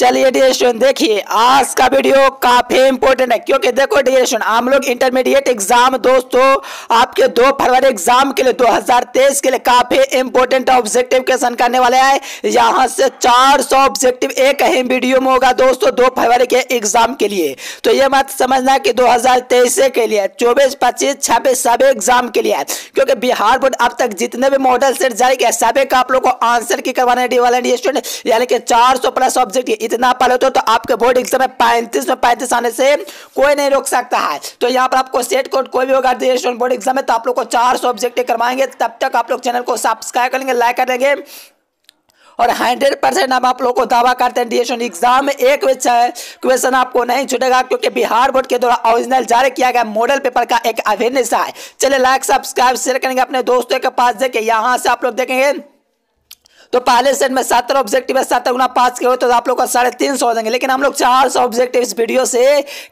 चलिए dear student देखिए आज का वीडियो काफी इंपॉर्टेंट है क्योंकि देखो डियर स्टूडेंट हम लोग इंटरमीडिएट एग्जाम दोस्तों आपके दो फरवरी एग्जाम के लिए 2023 के लिए काफी इंपॉर्टेंट ऑब्जेक्टिव क्वेश्चन करने वाले हैं यहां से 400 ऑब्जेक्टिव एक अहम वीडियो में होगा दोस्तों दो फरवरी के एग्जाम के लिए तो ये मत समझना की दो के लिए चौबीस पच्चीस छब्बीस सब एग्जाम के लिए क्योंकि बिहार बोर्ड अब तक जितने भी मॉडल सेट जारी किया सभी का आप लोग को आंसर की करवाने वाले डियर स्टूडेंट यानी कि चार प्लस ऑब्जेक्टिव जितना पालोते हो तो आपके बोर्ड एग्जाम में पैंतीस में पैंतीस आने से कोई नहीं रोक सकता है तो यहाँ पर आपको सेट कोड कोई भी होगा स्टूडेंट बोर्ड एग्जाम में तो आप लोग को चार सौ ऑब्जेक्टिव करवाएंगे तब तक आप लोग चैनल को सब्सक्राइब करेंगे लाइक कर देंगे और 100 परसेंट हम आप लोगों को दावा करते हैं डीएसएन एग्जाम में एक क्वेश्चन आपको नहीं छूटेगा क्योंकि बिहार बोर्ड के द्वारा ओरिजिनल जारी किया गया मॉडल पेपर का एक अभिन्न है चलिए लाइक सब्सक्राइब शेयर करेंगे अपने दोस्तों के पास देखे यहां से आप लोग देखेंगे तो पहले सेट में सत्तर ऑब्जेक्टिव है सत्तर गुना पाँच के हो तो आप लोग का साढ़े तीन सौ देंगे लेकिन हम लोग चार सौ ऑब्जेक्टिव इस वीडियो से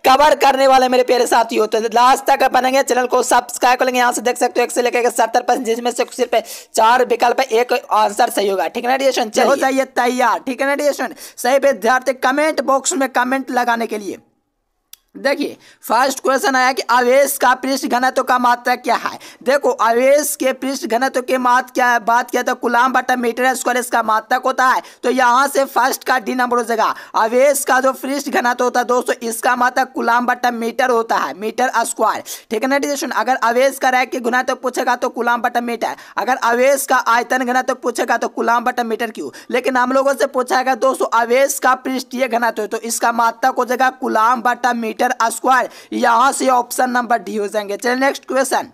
कवर करने वाले मेरे प्यारे साथी हो तो लास्ट तक बनेंगे चैनल को सब्सक्राइब करेंगे यहाँ से देख सकते हो एक से लेकर सत्तर परसेंट जिसमें से सिर्फ चार विकल्प एक आंसर सही होगा ठीक है ना डिएशन चलो जाइए तैयार ठीक है ना डिएशन सही विद्यार्थी कमेंट बॉक्स में कमेंट लगाने के लिए देखिए फर्स्ट क्वेश्चन आया कि आवेश का पृष्ठ घनत्व का मात्रा क्या है देखो आवेश के पृष्ठ घनत्व के मात क्या है बात किया तो गुलाम बटा मीटर स्क्वायर इसका मात्रक होता है तो यहाँ से फर्स्ट का डी नंबर हो जाएगा आवेश का जो पृष्ठ घनत्व होता है दोस्तों इसका मात्रक गुलाम बटा मीटर होता है मीटर स्क्वायर ठीक है ना डिशन अगर आवेश का रैक घनत्व पूछेगा तो गुलाम बटा मीटर अगर आवेश का आयतन घनत्व पूछेगा तो गुलाम बटा मीटर क्यों लेकिन हम लोगों से पूछा गया दोस्तों आवेश का पृष्ठीय घनत्व तो इसका मात्रक हो जाएगा गुलाम बटा मीटर मीटर स्क्वायर यहाँ से ऑप्शन नंबर डी हो जाएंगे चलिए नेक्स्ट क्वेश्चन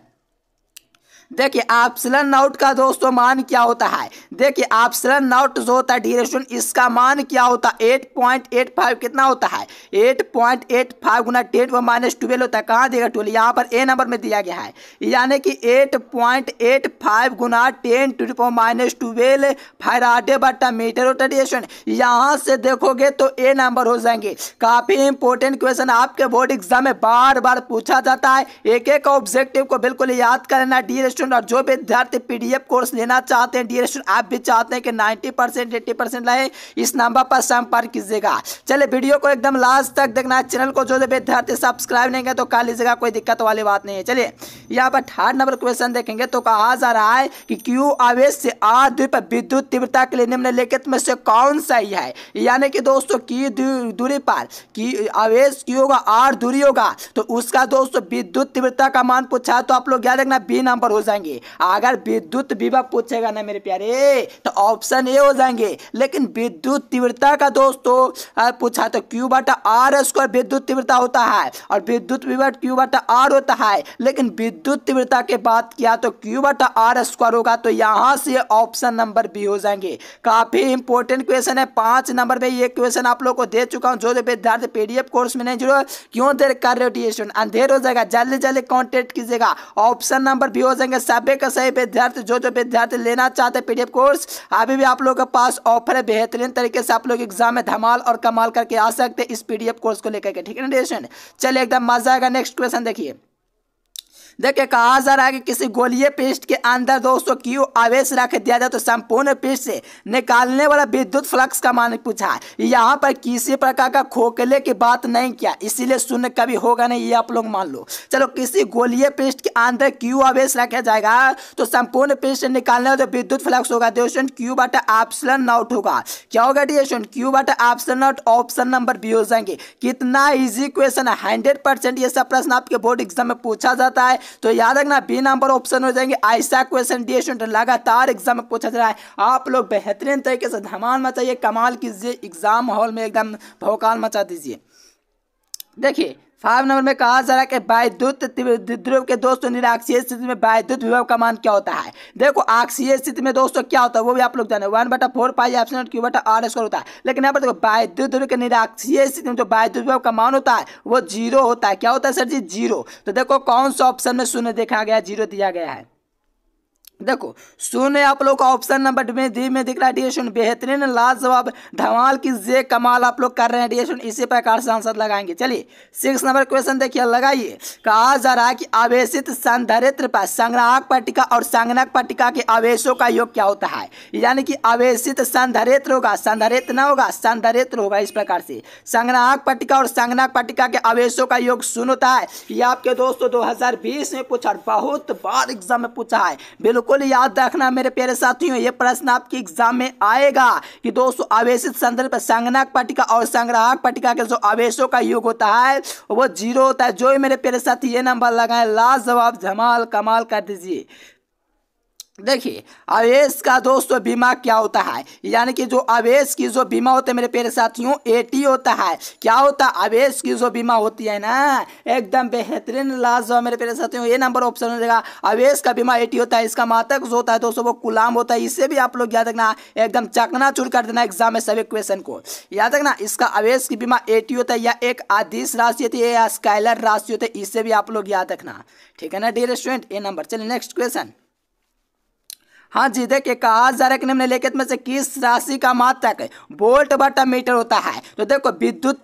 देखिए ऑप्शनल नाउट का दोस्तों मान क्या होता है देखिए ऑप्शनल नाउट जो होता है ड्यूरेशन इसका मान क्या होता है 8.85 कितना होता है 8.85 पॉइंट एट फाइव गुना टेन व माइनस ट्वेल्व होता है कहाँ देगा ट्वेल्व यहाँ पर ए नंबर में दिया गया है यानी कि 8.85 पॉइंट एट फाइव गुना ten twelve minus twelve farad बटा मीटर होता ड्यूरेशन यहाँ से देखोगे तो ए नंबर हो जाएंगे काफ़ी इंपॉर्टेंट क्वेश्चन आपके बोर्ड एग्जाम में बार बार पूछा जाता है एक एक ऑब्जेक्टिव को बिल्कुल याद करना ड्यूरेशन स्टूडेंट और जो विद्यार्थी पीडीएफ कोर्स लेना चाहते हैं डियर स्टूडेंट आप भी चाहते हैं कि 90 परसेंट एट्टी परसेंट लाए इस नंबर पर संपर्क कीजिएगा चले वीडियो को एकदम लास्ट तक देखना है चैनल को जो जो विद्यार्थी सब्सक्राइब नहीं किया तो कर लीजिएगा कोई दिक्कत वाली बात नहीं है चलिए यहाँ पर थर्ड नंबर क्वेश्चन देखेंगे तो कहा जा रहा है कि क्यू आवेश से आ द्वीप विद्युत तीव्रता के लिए निम्नलिखित में से कौन सही है यानी कि दोस्तों की दूरी पर की आवेश क्यों होगा आर दूरी होगा तो उसका दोस्तों विद्युत तीव्रता का मान पूछा तो आप लोग याद रखना बी नंबर हो जाएंगे अगर विद्युत विभव पूछेगा ना मेरे प्यारे तो ऑप्शन ए हो जाएंगे लेकिन विद्युत तीव्रता का दोस्तों पूछा तो क्यू बटा आर स्क्वायर विद्युत तीव्रता होता है और विद्युत विभव क्यू बटा आर होता है लेकिन विद्युत तीव्रता के बात किया तो क्यू बटा आर स्क्वायर होगा तो यहाँ से ऑप्शन नंबर बी हो जाएंगे काफी इंपॉर्टेंट क्वेश्चन है पांच नंबर में ये क्वेश्चन आप लोग को दे चुका हूँ जो जो विद्यार्थी पीडीएफ कोर्स में नहीं जुड़े क्यों देर कर रहे हो डी अंधेर हो जाएगा जल्दी जल्दी कॉन्टेक्ट कीजिएगा ऑप्शन नंबर बी हो जाएंगे करेंगे सभी का सही विद्यार्थी जो जो विद्यार्थी लेना चाहते हैं पीडीएफ कोर्स अभी भी आप लोगों के पास ऑफर है बेहतरीन तरीके से आप लोग एग्जाम में धमाल और कमाल करके आ सकते हैं इस पीडीएफ कोर्स को लेकर के ठीक है ना डेशन चलिए एकदम मजा आएगा नेक्स्ट क्वेश्चन देखिए देखिए कहा जा रहा है कि किसी गोलिये पेस्ट के अंदर दोस्तों क्यू आवेश रख दिया जाए तो संपूर्ण पेस्ट से निकालने वाला विद्युत फ्लक्स का मान पूछा यहाँ पर किसी प्रकार का खोखले की बात नहीं किया इसीलिए शून्य कभी होगा नहीं ये आप लोग मान लो चलो किसी गोलिये पेस्ट के अंदर क्यू आवेश रखा जाएगा तो संपूर्ण पेस्ट निकालने वाला विद्युत फ्लक्स होगा डिस्टेंट क्यू बटा ऑप्शन नॉट होगा क्या होगा डिस्टेंट क्यू बट epsilon naught option number B हो जाएंगे कितना इजी क्वेश्चन है हंड्रेड परसेंट ये सब प्रश्न आपके बोर्ड एग्जाम में पूछा जाता है तो याद रखना बी नंबर ऑप्शन हो जाएंगे ऐसा क्वेश्चन डी स्टूडेंट लगातार एग्जाम में पूछा जा रहा है आप लोग बेहतरीन तरीके से धमाल मचाइए कमाल कीजिए एग्जाम हॉल में एकदम भोकाल मचा दीजिए देखिए फाइव नंबर में कहा जा रहा है कि वायद्युत ध्रुव के दोस्तों निराक्षीय स्थिति में वायद्युत विभव का मान क्या होता है देखो आक्षीय स्थिति में दोस्तों क्या होता है वो भी आप लोग जाने वन बटा फोर पाई एप्स क्यू बटा आर स्कोर होता है लेकिन यहाँ पर देखो वायुद्युत ध्रुव के निराक्षीय स्थिति में जो वायद्युत विभव का मान होता है वो जीरो होता है क्या होता है सर जी जीरो तो देखो कौन सा ऑप्शन में शून्य देखा गया जीरो दिया गया है देखो सुन आप लोग का ऑप्शन नंबर में डी में दिख रहा है डीएसन बेहतरीन लाजवाब धमाल की जे कमाल आप लोग कर रहे हैं डीएसन इसी प्रकार से आंसर लगाएंगे चलिए सिक्स नंबर क्वेश्चन देखिए लगाइए कहा जा रहा है कि आवेशित संधरित्र पर संग्राहक पट्टिका और संगनक पट्टिका के आवेशों का योग क्या होता है यानी कि आवेशित संधरित्र होगा संधारित्र न होगा संधारित्र होगा इस प्रकार से संग्राहक पट्टिका और संगनक पट्टिका के आवेशों का योग सुन होता है ये आपके दोस्तों दो में पूछा बहुत बार एग्जाम में पूछा है बिल्कुल बिल्कुल याद रखना मेरे प्यारे साथियों ये प्रश्न आपके एग्जाम में आएगा कि दोस्तों आवेश संदर्भ संगनाक पटिका और संग्राहक पटिका के जो आवेशों का योग होता है वो जीरो होता है जो मेरे प्यारे साथी ये नंबर लगाए लाजवाब जमाल कमाल कर दीजिए देखिए आवेश का दोस्तों बीमा क्या होता है यानी कि जो आवेश की जो बीमा होता है मेरे प्यारे साथियों एटी होता है क्या होता है आवेश की जो बीमा होती है ना एकदम बेहतरीन लाज मेरे प्यारे साथियों ये नंबर ऑप्शन हो जाएगा आवेश का बीमा एटी होता है इसका मातक जो होता है दोस्तों वो गुलाम होता है इसे भी आप लोग याद रखना एकदम चकना चूर कर देना एग्जाम में सभी क्वेश्चन को याद रखना इसका आवेश की बीमा एटी होता है या एक आदिश राशि होती है या स्काइलर राशि होती है इसे भी आप लोग याद रखना ठीक है ना डी रेस्टोरेंट ए नंबर चलिए नेक्स्ट क्वेश्चन हाँ जी देखिए कहा जा रहा है कि निम्न में से किस राशि का मात्रक वोल्ट बटा मीटर होता है तो देखो विद्युत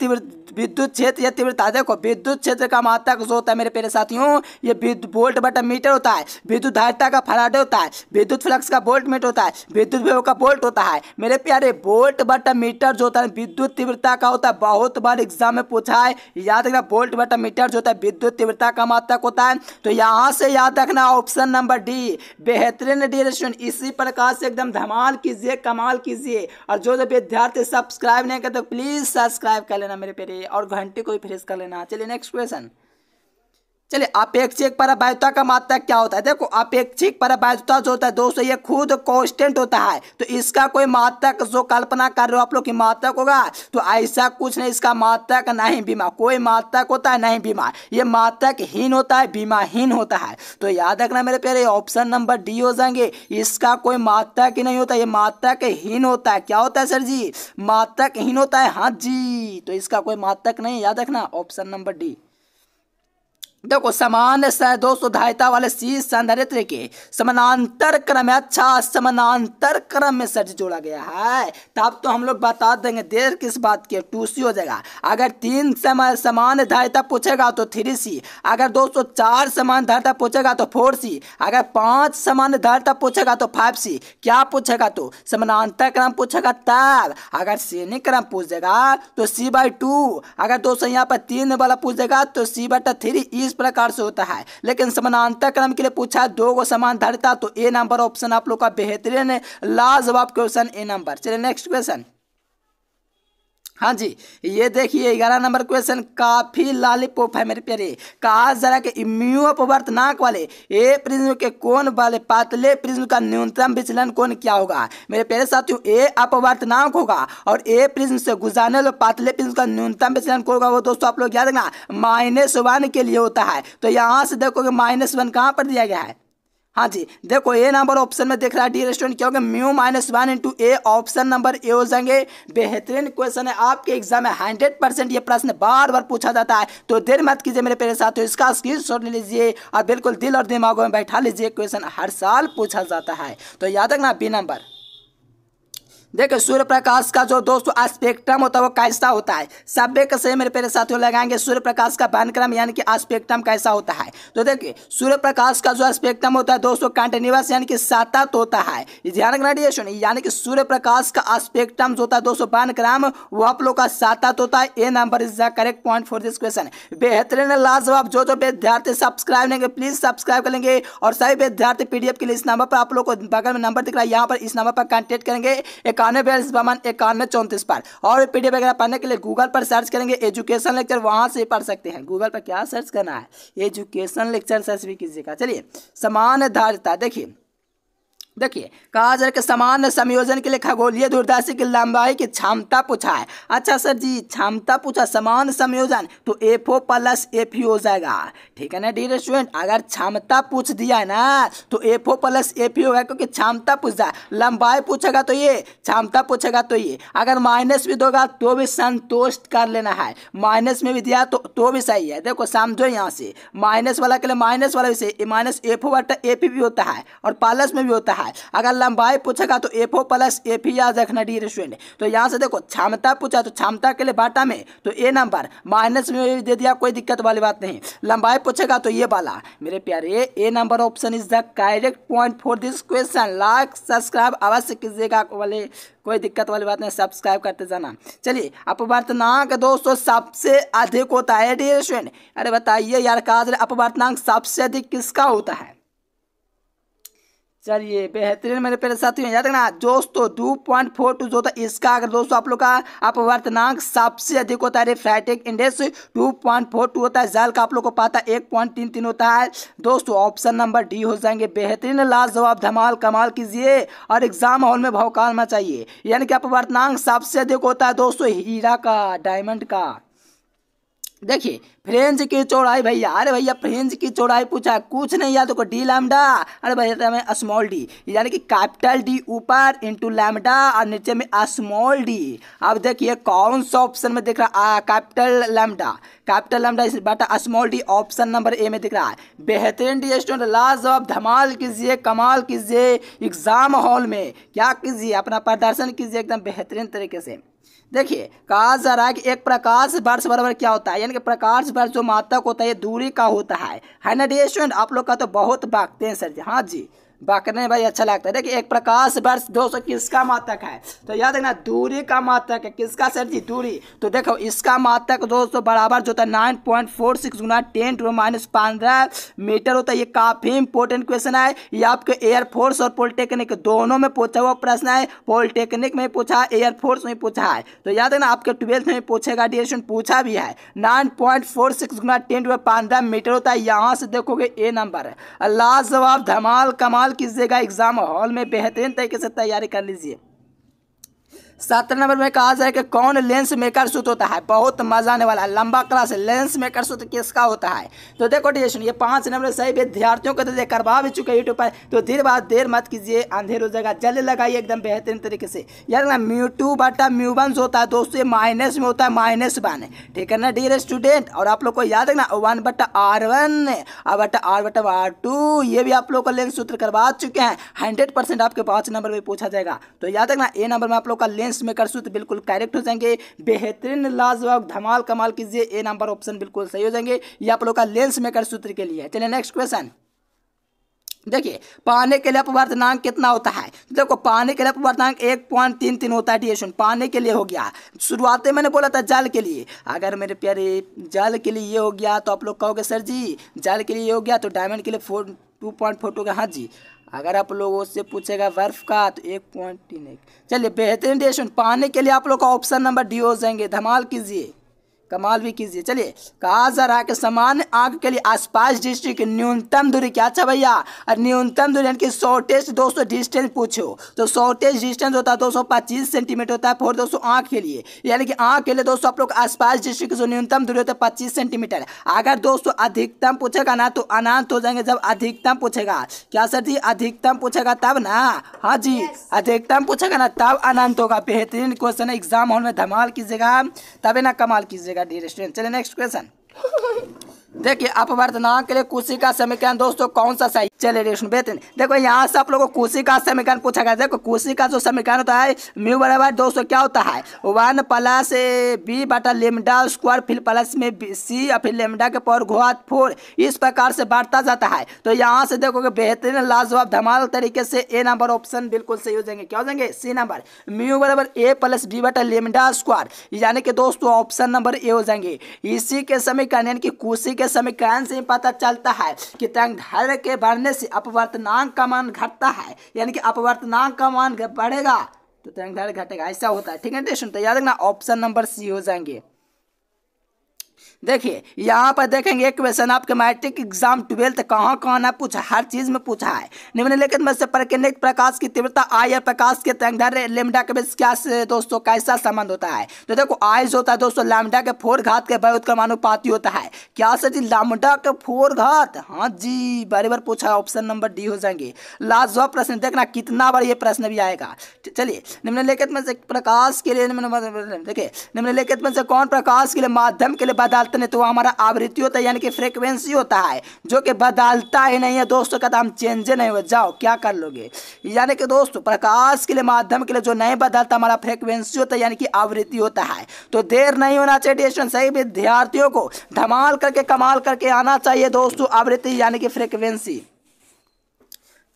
विद्युत क्षेत्र या तीव्रता देखो विद्युत क्षेत्र का मात्रक जो होता है मेरे प्यारे साथियों ये वोल्ट बटन मीटर होता है विद्युत धारिता का फराडे होता है विद्युत फ्लक्स का वोल्ट मीटर होता है विद्युत विभव का वोल्ट होता है मेरे प्यारे वोल्ट बटन मीटर जो होता है विद्युत तीव्रता का होता है बहुत बार एग्जाम में पूछा है याद रखना वोल्ट बटन मीटर जो होता है विद्युत तीव्रता का मात्रक होता है तो यहाँ से याद रखना ऑप्शन नंबर डी बेहतरीन डी इसी प्रकार से एकदम धमाल कीजिए कमाल कीजिए और जो जो विद्यार्थी सब्सक्राइब नहीं करते प्लीज़ सब्सक्राइब कर लेना मेरे प्यारे और घंटे को ही फ्रेश कर लेना चलिए नेक्स्ट क्वेश्चन चलिए अपेक्षिक परबायुता का मात्रा क्या होता है देखो अपेक्षिक परबायुता जो होता है दोस्तों ये खुद कॉन्स्टेंट होता है तो इसका कोई मात्रक जो कल्पना कर रहे हो आप लोग की मात्रक होगा तो ऐसा कुछ नहीं इसका मात्रक नहीं बीमा कोई मात्रक होता है नहीं बीमा ये मात्रक हीन होता है बीमाहीन होता है तो याद रखना मेरे प्यारे ऑप्शन नंबर डी हो जाएंगे इसका कोई मात्रक ही नहीं होता ये मात्रक हीन होता है क्या होता है सर जी मात्रकहीन होता है हाँ जी तो इसका कोई मात्रक नहीं याद रखना ऑप्शन नंबर डी देखो समान दोस्तों वाले सी संधारित्र के समानांतर क्रम में अच्छा समानांतर क्रम में सर्ज जोड़ा गया है तब तो हम लोग बता देंगे देर किस बात की टू सी हो जाएगा अगर तीन समान धायता पूछेगा तो थ्री सी अगर दोस्तों चार समान धारता पूछेगा तो फोर सी अगर पांच समान धायता पूछेगा तो फाइव सी क्या पूछेगा तो समानांतर क्रम पूछेगा तब अगर श्रेणी क्रम पूछेगा तो सी बाई टू अगर सौ यहाँ पर तीन वाला पूछेगा तो सी बाई थ्री इस प्रकार से होता है लेकिन समानांतर क्रम के लिए पूछा दो गो समान धरता तो ए नंबर ऑप्शन आप लोग का बेहतरीन है लाजवाब क्वेश्चन ए नंबर चलिए नेक्स्ट क्वेश्चन हाँ जी ये देखिए ग्यारह नंबर क्वेश्चन काफ़ी लाली पोप है मेरे प्यारे कहा जरा के इम्यूअपवर्त नाक वाले ए प्रिज्म के कोण वाले पातले प्रिज्म का न्यूनतम विचलन कोण क्या होगा मेरे प्यारे साथियों ए अपवर्तनाक होगा और ए प्रिज्म से गुजारने वाले पातले प्रिज्म का न्यूनतम विचलन कौन होगा वो दोस्तों आप लोग याद रखना माइनस वन के लिए होता है तो यहाँ से देखोगे माइनस वन कहाँ पर दिया गया है हाँ जी देखो ए नंबर ऑप्शन में देख रहा है डी रेस्टोरेंट क्या होगा mu minus one into A option number A हो जाएंगे बेहतरीन क्वेश्चन है आपके एग्जाम में हंड्रेड परसेंट ये प्रश्न बार बार पूछा जाता है तो देर मत कीजिए मेरे पेरे साथ इसका स्क्रीन शॉट ले लीजिए और बिल्कुल दिल और दिमागों में बैठा लीजिए क्वेश्चन हर साल पूछा जाता है तो याद रखना बी नंबर देखो सूर्य प्रकाश का जो दोस्तों आस्पेक्ट्रम होता है वो कैसा होता है सभ्य का सही मेरे पहले साथियों लगाएंगे सूर्य प्रकाश का बानक्रम यानी कि आस्पेक्ट्रम कैसा होता है तो देखिए सूर्य प्रकाश का जो आस्पेक्ट्रम होता है दोस्तों कंटिन्यूस यानी कि सतत होता है ध्यान ये सुनिए यानी कि सूर्य प्रकाश का आस्पेक्ट्रम जो होता है दोस्तों बानक्रम वो आप लोग का सातत होता है A number is the correct point for this question बेहतरीन लाजवाब जो जो विद्यार्थी सब्सक्राइब लेंगे प्लीज सब्सक्राइब करेंगे और सभी विद्यार्थी पीडीएफ के लिए इस नंबर पर आप लोग को बगल में नंबर दिख रहा है यहाँ पर इस नंबर पर कॉन्टेक्ट करेंगे इक्यानवे बयालीस बमन इक्यानवे चौंतीस पर और पी वगैरह पढ़ने के लिए गूगल पर सर्च करेंगे एजुकेशन लेक्चर वहाँ से पढ़ सकते हैं गूगल पर क्या सर्च करना है एजुकेशन लेक्चर सर्च भी कीजिएगा चलिए समान धारिता देखिए देखिए कहा जा कि संयोजन के लिए खगोलीय दूरदर्शी की लंबाई की क्षमता पूछा है अच्छा सर जी क्षमता पूछा समान संयोजन तो एफ ओ प्लस एफ ही हो जाएगा ठीक है ना डी स्टूडेंट अगर क्षमता पूछ दिया है ना तो एफ ओ प्लस एफ ही होगा क्योंकि क्षमता पूछ जाए लंबाई पूछेगा तो ये क्षमता पूछेगा तो ये अगर माइनस भी दोगा तो भी संतुष्ट कर लेना है माइनस में भी दिया तो तो भी सही है देखो समझो यहाँ से माइनस वाला के लिए माइनस वाला भी सही माइनस एफ ओ बटा एफ भी होता है और प्लस में भी होता है है अगर लंबाई पूछेगा तो F O plus F E आ रखना डी रेस्टोरेंट तो यहाँ से देखो क्षमता पूछा तो क्षमता के लिए बाटा में तो ए नंबर माइनस में दे दिया कोई दिक्कत वाली बात नहीं लंबाई पूछेगा तो ये वाला मेरे प्यारे A number option is the correct point for this question like subscribe अवश्य कीजिएगा वाले कोई दिक्कत वाली बात नहीं सब्सक्राइब करते जाना चलिए अपवर्तनांक दोस्तों सबसे अधिक होता है डी रेस्टोरेंट अरे बताइए यार काज अपवर्तनांक सबसे अधिक किसका होता है चलिए बेहतरीन मेरे साथी साथियों याद रखना दोस्तों टू पॉइंट फोर टू जो था इसका अगर दोस्तों आप लोग का अपवर्तनांक सबसे अधिक होता है फ्राइटेक index two point four two होता है जाल का आप लोग को पाता है एक पॉइंट तीन तीन होता है दोस्तों ऑप्शन नंबर डी हो जाएंगे बेहतरीन लास्ट जवाब धमाल कमाल कीजिए और एग्जाम हॉल में भाव कालना चाहिए यानी कि अपवर्तनांक सबसे अधिक होता है दोस्तों हीरा का डायमंड का देखिए फ्रेंच की चौड़ाई भैया अरे भैया फ्रेंच की चौड़ाई पूछा कुछ नहीं याद तो को डी लैमडा अरे भैया में स्मॉल डी यानी कि कैपिटल डी ऊपर इंटू लैमडा और नीचे में स्मॉल डी अब देखिए कौन सा ऑप्शन में दिख रहा है कैपिटल लैमडा कैपिटल लैमडा इस बट small D option number A में दिख रहा है बेहतरीन डी स्टूडेंट लास्ट जवाब धमाल कीजिए कमाल कीजिए एग्जाम हॉल में क्या कीजिए अपना प्रदर्शन कीजिए एकदम बेहतरीन तरीके से देखिए कहा जा रहा है कि एक प्रकाश वर्ष बराबर क्या होता है यानी कि प्रकाश वर्ष जो मात्रक होता है ये दूरी का होता है है ना स्टूडेंट आप लोग का तो बहुत भागते हैं सर जी हाँ जी बाकने भाई अच्छा लगता है देखिए एक प्रकाश वर्ष दो सौ किसका मातक है तो याद रखना दूरी का मातक है किसका सर जी दूरी तो देखो इसका मातक दो सौ बराबर जो होता है नाइन पॉइंट फोर सिक्स गुना टेन टू माइनस पंद्रह मीटर होता है ये काफ़ी इंपॉर्टेंट क्वेश्चन है ये आपके एयरफोर्स और पॉलिटेक्निक दोनों में पूछा हुआ प्रश्न है पॉलिटेक्निक में पूछा है एयरफोर्स में पूछा है तो याद रखना आपके ट्वेल्थ में पूछेगा डिएशन पूछा भी है नाइन पॉइंट फोर सिक्स गुना टेन टू पंद्रह मीटर होता है यहाँ से देखोगे ए नंबर है लाजवाब धमाल कमाल की जगह एग्ज़ाम हॉल में बेहतरीन तरीके से तैयारी कर लीजिए सत्रह नंबर में कहा जाए कि कौन लेंस मेकर सूत्र होता है बहुत मजा आने वाला है लंबा क्लास लेंस मेकर सूत्र किसका होता है तो देखो डिजेशन ये पांच नंबर सही विद्यार्थियों को तो करवा भी चुके यूट्यूब पर तो देर बाद देर मत कीजिए अंधेर हो जाएगा जल्द लगाइए एकदम बेहतरीन तरीके से यार ना म्यू टू बटा म्यू वन होता है दोस्तों ये माइनस में होता है माइनस वन ठीक है ना डियर स्टूडेंट और आप लोग को याद रखना वन बटा आर वन बटा आर बटा आर टू ये भी आप लोग को लेंस सूत्र करवा चुके हैं हंड्रेड परसेंट आपके पाँच नंबर में पूछा जाएगा तो याद रखना ए नंबर में आप लोग का लेंस नेक्स्ट में कर सू तो बिल्कुल करेक्ट हो जाएंगे बेहतरीन लाजवाब धमाल कमाल कीजिए ए नंबर ऑप्शन बिल्कुल सही हो जाएंगे ये आप लोग का लेंस मेकर सूत्र के लिए चलिए नेक्स्ट क्वेश्चन देखिए पाने के लिए अपवर्तनांक कितना होता है देखो पाने के लिए अपवर्तनांक एक पॉइंट तीन तीन होता है डिएशन पाने के लिए हो गया शुरुआत में मैंने बोला था जल के लिए अगर मेरे प्यारे जल के लिए ये हो गया तो आप लोग कहोगे सर जी जल के लिए ये हो गया तो डायमंड के लिए four two point four two का हाँ जी अगर आप लोगों से पूछेगा बर्फ का तो एक पॉइंट तीन एक चलिए बेहतरीन डेशन पाने के लिए आप लोग का ऑप्शन नंबर डी हो जाएंगे धमाल कीजिए कमाल भी कीजिए चलिए कहा जरा के सामान्य आंक के लिए आसपास डिस्ट्रिक्ट की न्यूनतम दूरी क्या अच्छा भैया और न्यूनतम दूरी यानी कि शॉर्टेस्ट दो सौ डिस्टेंस पूछो तो शॉर्टेस्ट डिस्टेंस होता है दो सौ पच्चीस सेंटीमीटर होता है फोर दो सौ आँख के लिए यानी कि आँख के लिए दोस्तों आप लोग आसपास डिस्ट्रिक्ट की न्यूनतम दूरी होता है पच्चीस सेंटीमीटर अगर दोस्तों अधिकतम पूछेगा ना तो अनाथ हो जाएंगे जब अधिकतम पूछेगा क्या सर जी अधिकतम पूछेगा तब ना हाँ जी अधिकतम पूछेगा ना तब अनंत होगा बेहतरीन क्वेश्चन है एग्जाम हॉल में धमाल कीजिएगा तब ना कमाल कीजिएगा got the illustration. To the next question. देखिए नाम के लिए का समीकरण दोस्तों कौन सा सही चले रेशन बेहतर देखो यहाँ से आप लोगों को का समीकरण पूछा गया देखो कुशी का जो समीकरण होता है म्यू बराबर दोस्तों क्या होता है वन प्लस बी बटा लेमडा स्क्वायर फिर प्लस में सी या फिर लेमडा के पावर घोत फोर इस प्रकार से बांटता जाता है तो यहाँ से देखोगे बेहतरीन लाजवाब धमाल तरीके से ए नंबर ऑप्शन बिल्कुल सही हो जाएंगे क्या हो जाएंगे सी नंबर म्यू बराबर ए प्लस बी बटा लेमडा स्क्वायर यानी कि दोस्तों ऑप्शन नंबर ए हो जाएंगे इसी के समीकरण यानी कि कुशी के समीकरण से पता चलता है कि तरंग धैर्य के बढ़ने से अपवर्तनांक का मान घटता है यानी कि अपवर्तनांक का मान बढ़ेगा तो तरंग धैर्य घटेगा ऐसा होता है ठीक है तो सुनते याद रखना ऑप्शन नंबर सी हो जाएंगे देखिए यहाँ पर देखेंगे एक क्वेश्चन आपके मैट्रिक एग्जाम ट्वेल्थ कहाँ कहाँ ना पूछा हर चीज़ में पूछा है निम्नलिखित में से प्रकृत प्रकाश की तीव्रता आई और प्रकाश के तंगधर लेमडा के बीच क्या दोस्तों कैसा संबंध होता है तो देखो आई जो होता है दोस्तों लामडा के फोर घात के व्युत्क्रमानुपाती होता है क्या सर जी लामडा के फोर घात हाँ जी बारी बार पूछा ऑप्शन नंबर डी हो जाएंगे लास्ट जो प्रश्न देखना कितना बार ये प्रश्न भी आएगा चलिए निम्नलिखित में से प्रकाश के लिए देखिए निम्नलिखित में से कौन प्रकाश के लिए माध्यम के लिए बदल परिवर्तन है तो वह हमारा आवृत्ति होता है यानी कि फ्रीक्वेंसी होता है जो कि बदलता ही नहीं है दोस्तों का दाम चेंज नहीं हो जाओ क्या कर लोगे यानी कि दोस्तों प्रकाश के लिए माध्यम के लिए जो नहीं बदलता हमारा फ्रिक्वेंसी होता है यानी कि आवृत्ति होता है तो देर नहीं होना चाहिए स्टेशन सही विद्यार्थियों को धमाल करके कमाल करके आना चाहिए दोस्तों आवृत्ति यानी कि फ्रिक्वेंसी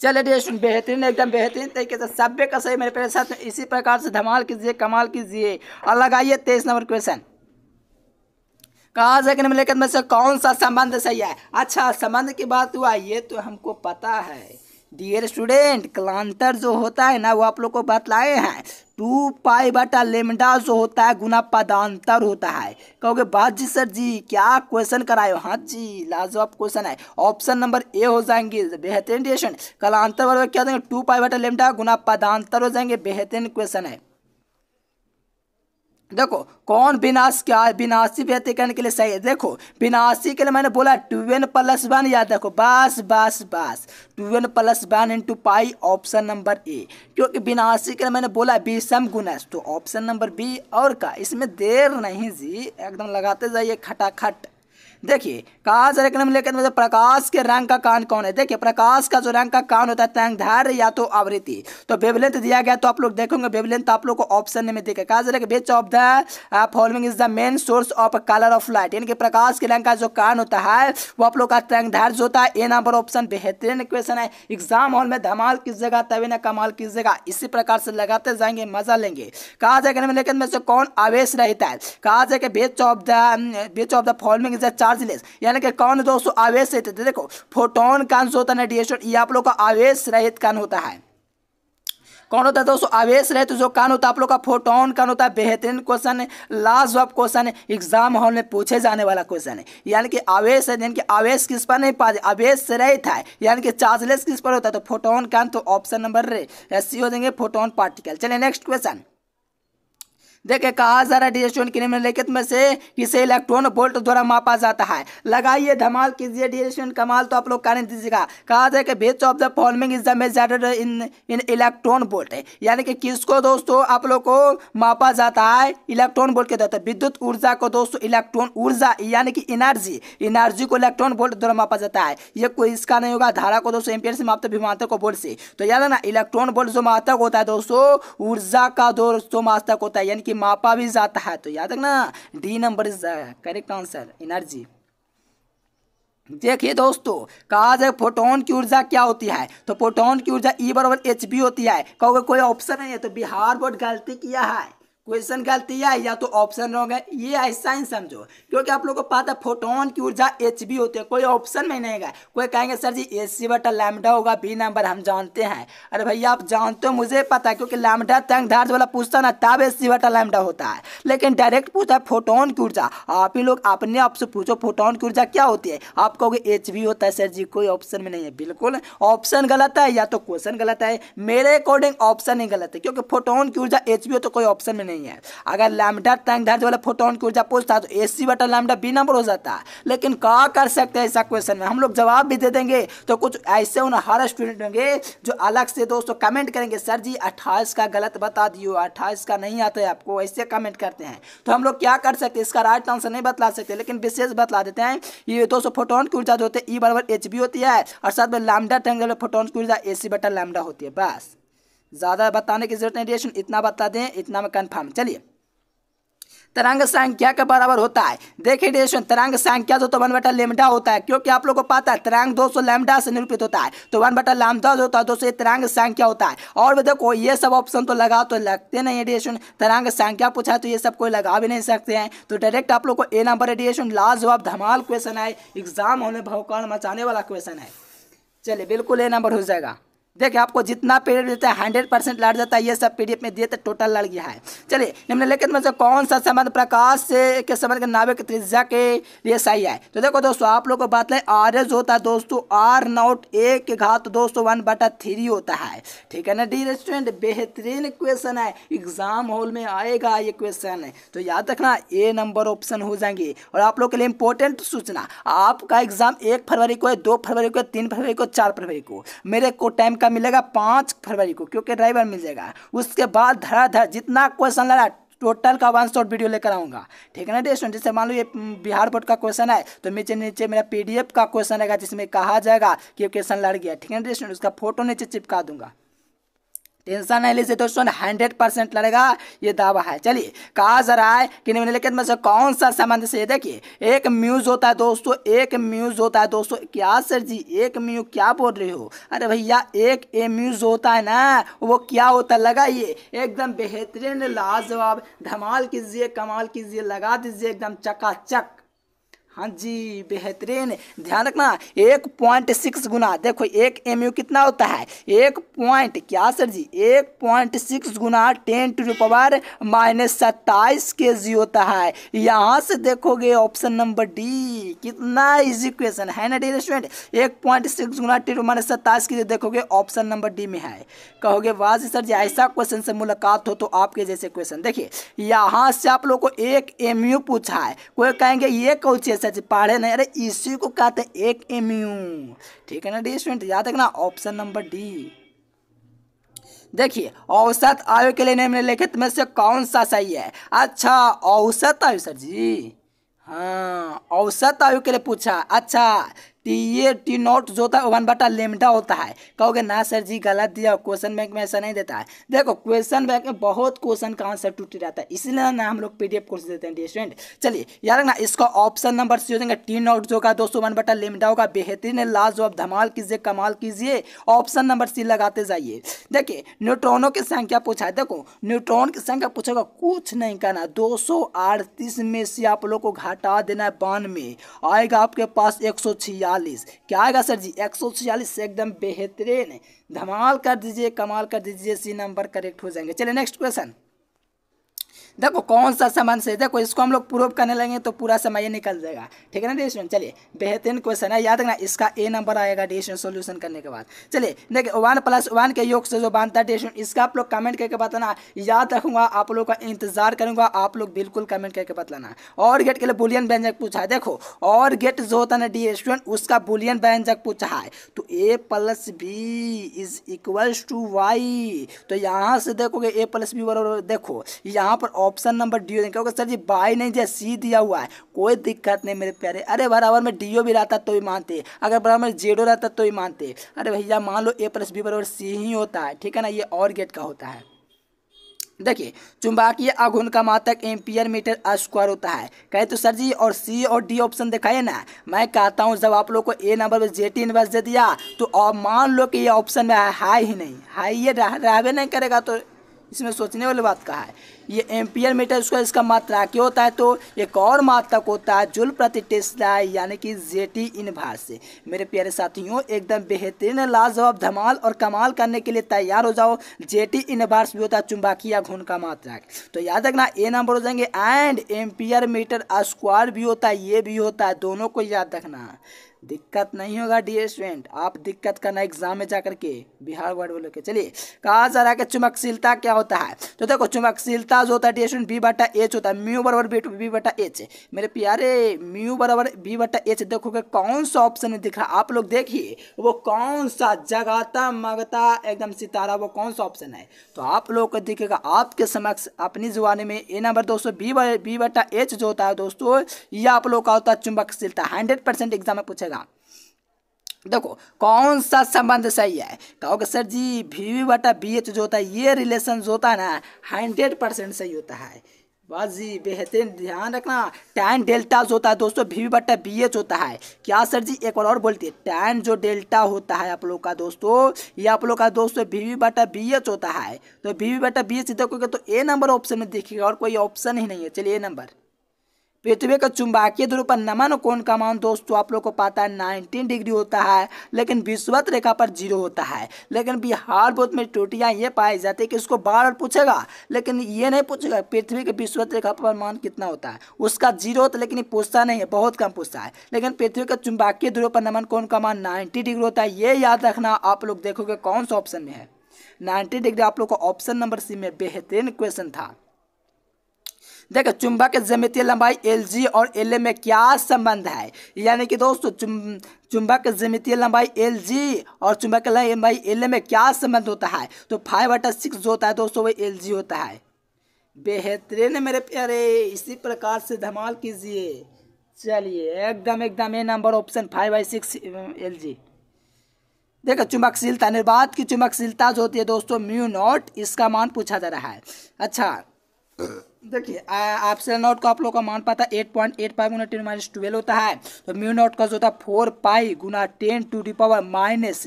चले डे स्टूडेंट बेहतरीन एकदम बेहतरीन तरीके से सभ्य का सही मेरे पेरेंट्स साथ इसी प्रकार से धमाल कीजिए कमाल कीजिए और लगाइए तेईस नंबर क्वेश्चन कहा से निम्नलिखित में से कौन सा संबंध सही है अच्छा संबंध की बात हुआ ये तो हमको पता है डियर स्टूडेंट क्लांतर जो होता है ना वो आप लोग को बतलाए हैं टू पाई बटा लेमडा जो होता है गुना पदांतर होता है कहोगे बात जी सर जी क्या क्वेश्चन कराए हो हाँ जी लाजवाब क्वेश्चन है ऑप्शन नंबर ए हो जाएंगे बेहतरीन डिशन कलांतर क्या देंगे टू पाई बटा लेमडा गुना पदांतर हो जाएंगे बेहतरीन क्वेश्चन है देखो कौन विनाश क्या विनाशी व्यक्ति करने के लिए सही है देखो विनाशी के लिए मैंने बोला एन प्लस वन याद रखो बास बास बास N plus one into pi option number A क्योंकि विनाशी के लिए मैंने बोला सम गुणस तो ऑप्शन नंबर बी और का इसमें देर नहीं जी एकदम लगाते जाइए खटाखट देखिए काज रकनम लेखन मतलब प्रकाश के रंग का कान कौन है देखिए प्रकाश का जो रंग का कान होता है तरंगधार या तो आवृत्ति तो वेवलेंथ दिया गया तो आप लोग देखोगे वेवलेंथ आप लोग को ऑप्शन में देखे काज रख which of the following is the main source of colour of light यानी कि प्रकाश के रंग का जो कान होता है वो आप लोग का तरंगधार जो होता है ए नंबर ऑप्शन बेहतरीन क्वेश्चन है एग्जाम हॉल में धमाल किस जगह तभी ना कमाल किस जगह इसी प्रकार से लगाते जाएंगे मजा लेंगे कहा जाएगा लेकिन में से कौन आवेश रहता है कहा जाएगा which of the which of the following is the चार चार्जलेस यानी कि कौन दोस्तों आवेश रहते थे देखो फोटोन कान जो होता है रेडिएशन ये आप लोग का आवेश रहित कान होता है कौन होता है दोस्तों आवेश रहे तो जो कान होता है आप लोग का फोटोन कान होता है बेहतरीन क्वेश्चन है लाजवाब क्वेश्चन है एग्जाम हॉल में पूछे जाने वाला क्वेश्चन है यानी कि आवेश है यानी कि आवेश किस पर नहीं पाते आवेश रहे था यानी कि चार्जलेस किस पर होता है तो फोटोन कान तो ऑप्शन नंबर सी हो देंगे फोटोन पार्टिकल चलिए नेक्स्ट क्वेश्चन देखिए कहा जा रहा है डिजेशन की निम्नलिखित में से किसे इलेक्ट्रॉन वोल्ट द्वारा मापा जाता है लगाइए धमाल कीजिए डिजेशन कमाल तो आप लोग कारण दीजिएगा कहा जाए कि which of the following is the major in in electron volt यानी कि किसको दोस्तों आप लोग को मापा जाता है इलेक्ट्रॉन वोल्ट के द्वारा विद्युत ऊर्जा को दोस्तों इलेक्ट्रॉन ऊर्जा यानी कि एनर्जी इनर्जी को इलेक्ट्रॉन वोल्ट द्वारा मापा जाता है ये कोई इसका नहीं होगा धारा को दोस्तों एम्पियर से मापते विमातक को वोल्ट से तो याद है ना इलेक्ट्रॉन वोल्ट जो मातक होता है दोस्तों ऊर्जा का दोस्तों मातक होता है यानी कि कि मापा भी जाता है तो याद रखना D number is correct answer energy देखिए दोस्तों कहा जाए फोटोन की ऊर्जा क्या होती है तो फोटोन की ऊर्जा ई e बराबर एच बी होती है कहोगे कोई ऑप्शन नहीं है तो बिहार बोर्ड गलती किया है क्वेश्चन गलती है या तो ऑप्शन रॉन्ग है ये है साइंस समझो क्योंकि आप लोगों को पता है फोटोन की ऊर्जा एच बी होती है कोई ऑप्शन में नहीं गए कोई कहेंगे सर जी ए सी बटा लैमडा होगा बी नंबर हम जानते हैं अरे भैया आप जानते हो मुझे पता है क्योंकि लैमडा तंग धार्ज वाला पूछता ना तब ए सी बटा लैमडा होता है लेकिन डायरेक्ट पूछता है फोटोन की ऊर्जा आप ही लोग अपने आप से पूछो फोटोन की ऊर्जा क्या होती है आप कहोगे एच बी होता है सर जी कोई ऑप्शन में नहीं है बिल्कुल ऑप्शन गलत है या तो क्वेश्चन गलत है मेरे अकॉर्डिंग ऑप्शन ही गलत है क्योंकि फोटोन की ऊर्जा एच बी हो तो कोई ऑप्शन में नहीं नहीं है अगर लैमडा टैंक धर्ज वाला फोटोन की ऊर्जा पूछता तो ए सी बटा लैमडा बी नंबर हो जाता लेकिन क्या कर सकते हैं ऐसा क्वेश्चन में हम लोग जवाब भी दे देंगे तो कुछ ऐसे उन हर स्टूडेंट होंगे जो अलग से दोस्तों कमेंट करेंगे सर जी अट्ठाईस का गलत बता दियो अट्ठाईस का नहीं आता है आपको ऐसे कमेंट करते हैं तो हम लोग क्या कर सकते हैं इसका राइट आंसर नहीं बतला सकते लेकिन विशेष बतला देते हैं ये दोस्तों फोटोन की ऊर्जा जो होती है ई e बराबर एच बी होती है और साथ में लैमडा ट्रैंगल फोटोन की ऊर्जा ए सी बटा लैमडा होती है बस ज़्यादा बताने की जरूरत नहीं रिएक्शन इतना बता दें इतना में कन्फर्म चलिए तरंग संख्या के बराबर होता है देखिए डेशन तरंग संख्या जो तो वन बटा लेमडा होता है क्योंकि आप लोग को पता है तरंग 200 लेमडा से निरूपित होता है तो वन बटा लामडा जो होता है दोस्तों तरंग संख्या होता है और भी देखो ये सब ऑप्शन तो लगा तो लगते नहीं है डेशन तरंग संख्या पूछा तो ये सब कोई लगा भी नहीं सकते हैं तो डायरेक्ट आप लोग को ए नंबर है डेशन लाजवाब धमाल क्वेश्चन है एग्जाम होने भवकाल मचाने वाला क्वेश्चन है चलिए बिल्कुल ए नंबर हो जाएगा देखिए आपको जितना पीरियड देता है हंड्रेड परसेंट लड़ जाता है ये सब पीरियड में दिए तो टोटल लड़ गया है चलिए निम्नलिखित में से कौन सा संबंध प्रकाश से के संबंध के नाभिक त्रिज्या के लिए सही है तो देखो दोस्तों आप लोगों को बात लें आर एस होता है दोस्तों आर नॉट ए के घात दोस्तों वन बटा थ्री होता है ठीक है ना डी रेस्टोरेंट बेहतरीन क्वेश्चन है एग्जाम हॉल में आएगा ये क्वेश्चन तो याद रखना ए नंबर ऑप्शन हो जाएंगे और आप लोग के लिए इंपॉर्टेंट सूचना आपका एग्जाम एक फरवरी को है दो फरवरी को है तीन फरवरी को चार फरवरी को मेरे को टाइम कब मिलेगा पाँच फरवरी को क्योंकि ड्राइवर मिल जाएगा उसके बाद धराधर जितना क्वेश्चन लगा टोटल का वन शॉट वीडियो लेकर आऊँगा ठीक है ना स्टूडेंट जैसे मान लो ये बिहार बोर्ड का क्वेश्चन है तो नीचे नीचे मेरा पीडीएफ का क्वेश्चन आएगा जिसमें कहा जाएगा कि क्वेश्चन लड़ गया ठीक है ना स्टूडेंट उसका फोटो नीचे चिपका दूंगा टेंशन नहीं लीजिए दोस्तों हंड्रेड परसेंट लड़ेगा ये दावा है चलिए कहा जा रहा है कि निम्नलिखित में से कौन सा संबंध से देखिए एक म्यूज होता है दोस्तों एक म्यूज होता है दोस्तों क्या सर जी एक म्यू क्या बोल रहे हो अरे भैया एक ए म्यूज होता है ना वो क्या होता है लगाइए एकदम बेहतरीन लाजवाब धमाल कीजिए कमाल कीजिए लगा दीजिए एकदम चकाचक हाँ जी बेहतरीन ध्यान रखना एक पॉइंट सिक्स गुना देखो एक एम यू कितना होता है एक पॉइंट क्या सर जी एक पॉइंट सिक्स गुना टेन टू पावर माइनस सत्ताईस के जी होता है यहाँ से देखोगे ऑप्शन नंबर डी कितना इजी क्वेश्चन है ना डी स्टूडेंट एक पॉइंट सिक्स गुना टेन टू माइनस सत्ताईस के जी देखोगे ऑप्शन नंबर डी में है कहोगे वाह सर जी ऐसा क्वेश्चन से मुलाकात हो तो आपके जैसे क्वेश्चन देखिए यहाँ से आप लोग को एक एम यू पूछा है कोई कहेंगे ये कोचिए सच पढ़े नहीं अरे इसी को कहते हैं एक इम्यून ठीक है ना डी स्टूडेंट याद रखना ऑप्शन नंबर डी देखिए औसत आयु के लिए निम्नलिखित में से कौन सा सही है अच्छा औसत आयु सर जी हाँ औसत आयु के लिए पूछा अच्छा टी ये टी नॉट जो होता है वन बटा लेमडा होता है कहोगे ना सर जी गलत दिया क्वेश्चन बैंक में ऐसा नहीं देता है देखो क्वेश्चन बैंक में बहुत क्वेश्चन का आंसर टूटी रहता है इसलिए ना हम लोग पीडीएफ कोर्स देते हैं स्टूडेंट चलिए यार ना इसका ऑप्शन नंबर सी हो जाएगा टी नॉट जो का दोस्तों वन बटा लेमडा होगा बेहतरीन है जो धमाल कीजिए कमाल कीजिए ऑप्शन नंबर सी लगाते जाइए देखिए न्यूट्रॉनों की संख्या पूछा है देखो न्यूट्रॉन की संख्या पूछेगा कुछ नहीं करना दो सौ अड़तीस में से आप लोग को घटा देना है बान में आएगा आपके पास एक सौ छियालीस छियालीस क्या आएगा सर जी एक सौ छियालीस एकदम बेहतरीन धमाल कर दीजिए कमाल कर दीजिए सी नंबर करेक्ट हो जाएंगे चलिए नेक्स्ट क्वेश्चन देखो कौन सा समान से देखो इसको हम लोग प्रूव करने लगेंगे तो पूरा समय ये निकल जाएगा ठीक है ना डी चलिए बेहतरीन क्वेश्चन है याद रखना इसका ए नंबर आएगा डी सोल्यूशन करने के बाद चलिए देखिए वन प्लस वन के योग से जो बांधता है डी इसका आप लोग कमेंट करके बताना याद रखूंगा आप लोग का इंतजार करूंगा आप लोग बिल्कुल कमेंट करके बताना और गेट के लिए बुलियन व्यंजक पूछा है देखो और गेट जो होता ना डी स्टूडेंट उसका बुलियन व्यंजक पूछा है तो A plus B is equals to Y तो यहाँ से देखोगे ए प्लस बी बराबर देखो यहाँ पर ऑप्शन नंबर डी हो क्योंकि सर जी बाई नहीं दिया सी दिया हुआ है कोई दिक्कत नहीं मेरे प्यारे अरे बराबर में डी भी रहता तो ही मानते अगर बराबर में जेडो रहता तो ही मानते अरे भैया मान लो ए प्लस बी बराबर सी ही होता है ठीक है ना ये और गेट का होता है देखिए चुंबकीय आघुन का मातक एम्पियर मीटर स्क्वायर होता है कहे तो सर जी और सी और डी ऑप्शन दिखाइए ना मैं कहता हूँ जब आप लोग को ए नंबर पर जे टी दे दिया तो और मान लो कि ये ऑप्शन में है हाई ही नहीं हाई ये रह, रहवे नहीं करेगा तो इसमें सोचने वाली बात कहा है ये एम्पियर मीटर स्क्वायर इसका मात्रा क्यों होता है तो एक और मात्रक होता है जुल प्रति टेस्ला यानी कि जेटी इनभार्स मेरे प्यारे साथियों एकदम बेहतरीन लाजवाब धमाल और कमाल करने के लिए तैयार हो जाओ जेटी इनभार्स भी होता है चुंबकीय घुन का मात्रक तो याद रखना ए नंबर हो जाएंगे एंड एम्पियर मीटर स्क्वायर भी होता है ये भी होता है दोनों को याद रखना दिक्कत नहीं होगा डी स्टूडेंट आप दिक्कत करना एग्जाम में जा करके बिहार वर्ड बोलो के चलिए कहा है कि चुमकशीलता क्या होता है तो देखो चुमकशीलता जो होता है डी स्टूडेंट बी बटा एच होता है म्यू बराबर बी बी बटा एच मेरे प्यारे म्यू बराबर बी बटा एच देखोगे कौन सा ऑप्शन दिख रहा आप लोग देखिए वो कौन सा जगाता मगता एकदम सितारा वो कौन सा ऑप्शन है तो आप लोग को दिखेगा आपके समक्ष अपनी जुबानी में ए नंबर दोस्तों बी बी बटा एच जो होता है दोस्तों ये आप लोग का होता है चुमकशीलता हंड्रेड परसेंट एग्जाम में पूछेगा देखो कौन सा संबंध सही है कहोगे सर जी वी वी बटा बी एच जो होता है ये रिलेशन जो होता है ना हंड्रेड परसेंट सही होता है बस जी बेहतरीन ध्यान रखना टैन डेल्टा जो होता है दोस्तों वी बटा बी एच होता है क्या सर जी एक बार और बोलती है टैन जो डेल्टा होता है आप लोग का दोस्तों ये आप लोग का दोस्तों वी वी बटा बी एच होता है तो वी वी बटा बी एच देखोगे तो ए नंबर ऑप्शन में देखिएगा और कोई ऑप्शन ही नहीं है चलिए ए नंबर पृथ्वी का चुंबकीय ध्रुव पर नमन कोण का मान दोस्तों आप लोग को पता है नाइनटीन डिग्री होता है लेकिन विश्वत रेखा पर जीरो होता है लेकिन बिहार बोध में टूटियाँ ये पाई जाती है कि उसको बार बार पूछेगा लेकिन ये नहीं पूछेगा पृथ्वी के विश्वत रेखा पर मान कितना होता है उसका जीरो होता लेकिन पूछता नहीं है बहुत कम पूछता है लेकिन पृथ्वी का चुंबकीय ध्रुव पर नमन कोण का मान नाइन्टी डिग्री होता है ये याद रखना आप लोग देखोगे कौन सा ऑप्शन में है नाइन्टी डिग्री आप लोग को ऑप्शन नंबर सी में बेहतरीन क्वेश्चन था देखो चुंबक की जमितीय लंबाई एल जी और एल ए में क्या संबंध है यानी कि दोस्तों चुंबक की जमितीय लंबाई एल जी और चुंबक लंबाई एल ए में क्या संबंध होता है तो फाइव बटा सिक्स जो होता है दोस्तों वही एल जी होता है बेहतरीन मेरे प्यारे इसी प्रकार से धमाल कीजिए चलिए एकदम एकदम A number option five by six L जी देखो चुंबकशीलता निर्बाध की चुंबकशीलता जो होती है दोस्तों म्यू नॉट इसका मान पूछा जा रहा है अच्छा देखिए आपसे नॉट का आप लोग का मान पाता है एट पॉइंट एट फाइव गुना टेन माइनस ट्वेल्व होता है तो म्यू नॉट का जो होता है फोर पाई गुना ten to D power minus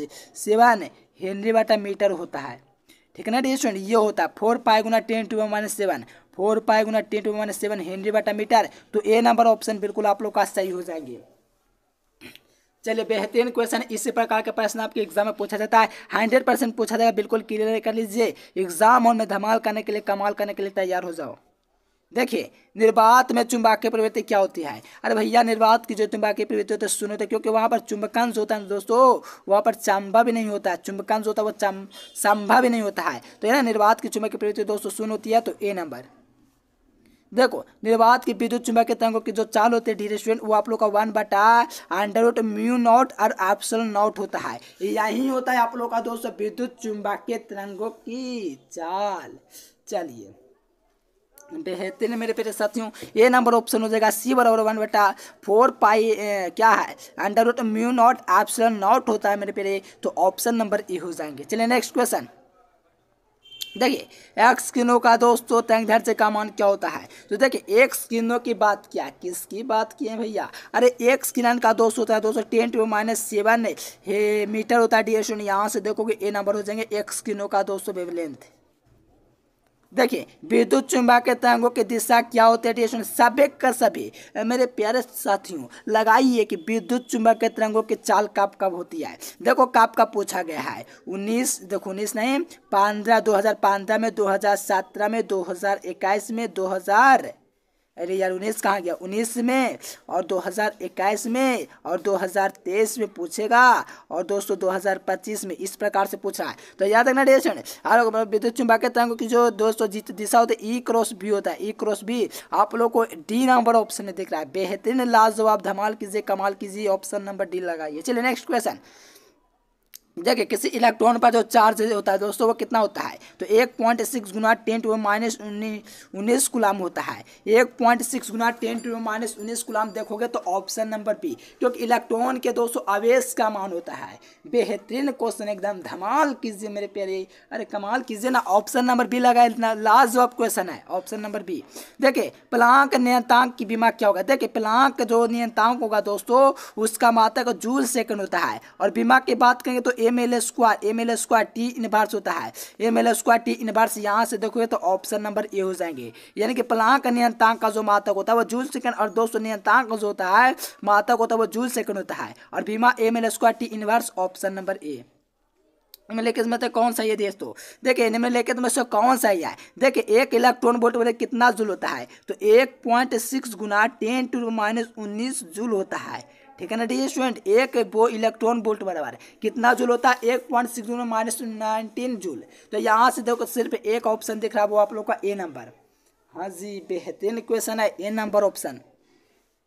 seven henry वाटा मीटर होता है ठीक है ना स्टूडेंट ये होता है फोर पाई गुना ten to minus seven four pi गुना ten to minus seven henry वाटा मीटर तो ए नंबर ऑप्शन बिल्कुल आप लोग का सही हो जाएंगे चलिए बेहतरीन क्वेश्चन इसी प्रकार के प्रश्न आपके एग्जाम में पूछा जाता है हंड्रेड परसेंट पूछा जाएगा बिल्कुल क्लियर कर लीजिए एग्जाम हॉल में धमाल करने के लिए कमाल करने के लिए तैयार हो जाओ देखिए निर्वात में चुंबकीय प्रवृत्ति क्या होती है अरे भैया निर्वात की जो चुंबकीय प्रवृत्ति होती है सुनो तो क्योंकि वहाँ पर चुंबकांश होता है दोस्तों वहाँ पर चांबा भी नहीं होता है चुंबकांश होता है वो चम सांभा भी नहीं होता है तो है ना निर्वात की चुंबकीय प्रवृत्ति दोस्तों सुन होती है तो ए नंबर देखो निर्वात की विद्युत चुंबक के तरंगों की जो चाल होती है डी स्टूडेंट वो आप लोग का वन बटा अंडरवुड म्यू नॉट और एप्सल नॉट होता है यही होता है आप लोग का दोस्तों विद्युत चुंबक के तरंगों की चाल चलिए बेहतरीन मेरे प्यारे साथियों ये नंबर ऑप्शन हो जाएगा सी बराबर वन बेटा फोर पाई ए, क्या है under root mu naught epsilon naught होता है मेरे प्यारे तो ऑप्शन नंबर ई हो जाएंगे चलिए नेक्स्ट क्वेश्चन देखिए एक्स किनो का दोस्तों तंगधर से का मान क्या होता है तो देखिए एक्स किनो की बात क्या किसकी बात की है भैया अरे एक्स किनन का दोस्त होता है दोस्तों ten to minus seven metre होता है डी एस यहाँ से देखोगे ए नंबर हो जाएंगे एक्स किनो का दोस्तों वेवलेंथ देखिए विद्युत चुंबकीय तरंगों की दिशा क्या होती है रेडिएशन सभी का सभी मेरे प्यारे साथियों लगाइए कि विद्युत के तरंगों की चाल कब कब होती है देखो कब कब पूछा गया है उन्नीस देखो उन्नीस नहीं पंद्रह दो हज़ार पंद्रह में दो हज़ार सत्रह में दो हज़ार इक्कीस में दो हज़ार अरे यार उन्नीस कहाँ गया उन्नीस में और 2021 में और 2023 में पूछेगा और दोस्तों 2025 में इस प्रकार से पूछ रहा है तो याद रखना डेशन लोग विद्युत चुंबकीय तरंग की जो दोस्तों जित दिशा होती है ई क्रॉस बी होता है ई क्रॉस बी आप लोग को डी नंबर ऑप्शन में दिख रहा है बेहतरीन लाजवाब धमाल कीजिए कमाल कीजिए ऑप्शन नंबर डी लगाइए चलिए नेक्स्ट क्वेश्चन देखिए किसी इलेक्ट्रॉन पर जो चार्ज होता है दोस्तों वो कितना होता है तो एक पॉइंट सिक्स गुना टेन टू माइनस उन्नीस गुलाम होता है एक पॉइंट सिक्स गुना टेन टू माइनस उन्नीस गुलाम देखोगे तो ऑप्शन नंबर बी क्योंकि इलेक्ट्रॉन के दोस्तों आवेश का मान होता है बेहतरीन क्वेश्चन एकदम धमाल कीजिए मेरे प्यारे अरे कमाल कीजिए ना ऑप्शन नंबर बी लगा इतना लाजवाब क्वेश्चन है ऑप्शन नंबर बी देखिए प्लांक नियंत्रक की बीमा क्या होगा देखिए प्लांक जो नियंत्रक होगा दोस्तों उसका माता का जूल सेकंड होता है और बीमा की बात करेंगे तो M L square M L square T inverse होता है M L square T inverse यहाँ से देखोगे तो ऑप्शन नंबर ए हो जाएंगे यानी कि प्लांक नियंत्रक का जो मातक होता है वो जूल सेकंड और दोस्तों नियंत्रक का जो होता है मातक होता है वो जूल सेकंड होता है और बीमा M L square T inverse option number A निम्नलिखित में से कौन सा है दोस्तों देखिए निम्नलिखित में से कौन सा है देखिए एक इलेक्ट्रॉन वोल्ट बोले कितना जूल होता है तो एक पॉइंट सिक्स गुना टेन टू माइनस उन्नीस जूल होता है ठीक है ना डी स्टूडेंट एक वो इलेक्ट्रॉन बोल्ट बराबर है कितना जूल होता है एक point six joule minus nineteen joule तो यहाँ से देखो सिर्फ एक ऑप्शन दिख रहा है वो आप लोग का ए नंबर हाँ जी बेहतरीन क्वेश्चन है ए नंबर ऑप्शन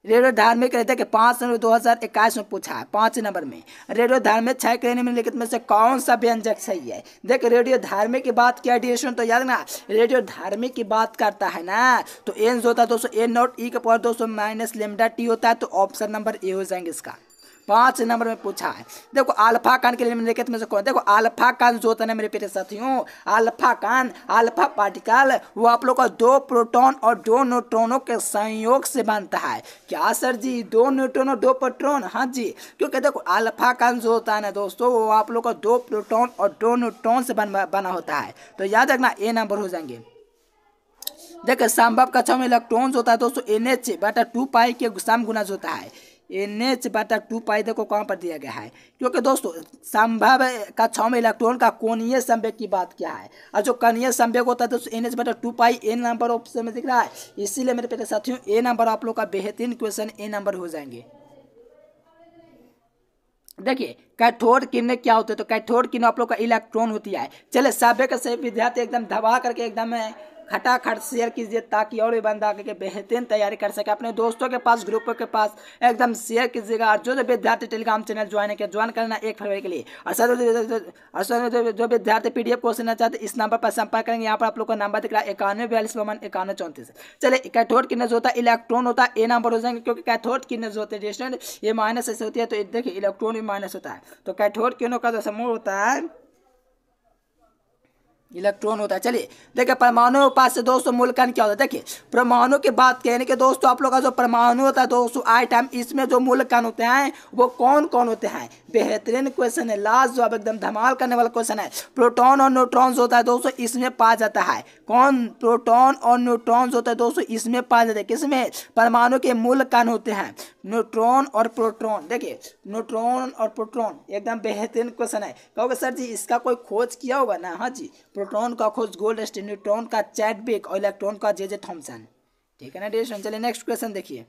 रेडियो धार्मिक रहता है कि पाँच नंबर दो हज़ार इक्कीस में पूछा है पाँच नंबर में रेडियो धार्मिक छः कहने में लिखित में से कौन सा व्यंजक सही है देख रेडियो धार्मिक की बात किया डिएशन तो याद ना रेडियो धार्मिक की बात करता है ना तो एन जो होता है दोस्तों एन नॉट ई के पावर दो सौ माइनस लेमडा टी होता है तो ऑप्शन नंबर ए हो जाएंगे इसका पांच नंबर में पूछा है देखो आल्फा कान के निम्नलिखित में से कौन देखो अल्फा कान जो है मेरे प्यारे साथियों अल्फा कान अल्फा पार्टिकल वो आप लोग का दो प्रोटोन और दो न्यूट्रोनों के संयोग से बनता है क्या सर जी दो न्यूट्रोन और दो प्रोटोन हाँ जी क्योंकि देखो अल्फा कान जो होता है ना दोस्तों वो आप लोग का दो प्रोटोन और दो न्यूट्रोन से बना होता है तो याद रखना ए नंबर हो जाएंगे देखिए संभव कक्षा में इलेक्ट्रॉन्स होता है दोस्तों एन एच बटा टू पाई के सम गुना होता है एन एच बटा टू पाई देखो कहाँ पर दिया गया है क्योंकि दोस्तों संभव कक्षाओं में इलेक्ट्रॉन का कोणीय संवेग की बात क्या है और जो कणीय संवेग होता है दोस्तों एन एच बटा two pi A number option में दिख रहा है इसीलिए मेरे प्यारे साथियों ए नंबर आप लोग का बेहतरीन क्वेश्चन ए नंबर हो जाएंगे देखिए कैथोड किरणें क्या होते हैं तो कैथोड किरण आप लोग का इलेक्ट्रॉन होती है चले सभी का सभी विद्यार्थी एकदम दबा करके एकदम खटाखट शेयर कीजिए ताकि और भी बंदा आगे बेहतरीन तैयारी कर सके अपने दोस्तों के पास ग्रुपों के पास एकदम शेयर कीजिएगा और जो जो विद्यार्थी टेलीग्राम चैनल ज्वाइन किया ज्वाइन करना एक फरवरी के लिए और सर जो विद्यार्थी पी डी एफ क्वेश्चन चाहते इस नंबर पर संपर्क करेंगे यहाँ पर आप लोग का नंबर दिख रहा है इक्यानवे बयालीस बवन इक्यानवे चौंतीस चलिए कैथोड किनेज होता है इलेक्ट्रॉन होता है ए नंबर हो जाएंगे क्योंकि कैथोड किनेज होते हैं ये माइनस ऐसे होती है तो देखिए इलेक्ट्रॉन भी माइनस होता है तो कैथोड किनों का जो समूह होता है इलेक्ट्रॉन होता है चलिए देखिए परमाणु पास से दोस्तों कण क्या होता है देखिए परमाणु की बात करें कि दोस्तों आप लोग का जो परमाणु होता है दोस्तों आई टाइम इसमें जो कण होते हैं वो कौन कौन होते हैं बेहतरीन क्वेश्चन है लास्ट जवाब एकदम धमाल करने वाला क्वेश्चन है प्रोटोन और न्यूट्रॉन्स होता है दोस्तों इसमें पाया जाता है कौन प्रोटोन और न्यूट्रॉन्स होता है दोस्तों इसमें पाया जाता है किसमें परमाणु के कण होते हैं न्यूट्रॉन और प्रोट्रॉन देखिए न्यूट्रॉन और प्रोट्रॉन एकदम बेहतरीन क्वेश्चन है कहोगे सर जी इसका कोई खोज किया होगा ना हाँ जी प्रोट्रॉन का खोज गोल्ड न्यूट्रॉन का चैटबिक और इलेक्ट्रॉन का जे जे थॉम्सन ठीक है ना डेस्ट चलिए नेक्स्ट क्वेश्चन देखिए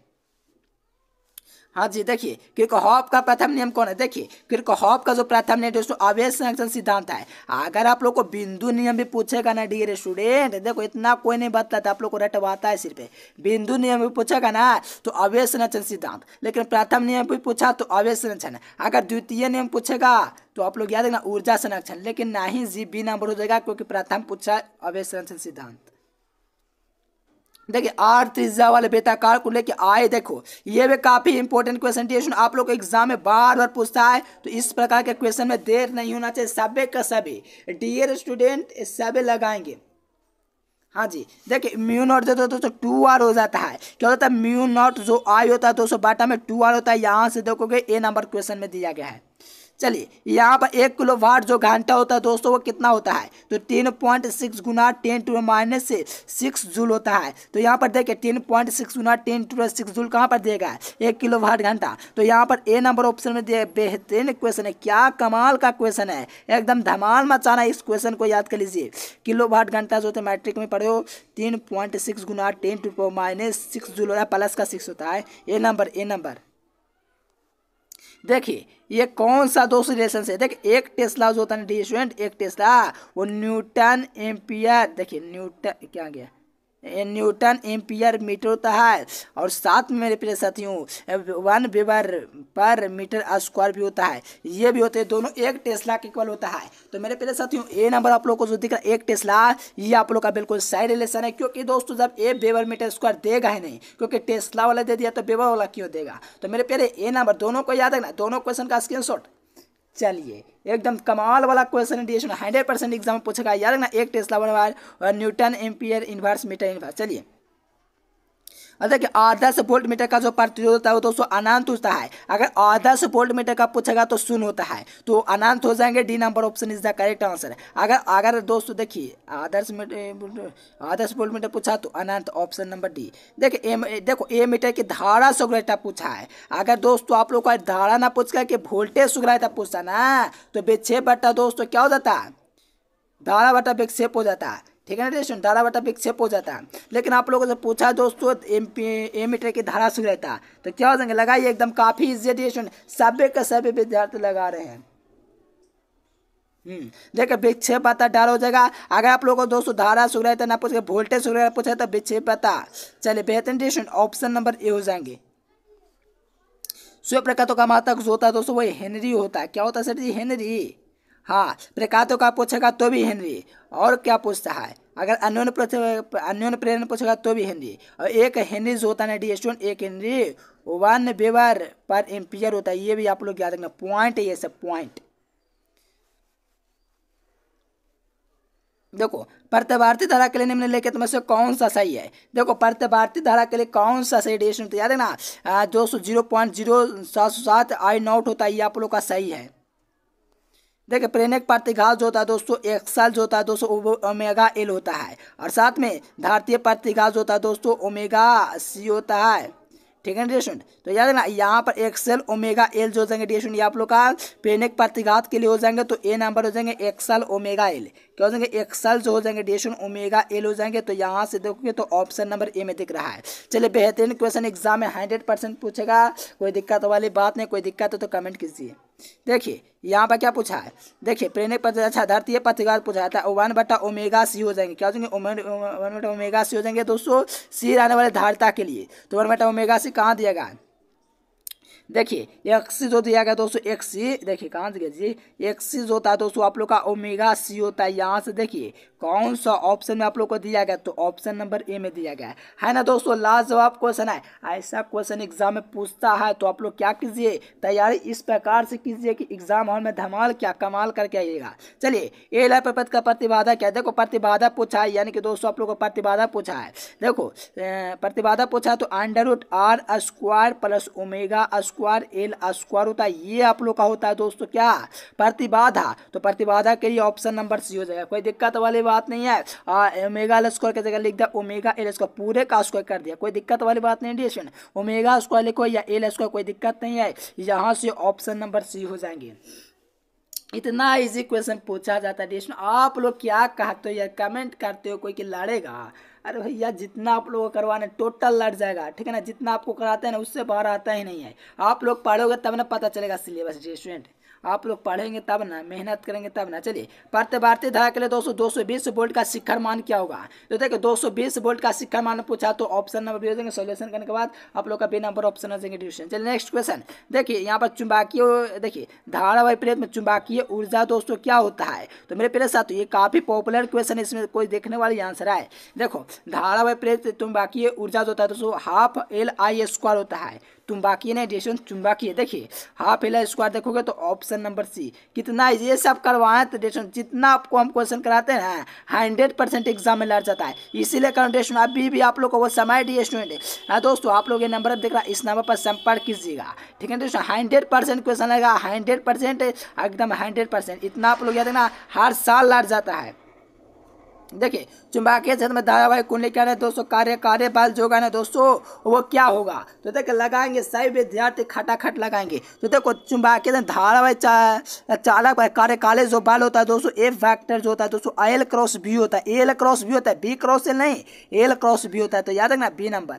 हाँ जी देखिए क्योंकि हॉप का प्रथम नियम कौन है देखिए क्योंकि हॉप का जो प्रथम नियम दोस्तों अवेश संरक्षण सिद्धांत है अगर आप लोग को बिंदु नियम भी पूछेगा ना डियर स्टूडेंट देखो इतना कोई नहीं बताता आप लोग को रटवाता है सिर्फ बिंदु नियम भी पूछेगा ना तो अवेश संरक्षण सिद्धांत लेकिन प्रथम नियम भी पूछा तो अवेश संरक्षण अगर द्वितीय नियम पूछेगा तो आप लोग याद रखना ऊर्जा संरक्षण लेकिन ना ही जी बी नंबर हो जाएगा क्योंकि प्रथम पूछा अवेश संरक्षण सिद्धांत देखिए आर त्रिज्या वाले बेताकार को लेके आए देखो ये भी काफ़ी इंपॉर्टेंट क्वेश्चन टेस्ट आप लोग एग्जाम में बार बार पूछता है तो इस प्रकार के क्वेश्चन में देर नहीं होना चाहिए सभी का सभी डियर स्टूडेंट सभी लगाएंगे हाँ जी देखिए म्यू नॉट देते दोस्तों टू आर हो जाता है क्या होता है म्यू नॉट जो आई होता है दोस्तों बाटा में टू आर होता है यहाँ से देखोगे ए नंबर क्वेश्चन में दिया गया है चलिए यहाँ पर एक किलो वाट जो घंटा होता है दोस्तों वो कितना होता है तो तीन पॉइंट सिक्स गुना टेन टू माइनस से सिक्स जूल होता है तो यहाँ पर देखिए तीन पॉइंट सिक्स गुना टेन टू सिक्स जूल कहाँ पर देगा एक किलो वाट घंटा तो यहाँ पर ए नंबर ऑप्शन में दिया बेहतरीन क्वेश्चन है क्या कमाल का क्वेश्चन है एकदम धमाल मचाना इस क्वेश्चन को याद कर लीजिए किलो वाट घंटा जो होता है मैट्रिक में पढ़े हो तीन पॉइंट सिक्स गुना ten to minus six joule होता है प्लस का सिक्स होता है ए नंबर ए नंबर देखिए ये कौन सा दो रिलेशन है देखिए एक टेस्ला जो होता है डी एक टेस्ला वो न्यूटन एम्पियर देखिए न्यूटन क्या गया न्यूटन एम्पियर मीटर होता है और साथ में मेरे प्रिय साथियों one weber per metre square भी होता है ये भी होते हैं दोनों एक टेस्ला के इक्वल होता है तो मेरे प्रिय साथियों ए नंबर आप लोग को जो दिख रहा है एक टेस्ला ये आप लोग का बिल्कुल सही रिलेशन है क्योंकि दोस्तों जब ए वेबर मीटर स्क्वायर देगा ही नहीं क्योंकि टेस्ला वाला दे दिया तो वेबर वाला क्यों देगा तो मेरे प्यारे ए नंबर दोनों को याद रखना दोनों क्वेश्चन का स्क्रीन चलिए एकदम कमाल वाला क्वेश्चन है हंड्रेड परसेंट एग्जाम पूछेगा याद रखना एक टेस्ला बनवा और newton ampere inverse metre inverse चलिए मतलब कि आदर्श वोल्ट मीटर का जो प्रतिरोध होता है वो दोस्तों अनंत होता है अगर आदर्श वोल्ट मीटर का पूछेगा तो शून्य होता है तो अनंत हो जाएंगे D number option is the correct answer अगर अगर दोस्तों देखिए आदर्श आदर्श वोल्ट मीटर पूछा तो अनंत ऑप्शन नंबर डी देखिए देखो ए मीटर की धारा सुग्रहता पूछा है अगर दोस्तों आप लोग का धारा ना पूछ करके वोल्टेज सुग्रहता पूछता ना तो बेचे बट्टा दोस्तों क्या हो जाता है धारा बट्टा बेक्षेप हो जाता है ठीक है ना स्टूडेंट धारा बटा पिक सेप हो जाता है लेकिन आप लोगों से पूछा दोस्तों एम मीटर की धारा सुख रहता तो क्या हो जाएंगे लगाइए एकदम काफ़ी इज्जत स्टूडेंट सभी का सभी विद्यार्थी लगा रहे हैं हम्म, देखिए विक्षेप पता डर हो जाएगा अगर आप लोगों को दोस्तों धारा सुख रहे तो ना पूछ वोल्टेज सुख रहे है पूछा तो विक्षेप पता चलिए बेहतरीन डिशन ऑप्शन नंबर ए हो जाएंगे सूर्य प्रकाश तो का मातक जो होता है दोस्तों वही हेनरी होता है क्या होता है सर जी हेनरी हाँ प्रकातों का पूछेगा तो भी हेनरी और क्या पूछता है अगर अन्योन अन्योन प्रेरण पूछेगा तो भी हेनरी और एक हेनरी जो होता है डी स्टोन एक henry one weber per ampere होता है ये भी आप लोग याद रखना पॉइंट है ये सब पॉइंट देखो प्रत्यावर्ती धारा के लिए निम्न लिखित तो में से कौन सा सही है देखो प्रत्यावर्ती धारा के लिए कौन सा सही डेशन तो याद है ना दो सौ जीरो पॉइंट जीरो सात सौ सात आई नॉट होता है ये आप लोग का सही है देखिए प्रेनेक प्रतिघात होता है दोस्तों एक्सल जो होता है दोस्तों ओमेगा एल होता है और साथ में भारतीय प्रतिघात होता है दोस्तों ओमेगा सी होता है ठीक है ना तो याद ना यहाँ पर एक्सेल ओमेगा एल जो हो जाएंगे डियर ये आप लोग का पेनिक प्रतिघात के लिए हो जाएंगे तो ए नंबर हो जाएंगे एक्सल ओमेगा एल क्या हो जाएंगे एक्सल जो हो जाएंगे डिशन ओमेगा एल हो जाएंगे तो यहाँ से देखोगे तो ऑप्शन नंबर ए में दिख रहा है चलिए बेहतरीन क्वेश्चन एग्जाम में हंड्रेड परसेंट पूछेगा कोई दिक्कत वाली बात नहीं कोई दिक्कत हो तो कमेंट कीजिए देखिए यहाँ पर क्या पूछा है देखिए प्रेरक पद अच्छा धरती है पत्रकार पूछा जाता है वन बटा ओमेगा सी हो जाएंगे क्या हो जाएंगे वन बटा ओमेगा सी हो जाएंगे दोस्तों सी रहने वाले धारता के लिए तो वन बटा ओमेगा सी कहाँ दिया गया देखिए एक्सी जो दिया गया दोस्तों एक्सी देखिए कहाँ दिया गया जी एक्सी जो होता है दोस्तों आप लोग का ओमेगा सी होता है यहाँ से देखिए कौन सा ऑप्शन में आप लोग को दिया गया तो ऑप्शन नंबर ए में दिया गया है है ना दोस्तों लास्ट जवाब क्वेश्चन है ऐसा क्वेश्चन एग्जाम में पूछता है तो आप लोग क्या कीजिए तैयारी इस प्रकार से कीजिए कि एग्जाम हॉल में धमाल क्या कमाल करके आइएगा चलिए ए लपत का प्रतिभाधा क्या देखो प्रतिभाधा पूछा है यानी कि दोस्तों आप लोग को प्रतिभाधा पूछा है देखो प्रतिभाधा पूछा तो under root R square plus omega square L square होता है ये आप लोग का होता है दोस्तों क्या प्रतिबाधा तो प्रतिबाधा के लिए ऑप्शन नंबर सी हो जाएगा कोई दिक्कत वाली बात बात नहीं है ओमेगा एल स्क्वायर की जगह लिख दिया ओमेगा एल स्क्वायर पूरे का स्क्वायर कर दिया कोई दिक्कत वाली बात नहीं डियर ओमेगा स्क्वायर लिखो या एल स्क्वायर कोई दिक्कत नहीं है यहाँ से ऑप्शन नंबर सी हो जाएंगे इतना इजी क्वेश्चन पूछा जाता है डियर आप लोग क्या कहते हो या कमेंट करते हो कोई कि लड़ेगा अरे भैया जितना आप लोगों को करवाने है टोटल लट जाएगा ठीक है ना जितना आपको कराते हैं ना उससे बाहर आता ही नहीं है आप लोग पढ़ोगे तब ना पता चलेगा सिलेबस स्टूडेंट आप लोग पढ़ेंगे तब ना मेहनत करेंगे तब ना चलिए पढ़ते भारतीय धारा के लिए दोस्तों दो सौ बीस वोल्ट का शिखर मान क्या होगा तो देखिए दो सौ बीस वोल्ट का शिखर मान पूछा तो ऑप्शन नंबर भी हो जाएंगे सोल्यूशन करने के बाद आप लोग का बी नंबर ऑप्शन हो जाएंगे ट्यूशन चलिए नेक्स्ट क्वेश्चन देखिए यहाँ पर चुंबकीय देखिए धारा विपरीत में चुंबकीय ऊर्जा दोस्तों क्या होता है तो मेरे पहले साथ ये काफ़ी पॉपुलर क्वेश्चन है इसमें कोई देखने वाली आंसर आए देखो धारा बाई प्रेस चुंबकीय ऊर्जा जो होता है दोस्तों हाफ एल आई स्क्वायर होता है चुंबकीय नहीं डेशन चुंबाकीय देखिए हाफ एल आई स्क्वायर देखोगे तो ऑप्शन नंबर सी कितना ये सब करवाएं तो डेशन जितना आपको हम क्वेश्चन कराते हैं हंड्रेड परसेंट एग्जाम में लड़ जाता है इसीलिए कारण डेशन अभी भी आप लोग को वो समय डी स्टूडेंट है दोस्तों आप लोग ये नंबर देख रहा है इस नंबर पर संपर्क कीजिएगा ठीक है डेशन हंड्रेड परसेंट क्वेश्चन लगेगा हंड्रेड परसेंट एकदम हंड्रेड परसेंट इतना आप लोग याद रखना हर साल लड़ जाता है देखिए चुंबकीय क्षेत्र में धारावाहिक कुंडली क्या दोस्तों कार्य कार्यपाल जो है दोस्तों वो क्या होगा तो देखो लगाएंगे सही विद्यार्थी खटाखट लगाएंगे तो देखो चुंबकीय धारावाहिक चालक कार्यकाले जो बाल होता है दोस्तों ए फैक्टर जो होता है दोस्तों एल क्रॉस बी होता है एल क्रॉस बी होता है बी क्रॉस नहीं एल क्रॉस बी होता है तो याद रखना बी नंबर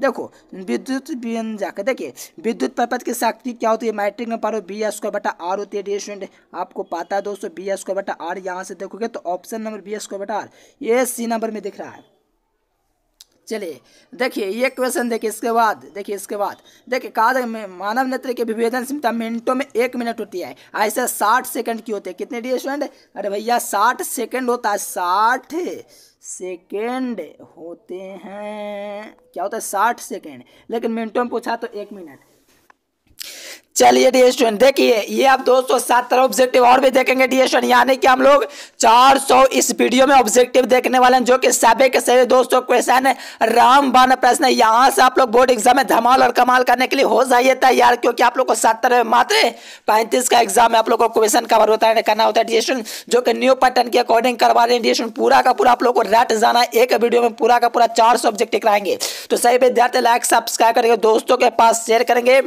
देखो विद्युत व्यंजक देखिए विद्युत परिपथ की शक्ति क्या होती है मैट्रिक में पारो बी एस स्क्वायर बटा आर होती है स्टूडेंट आपको पता है दोस्तों बी एस स्क्वायर बटा आर यहाँ से देखोगे तो option number V S square बटा आर ये सी नंबर में दिख रहा है चलिए देखिए ये क्वेश्चन देखिए इसके बाद देखिए इसके बाद देखिए कहा मानव नेत्र के विभेदन क्षमता मिनटों में एक मिनट होती है ऐसे साठ सेकंड की होती है कितने डी स्टूडेंट अरे भैया साठ सेकंड होता है साठ सेकेंड होते हैं क्या होता है साठ सेकेंड लेकिन मिनटों में पूछा तो एक मिनट चलिए डी स्टूडेंट देखिए ये आप दोस्तों सात तरह ऑब्जेक्टिव और भी देखेंगे डी स्टूडेंट यानी कि हम लोग 400 इस वीडियो में ऑब्जेक्टिव देखने वाले हैं जो कि सभी के सभी दोस्तों क्वेश्चन है रामबान प्रश्न है यहाँ से आप लोग बोर्ड एग्जाम में धमाल और कमाल करने के लिए हो जाइए तैयार क्योंकि आप लोग को सात तरह मात्र पैंतीस का एग्जाम है आप लोग को क्वेश्चन कवर होता है करना होता है डी स्टूडेंट जो कि न्यू पैटर्न के अकॉर्डिंग करवा रहे हैं डी स्टूडेंट पूरा का पूरा आप लोग को रट जाना एक वीडियो में पूरा का पूरा चार सौ ऑब्जेक्टिव कराएंगे तो सही विद्यार्थी लाइक सब्सक्राइब करेंगे दोस्तों के पास शेयर करेंगे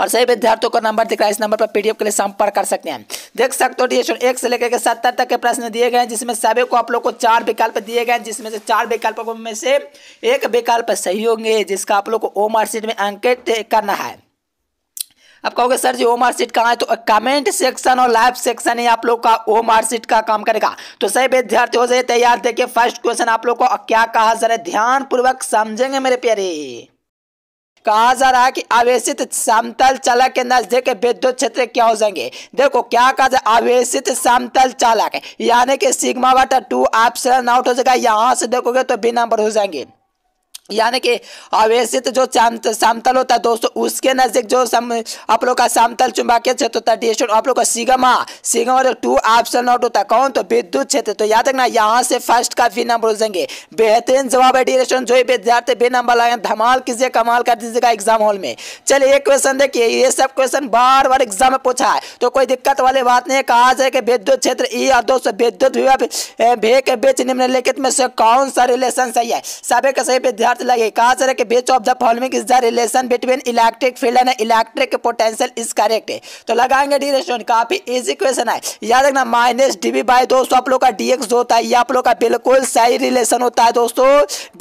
और सभी विद्यार्थियों को नंबर दिख रहा है इस नंबर पर पीडीएफ के लिए संपर्क कर सकते हैं देख सकते हो डियर एक से लेकर के सत्तर तक के प्रश्न दिए गए हैं जिसमें सभी को आप लोग को चार विकल्प दिए गए हैं जिसमें से चार विकल्प में से एक विकल्प सही होंगे जिसका आप लोग को ओ मार्कशीट में अंकित करना है अब कहोगे सर जी ओ मार्कशीट कहाँ है तो कमेंट सेक्शन और लाइव सेक्शन ही आप लोग का ओ मार्कशीट का काम करेगा तो सही विद्यार्थी हो जाए तैयार देखिए फर्स्ट क्वेश्चन आप लोग को क्या कहा जरा ध्यानपूर्वक समझेंगे मेरे प्यारे कहा जा रहा है कि आवेशित समतल चालक के नजदीक विद्युत क्षेत्र क्या हो जाएंगे देखो क्या कहा जाए आवेशित समतल चालक यानी कि सिग्मा वाटर टू आप आउट हो जाएगा यहाँ से देखोगे तो बी नंबर हो जाएंगे यानी कि आवेशित जो समतल होता है दोस्तों उसके नजदीक जो सम आप लोग का समतल चुंबकीय क्षेत्र होता है डिस्टन आप लोग का सिगमा सिगमा जो टू ऑप्शन नॉट होता है कौन तो विद्युत क्षेत्र तो याद रखना यहाँ से फर्स्ट का भी नंबर देंगे बेहतरीन जवाब है डिस्टन जो विद्यार्थी भी नंबर लगाए धमाल कीजिए कमाल कर दीजिएगा एग्जाम हॉल में चलिए एक क्वेश्चन देखिए ये सब क्वेश्चन बार बार एग्जाम में पूछा है तो कोई दिक्कत वाली बात नहीं कहा जाए कि विद्युत क्षेत्र ई e और दोस्तों विद्युत विभाग भे के बीच निम्नलिखित में से कौन सा रिलेशन सही है सभी का सही विद्यार्थी बात लगे कहा सर कि which of the following is the relation between electric field and electric potential is correct तो लगाएंगे डी रेस्टोरेंट काफी इजी क्वेश्चन है याद रखना माइनस डी बी बाई दोस्तों आप लोग का डी एक्स होता है ये आप लोग का बिल्कुल सही रिलेशन होता है दोस्तों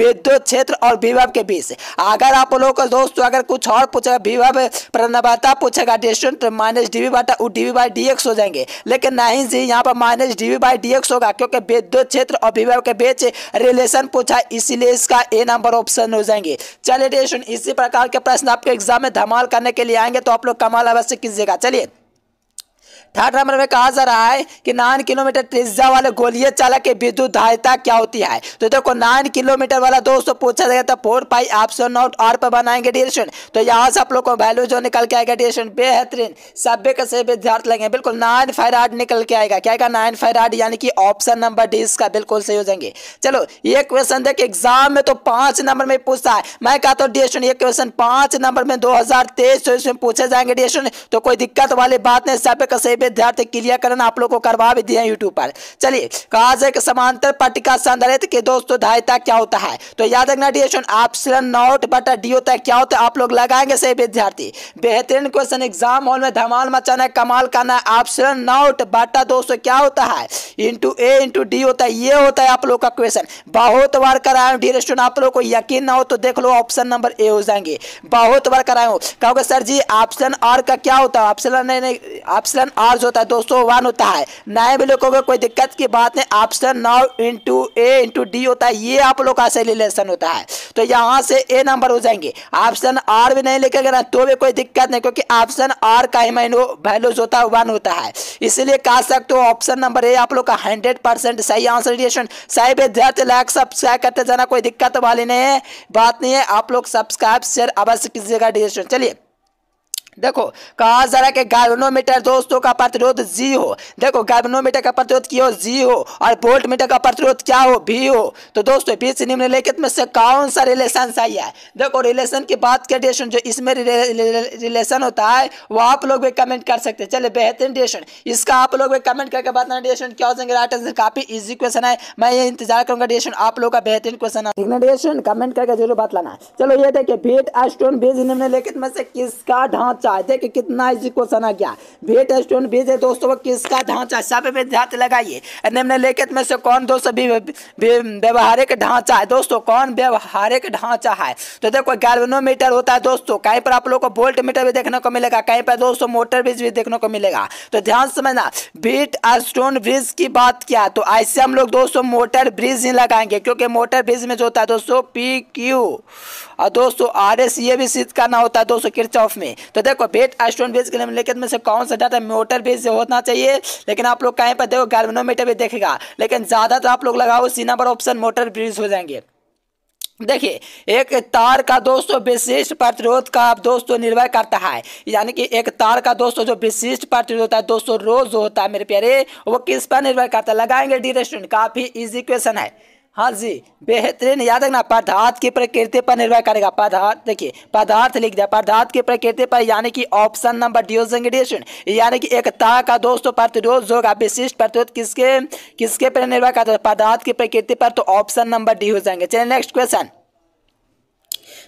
विद्युत क्षेत्र और विभव के बीच अगर आप लोग को दोस्तों अगर कुछ और पूछेगा विभव प्रणवता पूछेगा रेस्टोरेंट माइनस डी बी बाटा D V by D X हो जाएंगे लेकिन नहीं जी यहाँ पर minus D V by D X होगा क्योंकि विद्युत क्षेत्र और विभव के बीच रिलेशन पूछा इसीलिए इसका ए नंबर ऑफ ऑप्शन हो जाएंगे चलिए इसी प्रकार के प्रश्न आपके एग्जाम में धमाल करने के लिए आएंगे तो आप लोग कमाल अवश्य कीजिएगा चलिए थर्ड नंबर में कहा जा रहा है कि नाइन किलोमीटर त्रिज्या वाले गोलीय चालक की विद्युत धारिता क्या होती है तो देखो नाइन किलोमीटर वाला दोस्तों पूछा जाएगा तो फोर पाई ऑप्शन नॉट और पर बनाएंगे डिरेक्शन तो यहाँ से आप लोग को वैल्यू जो निकल के आएगा डिरेक्शन बेहतरीन सभ्य का सभी विद्यार्थी लगेंगे बिल्कुल नाइन फाइव फाइराड निकल के आएगा क्या आएगा नाइन फाइव फाइराड यानी कि ऑप्शन नंबर डी इसका बिल्कुल सही हो जाएंगे चलो ये क्वेश्चन देख एग्जाम में तो पांच नंबर में पूछता है मैं कहता हूँ डिरेक्शन ये क्वेश्चन पांच नंबर में दो हजार तेईस में पूछे जाएंगे डिरेक्शन तो कोई दिक्कत वाली बात नहीं सभ्य का सही विद्यार्थी क्लियरकरण आप लोग को करवा भी दिए यूट्यूब पर चलिए कहा जाए कि समांतर पटिका संधारित के दोस्तों धायता क्या होता है तो याद रखना डिएशन ऑप्शन नॉट बट डी होता है क्या होता है आप लोग लगाएंगे सही विद्यार्थी बेहतरीन क्वेश्चन एग्जाम हॉल में धमाल मचाना कमाल करना है ऑप्शन नॉट बटा दोस्तों क्या होता है इंटू ए इंटू डी होता है ये होता है आप लोग का क्वेश्चन बहुत बार कराया हूँ डिएशन आप लोग को यकीन ना हो तो देख लो ऑप्शन नंबर ए हो जाएंगे बहुत बार कराया हूँ कहोगे सर जी ऑप्शन आर का क्या होता है ऑप्शन नहीं ऑप्शन आर चार्ज होता है दोस्तों वन होता है नए भी लोगों को कोई दिक्कत की बात नहीं ऑप्शन नौ इंटू ए इंटू डी होता है ये आप लोग का सही रिलेशन होता है तो यहाँ से ए नंबर हो जाएंगे ऑप्शन आर भी नहीं लिखेगा ना तो भी कोई दिक्कत नहीं क्योंकि ऑप्शन आर का ही मैनो वैल्यूज होता है वन होता है इसलिए कह सकते हो ऑप्शन नंबर ए आप लोग का हंड्रेड परसेंट सही आंसर रिएशन सही विद्यार्थी लाइक सब्सक्राइब करते जाना कोई दिक्कत वाली नहीं है बात नहीं है आप लोग सब्सक्राइब शेयर अवश्य कीजिएगा डिएशन चलिए देखो कहा जा रहा है कि गार्बनोमीटर दोस्तों का प्रतिरोध जी हो देखो गार्बनोमीटर का प्रतिरोध क्या हो जी हो और वोल्ट मीटर का प्रतिरोध क्या हो भी हो तो दोस्तों बीच निम्नलिखित में से कौन सा रिलेशन सही है देखो रिलेशन की बात कर डेशन जो इसमें रिले, रिले, रिलेशन होता है वो आप लोग भी कमेंट कर सकते हैं चले बेहतरीन डेशन इसका आप लोग भी कमेंट करके बताना डेशन क्या हो जाएंगे राइट आंसर काफी ईजी क्वेश्चन है मैं ये इंतजार करूंगा डेशन आप लोग का बेहतरीन क्वेश्चन है ठीक डेशन कमेंट करके जरूर बात लाना चलो ये देखिए भेट स्टोन बीज निम्नलिखित में से किसका ढांचा चाहते कि कितना इसी क्वेश्चन आ गया भेट स्टूडेंट भेद है दोस्तों किसका ढांचा सब विद्यार्थ लगाइए निम्नलिखित में से कौन दो सभी व्यवहारिक ढांचा है दोस्तों कौन व्यवहारिक ढांचा है तो देखो गैल्वेनोमीटर होता है दोस्तों कहीं पर आप लोग को वोल्ट मीटर भी देखने को मिलेगा कहीं पर दोस्तों मोटर ब्रिज भी देखने को मिलेगा तो ध्यान समझना भेट स्टोन ब्रिज की बात किया तो ऐसे हम लोग दोस्तों मोटर ब्रिज ही लगाएंगे क्योंकि मोटर ब्रिज में जो होता है दोस्तों पी क्यू और दोस्तों आर एस ये भी सिद्ध करना होता है दोस्तों किरचॉफ में तो देखो देखो बेट स्टोन बेस के निम्नलिखित में से कौन सा डाटा मोटर बेस से होना चाहिए लेकिन आप लोग कहीं पर देखो गार्मिनोमीटर भी देखेगा लेकिन ज़्यादातर तो आप लोग लगाओ C number option motor bridge हो जाएंगे देखिए एक तार का दोस्तों विशिष्ट प्रतिरोध का दोस्तों निर्भर करता है यानी कि एक तार का दोस्तों जो विशिष्ट प्रतिरोध होता है दोस्तों रोज होता है मेरे प्यारे वो किस पर निर्भर करता है लगाएंगे डी रेस्टोरेंट काफ़ी इजी क्वेश्चन है हाँ जी बेहतरीन याद रखना पदार्थ की प्रकृति पर निर्भर करेगा पदार्थ देखिए पदार्थ लिख दिया पदार्थ की प्रकृति पर यानी कि ऑप्शन नंबर डी डिजोजन यानी कि एक का दोस्तों प्रतिरोध होगा विशिष्ट प्रतिरोध किसके किसके पर निर्भर करता है पदार्थ की प्रकृति पर तो ऑप्शन नंबर डी हो जाएंगे चलिए नेक्स्ट क्वेश्चन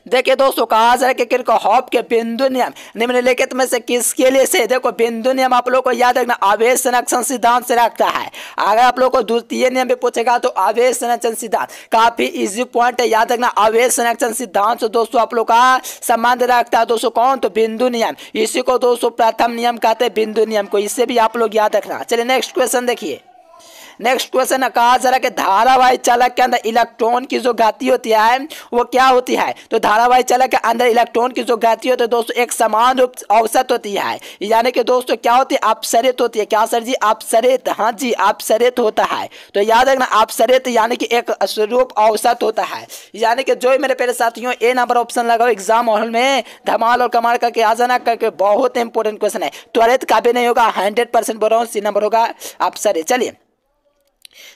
देखिए दोस्तों कहा जा रहा है कि हॉप के बिंदु नियम निम्नलिखित में से किसके लिए से देखो बिंदु नियम आप लोग को याद रखना आवेश संरक्षण सिद्धांत से रखता है अगर आप लोग को द्वितीय नियम भी पूछेगा तो आवेश संरक्षण सिद्धांत काफी इजी पॉइंट है याद रखना आवेश संरक्षण सिद्धांत दोस्तों आप लोग का संबंध रखता है दोस्तों कौन तो बिंदु नियम इसी को दोस्तों प्रथम नियम कहते हैं बिंदु नियम को इससे भी आप लोग याद रखना चलिए नेक्स्ट क्वेश्चन देखिए नेक्स्ट क्वेश्चन है कहा जरा कि धारावाही चालक के अंदर इलेक्ट्रॉन की जो गति होती है वो क्या होती है तो धारावाही चालक के अंदर इलेक्ट्रॉन की जो गति होती है तो दोस्तों एक समान रूप औसत होती है यानी कि दोस्तों क्या होती है अपसरित होती है क्या सर जी अपसरित हाँ जी अपसरित होता है तो याद रखना अपसरित यानी कि एक स्वरूप औसत होता है यानी कि जो मेरे पेरे साथियों ए नंबर ऑप्शन लगाओ एग्जाम हॉल में धमाल और कमाल करके आ जाना करके बहुत इंपॉर्टेंट क्वेश्चन है त्वरित काफी नहीं होगा हंड्रेड परसेंट बोल रहा हूँ सी नंबर होगा अपसरित चलिए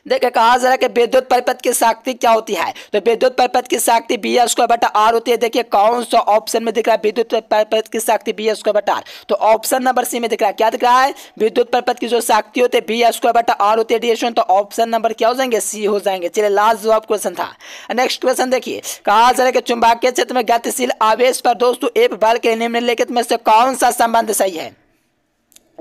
देखिए कहा जा रहा है कि विद्युत परिपथ की शक्ति क्या होती है तो विद्युत परिपथ की शक्ति बी एस बटा आर होती है देखिए कौन सा ऑप्शन में दिख रहा है विद्युत परिपथ की शक्ति बी एस बटा आर तो ऑप्शन नंबर सी में दिख रहा है क्या दिख रहा है विद्युत परिपथ की जो शक्ति होती है बी एस बटा आर होती है तो ऑप्शन नंबर क्या हो जाएंगे सी हो जाएंगे चलिए लास्ट जवाब क्वेश्चन था नेक्स्ट क्वेश्चन देखिए कहा जा रहा है कि चुंबकीय क्षेत्र में गतिशील आवेश पर दोस्तों एक बल के निम्नलिखित में से कौन सा संबंध सही है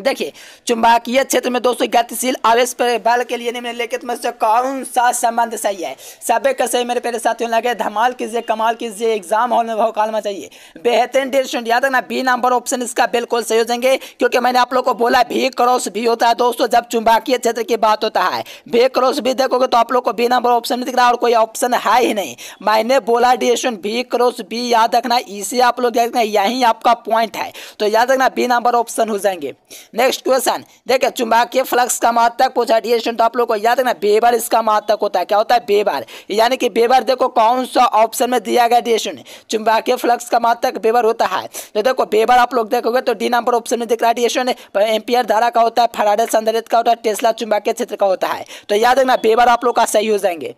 देखिए चुंबकीय क्षेत्र में दोस्तों गतिशील आवेश पर बल के लिए निम्नलिखित तो में से कौन सा संबंध सही है सबे का सही मेरे पहले साथियों लगे धमाल कीजिए कमाल कीजिए एग्जाम हॉल में बहुत कालमा चाहिए बेहतरीन डेयर स्टूडेंट याद रखना बी नंबर ऑप्शन इसका बिल्कुल सही हो जाएंगे क्योंकि मैंने आप लोग को बोला भी क्रॉस भी होता है दोस्तों जब चुंबकीय क्षेत्र की बात होता है भी क्रॉस भी देखोगे तो आप लोग को बी नंबर ऑप्शन में दिख रहा है और कोई ऑप्शन है ही नहीं मैंने बोला डेयर स्टूडेंट भी क्रॉस भी याद रखना इसी आप लोग याद रखना यही आपका पॉइंट है तो याद रखना बी नंबर ऑप्शन हो जाएंगे नेक्स्ट क्वेश्चन देखिए चुंबकीय फ्लक्स का महत्व पूछा डी स्टूडेंट तो आप लोग को याद रखना बेबर इसका महत्व होता है क्या होता है बेबर यानी कि बेबर देखो कौन सा ऑप्शन में दिया गया डी स्टूडेंट चुंबकीय फ्लक्स का महत्व बेबर होता है तो देखो बेबर आप लोग देखोगे तो डी नंबर ऑप्शन में दिख रहा है डी स्टूडेंट एम्पियर धारा का होता है फराडे संदरित का होता है टेस्ला चुंबकीय क्षेत्र का होता है तो याद रखना बेबर आप लोग का सही हो जाएंगे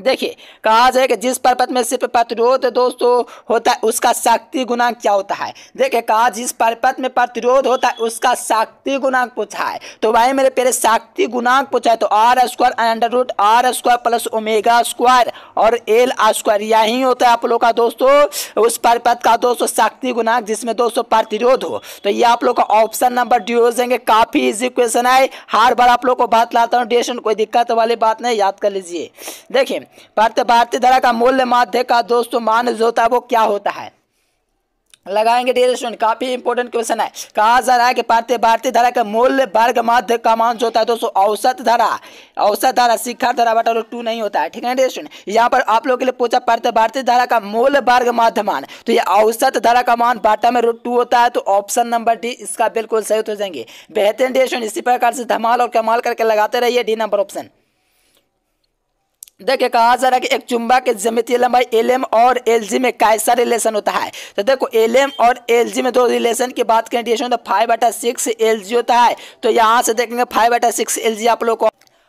देखिए कहा जाए कि जिस पर्वत में सिर्फ प्रतिरोध दोस्तों होता है उसका शक्ति गुणांक क्या होता है देखिए कहा जिस पर्वत में प्रतिरोध होता है उसका शक्ति गुणांक पूछा है तो भाई मेरे पेरे शक्ति गुणांक पूछा है तो R square under root R square plus omega square और एल स्क्वायर यही होता है आप लोग का दोस्तों उस पर्वत का दोस्तों शक्ति गुणांक जिसमें दोस्तों प्रतिरोध हो तो ये आप लोग का ऑप्शन नंबर डी हो जाएंगे काफ़ी इजी क्वेश्चन है हर बार आप लोग को बात लाता हूँ डेशन कोई दिक्कत वाली बात नहीं याद कर लीजिए देखिए भारतीय भारतीय धारा का मूल्य माध्य का दोस्तों मान जो होता है वो क्या होता है लगाएंगे डी स्टूडेंट काफी इंपोर्टेंट क्वेश्चन है कहा जा रहा है कि भारतीय भारतीय धारा का मूल्य वर्ग माध्य का मान जो होता है दोस्तों औसत धारा औसत धारा शिखर धारा बटा टू नहीं होता है ठीक है डी स्टूडेंट यहाँ पर आप लोगों के लिए पूछा भारतीय भारतीय धारा का मूल्य वर्ग माध्य मान तो ये औसत धारा का मान बाटा में रूट टू होता है तो ऑप्शन नंबर डी इसका बिल्कुल सही हो जाएंगे बेहतरीन डी स्टूडेंट इसी प्रकार से धमाल और कमाल करके लगाते रहिए डी नंबर ऑप्शन देखिए कहा जा रहा है कि एक चुंबा के ज्यामितीय लंबाई एम और जी में कैसा रिलेशन होता है तो देखो एम और जी में दो रिलेशन की बात करें तो फाइव बटा सिक्स एल होता है तो यहाँ से देखेंगे फाइव बटा सिक्स एल आप लोग को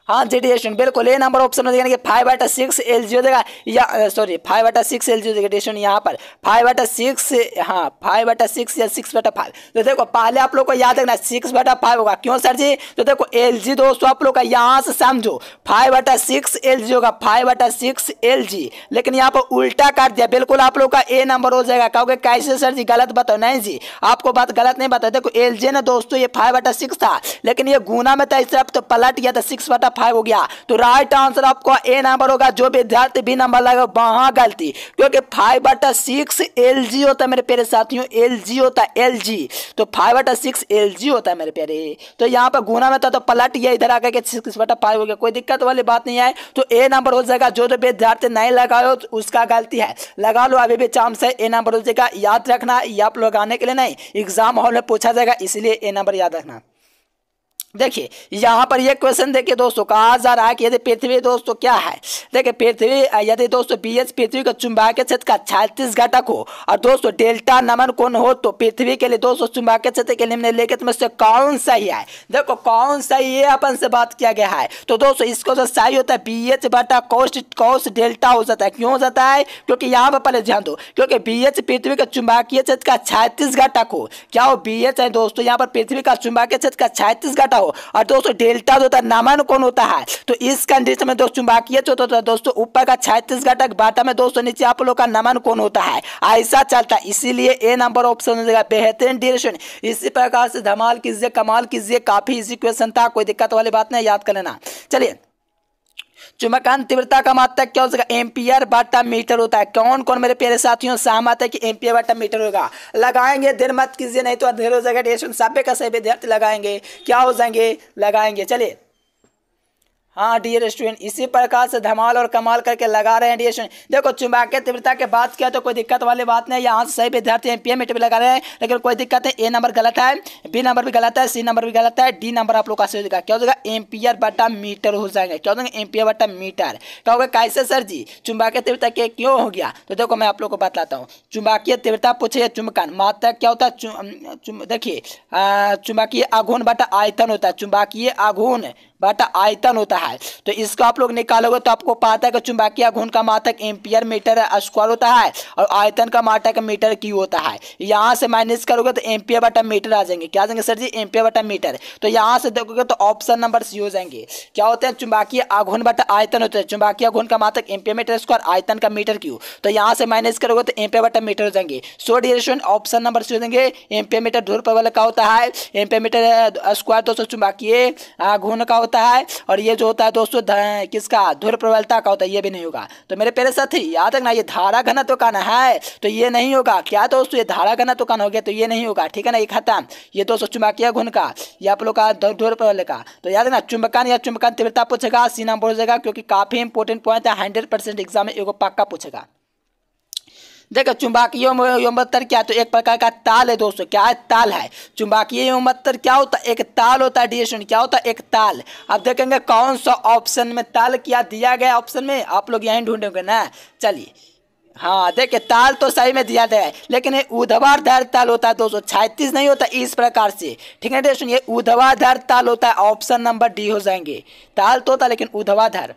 हाँ जी डी रेस्टोरेंट बिल्कुल ए नंबर ऑप्शन हो जाएगा कि फाइव बाटा सिक्स एल जी हो जाएगा या सॉरी फाइव बाटा सिक्स एल जी हो जाएगा रेस्टोरेंट यहाँ पर फाइव बाटा सिक्स हाँ फाइव बाटा सिक्स या सिक्स बाटा फाइव तो देखो पहले आप लोग को याद रखना सिक्स बाटा फाइव होगा क्यों सर जी तो देखो एल जी दोस्तों आप लोग का यहाँ से समझो फाइव बाटा सिक्स एल जी होगा फाइव बाटा सिक्स एल जी लेकिन यहाँ पर उल्टा कर दिया बिल्कुल आप लोग का ए नंबर हो जाएगा कहोगे कैसे सर जी गलत बताओ नहीं जी आपको बात गलत नहीं बताओ देखो एल जी ना दोस्तों ये फाइव बाटा सिक्स था लेकिन ये गुना में था इस तरफ तो पलट गया था सिक्स बाटा फाइव हो गया तो राइट आंसर आपको ए नंबर होगा जो विद्यार्थी बी नंबर लगा वहां गलती क्योंकि फाइव बटा सिक्स एल जी होता है मेरे प्यारे साथियों एल जी होता है एल जी तो फाइव बटा सिक्स एल जी होता है मेरे प्यारे तो यहाँ पर गुना में था तो पलट गया इधर आकर के सिक्स बटा फाइव हो गया कोई दिक्कत वाली बात नहीं है तो ए नंबर हो जाएगा जो जो विद्यार्थी नहीं लगाओ तो उसका गलती है लगा लो अभी भी चांस है ए नंबर हो जाएगा याद रखना ये आप लोग आने के लिए नहीं एग्जाम हॉल में पूछा जाएगा इसलिए ए नंबर याद रखना देखिए यहाँ पर यह क्वेश्चन देखिए दोस्तों कहा जा रहा है कि यदि पृथ्वी दोस्तों क्या है देखिए पृथ्वी यदि दोस्तों बी एच पृथ्वी का चुंबकीय क्षेत्र का छत्तीस घटक हो और दोस्तों डेल्टा नमन कौन हो तो पृथ्वी के लिए दोस्तों चुंबकीय क्षेत्र के निम्नलिखित में से कौन सही है देखो कौन सही है अपन से बात किया गया है तो दोस्तों इसको जो तो सही होता है बी एच बटा कोस्ट डेल्टा हो जाता है क्यों हो जाता है क्योंकि यहाँ पर पहले ध्यान दो क्योंकि बी एच पृथ्वी का चुंबकीय क्षेत्र का छत्तीस घटक हो क्या हो बी एच है दोस्तों यहाँ पर पृथ्वी का चुंबकीय क्षेत्र का छत्तीस घटक हो और दोस्तों डेल्टा जो होता है नमन कोण होता है तो इस कंडीशन में दोस्तों चुंबकीय क्षेत्र होता तो, तो, है तो, दोस्तों ऊपर का छत्तीस घटक बाटा में दोस्तों नीचे आप लोग का नमन कौन होता है ऐसा चलता है इसीलिए ए नंबर ऑप्शन हो जाएगा बेहतरीन डिरेक्शन इसी प्रकार से धमाल कीजिए कमाल कीजिए काफी इजी क्वेश्चन था कोई दिक्कत वाली बात नहीं याद कर लेना चलिए चुंबकन तीव्रता का मात्रक क्या हो जाएगा एम्पियर बाटा मीटर होता है कौन कौन मेरे प्यारे साथियों सहमत है कि एम्पियर बाटा मीटर होगा लगाएंगे देर मत कीजिए नहीं तो अंधेरे हो जाएगा सभ्य का सही विद्यार्थी लगाएंगे क्या हो जाएंगे लगाएंगे चलिए हाँ डियर स्टूडेंट इसी प्रकार से धमाल और कमाल करके लगा रहे हैं डियर स्टूडेंट देखो चुंबकीय तीव्रता के बात किया तो कोई दिक्कत वाली बात नहीं यहाँ से सही विद्यार्थी एम पी एम लगा रहे हैं लेकिन कोई दिक्कत है ए नंबर गलत है बी नंबर भी गलत है सी नंबर भी गलत है डी नंबर आप लोग का सही हो जाएगा क्या हो जाएगा एम्पियर बटा मीटर हो जाएंगे क्या हो जाएंगे एम्पियर बटा मीटर क्या होगा कैसे सर जी चुंबकीय तीव्रता के क्यों हो गया तो देखो मैं आप लोग को बताता हूँ चुंबकीय तीव्रता पूछे चुंबकन मात्रक क्या होता है देखिए चुंबकीय आघून बटा आयतन होता है चुंबकीय आघून बट आयतन होता है तो इसको आप लोग निकालोगे तो आपको पता है कि चुंबकीय गुण का मात्रक एम्पियर मीटर स्क्वायर होता है और आयतन का मात्रक मीटर क्यू होता है यहाँ से माइनस करोगे तो एम्पियर बटा मीटर आ जाएंगे क्या जाएंगे सर जी एम्पियर बटा मीटर तो यहाँ से देखोगे तो ऑप्शन नंबर सी हो जाएंगे क्या होते हैं चुंबकीय आघुन बटा आयतन होते हैं चुंबकीय गुण का मात्रक एम्पियर मीटर स्क्वायर आयतन का मीटर क्यू तो यहाँ से माइनस करोगे तो एम्पियर बटा मीटर हो जाएंगे सो डिरेशन ऑप्शन नंबर सी हो जाएंगे एम्पियर मीटर ध्रुव प्रबल का होता है एम्पियर मीटर स्क्वायर दोस्तों चुंबकीय घूर्ण का होता है और ये जो होता है दोस्तों किसका धुर प्रबलता का होता है ये भी नहीं होगा तो मेरे प्यारे साथी याद रखना ये धारा घनत्व कान है तो ये नहीं होगा क्या दोस्तों ये धारा घनत्व कान हो गया तो ये नहीं होगा ठीक है ना ये खत्म ये दोस्तों चुंबकीय घुन का ये आप लोग का धुर प्रबल का तो याद रखना चुंबकान या चुंबकान तीव्रता पूछेगा सीना पूछेगा क्योंकि काफी इंपॉर्टेंट पॉइंट है हंड्रेड एग्जाम में एगो पक्का पूछेगा देखो चुंबकीय योमत्तर क्या तो एक प्रकार का ताल है दोस्तों क्या है ताल है चुंबकीय योमत्तर क्या होता है एक ताल होता है डिएशन क्या होता है एक ताल अब देखेंगे कौन सा ऑप्शन में ताल क्या दिया गया ऑप्शन में आप लोग यहीं ढूंढेंगे ना चलिए हाँ देखिए ताल तो सही में दिया गया है लेकिन ये उधवाधार ताल होता है दोस्तों छत्तीस नहीं होता इस प्रकार से ठीक है सुनिए ये उधवाधार ताल होता है ऑप्शन नंबर डी हो जाएंगे ताल तो होता है लेकिन उधवाधार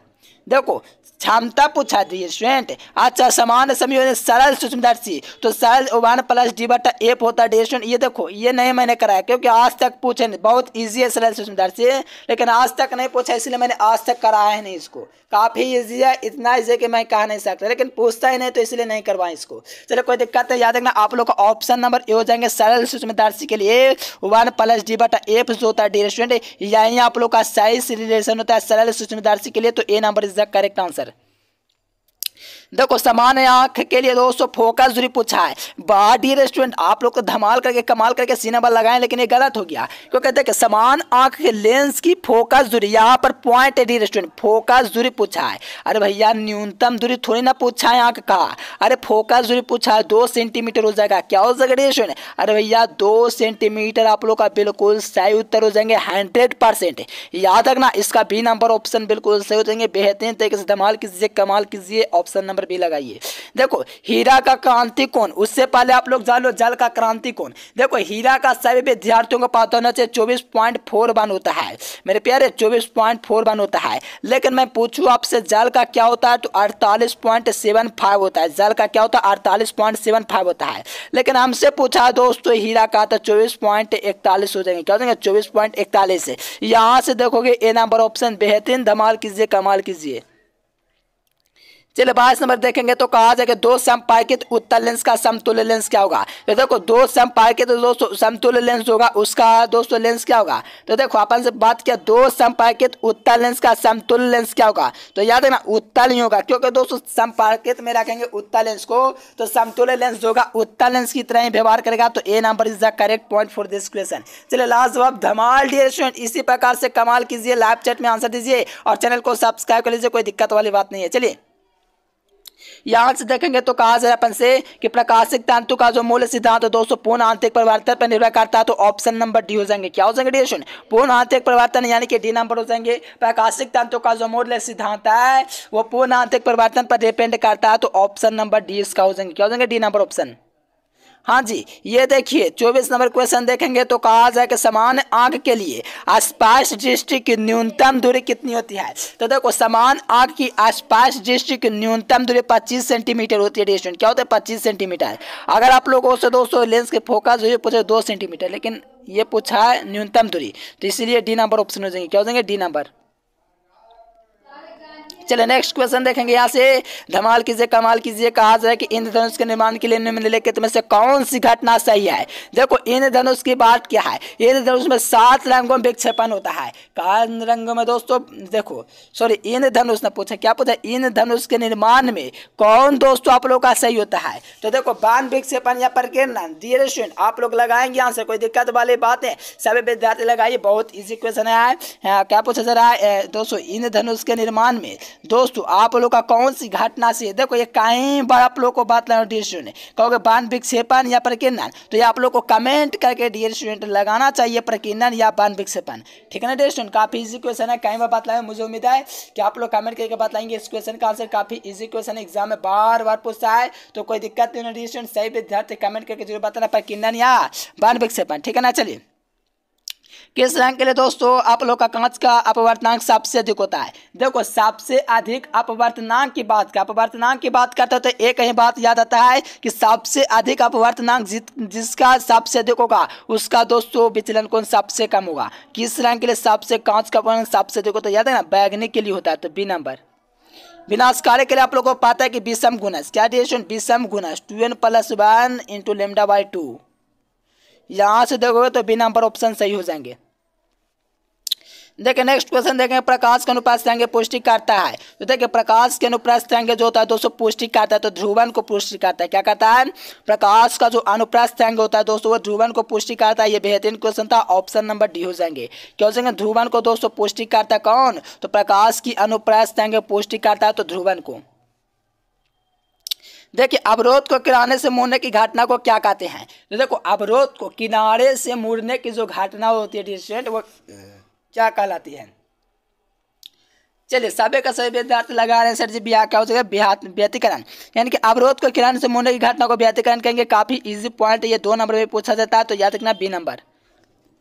देखो क्षमता पूछा दिए स्टूडेंट अच्छा समान समय सरल सूक्ष्मदर्शी तो सरल वन प्लस डी बटा एफ होता है स्टूडेंट ये देखो ये नहीं मैंने कराया क्योंकि आज तक पूछे नहीं बहुत ईजी है सरल सूक्ष्मदर्शी लेकिन आज तक नहीं पूछा इसलिए मैंने आज तक कराया है नहीं इसको काफ़ी ईजी है इतना ईजी है कि मैं कह नहीं सकता लेकिन पूछता ही नहीं तो इसलिए नहीं करवाएं इसको चलो कोई दिक्कत है याद रखना आप लोग का ऑप्शन नंबर ए हो जाएंगे सरल सूक्ष्मदर्शी के लिए वन प्लस डी बटा एफ जो होता है डी रेस्टोरेंट यही आप लोग का साइज रिलेशन होता है सरल सूक्ष्मदर्शी के लिए तो A number is the correct answer देखो सामान्य आंख के लिए दोस्तों फोकस जरूरी पूछा है बाडी रेस्टोरेंट आप लोग तो धमाल करके कमाल करके सी नंबर लगाए लेकिन ये गलत हो गया क्योंकि देखिए समान आंख के लेंस की फोकस दूरी यहाँ पर पॉइंट डी रेस्टोरेंट फोकस दूरी पूछा है अरे भैया न्यूनतम दूरी थोड़ी ना पूछा है आंख का अरे फोकस दूरी पूछा है दो सेंटीमीटर हो जाएगा क्या हो जाएगा रेस्टोरेंट अरे भैया दो सेंटीमीटर आप लोग का बिल्कुल सही उत्तर हो जाएंगे हंड्रेड परसेंट याद रखना इसका बी नंबर ऑप्शन बिल्कुल सही हो जाएंगे बेहतरीन तरीके से धमाल कीजिए कमाल कीजिए ऑप्शन नंबर नंबर बी लगाइए देखो हीरा का क्रांति कौन उससे पहले आप लोग जान लो जल का क्रांति कौन देखो हीरा का सभी विद्यार्थियों को पता होना चाहिए चौबीस पॉइंट फोर वन होता है मेरे प्यारे चौबीस पॉइंट फोर वन होता है लेकिन मैं पूछूँ आपसे जल का क्या होता है तो अड़तालीस पॉइंट सेवन फाइव होता है जल का क्या होता है अड़तालीस पॉइंट सेवन फाइव होता है लेकिन हमसे पूछा दोस्तों हीरा का तो चौबीस पॉइंट इकतालीस हो जाएंगे क्या हो जाएंगे चौबीस पॉइंट इकतालीस यहाँ से देखोगे ए नंबर ऑप्शन बेहतरीन धमाल कीजिए कमाल कीजिए चलिए बाईस नंबर देखेंगे तो कहा जाएगा दो संपाकित उत्तर लेंस का समतुल्य लेंस क्या होगा तो देखो दो संपाकित दोस्तों समतुल्य लेंस होगा उसका दोस्तों लेंस क्या होगा तो देखो अपन से बात किया दो संपाकित उत्तर लेंस का समतुल्य लेंस क्या होगा तो याद है ना उत्तर ही होगा क्योंकि दोस्तों संपाकित में रखेंगे उत्तर लेंस को तो समतुल्य लेंस होगा उत्तर लेंस की तरह ही व्यवहार करेगा तो A number is the correct point for this question चलिए लास्ट जवाब धमाल डियर स्टूडेंट इसी प्रकार से कमाल कीजिए लाइव चैट में आंसर दीजिए और चैनल को सब्सक्राइब कर लीजिए कोई दिक्कत वाली बात नहीं है चलिए यहाँ से देखेंगे तो कहा जाए अपन से कि प्रकाशिक तंतु का जो मूल सिद्धांत है दोस्तों पूर्ण आंतरिक परिवर्तन पर निर्भर करता है तो ऑप्शन नंबर डी हो जाएंगे क्या हो जाएंगे डी ऑप्शन पूर्ण आंतरिक परिवर्तन यानी कि डी नंबर हो जाएंगे प्रकाशिक तंतु का जो मूल सिद्धांत है वो पूर्ण आंतरिक परिवर्तन पर डिपेंड करता है तो ऑप्शन नंबर डी इसका हो जाएंगे क्या हो जाएंगे डी नंबर ऑप्शन हाँ जी ये देखिए चौबीस नंबर क्वेश्चन देखेंगे तो कहा जाए कि समान आग के लिए आसपास डिस्ट्रिक्ट की न्यूनतम दूरी कितनी होती है तो देखो समान आग की आसपास डिस्ट्रिक्ट की न्यूनतम दूरी पच्चीस सेंटीमीटर होती है डिस्टेंट क्या होता है पच्चीस सेंटीमीटर अगर आप लोगों से दोस्तों लेंस के फोकस जो पूछे दो सेंटीमीटर लेकिन ये पूछा है न्यूनतम दूरी तो इसीलिए डी नंबर ऑप्शन हो जाएंगे क्या हो जाएंगे डी नंबर चले नेक्स्ट क्वेश्चन देखेंगे यहाँ से धमाल कीजिए कमाल कीजिए कहा जाए कि इंद्रधनुष के निर्माण के लिए निम्नलिखित में से कौन सी घटना सही है देखो इंद्रधनुष की बात क्या है इंद्रधनुष में सात रंगों में विक्षेपण होता है कान रंगों में दोस्तों देखो सॉरी इंद्रधनुष ने पूछा क्या पूछा इंद्रधनुष के निर्माण में कौन दोस्तों आप लोग का सही होता है तो देखो बाण विक्षेपण या प्रकीर्णन धीरे स्टूडेंट आप लोग लगाएंगे यहाँ से कोई दिक्कत वाली बात है सभी विद्यार्थी लगाइए बहुत ईजी क्वेश्चन है हाँ, क्या पूछा जा रहा है दोस्तों इंद्रधनुष के निर्माण में दोस्तों आप लोग का कौन सी घटना से देखो ये कहीं बार आप लोग को बात लगाना डी स्टूडेंट कहोगे बान विक्षेपण या प्रकीर्णन तो ये आप लोग को कमेंट करके डी स्टूडेंट लगाना चाहिए प्रकीर्णन या बान विक्षेपण ठीक है ना डी स्टूडेंट काफ़ी इजी क्वेश्चन है कहीं बार बात लाए मुझे उम्मीद है कि आप लोग कमेंट करके बात लाएंगे इस क्वेश्चन का आंसर काफ़ी ईजी क्वेश्चन एग्जाम में बार बार पूछता है तो कोई दिक्कत नहीं डी स्टूडेंट सही विद्यार्थी कमेंट करके जरूर बताना प्रकीर्णन या बान विक्षेपण ठीक है ना चलिए किस रैंक के लिए दोस्तों आप लोग का कांच का अपवर्तनांक सबसे अधिक होता है देखो सबसे अधिक अपवर्तनांक की बात कर अपवर्तनांक की बात करते तो एक ही बात याद आता है कि सबसे अधिक अपवर्तनांक जिसका सबसे अधिक होगा उसका दोस्तों विचलन कौन सबसे कम होगा किस रैंक के लिए सबसे कांच का अपवर्तन सबसे अधिक होता है याद है ना बैगनी के लिए होता है तो बी नंबर कार्य के लिए आप लोग को पता है कि विषम गुनस क्या डिशन विषम गुनस two N plus one into lambda by two यहाँ से देखोगे तो बी नंबर ऑप्शन सही हो जाएंगे देखिए नेक्स्ट क्वेश्चन देखें प्रकाश के अनुप्रस्थ संख्या पुष्टि करता है तो देखिए प्रकाश के अनुप्रस्थ संख्या जो होता है दोस्तों पुष्टि करता है तो ध्रुवन को पुष्टि करता है क्या कहता है प्रकाश का जो अनुप्रस्थ संख्या होता है दोस्तों वो ध्रुवन को पुष्टि करता है ये बेहतरीन क्वेश्चन था ऑप्शन नंबर डी हो जाएंगे क्या हो जाएंगे ध्रुवन को दोस्तों पुष्टि करता कौन तो प्रकाश की अनुप्रस्थ संख्या पुष्टि करता है तो ध्रुवन को देखिए अवरोध को किनारे से मुड़ने की घटना को क्या कहते हैं तो देखो अवरोध को किनारे से मुड़ने की जो घटना होती है डिस्टेंट वो क्या कहलाती है चलिए सबे का सभी वेदार्थ लगा रहे हैं सर जी ब्याह क्या हो सके ब्याह व्यतीकरण यानी कि अवरोध को किरण से मुंडे की घटना को व्यतीकरण कहेंगे काफी इजी पॉइंट ये दो नंबर में पूछा जाता है तो याद रखना बी नंबर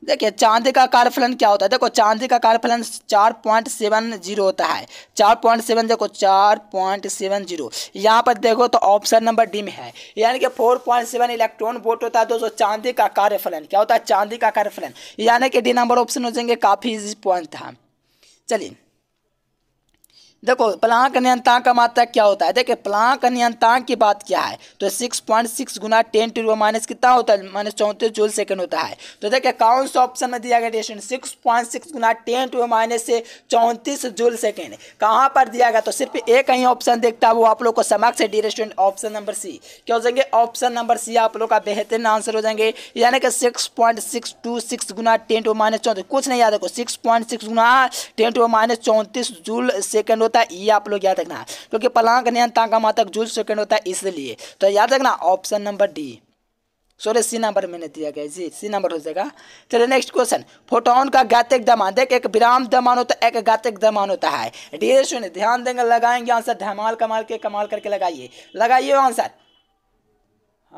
देखिए चांदी का कार्यफलन क्या होता है देखो चांदी का कार्यफलन चार पॉइंट सेवन जीरो होता है चार पॉइंट सेवन देखो चार पॉइंट सेवन जीरो यहाँ पर देखो तो ऑप्शन नंबर डी में है यानी कि four point seven electron volt होता है दोस्तों चांदी का कार्यफलन क्या होता है चांदी का कार्यफलन यानी कि डी नंबर ऑप्शन हो जाएंगे काफ़ी इजी पॉइंट था चलिए देखो प्लांक नियंत्रण का मात्रा मतलब क्या होता है देखिए प्लांक नियंत्रण की बात क्या है तो सिक्स पॉइंट सिक्स गुना टेन टू माइनस कितना होता है माइनस चौंतीस जूल सेकंड होता है तो देखिए कौन सा ऑप्शन में दिया गया सिक्स पॉइंट सिक्स गुना टेन टू माइनस से चौंतीस जूल सेकंड कहाँ पर दिया गया तो सिर्फ एक ही ऑप्शन देखता है वो आप लोग को समक्ष है डी ऑप्शन नंबर सी क्या हो जाएंगे ऑप्शन नंबर सी आप लोग का बेहतरीन आंसर हो जाएंगे यानी कि six point six two six गुना टेन टू माइनस चौंतीस कुछ नहीं याद रखो सिक्स पॉइंट सिक्स गुना टेन टू माइनस चौंतीस जूल सेकेंड होता होता है ये आप लोग याद रखना क्योंकि पलांग नियंत्रण का मातक जूल सेकेंड होता है इसलिए तो याद रखना option number D sorry C number मैंने दिया गया जी सी नंबर हो जाएगा चलिए नेक्स्ट क्वेश्चन फोटोन का गातिक दमान देख एक विराम दमान होता है एक गातिक दमान होता है डी शून्य ध्यान देंगे लगाएंगे आंसर धमाल कमाल के कमाल करके लगाइए लगाइए आंसर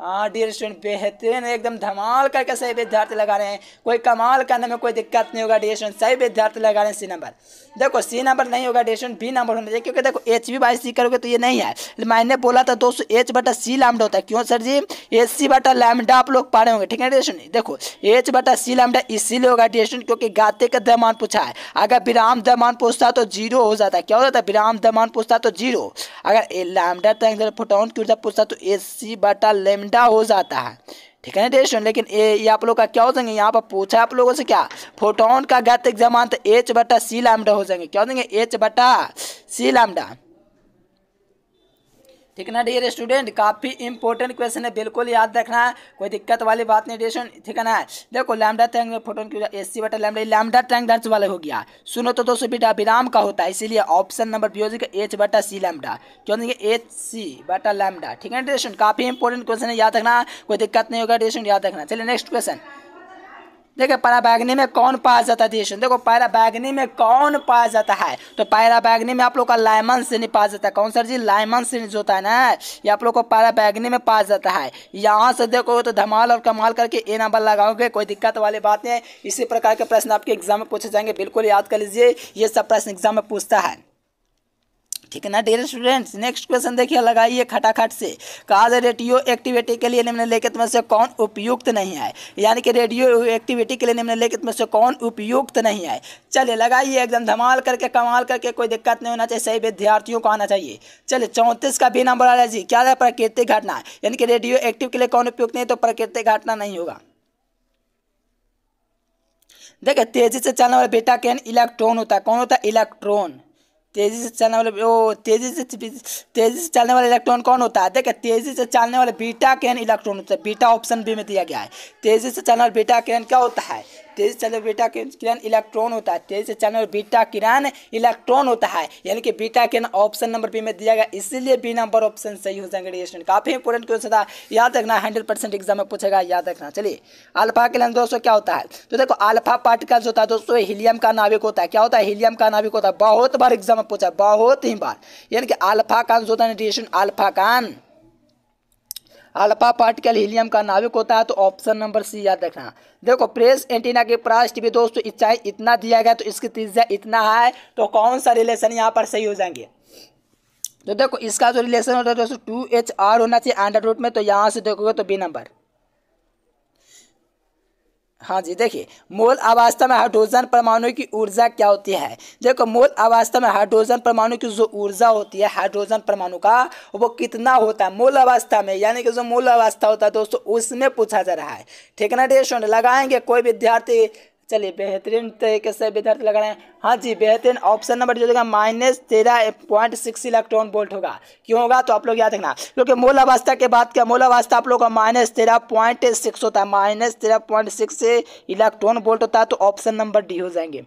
हाँ डियर स्टूडेंट बेहतरीन एकदम धमाल करके सही विद्यार्थी लगा रहे हैं कोई कमाल करने में कोई दिक्कत नहीं होगा डियर स्टूडेंट सही विद्यार्थी लगा रहे हैं सी नंबर देखो सी नंबर नहीं होगा डियर स्टूडेंट बी नंबर होना चाहिए क्योंकि देखो एच बी बाई सी करोगे तो ये नहीं है मैंने बोला था दोस्तों एच बटा सी लैमडा होता है क्यों सर जी एच सी बटा लैमडा आप लोग पा रहे होंगे ठीक है डियर स्टूडेंट देखो एच बटा सी लैमडा इसीलिए होगा डियर स्टूडेंट क्योंकि गाते का दमान पूछा है अगर विराम दमान पूछता तो जीरो हो जाता है क्या हो जाता है विराम दमान पूछता तो जीरो अगर लैमडा तक फोटोन की ऊर्जा पूछता तो एच सी बटा लेमडा घंटा हो जाता है ठीक है ना स्टूडेंट लेकिन ए ये आप लोग का क्या हो जाएंगे यहाँ पर पूछा आप लोगों से क्या फोटोन का गत एग्जाम तो एच बटा सी लामडा हो जाएंगे क्या हो जाएंगे एच बटा सी लामडा ठीक ना डियर स्टूडेंट काफ़ी इंपॉर्टेंट क्वेश्चन है बिल्कुल याद रखना है कोई दिक्कत वाली बात नहीं डिशन ठीक ना देखो लैमडा टैंक में फोटोन की ए सी बटा लैमडा लैमडा टैंक दर्ज वाले हो गया सुनो तो दोस्तों बेटा विराम का होता है इसीलिए ऑप्शन नंबर बी हो जाएगा एच बटा सी लैमडा क्यों देंगे एच सी बटा लैमडा ठीक है डिशन काफ़ी इंपॉर्टेंट क्वेश्चन है याद रखना कोई दिक्कत नहीं होगा डिशन याद रखना चलिए नेक्स्ट क्वेश्चन देखिए पैराबैगनी में कौन पाया जाता है देखो देखो पैराबैगनी में कौन पाया जाता है तो पैराबैगनी में आप लोग का लाइमन श्रेणी पाया जाता है कौन सर जी लाइमन श्रेणी जो होता है ना ये आप लोग को पैराबैगनी में पाया जाता है यहाँ से देखो तो धमाल और कमाल करके ए नंबर लगाओगे कोई दिक्कत वाली बात नहीं इसी प्रकार के प्रश्न आपके एग्जाम में पूछे जाएंगे बिल्कुल याद कर लीजिए ये सब प्रश्न एग्जाम में पूछता है ठीक है ना डेयर स्टूडेंट्स नेक्स्ट क्वेश्चन देखिए लगाइए खटाखट से कहा जाए रेडियो एक्टिविटी के लिए निम्न लेखित में से कौन उपयुक्त नहीं है यानी कि रेडियो एक्टिविटी के लिए निम्न लेखित में से कौन उपयुक्त नहीं है चलिए लगाइए एकदम धमाल करके कमाल करके कोई दिक्कत नहीं होना चाहिए सही विद्यार्थियों को आना चाहिए चलिए चौंतीस का भी नंबर आ जी क्या है प्राकृतिक घटना यानी कि रेडियो एक्टिव के लिए कौन उपयुक्त नहीं तो प्राकृतिक घटना नहीं होगा देखिए तेजी से चलने वाला बेटा कैन इलेक्ट्रॉन होता है कौन होता है इलेक्ट्रॉन तेजी से चलने वाले ओ तेजी से तेजी से चलने वाला इलेक्ट्रॉन कौन होता है देखिए तेजी से चलने वाले बीटा कैन इलेक्ट्रॉन होता है बीटा ऑप्शन बी में दिया गया है तेजी से चलने वाला बीटा कैन क्या होता है तेजी चार्ज बीटा किरण इलेक्ट्रॉन होता है तेजी चार्ज बीटा किरण इलेक्ट्रॉन होता है यानी कि बीटा किरण ऑप्शन नंबर बी में दिया गया इसलिए बी नंबर ऑप्शन सही हो जाएंगे स्टूडेंट काफी इंपोर्टेंट क्वेश्चन था याद रखना हंड्रेड एग्जाम में पूछेगा याद रखना चलिए अल्फा किरण दोस्तों क्या होता है तो देखो अल्फा पार्टिकल्स होता है दोस्तों हीलियम का नाभिक होता है क्या होता है हीलियम का नाभिक होता है बहुत बार एग्जाम में पूछा बहुत ही बार यानी कि अल्फा कान होता है रेडिएशन अल्फा कान अल्पा पार्टिकल हीलियम का नाविक होता है तो ऑप्शन नंबर सी याद रखना देखो प्रेस एंटीना के प्रास्ट भी दोस्तों इच्छाई इतना दिया गया तो इसकी तीजा इतना है तो कौन सा रिलेशन यहाँ पर सही हो जाएंगे तो देखो इसका जो रिलेशन होता है दोस्तों टू एच आर होना चाहिए अंडर रूट में तो यहाँ से देखोगे तो बी नंबर हाँ जी देखिए मोल अवस्था में हाइड्रोजन परमाणु की ऊर्जा क्या होती है देखो मोल अवस्था में हाइड्रोजन परमाणु की जो ऊर्जा होती है हाइड्रोजन परमाणु का वो कितना होता है मोल अवस्था में यानी कि जो मोल अवस्था होता है दोस्तों उसमें पूछा जा रहा है ठीक है ना डेस्टोरेंट लगाएंगे कोई विद्यार्थी चलिए बेहतरीन तरीके से विद्यार्थी लग रहे हैं हाँ जी बेहतरीन ऑप्शन नंबर जो होगा माइनस तेरह पॉइंट सिक्स इलेक्ट्रॉन वोल्ट होगा क्यों होगा तो आप लोग याद रखना क्योंकि मूल अवस्था के बाद क्या मूल अवस्था आप लोग का माइनस तेरह पॉइंट सिक्स होता है माइनस तेरह पॉइंट सिक्स इलेक्ट्रॉन वोल्ट होता है तो ऑप्शन नंबर डी हो जाएंगे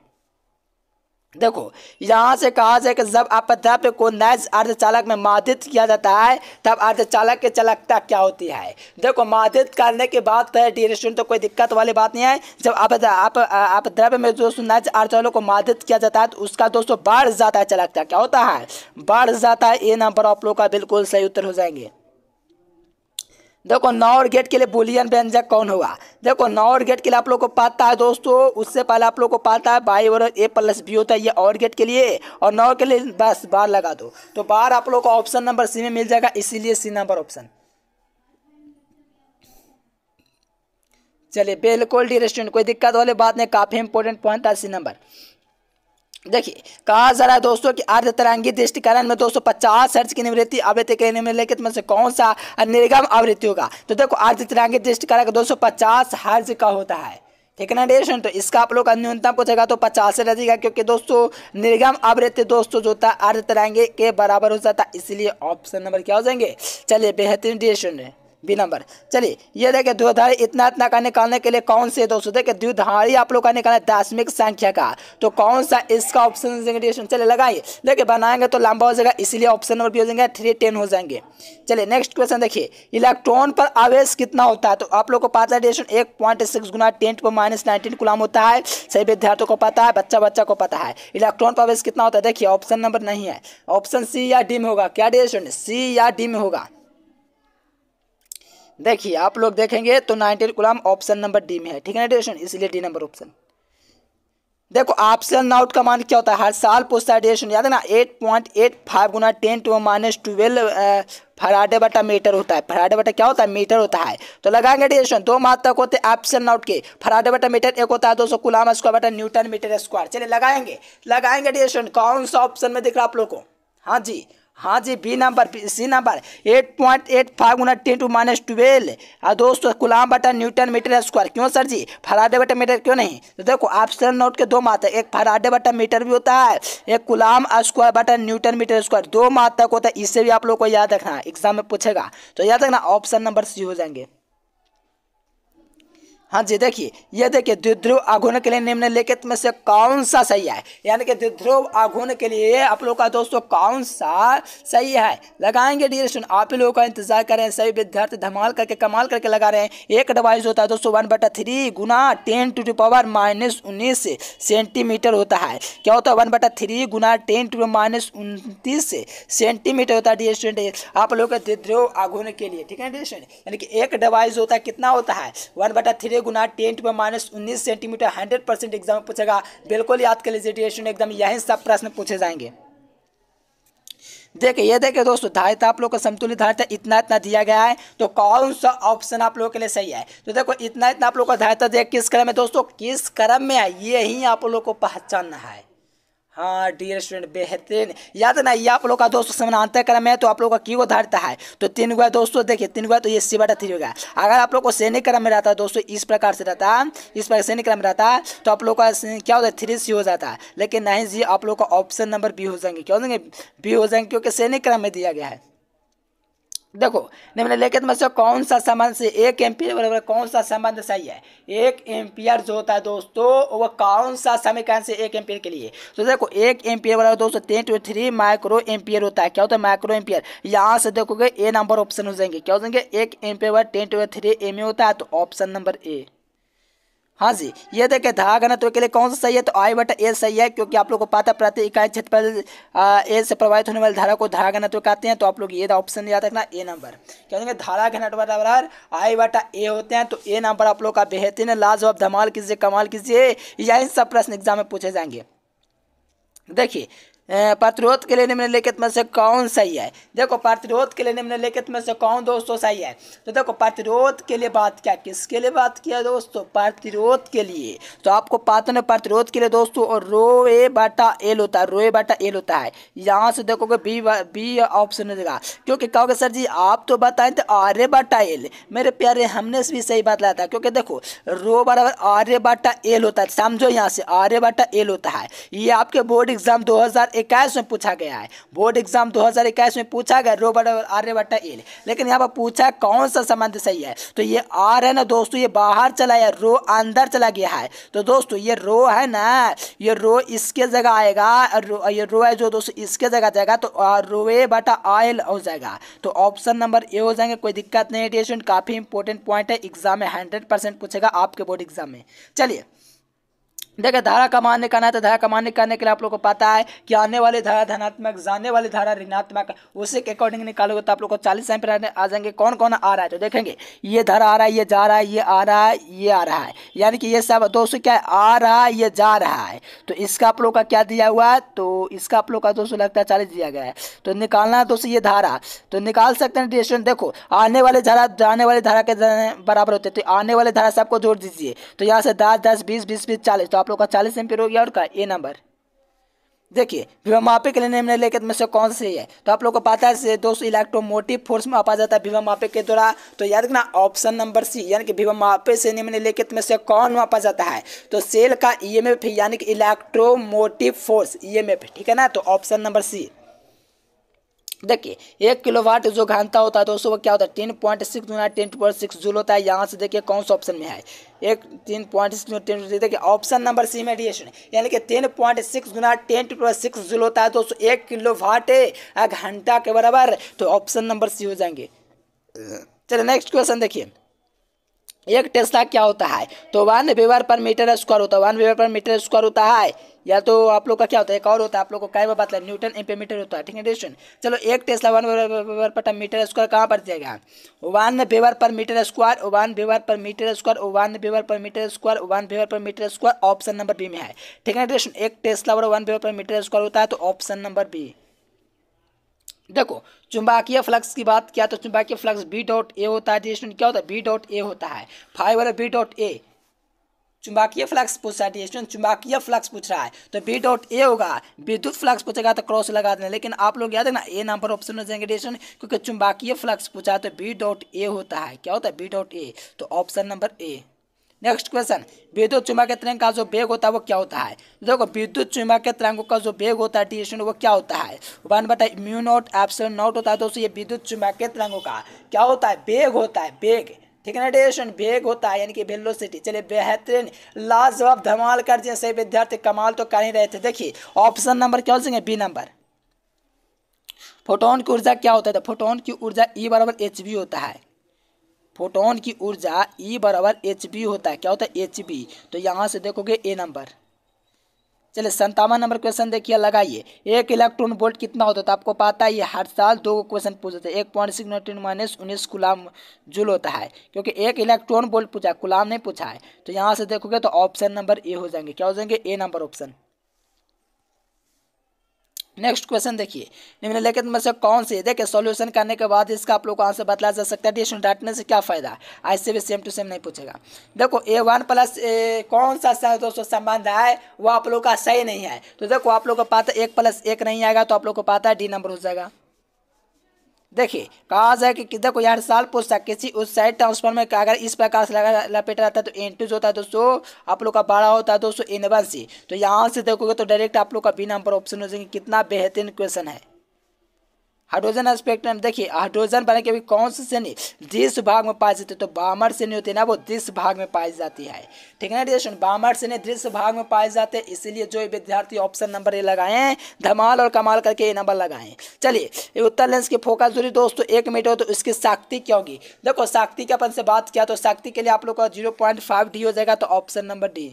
देखो यहाँ से कहा जाए कि जब अपधाप्य को नैज अर्धचालक में माधित किया जाता है तब अर्धचालक की चालकता क्या होती है देखो माधित करने की बात तो डी तो कोई दिक्कत वाली बात नहीं है जब आप अपद्रव्य में जो नैज अर्धचालक को माधित किया जाता है तो उसका दोस्तों बढ़ जाता है चालकता क्या होता है बढ़ जाता है ए नंबर आप लोग का बिल्कुल सही उत्तर हो जाएंगे देखो नौर गेट के लिए बुलियन व्यंजक कौन होगा देखो नौर गेट के लिए आप लोग को पता है दोस्तों उससे पहले आप लोग को पता है बाई और ए प्लस बी होता है ये और गेट के लिए और नौर के लिए बस बार लगा दो तो बार आप लोग को ऑप्शन नंबर सी में मिल जाएगा इसीलिए सी नंबर ऑप्शन चलिए बिल्कुल डी रेस्टोरेंट कोई दिक्कत वाली बात नहीं काफ़ी इंपॉर्टेंट पॉइंट था सी नंबर देखिए कहा जा रहा है दोस्तों की अर्ध तरंगी दृष्टिकरण में दोस्तों पचास हर्ज की निवृत्ति आवृत्ति के निम्नलिखित में से कौन सा निर्गम आवृत्ति होगा तो देखो अर्ध तरंगी दृष्टिकरण दो सौ पचास हर्ज का होता है ठीक है ना तो इसका आप लोग न्यूनतम पूछेगा तो पचास से रहेगा क्योंकि दोस्तों निर्गम आवृत्ति दोस्तों जो होता है अर्ध तरंगे के बराबर हो जाता है इसलिए ऑप्शन नंबर क्या हो जाएंगे चलिए बेहतरीन डेढ़ बी नंबर चलिए ये देखें द्विधारी इतना इतना का निकालने के लिए कौन से दोस्तों देखें द्विधारी आप लोग का निकालना दशमिक संख्या का तो कौन सा इसका ऑप्शन चलिए लगाइए देखिए बनाएंगे तो लंबा हो जाएगा इसलिए ऑप्शन नंबर भी हो जाएंगे थ्री टेन हो जाएंगे चलिए नेक्स्ट क्वेश्चन देखिए इलेक्ट्रॉन पर आवेश कितना होता है तो आप लोग को पता है रेशन एक पॉइंट सिक्स गुना टेन पर माइनस नाइनटीन गुलाम होता है सही विद्यार्थियों को पता है बच्चा बच्चा को पता है इलेक्ट्रॉन पर आवेश कितना होता है देखिए ऑप्शन नंबर नहीं है ऑप्शन सी या डी में होगा क्या रेशन सी या डी में होगा देखिए आप लोग देखेंगे तो nineteen coulomb option number D में है ठीक है ना डियर इसलिए डी नंबर ऑप्शन देखो ऑप्शन नाउट का मान क्या होता है हर साल पूछता है डेशन याद है ना एट पॉइंट एट फाइव गुना ten to minus twelve faraday बटा मीटर होता है फराडे बटा क्या होता है मीटर होता है तो लगाएंगे डेशन दो मात्र होते हैं ऑप्शन नाउट के फराडे बटा मीटर एक होता है दो सौ गुलाम स्क्वायर बटा न्यूटन मीटर स्क्वायर चलिए लगाएंगे लगाएंगे डेशन कौन सा ऑप्शन में दिख रहा आप लोग को हाँ जी हाँ जी B number C number eight point eight five गुना टेन टू माइनस ट्वेल्व और दोस्तों गुलाम बटा न्यूटन मीटर स्क्वायर क्यों सर जी फराडे बटा मीटर क्यों नहीं तो देखो ऑप्शन नोट के दो मात्रा एक फराडे बटा मीटर भी होता है एक गुलाम स्क्वायर बटा न्यूटन मीटर स्क्वायर दो मात्रक होता है इससे भी आप लोग को याद रखना है एग्जाम में पूछेगा तो याद रखना ऑप्शन नंबर सी हो जाएंगे हाँ जी देखिए ये देखिए द्विध्रुव आघूर्ण के लिए निम्नलिखित में से कौन सा सही है यानी कि द्विध्रुव आघूर्ण के लिए आप लोग का दोस्तों कौन सा सही है लगाएंगे डी आप लोगों का इंतजार कर रहे हैं सभी विद्यार्थी धमाल करके कमाल करके लगा रहे हैं एक डिवाइस होता है दोस्तों वन बटा थ्री गुना ten to to power minus उन्नीस सेंटीमीटर होता है क्या होता है वन बटा थ्री गुना टेन टू माइनस उनतीस सेंटीमीटर होता है डी स्टूडेंट आप लोग का द्विध्रुव आघूर्ण के लिए ठीक है डी यानी कि एक डिवाइस होता है कितना होता है वन बटा थ्री गुना टेन टू माइनस उन्नीस सेंटीमीटर हंड्रेड परसेंट एग्जाम में पूछेगा बिल्कुल याद कर लीजिए स्टूडेंट एकदम यही सब प्रश्न पूछे जाएंगे देखिए ये देखिए दोस्तों धारिता आप लोग का संतुलित धारिता इतना इतना दिया गया है तो कौन सा ऑप्शन आप लोगों के लिए सही है तो देखो इतना इतना आप लोग का धारिता दिया किस क्रम में दोस्तों किस क्रम में है ये ही आप लोग को पहचानना है हाँ डी स्टूडेंट बेहतरीन याद ना ये आप लोग का दोस्तों समानांतर क्रम है तो आप लोग का क्यों धारता है तो तीन गुआ दोस्तों तो देखिए तीन गुआ तो ये सी बटा थ्री होगा अगर आप लोग को सैनिक क्रम में रहता है दोस्तों इस प्रकार से रहता इस प्रकार सैनिक क्रम रहता तो आप लोग का क्या होता है थ्री सी हो जाता है लेकिन नहीं जी आप लोग का ऑप्शन नंबर बी हो जाएंगे क्या हो जाएंगे बी हो जाएंगे क्योंकि सैनिक क्रम में दिया गया है देखो निम्नलिखित में से कौन सा संबंध से एक एम्पियर बराबर कौन सा संबंध सही है एक एम्पियर जो होता है दोस्तों वो कौन सा समीकरण से एक एम्पियर के लिए तो देखो एक एम्पियर बराबर दोस्तों ten to three micro ampere होता है क्या होता है माइक्रो एम्पियर यहाँ से देखोगे ए नंबर ऑप्शन हो जाएंगे क्या हो जाएंगे एक एम्पियर बराबर टेन टू थ्री एम होता है तो ऑप्शन नंबर ए हाँ जी ये देखें धा घनत्व के लिए कौन सा सही है तो आई बटा ए सही है क्योंकि आप लोग को पता प्रति इकाई क्षेत्रफल ए से प्रभावित होने वाली धारा को धारा घनत्व कहते हैं तो आप लोग ये ऑप्शन याद रखना ए नंबर क्या धारा घनत्व बराबर आई बटा ए होते हैं तो ए नंबर आप लोग का बेहतरीन लाजवाब धमाल कीजिए कमाल कीजिए यही इन सब प्रश्न एग्जाम में पूछे जाएंगे देखिए प्रतिरोध के लिए निम्नलिखित में से कौन सही है देखो प्रतिरोध के लिए निम्नलिखित में से कौन दोस्तों सही है तो देखो प्रतिरोध के लिए बात क्या किसके लिए बात किया दोस्तों प्रतिरोध के लिए तो आपको पात्र ने प्रतिरोध के लिए दोस्तों और रो ए बाटा एल होता है रो ए बाटा एल होता है यहाँ से देखोगे बी बी ऑप्शन देगा क्योंकि कहोगे सर जी आप तो बताएं तो आर ए बाटा एल मेरे प्यारे हमने भी सही बात लाया था क्योंकि देखो रो बराबर आर ए बाटा एल होता है समझो यहाँ से आर ए बाटा एल होता है ये आपके बोर्ड एग्जाम दो हज़ार 2021 में पूछा गया है बोर्ड एग्जाम 2021 में पूछा गया रो बटा आर्य बटा एल लेकिन यहाँ पर पूछा है कौन सा संबंध सही है तो ये आर है ना दोस्तों ये बाहर चला गया रो अंदर चला गया है तो दोस्तों ये रो है ना ये रो इसके जगह आएगा ये रो है जो दोस्तों इसके जगह जाएगा तो रोए बटा आयल हो जाएगा तो ऑप्शन नंबर ए हो जाएंगे कोई दिक्कत नहीं है काफ़ी इंपॉर्टेंट पॉइंट है एग्जाम में हंड्रेड पूछेगा आपके बोर्ड एग्जाम में चलिए देखिए धारा का कमाने का है तो धारा का कमाने करने के लिए आप लोग को पता है कि आने वाली धारा धनात्मक जाने वाली धारा ऋणात्मक उसी के अकॉर्डिंग निकालोगे तो आप लोग को चालीस एम आ जाएंगे कौन कौन आ रहा है तो देखेंगे ये धारा आ रहा है ये जा रहा है ये आ रहा है ये आ रहा है यानी कि ये सब दोस्तों क्या आ रहा है ये जा रहा है तो इसका आप लोग का क्या दिया हुआ है तो इसका आप लोग का दोस्तों लगता है चालीस दिया गया है तो निकालना है दोस्तों ये धारा तो निकाल सकते हैं डिस्टेंस देखो आने वाले धारा जाने वाले धारा के बराबर होते हैं तो आने वाले धारा सबको जोड़ दीजिए तो यहाँ से दस दस बीस बीस बीस चालीस तो आप लोग का चालीस एम्पियर हो गया और का ए नंबर देखिए विवामापिक निर्णय लेखित में से कौन सा है तो आप लोग को पता है दो सौ इलेक्ट्रोमोटिव फोर्स में आपा जाता है विवामापिक के द्वारा तो याद रखना ऑप्शन नंबर सी यानी कि मापे से निम्न लेखित में से कौन मापा जाता है तो सेल का ई एम एफ यानी कि electromotive force E M F ठीक है ना तो ऑप्शन नंबर सी देखिए एक किलो वाट जो घंटा होता है दोस्तों तो वो क्या होता है टेन पॉइंट सिक्स गुना टेन पॉइंट सिक्स जूल होता है यहाँ से देखिए कौन सा ऑप्शन में है एक तीन पॉइंट सिक्स टेन देखिए ऑप्शन नंबर सी में डी यानी कि तीन पॉइंट सिक्स गुना टेन टू सिक्स जूल होता है दोस्तों एक किलो वाट घंटा के बराबर तो ऑप्शन नंबर सी हो जाएंगे चलिए नेक्स्ट क्वेश्चन देखिए एक टेस्ला क्या होता है तो one weber per metre square होता है one weber per metre square होता है या तो आप लोग का क्या होता है एक और होता है आप लोग को कई बार बताया न्यूटन एम मीटर होता है ठीक है डेस्टन चलो एक tesla one weber per metre square कहाँ पर जाएगा one weber per metre square one weber per metre square one weber per metre square one weber per metre square option number B में है ठीक है डेस्टन एक tesla one weber per metre square होता है तो ऑप्शन नंबर बी देखो चुंबकीय फ्लक्स की बात किया तो चुंबकीय फ्लक्स बी डॉट ए होता है जी तो क्या होता है बी डॉट ए होता है फाइबर बी डॉट ए चुंबकीय फ्लक्स पूछ रहा है स्टूडेंट चुंबकीय फ्लक्स पूछ रहा है तो बी डॉट ए होगा विद्युत फ्लक्स पूछेगा तो क्रॉस लगा देना लेकिन आप लोग याद है ना ए नाम पर ऑप्शन हो जाएंगे स्टूडेंट क्योंकि चुंबकीय फ्लक्स पूछा है तो बी डॉट ए होता है क्या होता है बी डॉट ए तो option number A next question विद्युत चुंबकीय तरंग का जो वेग होता है वो क्या होता है देखो विद्युत चुंबकीय तरंगों का जो वेग होता है टी स्टूडेंट वो क्या होता है वन बटा म्यू नोट एप्सिलॉन नोट होता है दोस्तों ये विद्युत चुंबकीय तरंगों का क्या होता है वेग होता है वेग ठीक है ना डेशन वेग होता है यानी कि वेलोसिटी चलिए बेहतरीन लाजवाब धमाल कर दिए सही विद्यार्थी कमाल तो कर ही रहे थे देखिए ऑप्शन नंबर क्या हो जाएंगे बी नंबर फोटोन की ऊर्जा क्या होता है फोटोन तो की ऊर्जा ई e बराबर एच होता है फोटोन की ऊर्जा ई e बराबर एच बी होता है क्या होता है एच बी तो यहाँ से देखोगे ए नंबर चलिए संतावन नंबर क्वेश्चन देखिए लगाइए एक इलेक्ट्रॉन वोल्ट कितना होता है तो आपको पता ये हर साल दो क्वेश्चन पूछते हैं एक पॉइंट सिक्स नाइनटीन माइनस उन्नीस गुलाम जुल होता है क्योंकि एक इलेक्ट्रॉन वोल्ट पूछा है गुलाम नहीं पूछा है तो यहाँ से देखोगे तो ऑप्शन नंबर ए हो जाएंगे क्या हो जाएंगे A number option next question देखिए निम्नलिखित में से कौन से देखिए सॉल्यूशन करने के बाद इसका आप लोग को आंसर बताया जा सकता है डी डांटने से क्या फायदा आज से भी सेम टू सेम नहीं पूछेगा देखो ए वन प्लस ए कौन सा दोस्तों संबंध है वो आप लोग का सही नहीं है तो देखो आप लोग को पाता एक प्लस एक नहीं आएगा तो आप लोग को पाता है डी नंबर हो जाएगा देखिए कहा जाए कि किधर को यार साल पूछता किसी उस साइड ट्रांसफर में अगर इस प्रकार से लगा लपेटा रहता है तो एन होता है दोस्तों आप लोग का बड़ा होता है दोस्तों एन वन तो यहाँ से देखोगे तो डायरेक्ट आप लोग का बी नंबर ऑप्शन हो जाएंगे कितना बेहतरीन क्वेश्चन है हाइड्रोजन स्पेक्ट्रम देखिए हाइड्रोजन बने के भी कौन सी श्रेणी जिस भाग में पाई जाती है तो बामर श्रेणी होती है ना वो दृश्य भाग में पाई जाती है ठीक है ना डियर बामर श्रेणी दृश्य भाग में पाए जाते हैं इसीलिए जो विद्यार्थी ऑप्शन नंबर ए लगाए हैं धमाल और कमाल करके ये नंबर लगाए चलिए उत्तर लेंस की फोकस दूरी दोस्तों एक मीटर हो तो इसकी शक्ति क्या होगी देखो शक्ति की अपन से बात किया तो शक्ति के लिए आप लोग का जीरो पॉइंट फाइव डी हो जाएगा तो ऑप्शन नंबर डी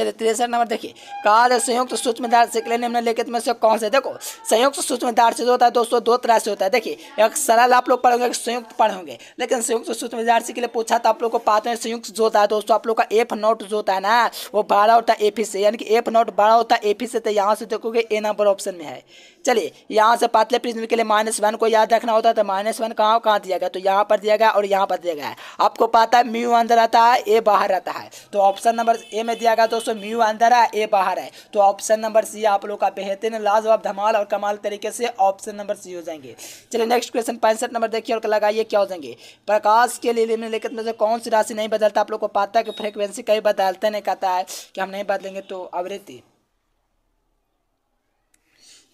चलिए तिरसठ नंबर देखिए कार्य संयुक्त सूक्ष्मदार सिकले निम्न लिखित में से कौन से देखो संयुक्त सूक्ष्मदार से जो होता है दोस्तों दो तरह से होता है देखिए एक सरल आप लोग पढ़ोगे संयुक्त पढ़ोगे लेकिन संयुक्त सूक्ष्मदार के लिए पूछा तो आप लोग को पाते हैं संयुक्त जो होता है दोस्तों आप लोग का एफ नोट जो होता है ना वो बड़ा होता है एफ से यानी कि एफ नोट बड़ा होता है एफ से तो यहाँ से देखोगे ए नंबर ऑप्शन में है चलिए यहाँ से पतले प्रिज्म के लिए माइनस वन को याद रखना होता है तो माइनस वन कहाँ कहाँ दिया गया तो यहाँ पर दिया गया और यहाँ पर दिया गया है आपको पता है म्यू अंदर आता है ए बाहर आता है तो ऑप्शन नंबर ए में दिया गया दोस्तों म्यू अंदर है ए बाहर है तो ऑप्शन नंबर सी आप लोग का बेहतरीन लाजवाब धमाल और कमाल तरीके से ऑप्शन नंबर सी हो जाएंगे चलिए नेक्स्ट क्वेश्चन पैंसठ नंबर देखिए और लगाइए क्या हो जाएंगे प्रकाश के लिए निम्नलिखित में से कौन सी राशि नहीं बदलता आप लोग को पता है कि फ्रिक्वेंसी कहीं बदलते नहीं कहता है कि हम नहीं बदलेंगे तो आवृत्ति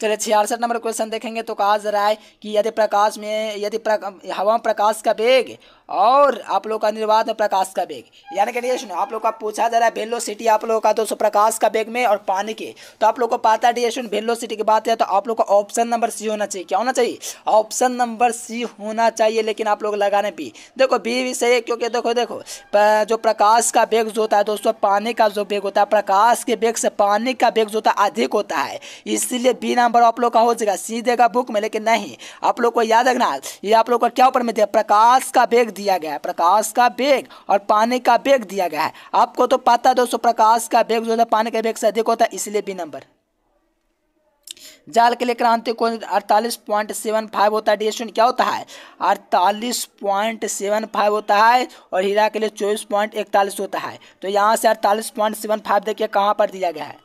चलिए छियासठ नंबर क्वेश्चन देखेंगे तो कहा जा रहा है कि यदि प्रकाश में यदि प्रक, हवा प्रकाश का वेग और आप लोग का निर्वाध प्रकाश का बेग यानी कि सुनो आप लोग का पूछा जा रहा है सिटी आप लोगों का दोस्तों प्रकाश का बेग में और पानी के तो आप लोग को पता है भेलो सिटी की बात है तो आप लोग का ऑप्शन नंबर सी होना चाहिए क्या होना चाहिए ऑप्शन नंबर सी होना चाहिए लेकिन आप लोग लगाने बी देखो बी भी सही है क्योंकि देखो देखो जो प्रकाश का बेग जो होता है दोस्तों पानी का जो बेग होता है प्रकाश के बेग से पानी का बेग जो होता है अधिक होता है इसीलिए बी नंबर आप लोग का हो जाएगा सी देगा बुक में लेकिन नहीं आप लोग को याद रखना ये आप लोग का क्या ऊपर में दिया प्रकाश का बेग दिया गया है प्रकाश का वेग और पानी का वेग दिया गया है आपको तो पता है दोस्तों प्रकाश का वेग जो है पानी का वेग से अधिक होता है इसलिए बी नंबर जाल के लिए क्रांति को अड़तालीस पॉइंट सेवन फाइव होता है डिस्टून क्या होता है अड़तालीस पॉइंट सेवन फाइव होता है और हीरा के लिए चौबीस पॉइंट इकतालीस होता है तो यहाँ से अड़तालीस पॉइंट सेवन फाइव देखिए कहाँ पर दिया गया है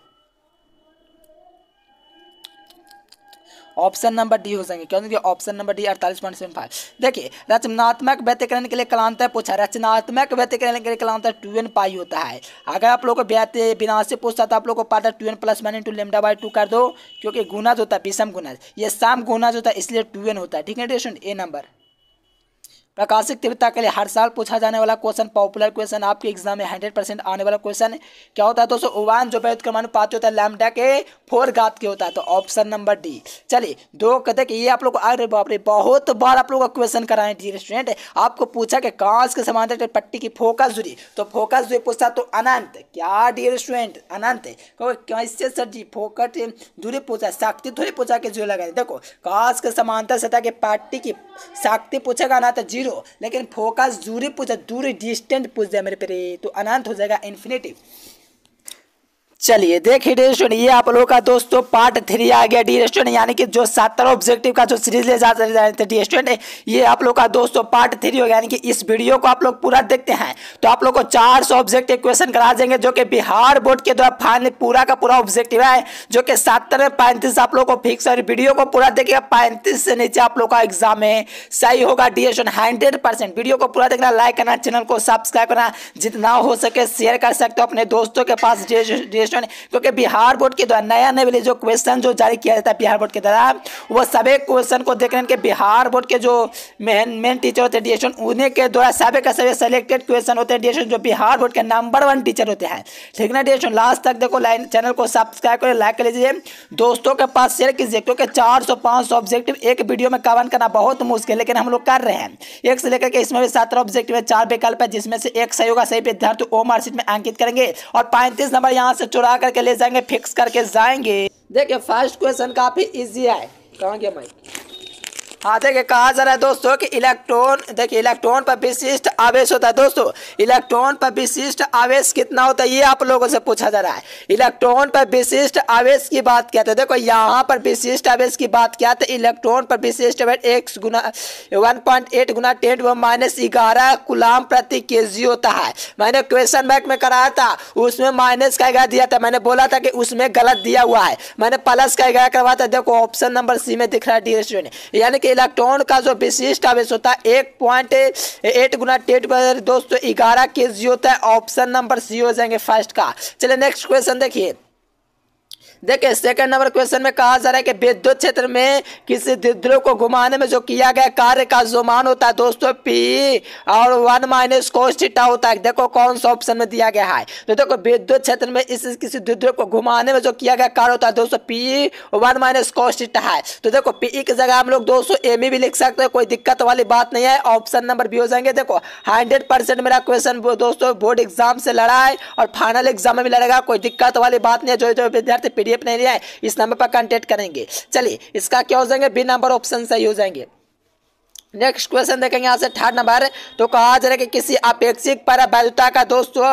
ऑप्शन नंबर डी हो जाएंगे क्यों ऑप्शन नंबर डी अड़तालीस पॉइंट सेवन फाइव देखिए रचनात्मक व्यतिकरण के लिए कलांतर पूछा रचनात्मक व्यतिकरण के लिए कलांतर टू एन पाई होता है अगर आप लोग को बिना से पूछता तो आप लोग को पता है two N plus one into lambda by two कर दो क्योंकि गुना जो होता है विषम गुना ये शाम गुना जो होता है इसलिए टू एन होता है ठीक है ए नंबर प्रकाशिक तीव्रता के लिए हर साल पूछा जाने वाला क्वेश्चन पॉपुलर क्वेश्चन आपके एग्जाम में हंड्रेड परसेंट आने वाला क्वेश्चन क्या होता है दोस्तों उवान जो क्रमानुपात होता है लैमडा के फोर घात के होता है तो ऑप्शन नंबर डी चलिए दो कहते हैं ये आप लोग अरे बाप रे बहुत बार आप लोग का क्वेश्चन कराए डी स्टूडेंट आपको पूछा कि कांस के समान पट्टी की फोकस दूरी तो फोकस दूरी पूछता तो अनंत क्या डी स्टूडेंट अनंत कैसे सर जी फोकट दूरी पूछा शक्ति दूरी पूछा के जो लगा देखो कांस के समांतर सतह के पट्टी की शक्ति पूछेगा अनंत तो जीरो लेकिन फोकस दूरी पूछा दूरी डिस्टेंस पूछ जाए मेरे पे तो अनंत हो जाएगा इन्फिनेटिव चलिए देखिए डी रेस्टोरेंट ये आप लोगों का दोस्तों पार्ट थ्री आ गया डी रेस्टोरेंट यानी कि जो सातर ऑब्जेक्टिव का जो सीरीज ले जा रहे थे डी रेस्टोरेंट ये आप लोगों का दोस्तों पार्ट थ्री हो गया यानी कि इस वीडियो को आप लोग पूरा देखते हैं तो आप लोग को चार सौ ऑब्जेक्टिव क्वेश्चन करा देंगे जो कि बिहार बोर्ड के द्वारा फाइनल पूरा का पूरा ऑब्जेक्टिव है जो कि सातर पैंतीस आप लोग को फिक्स और वीडियो को पूरा देखेगा पैंतीस से नीचे आप लोग का एग्जाम है सही होगा डी रेस्टोरेंट हंड्रेड परसेंट वीडियो को पूरा देखना लाइक करना चैनल को सब्सक्राइब करना जितना हो सके शेयर कर सकते हो अपने दोस्तों के पास डी क्वेश्चन क्योंकि बिहार बोर्ड के द्वारा नया नए जो क्वेश्चन जो जारी किया जाता है बिहार बोर्ड के द्वारा वो सभी क्वेश्चन को देख रहे बिहार बोर्ड के जो मेन मेन टीचर होते हैं डी उन्हीं के द्वारा सभी का सभी सेलेक्टेड क्वेश्चन होते हैं डी जो बिहार बोर्ड के नंबर वन टीचर होते हैं ठीक है ना डी लास्ट तक देखो लाइन चैनल को सब्सक्राइब करें लाइक कर लीजिए दोस्तों के पास शेयर कीजिए क्योंकि चार सौ ऑब्जेक्टिव एक वीडियो में कवर करना बहुत मुश्किल लेकिन हम लोग कर रहे हैं एक से लेकर के इसमें भी सत्रह ऑब्जेक्टिव है चार विकल्प है जिसमें से एक सही होगा सही विद्यार्थी ओ मार्कशीट में अंकित करेंगे और पैंतीस नंबर यहाँ से चुरा करके ले जाएंगे फिक्स करके जाएंगे देखिए फर्स्ट क्वेश्चन काफी इजी है कहाँ गया भाई हाँ देखिए कहा जा रहा है दोस्तों कि इलेक्ट्रॉन देखिए इलेक्ट्रॉन पर विशिष्ट आवेश होता है दोस्तों इलेक्ट्रॉन पर विशिष्ट आवेश कितना होता है ये आप लोगों से पूछा जा रहा है इलेक्ट्रॉन पर विशिष्ट आवेश की बात क्या था देखो यहाँ पर विशिष्ट आवेश की बात क्या था तो इलेक्ट्रॉन पर विशिष्ट आवेश एक गुना वन पॉइंट एट गुना टेन माइनस ग्यारह गुलाम प्रति के जी होता है मैंने क्वेश्चन बैक में कराया था उसमें माइनस का गया दिया था मैंने बोला था कि उसमें गलत दिया हुआ है मैंने प्लस का गया करवा था देखो ऑप्शन नंबर सी में दिख रहा है डी स्टूडेंट यानी कि इलेक्ट्रॉन का जो विशिष्ट आवेश होता है एक पॉइंट एट गुना टेट दोस्तों ग्यारह के जी होता है ऑप्शन नंबर सी हो जाएंगे फर्स्ट का चलिए नेक्स्ट क्वेश्चन देखिए देखिए सेकंड नंबर क्वेश्चन में कहा जा रहा है कि विद्युत क्षेत्र में किसी द्विध्रुव को घुमाने में जो किया गया कार्य का जो मान होता है दोस्तों पी और वन माइनस कोस्टिटा होता है देखो कौन सा ऑप्शन में दिया गया है तो देखो विद्युत क्षेत्र में इस किसी द्विध्रुव को घुमाने में जो किया गया कार्य होता है दोस्तों पी वन माइनस कोस्टिटा है तो देखो पी की जगह हम लोग दोस्तों सौ एम भी लिख सकते हैं कोई दिक्कत वाली बात नहीं है ऑप्शन नंबर बी हो जाएंगे देखो हंड्रेड परसेंट मेरा क्वेश्चन दोस्तों बोर्ड एग्जाम से लड़ा है और फाइनल एग्जाम में भी लड़ेगा कोई दिक्कत वाली बात नहीं है जो विद्यार्थी पीडीएफ नहीं लिया है इस नंबर पर कॉन्टेक्ट करेंगे चलिए इसका क्या हो जाएंगे बी नंबर ऑप्शन सही हो जाएंगे नेक्स्ट क्वेश्चन देखेंगे यहाँ से थर्ड नंबर तो कहा जा रहा है कि किसी अपेक्षिक पर बैलता का दोस्तों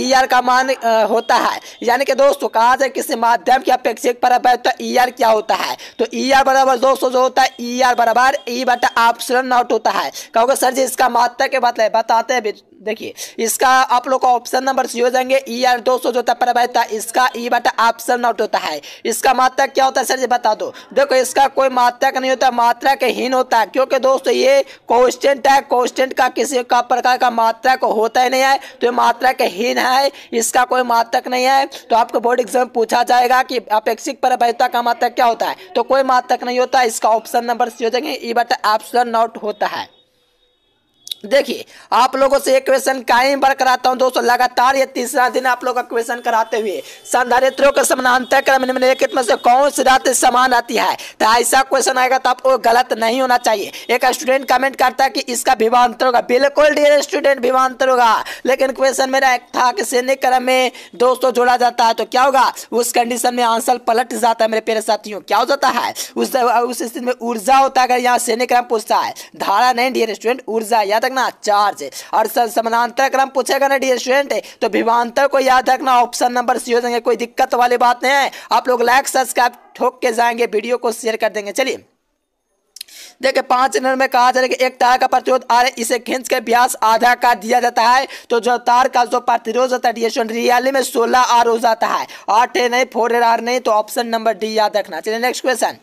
ई आर e का मान होता है यानी कि दोस्तों कहा जाए किसी माध्यम की अपेक्षिक पर बैलता तो ई e आर क्या होता है तो ई e आर बराबर दोस्तों जो होता है ई आर बराबर ई बटा ऑप्शन नॉट होता है कहोगे सर जी इसका मात्रा के मतलब बताते हैं देखिए इसका आप लोग का ऑप्शन नंबर सी हो जाएंगे ई e आर दो सौ जो होता है इसका ई e बटा ऑप्शन नॉट होता है इसका मात्रक क्या होता है सर जी बता दो देखो इसका कोई मात्रक नहीं होता मात्रा के हीन होता है क्योंकि दोस्तों ये कॉन्स्टेंट है कॉन्स्टेंट का किसी का प्रकार का मात्रक होता ही नहीं है तो ये मात्रा के हीन है इसका कोई मात्रक नहीं है तो आपको बोर्ड एग्जाम पूछा जाएगा कि अपेक्षित प्रभावित का मात्रक क्या होता है तो कोई मात्रक नहीं होता इसका ऑप्शन नंबर सी हो जाएंगे ई e बटा ऑप्शन नॉट होता है देखिए आप लोगों से एक क्वेश्चन कायम बार कराता हूं दोस्तों लगातार ये तीसरा दिन आप लोगों का क्वेश्चन कराते हुए संधारित्रों के समानांतर क्रम निम्नलिखित में से कौन सी रात समान आती है तो ऐसा क्वेश्चन आएगा तो आपको गलत नहीं होना चाहिए एक स्टूडेंट कमेंट करता है कि इसका विवाहांतर होगा बिल्कुल डियर स्टूडेंट विवाहांतर होगा लेकिन क्वेश्चन मेरा एक था कि सैनिक क्रम में दोस्तों जोड़ा जाता है तो क्या होगा उस कंडीशन में आंसर पलट जाता है मेरे पेरे साथियों क्या हो जाता है उस स्थिति में ऊर्जा होता है अगर यहाँ सैनिक क्रम पूछता है धारा नहीं डियर स्टूडेंट ऊर्जा याद रखना चार्ज और समानांतर क्रम पूछेगा ना डी स्टूडेंट तो विभांतर को याद रखना ऑप्शन नंबर सी हो जाएंगे कोई दिक्कत वाली बात नहीं है आप लोग लाइक सब्सक्राइब ठोक के जाएंगे वीडियो को शेयर कर देंगे चलिए देखिए पांच मिनट में कहा जाए कि एक तार का प्रतिरोध आर इसे खींच के ब्यास आधा का दिया जाता है तो जो तार का जो प्रतिरोध होता है डिएशन रियली में सोलह आर हो जाता है आठ नहीं फोर आर नहीं तो ऑप्शन नंबर डी याद रखना चलिए नेक्स्ट क्वेश्चन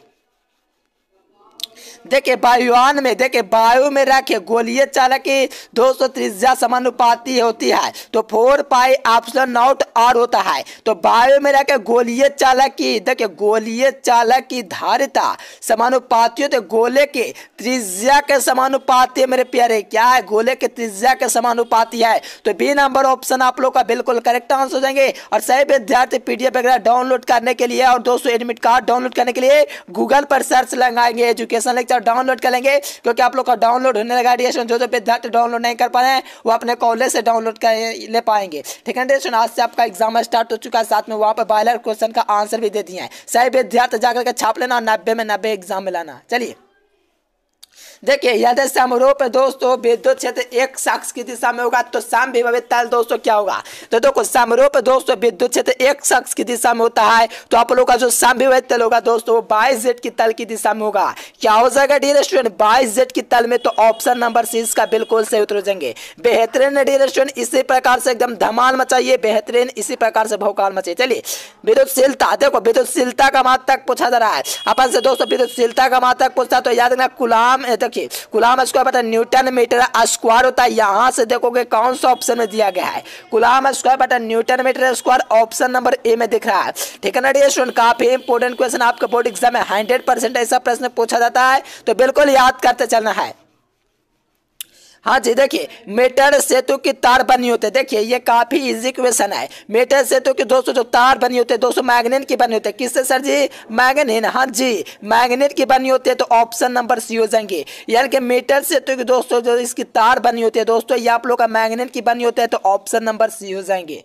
देखे वायुवान में देखे वायु में रखे गोलिय चालक की दो सौ त्रिजा समानुपाती होती है तो four pi epsilon naught R होता है तो वायु में रखे गोलिय चालक की देखे गोलिय चालक की धारिता समानुपाती होते तो गोले के त्रिज्या के समानुपाती मेरे प्यारे क्या है गोले के त्रिज्या के समानुपाती है तो बी नंबर ऑप्शन आप लोग का बिल्कुल करेक्ट आंसर हो जाएंगे और सही विद्यार्थी पीडीएफ वगैरह डाउनलोड करने के लिए और दोस्तों एडमिट कार्ड डाउनलोड करने के लिए गूगल पर सर्च लगाएंगे एजुकेशन पिक्चर डाउनलोड करेंगे क्योंकि आप लोग का डाउनलोड होने लगा डिएशन जो जो विद्यार्थी डाउनलोड नहीं कर पा रहे हैं वो अपने कॉलेज से डाउनलोड कर ले पाएंगे ठीक है डिएशन आज से आपका एग्जाम स्टार्ट हो चुका है साथ में वहाँ पर बायलर क्वेश्चन का आंसर भी दे दिया है सही विद्यार्थी जाकर के छाप लेना नब्बे में नब्बे एग्जाम में लाना चलिए देखिए यदि समरूप दोस्तों विद्युत क्षेत्र एक शख्स की दिशा में होगा तो साम विभवित तल दोस्तों क्या होगा तो देखो समरूप दोस्तों विद्युत क्षेत्र एक शख्स की दिशा में होता है तो आप लोग का जो साम विभवित तल होगा दोस्तों वो बाईस जेड की तल की दिशा में होगा क्या हो जाएगा डी स्टूडेंट बाईस जेड की तल में तो ऑप्शन नंबर सी इसका बिल्कुल सही उत्तर जाएंगे बेहतरीन डी स्टूडेंट इसी प्रकार से एकदम धमाल मचाइए बेहतरीन इसी प्रकार से भौकाल मचाइए चलिए विद्युतशीलता देखो विद्युतशीलता का मात्रक पूछा जा रहा है अपन से दोस्तों विद्युतशीलता का मात्रक पूछता तो याद रखना गुलाम देखिए गुलाम स्क्वायर पता न्यूटन मीटर स्क्वायर होता है यहाँ से देखोगे कौन सा ऑप्शन में दिया गया है गुलाम स्क्वायर बटा newton metre square option number A में दिख रहा है ठीक है ना डियर स्टूडेंट काफी इंपोर्टेंट क्वेश्चन आपके बोर्ड एग्जाम में हंड्रेड परसेंट ऐसा प्रश्न पूछा जाता है तो बिल्कुल याद करते चलना है हाँ जी देखिए मीटर सेतु की तार बनी होते देखिए ये काफी इजी क्वेश्चन है मीटर सेतु की दोस्तों जो तार बनी होते है दोस्तों मैग्नेट की बनी होते है किससे सर जी मैग्नेट हाँ जी मैग्नेट की बनी होती है तो ऑप्शन नंबर सी हो जाएंगे यानी कि मीटर सेतु की दोस्तों जो इसकी तार बनी होती है दोस्तों ये आप लोग का मैग्नेट की बनी होती है तो ऑप्शन नंबर सी हो जाएंगे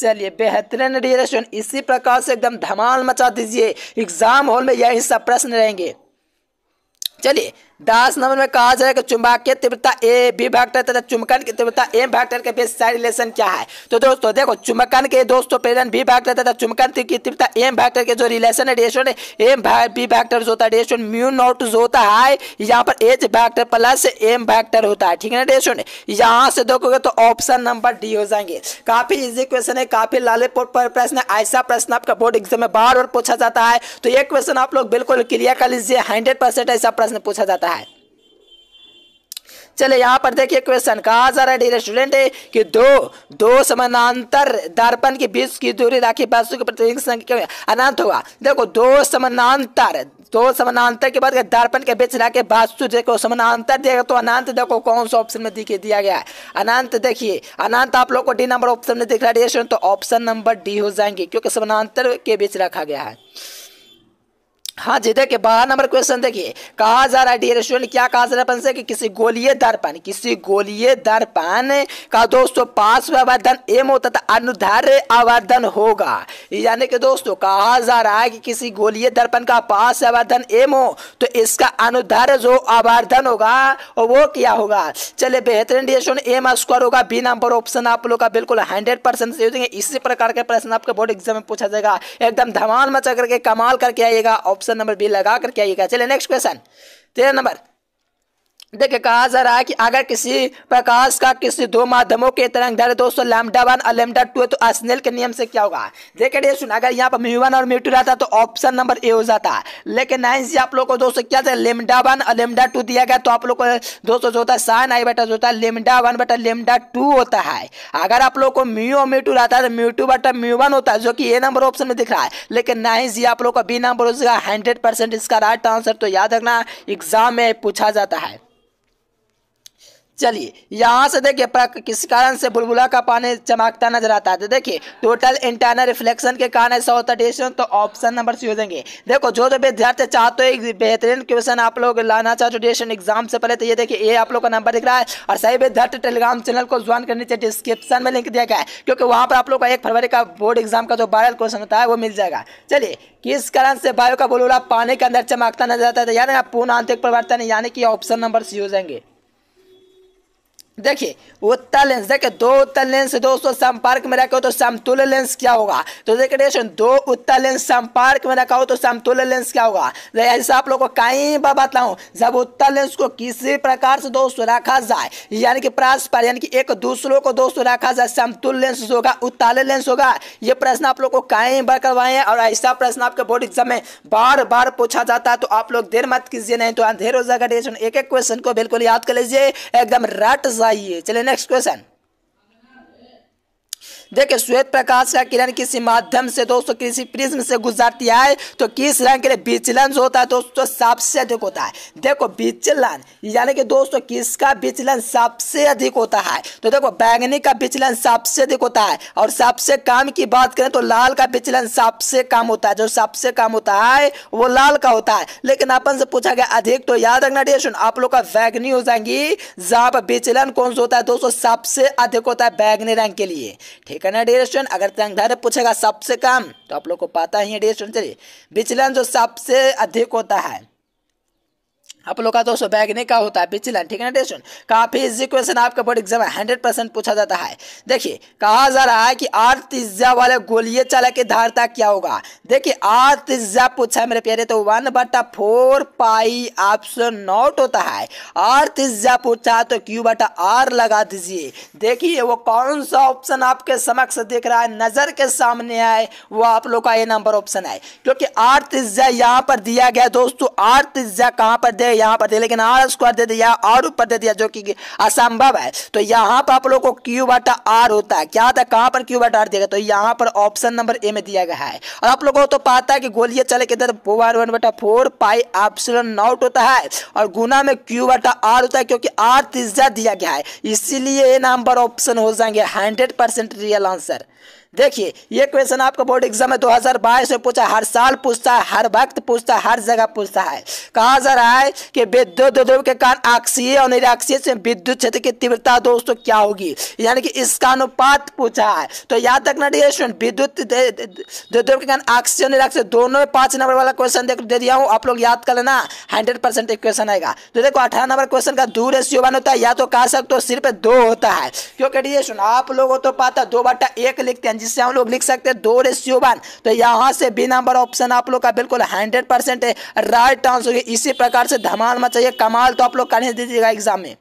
चलिए बेहतरीन रिएक्शन इसी प्रकार से एकदम धमाल मचा दीजिए एग्जाम हॉल में यही सब प्रश्न रहेंगे चलिए दस नंबर में कहा जाए कि चुंबकीय तीव्रता ए बी वेक्टर तथा चुंबकन की तीव्रता ए वेक्टर के बीच साइड रिलेशन क्या है तो दोस्तों देखो चुंबकन के दोस्तों प्रेरण बी वेक्टर तथा चुंबकन की तीव्रता एम वेक्टर के जो रिलेशन है रेशन एम बी वेक्टर जो होता है रेशन म्यू नोट जो होता है यहाँ पर H vector plus M vector होता है ठीक है ना रेशन यहाँ से देखोगे तो ऑप्शन नंबर डी हो जाएंगे काफी इजी क्वेश्चन है काफी लाले प्रश्न है ऐसा प्रश्न आपका बोर्ड एग्जाम में बार बार पूछा जाता है तो ये क्वेश्चन आप लोग बिल्कुल क्लियर कर लीजिए हंड्रेड ऐसा प्रश्न पूछा जाता है रहा है चले यहाँ पर देखिए क्वेश्चन कहा जा रहा है स्टूडेंट कि दो दो समानांतर दर्पण के बीच की दूरी राखी वस्तु के प्रतिबिंब संख्या अनंत होगा देखो दो समानांतर दो समानांतर के बाद दर्पण के बीच राखी वास्तु देखो समानांतर देगा तो अनंत देखो कौन सा ऑप्शन में दिखे दिया गया है अनंत देखिए अनंत आप लोग को डी नंबर ऑप्शन में दिख रहा है तो ऑप्शन नंबर डी हो जाएंगे क्योंकि समानांतर के बीच रखा गया है हाँ जी देखिए बारह नंबर क्वेश्चन देखिए कहा जा रहा है डी रेस्टोरेंट क्या कहा जा रहा है अपन से कि किसी गोलीय दर्पण किसी गोलीय दर्पण का दोस्तों पार्श्व आवर्धन एम होता था अनुधार्य आवर्धन होगा यानी कि दोस्तों कहा जा रहा है कि किसी गोलीय दर्पण का पार्श्व आवर्धन एम हो तो इसका अनुधार्य जो आवर्धन होगा वो क्या होगा चलिए बेहतरीन डी रेस्टोरेंट एम स्क्वायर होगा बी नंबर ऑप्शन आप लोग का बिल्कुल हंड्रेड परसेंट से इसी प्रकार के प्रश्न आपके बोर्ड एग्जाम में पूछा जाएगा एकदम धमाल मचा करके कमाल करके आइएगा ऑप्शन ऑप्शन नंबर बी लगा करके आइएगा चलिए नेक्स्ट क्वेश्चन तेरह नंबर देखिए कहा जा रहा है कि अगर किसी प्रकाश का किसी दो माध्यमों के तरंग दर दोस्तों लैमडा वन और लैमडा टू है तो असनेल के नियम से क्या होगा देखिए सुन अगर यहाँ पर म्यू वन और म्यू टू रहता तो ऑप्शन नंबर ए हो जाता है लेकिन नाइन सी आप लोग को दोस्तों क्या था लेमडा वन और लेमडा टू दिया गया तो आप लोग को दोस्तों जो होता है साइन आई बटा जो होता है लेमडा वन बटा लेमडा टू होता है अगर आप लोग को म्यू और म्यू टू रहता है तो म्यू टू बटा म्यू वन होता है जो कि ए नंबर ऑप्शन में दिख रहा है लेकिन नाइन सी आप लोग का बी नंबर हो जाएगा हंड्रेड परसेंट इसका राइट आंसर तो याद रखना एग्जाम में पूछा जाता है चलिए यहाँ से देखिए किस कारण से बुलबुला का पानी चमकता नजर आता है तो देखिए टोटल इंटरनल रिफ्लेक्शन के कारण ऐसा होता है तो ऑप्शन नंबर सी हो जाएंगे देखो जो जो विद्यार्थी चाहते हो एक बेहतरीन क्वेश्चन आप लोग लाना चाहते हो डेशन एग्जाम से पहले तो ये देखिए ये आप लोग का नंबर दिख रहा है और सही विद्यार्थी टेलीग्राम चैनल को ज्वाइन करने चाहिए डिस्क्रिप्शन में लिंक दिया गया है क्योंकि वहाँ पर आप लोग का एक फरवरी का बोर्ड एग्जाम का जो वायरल क्वेश्चन होता है वो मिल जाएगा चलिए किस कारण से वायु का बुलबुला पानी के अंदर चमकता नजर आता है तो यानी पूर्ण आंतरिक परिवर्तन यानी कि ऑप्शन नंबर सी हो जाएंगे देखिए उत्तल लेंस देखिए दो उत्तल लेंस दोस्तों संपर्क में रखो तो समतुल्य लेंस क्या होगा तो देखिए डेशन दो उत्तल लेंस संपर्क में रखा हो तो समतुल्य लेंस क्या होगा तो ऐसा आप लोगों को कहीं बार बताऊं जब उत्तल लेंस को किसी प्रकार से दोस्तों रखा जाए यानी कि परस्पर यानी कि एक दूसरों को दोस्तों रखा जाए समतुल लेंस होगा उत्ताल लेंस होगा ये प्रश्न आप लोग को कहीं बार करवाए हैं और ऐसा प्रश्न आपके बोर्ड एग्जाम में बार बार पूछा जाता है तो आप लोग देर मत कीजिए नहीं तो अंधेर हो जाएगा एक एक क्वेश्चन को बिल्कुल याद कर लीजिए एकदम रट जाए बताइए चले नेक्स्ट क्वेश्चन देखिए श्वेत प्रकाश का किरण किसी माध्यम से दोस्तों किसी प्रिज्म से गुजरती है तो किस रंग के लिए विचलन जो होता है दोस्तों सबसे अधिक होता है देखो विचलन यानी कि दोस्तों किसका विचलन सबसे अधिक होता है तो देखो बैंगनी का विचलन सबसे अधिक होता है और सबसे काम की बात करें तो लाल का विचलन सबसे कम होता है जो सबसे कम होता है वो लाल का होता है लेकिन अपन से पूछा गया अधिक तो याद रखना डियर आप लोग का बैगनी हो जाएंगी जहां पर विचलन कौन सा होता है दोस्तों सबसे अधिक होता है बैगनी रंग के लिए ठीक सेकंड है ड्यूरेशन अगर तंगधार पूछेगा सबसे कम तो आप लोग को पता ही है ड्यूरेशन चलिए विचलन जो सबसे अधिक होता है आप लोग का दोस्तों बैगनी का होता है पिछलन ठीक है ना टेस्टन काफ़ी इजी क्वेश्चन आपका बोर्ड एग्जाम में हंड्रेड परसेंट पूछा जाता है देखिए कहा जा रहा है कि आर तिज्जा वाले गोलीय चालक की धारता क्या होगा देखिए आर तिज्जा पूछा है मेरे प्यारे तो वन बटा फोर पाई ऑप्शन नॉट होता है आर तिज्जा पूछा तो क्यू बटा आर लगा दीजिए देखिए वो कौन सा ऑप्शन आपके समक्ष दिख रहा है नज़र के सामने आए वो आप लोग का ये नंबर ऑप्शन है क्योंकि आर तिज्जा यहाँ पर दिया गया दोस्तों आर तिज्जा कहाँ पर दे यहाँ पर थे लेकिन आर स्क्वायर दे दिया आर ऊपर दे दिया जो कि असंभव है तो यहाँ पर आप लोग को क्यू बटा आर होता है क्या होता है कहाँ पर क्यू बटा आर दिया गया तो यहाँ पर ऑप्शन नंबर ए में दिया गया है और आप लोगों को तो पता है कि गोलिया चले के इधर वन बटा फोर पाई एप्सिलॉन नॉट होता है और गुना में क्यू बटा आर होता है क्योंकि आर तीसरा दिया गया है इसीलिए ये नंबर ऑप्शन हो जाएंगे हंड्रेड परसेंट रियल आंसर देखिए ये क्वेश्चन आपका बोर्ड एग्जाम है 2022 तो में पूछा हर साल पूछता है हर वक्त पूछता है हर जगह पूछता है कहा जा रहा है कि विद्युत ध्रुव के कारण अक्षीय और निराक्षीय से विद्युत क्षेत्र की तीव्रता दोस्तों तो क्या होगी यानी कि इसका अनुपात पूछा है तो याद रखना स्टूडेंट विद्युत ध्रुव के कारण अक्षीय और निराक्षीय दोनों पांच नंबर वाला क्वेश्चन देख दे दिया हूँ आप लोग याद कर लेना हंड्रेड परसेंट क्वेश्चन आएगा तो देखो अठारह नंबर क्वेश्चन का दूर रेशियो वन होता है या तो कह सकते हो सिर्फ दो होता है क्योंकि डियर आप लोगों तो पाता दो बटा एक लिखते हैं जिससे हम लोग लिख सकते हैं दो रेशियो वन तो यहाँ से बी नंबर ऑप्शन आप लोग का बिल्कुल हंड्रेड परसेंट राइट आंसर इसी प्रकार से धमाल मचाइए कमाल तो आप लोग करने दीजिएगा एग्जाम में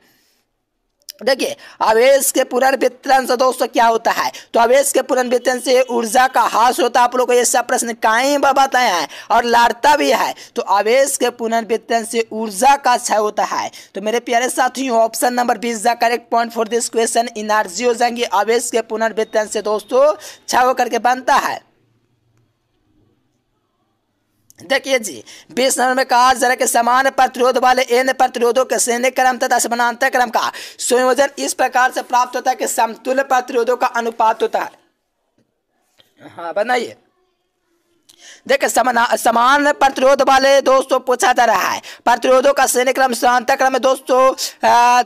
देखिए आवेश के वितरण से दोस्तों क्या होता है तो आवेश के वितरण से ऊर्जा का हास होता है आप लोग को ये सब प्रश्न काई बताया है और लाड़ता भी है तो आवेश के वितरण से ऊर्जा का क्षय होता है तो मेरे प्यारे साथियों option number B is the correct point for this question energy हो जाएंगे आवेश के पुनर्वितरण से दोस्तों क्षय होकर के बनता है देखिए जी बीस नंबर में कहा जरा के समान प्रतिरोध वाले एन प्रतिरोधों के सैन्य क्रम तथा समानांतर क्रम का संयोजन इस प्रकार से प्राप्त होता है कि समतुल्य प्रतिरोधों का अनुपात होता है हाँ बनाइए देख समान प्रतिरोध वाले दोस्तों पूछा जा रहा है प्रतिरोधों का श्रेणी क्रम समानता क्रम में दोस्तों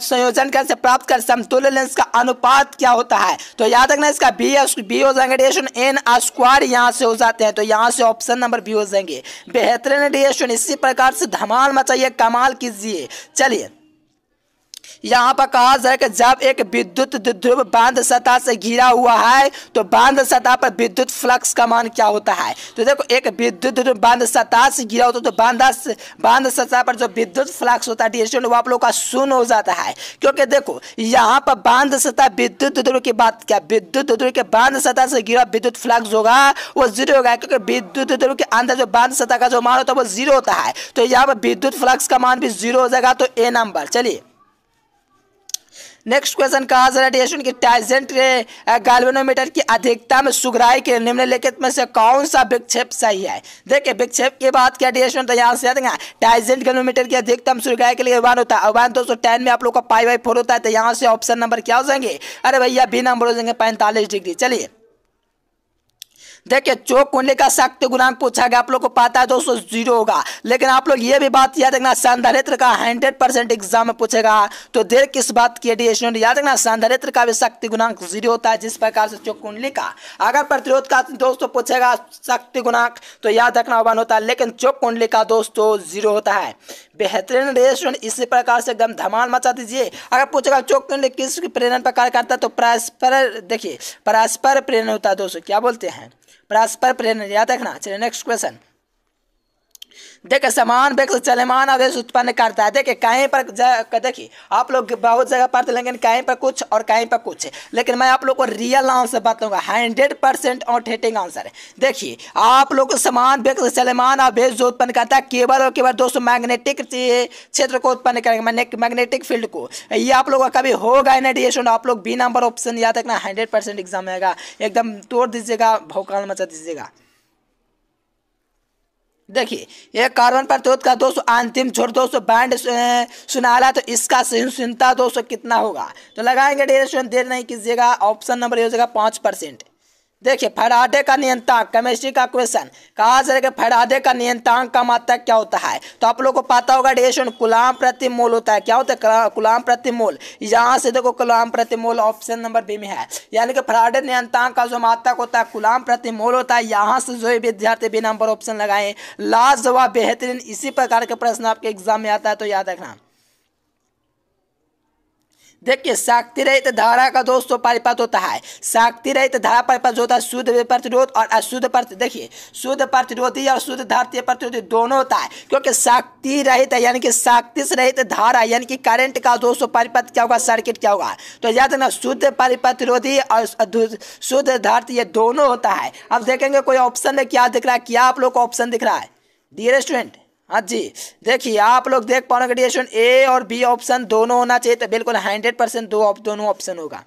संयोजन कर से प्राप्त कर समतुल्य लेंस का अनुपात क्या होता है तो याद रखना इसका बी बी हो जाएंगे रेडिएशन एन स्क्वायर यहाँ से हो जाते हैं तो यहाँ से ऑप्शन नंबर बी हो जाएंगे बेहतरीन रेडिएशन इसी प्रकार से धमाल मचाइए कमाल कीजिए चलिए यहाँ पर कहा जाए कि जब एक विद्युत ध्रुव बांध सतह से घिरा हुआ है तो बांध सतह पर विद्युत फ्लक्स का मान क्या होता है तो देखो एक विद्युत ध्रुव बांध सतह से घिरा होता है तो बांध बांध सतह पर जो विद्युत फ्लक्स होता है वो आप लोग का शून्य हो जाता है क्योंकि देखो यहाँ पर बांध सतह विद्युत ध्रुव की बात क्या विद्युत ध्रुव के बांध सतह से घिरा विद्युत फ्लक्स होगा वो जीरो होगा क्योंकि विद्युत ध्रुव के अंदर जो बांध सतह का जो मान होता है वो जीरो होता है तो यहाँ पर विद्युत फ्लक्स का मान भी जीरो हो जाएगा तो ए नंबर चलिए नेक्स्ट क्वेश्चन कहा जा रहा है टाइजेंट गैल्वेनोमीटर की अधिकता में सुगराई के निम्नलिखित में से कौन सा विक्षेप सही है देखिए विक्षेप की बात क्या रेडिएशन तो यहाँ से देंगे टाइजेंट गैल्वेनोमीटर की अधिकतम सुगराई के लिए वन होता है वन दो में आप लोग का पाई बाई फोर होता है तो यहाँ से ऑप्शन नंबर क्या हो जाएंगे अरे भैया बी नंबर हो जाएंगे पैंतालीस डिग्री चलिए देखिए चौक कोने का शक्ति गुणांक पूछा गया आप लोग को पता है दोस्तों जीरो होगा लेकिन आप लोग ये भी बात याद रखना संधारित्र का हंड्रेड परसेंट एग्जाम में पूछेगा तो देर किस बात की है स्टूडेंट याद रखना संधारित्र का भी शक्ति गुणांक जीरो होता है जिस प्रकार से चौक कुंडली का अगर प्रतिरोध का दोस्तों पूछेगा शक्ति गुणांक तो याद रखना वन होता है लेकिन चौक कुंडली का दोस्तों जीरो होता है बेहतरीन रेस्टोरेंट इसी प्रकार से एकदम धमाल मचा दीजिए अगर पूछेगा चौक कुंडली किस प्रेरण पर कार्य करता है तो परस्पर देखिए परस्पर प्रेरण होता है दोस्तों क्या बोलते हैं परस्पर प्रेरणा याद रखना चलिए नेक्स्ट क्वेश्चन देखिए समान व्यक्ति चलमान आदेश उत्पन्न करता है देखिए कहीं पर देखिए आप लोग बहुत जगह पढ़ते लेकिन कहीं पर कुछ और कहीं पर कुछ लेकिन मैं आप लोग को रियल आंसर बताऊंगा हंड्रेड परसेंट ऑथेटिक आंसर है देखिए आप लोग समान व्यक्ति चलमान आवेश जो उत्पन्न करता है केवल और केवल दोस्तों मैग्नेटिक क्षेत्र को उत्पन्न करेंगे मैग्नेटिक फील्ड को ये आप लोग का कभी होगा ही नहीं आप लोग बी नंबर ऑप्शन याद रखना हंड्रेड परसेंट एग्जाम आएगा एकदम तोड़ दीजिएगा भोकाल मचा दीजिएगा देखिए यह कार्बन प्रतिरोध का दोस्तों अंतिम छोर दोस्तों बैंड सुनाला तो इसका सहिष्णुता दोस्तों कितना होगा तो लगाएंगे डेरेशन देर नहीं कीजिएगा ऑप्शन नंबर ये हो जाएगा पाँच परसेंट देखिए फराडे का नियंत्रण केमिस्ट्री का क्वेश्चन कहा सर फराडे का नियंत्रण का मात्रक मतलब क्या होता है तो आप लोग को पता होगा रेशन कुलाम प्रति मोल होता है क्या होता है कुलाम प्रति मोल यहाँ से देखो कुलाम प्रति मोल ऑप्शन नंबर बी में है यानी कि फराडे नियंत्रण का जो मात्रक होता है गुलाम प्रति मोल होता है यहाँ से जो विद्यार्थी बी नंबर ऑप्शन लगाए लाजवाब बेहतरीन इसी प्रकार के प्रश्न आपके एग्जाम में आता है तो याद रखना देखिए शक्ति रहित धारा का दोस्तों परिपथ होता है शक्ति रहित धारा परिपथ होता है शुद्ध प्रतिरोध और अशुद्ध प्रति देखिए शुद्ध प्रतिरोधी और शुद्ध धारतीय प्रतिरोधी दोनों होता है क्योंकि शक्ति रहित यानी कि शक्ति से रहित धारा यानी कि करंट का दोस्तों परिपथ क्या होगा सर्किट क्या होगा तो याद रखना शुद्ध परिपथरोधी और शुद्ध धारतीय दोनों होता है अब देखेंगे कोई ऑप्शन में क्या दिख रहा है क्या आप लोग को ऑप्शन दिख रहा है डी रेस्टोरेंट हाँ जी देखिए आप लोग देख पाओगे डी स्टूडेंट ए और बी ऑप्शन दोनों होना चाहिए तो बिल्कुल हंड्रेड परसेंट दो दोनों ऑप्शन होगा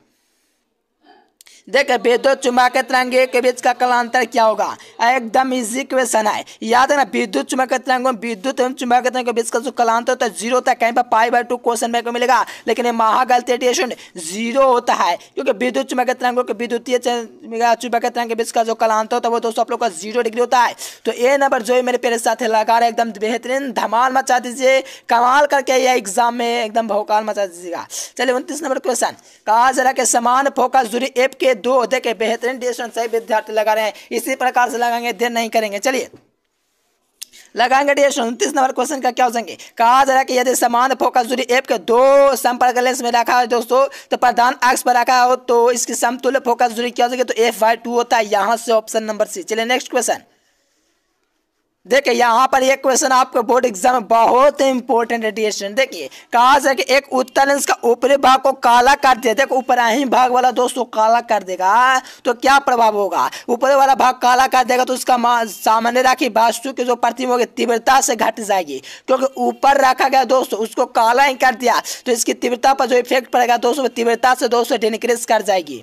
देख भेदो के तिरंगे के बीच का कलांतर क्या होगा एकदम इजी क्वेश्चन है याद है ना विद्युत चुमा के तरंगों विद्युत एवं चुमा के तरंग के बीच का जो कलांतर होता है जीरो होता है कहीं पर पाई बाई टू क्वेश्चन में को मिलेगा लेकिन महागलती एडिएशन जीरो होता है क्योंकि विद्युत चुंबक तरंगों के विद्युतीय के तरंग के बीच का जो कलांतर होता है वो दोस्तों आप लोग का जीरो डिग्री होता है तो ए नंबर जो मेरे पेरे साथ लगा रहा एकदम बेहतरीन धमाल मचा दीजिए कमाल करके ये एग्जाम में एकदम भोकाल मचा दीजिएगा चलिए उनतीस नंबर क्वेश्चन कहा जरा के समान फोकस दूरी एप के दो अध्याय के बेहतरीन डिस्टेंस सही विद्यार्थी लगा रहे हैं इसी प्रकार से लगाएंगे देर नहीं करेंगे चलिए लगाएंगे डिस्टेंस उनतीस नंबर क्वेश्चन का क्या हो जाएंगे कहा जा रहा है कि यदि समान फोकस दूरी एप के दो संपर्क लेंस में रखा है दोस्तों तो प्रधान अक्ष पर रखा हो तो इसकी समतुल्य फोकस दूरी क्या हो जाएगी तो एफ बाई टू होता है यहाँ से ऑप्शन नंबर सी चलिए नेक्स्ट क्वेश्चन देखिए यहाँ पर एक क्वेश्चन आपको बोर्ड एग्जाम में बहुत इंपॉर्टेंट है देखिए कहा से कि एक उत्तर लेंस का ऊपरी भाग को काला कर दिया देखो ऊपर ही भाग वाला दोस्तों काला कर देगा तो क्या प्रभाव होगा ऊपर वाला भाग काला कर देगा तो उसका सामान्य राखी वास्तु की जो प्रतिमा होगी तीव्रता से घट जाएगी क्योंकि ऊपर रखा गया दोस्तों उसको काला ही कर दिया तो इसकी तीव्रता पर जो इफेक्ट पड़ेगा दोस्तों तीव्रता से दोस्तों डिनक्रेज कर जाएगी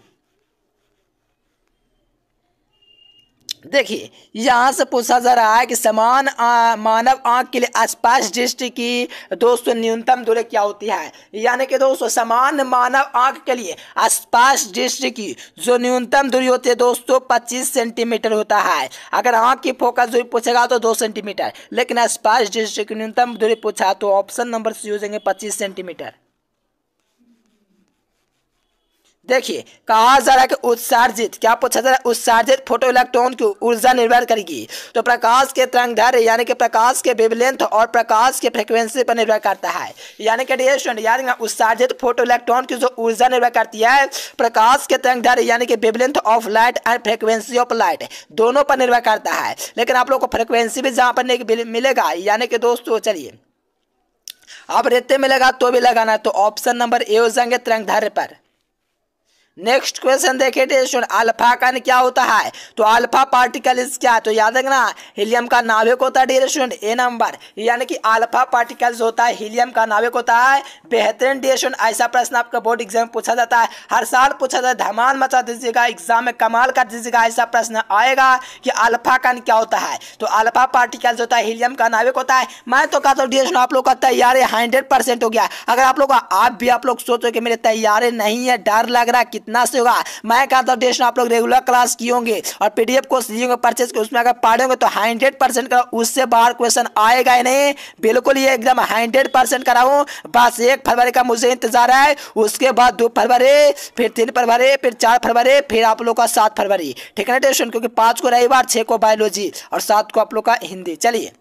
देखिए यहाँ से पूछा जा रहा है कि समान आ, मानव आंख के लिए आसपास दृष्टि की दोस्तों न्यूनतम दूरी क्या होती है यानी कि दोस्तों समान मानव आंख के लिए आसपास दृष्टि की जो न्यूनतम दूरी होती है दोस्तों 25 सेंटीमीटर होता है अगर आंख की फोकस दूरी पूछेगा तो दो सेंटीमीटर लेकिन आसपास दृष्टि की न्यूनतम दूरी पूछा तो ऑप्शन नंबर सी हो जाएंगे पच्चीस सेंटीमीटर देखिए कहा जा रहा है कि उत्सर्जित क्या पूछा जा रहा है उत्सर्जित फोटो इलेक्ट्रॉन की ऊर्जा निर्भर करेगी तो प्रकाश के तरंगधर यानी कि प्रकाश के वेवलेंथ और प्रकाश के फ्रिक्वेंसी पर निर्भर करता है यानी कि उत्सर्जित फोटो इलेक्ट्रॉन की जो ऊर्जा निर्भर करती है प्रकाश के तरंगधर यानी कि wavelength of light and frequency of light दोनों पर निर्भर करता है लेकिन आप लोग को फ्रिक्वेंसी भी जहाँ पर मिलेगा यानी कि दोस्तों चलिए आप रेते में लगा तो भी लगाना तो ऑप्शन नंबर ए हो जाएंगे तरंगधर पर नेक्स्ट क्वेश्चन देखिए टेस्टोन अल्फा का क्या होता है तो अल्फा पार्टिकल क्या है तो याद रखना हीलियम का नाभिक होता है डियरेस्टोन ए नंबर यानी कि अल्फा पार्टिकल्स होता है हीलियम का नाभिक होता है बेहतरीन डियरेस्टोन ऐसा प्रश्न आपका बोर्ड एग्जाम पूछा जाता है हर साल पूछा जाता है धमाल मचा दीजिएगा एग्जाम में कमाल कर दीजिएगा ऐसा प्रश्न आएगा कि अल्फा का क्या होता है तो अल्फा पार्टिकल्स होता है हीलियम का नाभिक होता है मैं तो कहता हूँ डियरेस्टोन आप लोग का तैयारी हंड्रेड हो गया अगर आप लोग आप भी आप लोग सोचो कि मेरे तैयारी नहीं है डर लग रहा है इतना से होगा मैं कहा था टेस्ट आप लोग रेगुलर क्लास किए होंगे और पीडीएफ कोर्स लीजिए परचेज के उसमें अगर पढ़ेंगे तो हंड्रेड परसेंट का उससे बाहर क्वेश्चन आएगा ही नहीं बिल्कुल ये एकदम हंड्रेड परसेंट कराऊँ बस एक फरवरी का मुझे इंतजार है उसके बाद दो फरवरी फिर तीन फरवरी फिर चार फरवरी फिर आप लोग का सात फरवरी ठीक है ना टेस्ट क्योंकि पाँच को रविवार छः को बायोलॉजी और सात को आप लोग का हिंदी चलिए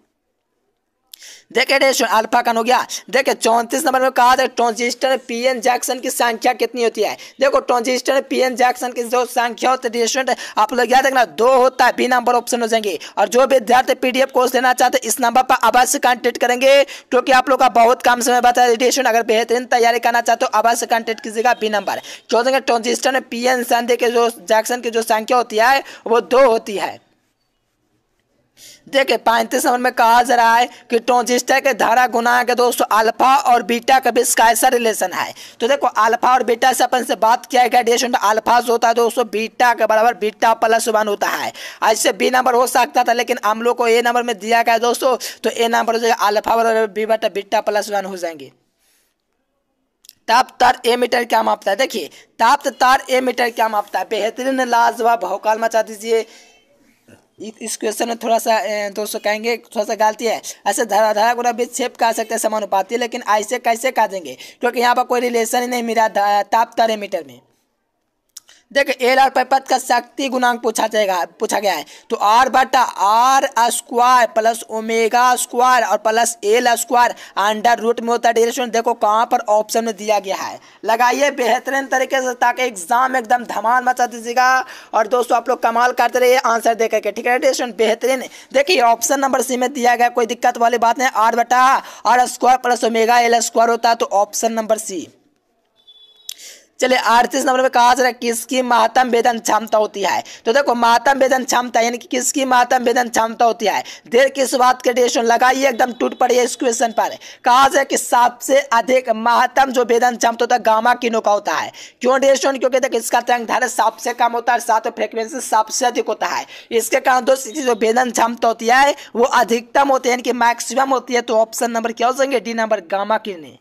देखिए रेशो अल्फा कन हो गया देखिए चौंतीस नंबर में कहा था ट्रांजिस्टर पी एन जैक्सन की संख्या कितनी होती है देखो ट्रांजिस्टर पी एन जैक्सन की जो संख्या होती है आप लोग याद रखना दो होता है बी नंबर ऑप्शन हो जाएंगे और जो विद्यार्थी पीडीएफ कोर्स लेना चाहते इस नंबर पर अवश्य कॉन्टेक्ट करेंगे क्योंकि आप लोग का बहुत कम समय बता रेडिएशन अगर बेहतरीन तैयारी करना चाहते हो अवश्य कॉन्टेक्ट कीजिएगा बी नंबर चौदह ट्रांजिस्टर पी एन संधि के जो जैक्सन की जो संख्या होती है वो दो होती है देखिए पैंतीस नंबर में कहा जा रहा है कि ट्रांजिस्टर के धारा गुना के दोस्तों अल्फा और बीटा के बीच कैसा रिलेशन है तो देखो अल्फा और बीटा से अपन से बात किया गया डी स्टूडेंट अल्फा जो होता है दोस्तों बीटा के बराबर बीटा प्लस वन होता है ऐसे बी नंबर हो सकता था लेकिन हम लोग को ए नंबर में दिया गया दोस्तों तो ए नंबर हो जाएगा अल्फा बराबर बी बटा बीटा प्लस वन हो जाएंगे ताप तार ए मीटर क्या मापता है देखिए ताप तार ए मीटर क्या मापता है बेहतरीन लाजवाब भौकाल मचा दीजिए इस क्वेश्चन में थोड़ा सा दोस्तों कहेंगे थोड़ा सा गलती है ऐसे धारा धारा गुना बीच छेप कह सकते हैं समानुपाती लेकिन ऐसे कैसे कह देंगे क्योंकि यहाँ पर कोई रिलेशन ही नहीं मिला ताप तारे मीटर में देखो एल और परिपथ का शक्ति गुणांक पूछा जाएगा पूछा गया है तो आर बटा R square plus omega square और plus L square under root में होता है डिरेक्शन देखो कहाँ पर ऑप्शन में दिया गया है लगाइए बेहतरीन तरीके से ताकि एग्जाम एकदम धमाल मचा दीजिएगा और दोस्तों आप लोग कमाल करते रहिए आंसर दे करके ठीक है डिरेक्शन बेहतरीन देखिए ऑप्शन नंबर सी में दिया गया कोई दिक्कत वाली बात नहीं आर बटा R square plus omega L square होता है तो ऑप्शन नंबर सी चलिए अड़तीस नंबर में कहा जा रहा है किसकी महात्म वेदन क्षमता होती है तो देखो महात्म वेदन क्षमता यानी कि किसकी महात्म वेदन क्षमता होती है देर किस बात के डेशन लगाइए एकदम टूट पड़िए इस क्वेश्चन पर कहा जाए कि सबसे अधिक महात्म जो वेदन क्षमता होता है गामा किनो का होता है क्यों डेशन क्योंकि देखो इसका तरंग धारे सबसे कम होता है साथ फ्रिक्वेंसी सबसे अधिक होता है इसके कारण दोस्त जो वेदन क्षमता होती है वो अधिकतम होती है यानी कि मैक्सिमम होती है तो ऑप्शन नंबर क्या हो जाएंगे डी नंबर गामा किने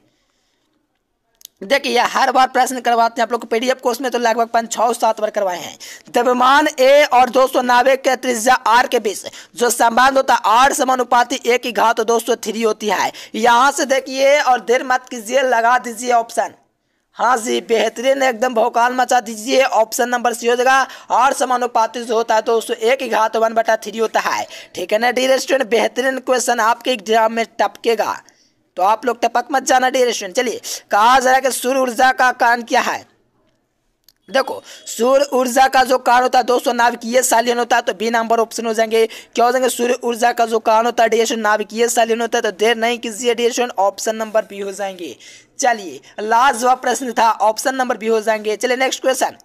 देखिए हर बार प्रश्न करवाते हैं आप लोग पीडीएफ कोर्स में तो लगभग पांच छह सात बार करवाए हैं द्रव्यमान ए और दो सौ नावे के त्रिज्या आर के बीच जो संबंध होता है आर समानुपाती ए की घात दो सौ थ्री होती है यहाँ से देखिए और देर मत कीजिए लगा दीजिए ऑप्शन हाँ जी बेहतरीन एकदम भोकाल मचा दीजिए ऑप्शन नंबर सी हो जाएगा और समानुपातिक जो होता है तो उसको एक ही घात वन बटा थ्री होता है ठीक है ना डी रेस्टोरेंट बेहतरीन क्वेश्चन आपके एग्जाम में टपकेगा तो आप लोग टपक मत जाना डी रेस्टोरेंट चलिए कहा जा रहा है कि सूर्य ऊर्जा का कारण क्या है देखो सूर्य ऊर्जा का जो कारण होता है दो दोस्तों नाभिकीय सालियन होता है तो बी नंबर ऑप्शन हो जाएंगे क्या हो जाएंगे सूर्य ऊर्जा का जो कारण होता है डिएशन नाभिकीय सालियन होता है तो देर नहीं कीजिए डिएशन ऑप्शन नंबर बी हो जाएंगे चलिए लास्ट जवाब प्रश्न था ऑप्शन नंबर बी हो जाएंगे चलिए नेक्स्ट क्वेश्चन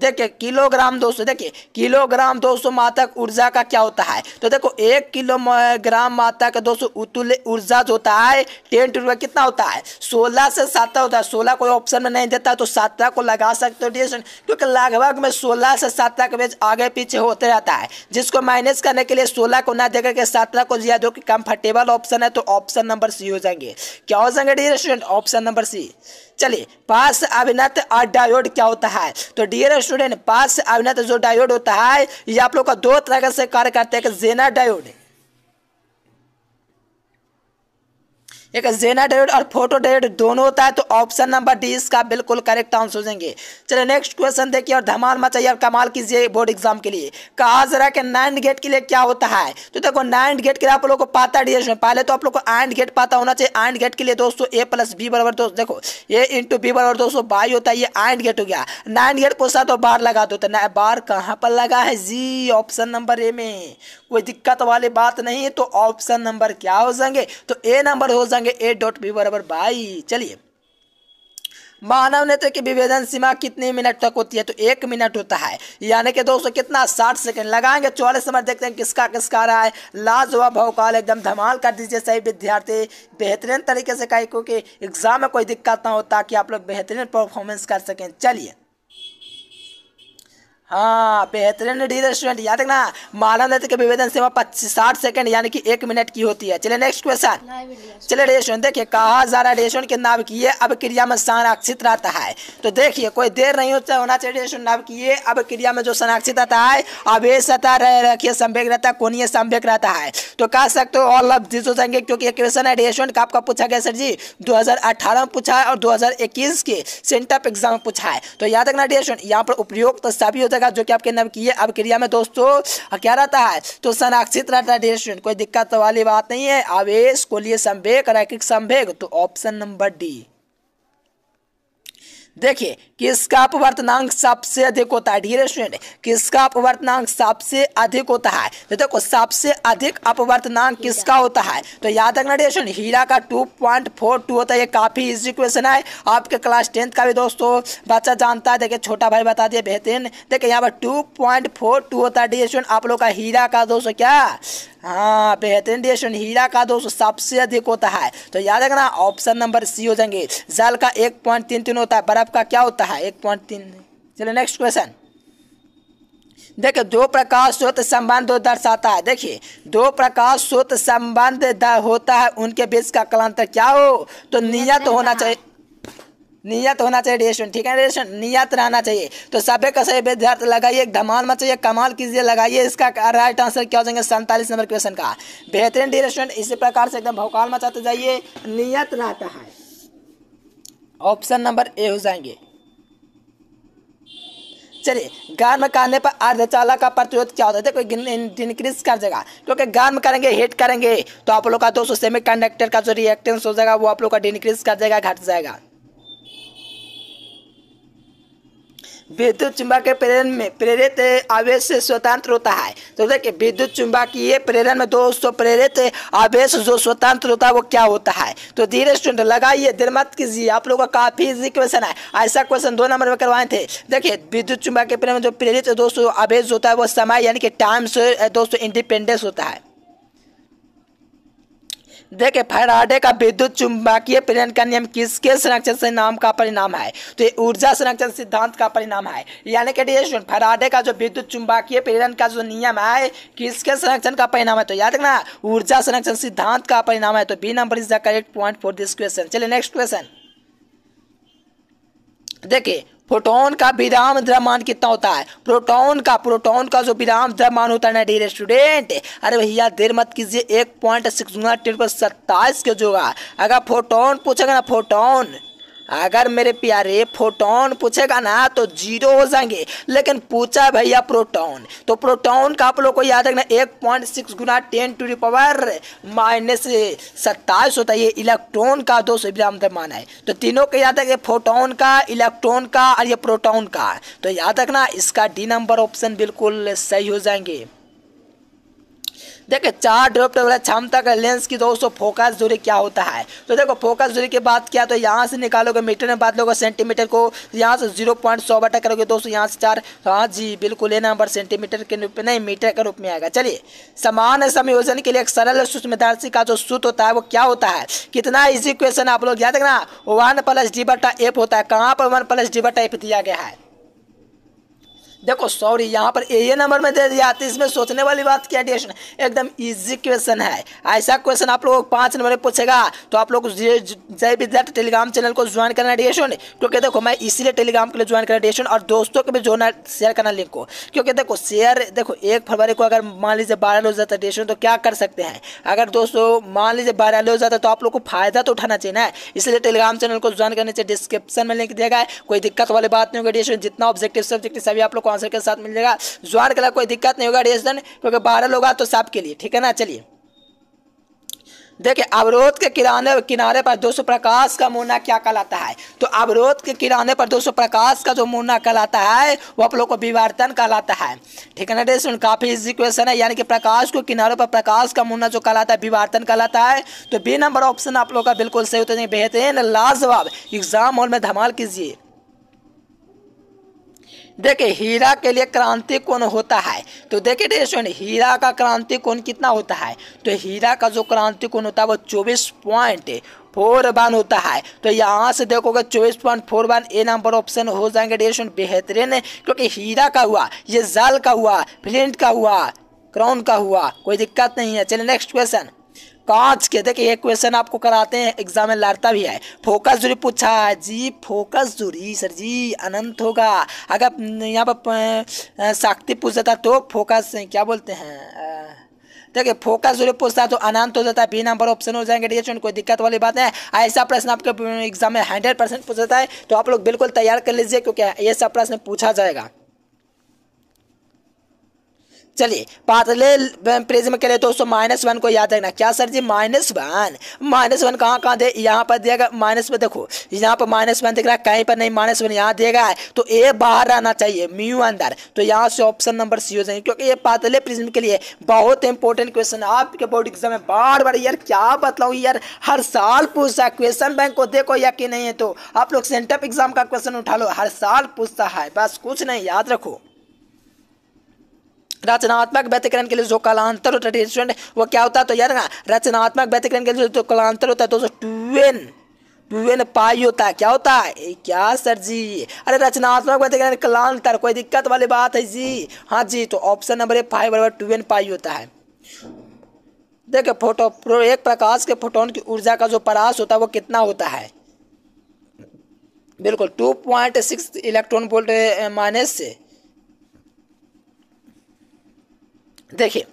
देखिए किलोग्राम दोस्तों देखिए किलोग्राम दोस्तों मातक ऊर्जा का क्या होता है तो देखो एक किलोग्राम का दोस्तों उतुल्य ऊर्जा जो होता है टेन टू कितना होता है सोलह से सात होता है सोलह कोई ऑप्शन में नहीं देता तो सातह को लगा सकते हो डिस्टेंस क्योंकि लगभग में सोलह से सात के बीच आगे पीछे होते रहता है जिसको माइनस करने के लिए सोलह को ना दे करके सातह को दिया दो कि कंफर्टेबल ऑप्शन है तो ऑप्शन नंबर सी हो जाएंगे क्या हो जाएंगे डी ऑप्शन नंबर सी चलिए पास अभिनत और डायोड क्या होता है तो डियर स्टूडेंट पास अभिनत जो डायोड होता है ये आप लोग का दो तरह से कार्य करते हैं जेना डायोड एक डायोड और डायोड दोनों होता है तो ऑप्शन नंबर डी इसका बिल्कुल करेक्ट आंसर हो जाएंगे चलिए नेक्स्ट क्वेश्चन देखिए और धमाल मचाइए और कमाल कीजिए बोर्ड एग्जाम के लिए कहा जरा कि नाइन गेट के लिए क्या होता है तो देखो नाइन गेट के लिए आप लोग को पाता है में पहले तो आप लोग को एंड गेट पता होना चाहिए एंड गेट के लिए दोस्तों ए प्लस बी बराबर दोस्त देखो ए इंटू बी बराबर दोस्तों बाई होता है ये एंड गेट हो गया नाइन गेट को साथ बार लगा दो तो बार कहाँ पर लगा है जी ऑप्शन नंबर ए में कोई दिक्कत वाली बात नहीं है तो ऑप्शन नंबर क्या हो जाएंगे तो ए नंबर हो जाएंगे ए डॉट बी बराबर बाई चलिए मानव नेत्र की विभेदन सीमा कितने मिनट तक होती है तो एक मिनट होता है यानी कि दोस्तों कितना साठ सेकंड लगाएंगे चौलीस नंबर देखते हैं किसका किसका आ रहा है लाजवाब भोकाल एकदम धमाल कर दीजिए सही विद्यार्थी बेहतरीन तरीके से कहे क्योंकि एग्जाम में कोई दिक्कत ना हो ताकि आप लोग बेहतरीन परफॉर्मेंस कर सकें चलिए हाँ बेहतरीन डी रेस्टोरेंट याद रखना मानव नृत्य के विवेदन सेवा पच्चीस साठ सेकंड यानी कि एक मिनट की होती है चले नेक्स्ट क्वेश्चन चले रेस्टोरेंट देखिए कहा जा रहा है रेस्टोरेंट के नाम किए अब क्रिया में संरक्षित रहता है तो देखिए कोई देर नहीं होता होना चाहिए रेस्टोरेंट नाम किए अब क्रिया में जो संरक्षित रहता है आवेश रहता रखिए संवेक रहता है कोणीय संवेग रहता है तो कह सकते हो ऑल ऑफ दिस हो जाएंगे क्योंकि एक क्वेश्चन है रेस्टोरेंट का आपका पूछा गया सर जी दो में पूछा है और दो के सेंटअप एग्जाम में पूछा है तो याद रखना रेस्टोरेंट यहाँ पर उपयोग तो सभी हो जाएगा जो कि आपके नवकीय अब क्रिया में दोस्तों क्या रहता है तो संरक्षित रहता है स्टूडेंट कोई दिक्कत वाली बात नहीं है आवेश को लिए संवेग रैखिक संवेग तो ऑप्शन नंबर डी देखिए किसका अपवर्तनांक सबसे अधिक होता है ढीरे स्टूडेंट किसका अपवर्तनांक सबसे अधिक होता है तो देखो सबसे अधिक अपवर्तनांक किसका होता है तो याद रखना ढेर स्टूडेंट हीरा का टू पॉइंट फोर टू होता है ये काफ़ी इजी क्वेश्चन है आपके क्लास टेंथ का भी दोस्तों बच्चा जानता है देखिए छोटा भाई बता दिया बेहतरीन देखिए यहाँ पर टू पॉइंट फोर टू होता है ढेर स्टूडेंट आप लोग का हीरा का दोस्तों क्या हाँ बेहतरीन स्टूडेंट हीरा का दोस्तों सबसे अधिक होता है तो याद रखना ऑप्शन नंबर सी हो जाएंगे जल का एक पॉइंट तीन तीन होता है बर्फ का क्या होता है है एक पॉइंट तीन चलो नेक्स्ट क्वेश्चन देखिए दो प्रकाश स्रोत संबंध दर्शाता है देखिए दो प्रकाश स्रोत संबंध होता है उनके बीच का कलांतर क्या हो तो नियत होना चाहिए नियत होना चाहिए रेशन ठीक है रेशन नियत रहना चाहिए तो सभी का सही विद्यार्थी लगाइए धमाल मत चाहिए कमाल कीजिए लगाइए इसका राइट आंसर क्या हो जाएंगे सैंतालीस नंबर क्वेश्चन का बेहतरीन डिरेशन इसी प्रकार से एकदम भोकाल मचाते जाइए नियत रहता है ऑप्शन नंबर ए हो जाएंगे चलिए गर्म करने पर अर्धचालक का प्रतिरोध क्या होता है कोई इंक्रीज कर देगा क्योंकि तो गर्म करेंगे हीट करेंगे तो आप लोग का दोस्तों सेमी कंडक्टर का जो रिएक्टेंस हो जाएगा वो आप लोग का डिक्रीज कर देगा घट जाएगा विद्युत के प्रेरण में प्रेरित आवेश से स्वतंत्र होता है तो देखिए विद्युत ये प्रेरण में दोस्तों प्रेरित आवेश जो स्वतंत्र होता है वो क्या होता है तो धीरे स्टूडेंट लगाइए देर मत कीजिए आप लोगों का काफ़ी इजी क्वेश्चन है ऐसा क्वेश्चन दो नंबर में करवाए थे देखिए विद्युत के प्रेरण में जो प्रेरित दोस्तों आवेश होता है वो समय यानी कि टाइम से दोस्तों इंडिपेंडेंस होता है देखिए फैराडे का विद्युत चुंबकीय प्रेरण का नियम किसके संरक्षण से नाम का परिणाम है तो ये ऊर्जा संरक्षण सिद्धांत का परिणाम है यानी कि फैराडे का जो विद्युत चुंबकीय प्रेरण का जो नियम है किसके संरक्षण का परिणाम है तो याद रखना ऊर्जा संरक्षण सिद्धांत का परिणाम है तो B number is the correct point for this question चलिए नेक्स्ट क्वेश्चन देखिए प्रोटॉन का विराम द्रव्यमान कितना होता है प्रोटॉन का प्रोटॉन का जो विराम द्रव्यमान होता है ना डी स्टूडेंट अरे भैया देर मत कीजिए एक पॉइंट सिक्स गुना टेन पर सत्ताईस के जो होगा अगर फोटोन पूछेगा ना फोटोन अगर मेरे प्यारे फोटोन पूछेगा ना तो जीरो हो जाएंगे लेकिन पूछा भैया प्रोटॉन तो प्रोटॉन का आप लोग को याद रखना एक पॉइंट सिक्स गुना ten to D power minus सत्ताईस होता है ये इलेक्ट्रॉन का दो सौ ग्राम माना है तो तीनों को याद रखें फोटोन का इलेक्ट्रॉन का और ये प्रोटॉन का तो याद रखना इसका डी नंबर ऑप्शन बिल्कुल सही हो जाएंगे देखिए चार ड्रॉप वाला क्षमता का लेंस की दोस्तों फोकस दूरी क्या होता है तो देखो फोकस दूरी की बात क्या तो यहाँ से निकालोगे मीटर में बात लोगे सेंटीमीटर को यहाँ से जीरो पॉइंट सौ बटा करोगे दोस्तों यहाँ से चार हाँ जी बिल्कुल ये नंबर सेंटीमीटर के रूप में नहीं मीटर के रूप में आएगा चलिए समान समयोजन के लिए एक सरल सूक्ष्मदर्शी का जो सूत्र होता है वो क्या होता है कितना इजी क्वेश्चन आप लोग याद रखना वन प्लस डी बटा एफ होता है कहाँ पर वन प्लस डी बटा एफ दिया गया है देखो सॉरी यहाँ पर ए नंबर में दे दिया तो इसमें सोचने वाली बात क्या क्वेश्चन एकदम ईजी क्वेश्चन है ऐसा क्वेश्चन आप लोग पाँच नंबर में पूछेगा तो आप लोग जय विद्यार्थी टेलीग्राम चैनल को ज्वाइन करना डिएशन क्योंकि देखो मैं इसीलिए टेलीग्राम के लिए ज्वाइन करना डिएशन और दोस्तों को भी जोड़ना शेयर करना लिंक को क्योंकि देखो शेयर देखो एक फरवरी को अगर मान लीजिए बारह हो जाता है तो क्या कर सकते हैं अगर दोस्तों मान लीजिए बारह हो जाता तो आप लोग को फायदा तो उठाना चाहिए ना इसलिए टेलीग्राम चैनल को ज्वाइन करना चाहिए डिस्क्रिप्शन में लिंक दिया गया कोई दिक्कत वाली बात नहीं होगी डिएशन जितना ऑब्जेक्टिव सब्जेक्टिव सभी आप लोग को स्पॉन्सर के साथ मिल जाएगा ज्वार कला कोई दिक्कत नहीं होगा रेस्टन क्योंकि बारह लोग आ तो के लिए ठीक है ना चलिए देखिए अवरोध के किराने किनारे पर दो सौ प्रकाश का मुन्ना क्या कहलाता है तो अवरोध के किराने पर दो सौ प्रकाश का जो मुन्ना कहलाता है वो आप लोग को विवर्तन कहलाता है ठीक है ना डेस्टूडेंट काफ़ी इजी क्वेश्चन है यानी कि प्रकाश को किनारों पर प्रकाश का मुन्ना जो कहलाता है विवर्तन कहलाता है तो बी नंबर ऑप्शन आप लोग का बिल्कुल सही होता है बेहतरीन लाजवाब एग्जाम हॉल में धमाल कीजिए देखिए हीरा के लिए क्रांति कोण होता है तो देखिए डेस्टोरेंट हीरा का क्रांति कोण कितना होता है तो हीरा का जो क्रांति कोण होता है वो चौबीस पॉइंट फोर वन होता है तो यहाँ से देखोगे चौबीस point four one A number option हो जाएंगे डेस्टोरेंट बेहतरीन है क्योंकि हीरा का हुआ ये जाल का हुआ फ्लिंट का हुआ क्राउन का हुआ कोई दिक्कत नहीं है चलिए नेक्स्ट क्वेश्चन कांच के देखिए ये क्वेश्चन आपको कराते हैं एग्जाम में लड़ता भी है फोकस दूरी पूछा जी फोकस दूरी सर जी अनंत होगा अगर यहाँ पर शक्ति पूछ जाता तो फोकस क्या बोलते हैं देखिए फोकस दूरी पूछता है तो अनंत हो जाता है बी नंबर ऑप्शन हो जाएंगे डी डियर कोई दिक्कत वाली बात है ऐसा प्रश्न आपके एग्जाम में हंड्रेड परसेंट पूछ जाता है तो आप लोग बिल्कुल तैयार कर लीजिए क्योंकि ये सब प्रश्न पूछा जाएगा चलिए पातले प्रिज्म के लिए दोस्तों माइनस वन को याद रखना क्या sir ji minus one minus one कहाँ कहाँ दे यहाँ पर दिया माइनस वन देखो यहाँ पर माइनस वन दिख रहा है कहीं पर नहीं माइनस वन यहाँ देगा है तो ए बाहर आना चाहिए म्यू अंदर तो यहाँ से ऑप्शन नंबर सी हो जाएंगे क्योंकि ये पातले प्रिज्म के लिए बहुत इंपॉर्टेंट क्वेश्चन आपके बोर्ड एग्जाम में बार बार यार क्या बताऊँ यार हर साल पूछता है क्वेश्चन बैंक को देखो या कि नहीं है तो आप लोग सेंटअप एग्जाम का क्वेश्चन उठा लो हर साल पूछता है बस कुछ नहीं याद रखो रचनात्मक व्यतिकरण के लिए जो कलांतर होता है स्टूडेंट वो क्या होता है तो यार ना रचनात्मक व्यतिकरण के लिए जो कलांतर होता है तो ट्वेन ट्वेन पाई होता है क्या होता है क्या सर जी अरे रचनात्मक व्यतिकरण कलांतर कोई दिक्कत वाली बात है जी हाँ जी तो ऑप्शन नंबर ए फाइव बराबर ट्वेन पाई होता है देखिए फोटो एक प्रकाश के फोटोन की ऊर्जा का जो परास होता है वो कितना होता है बिल्कुल two point six electron volt minus से देखिए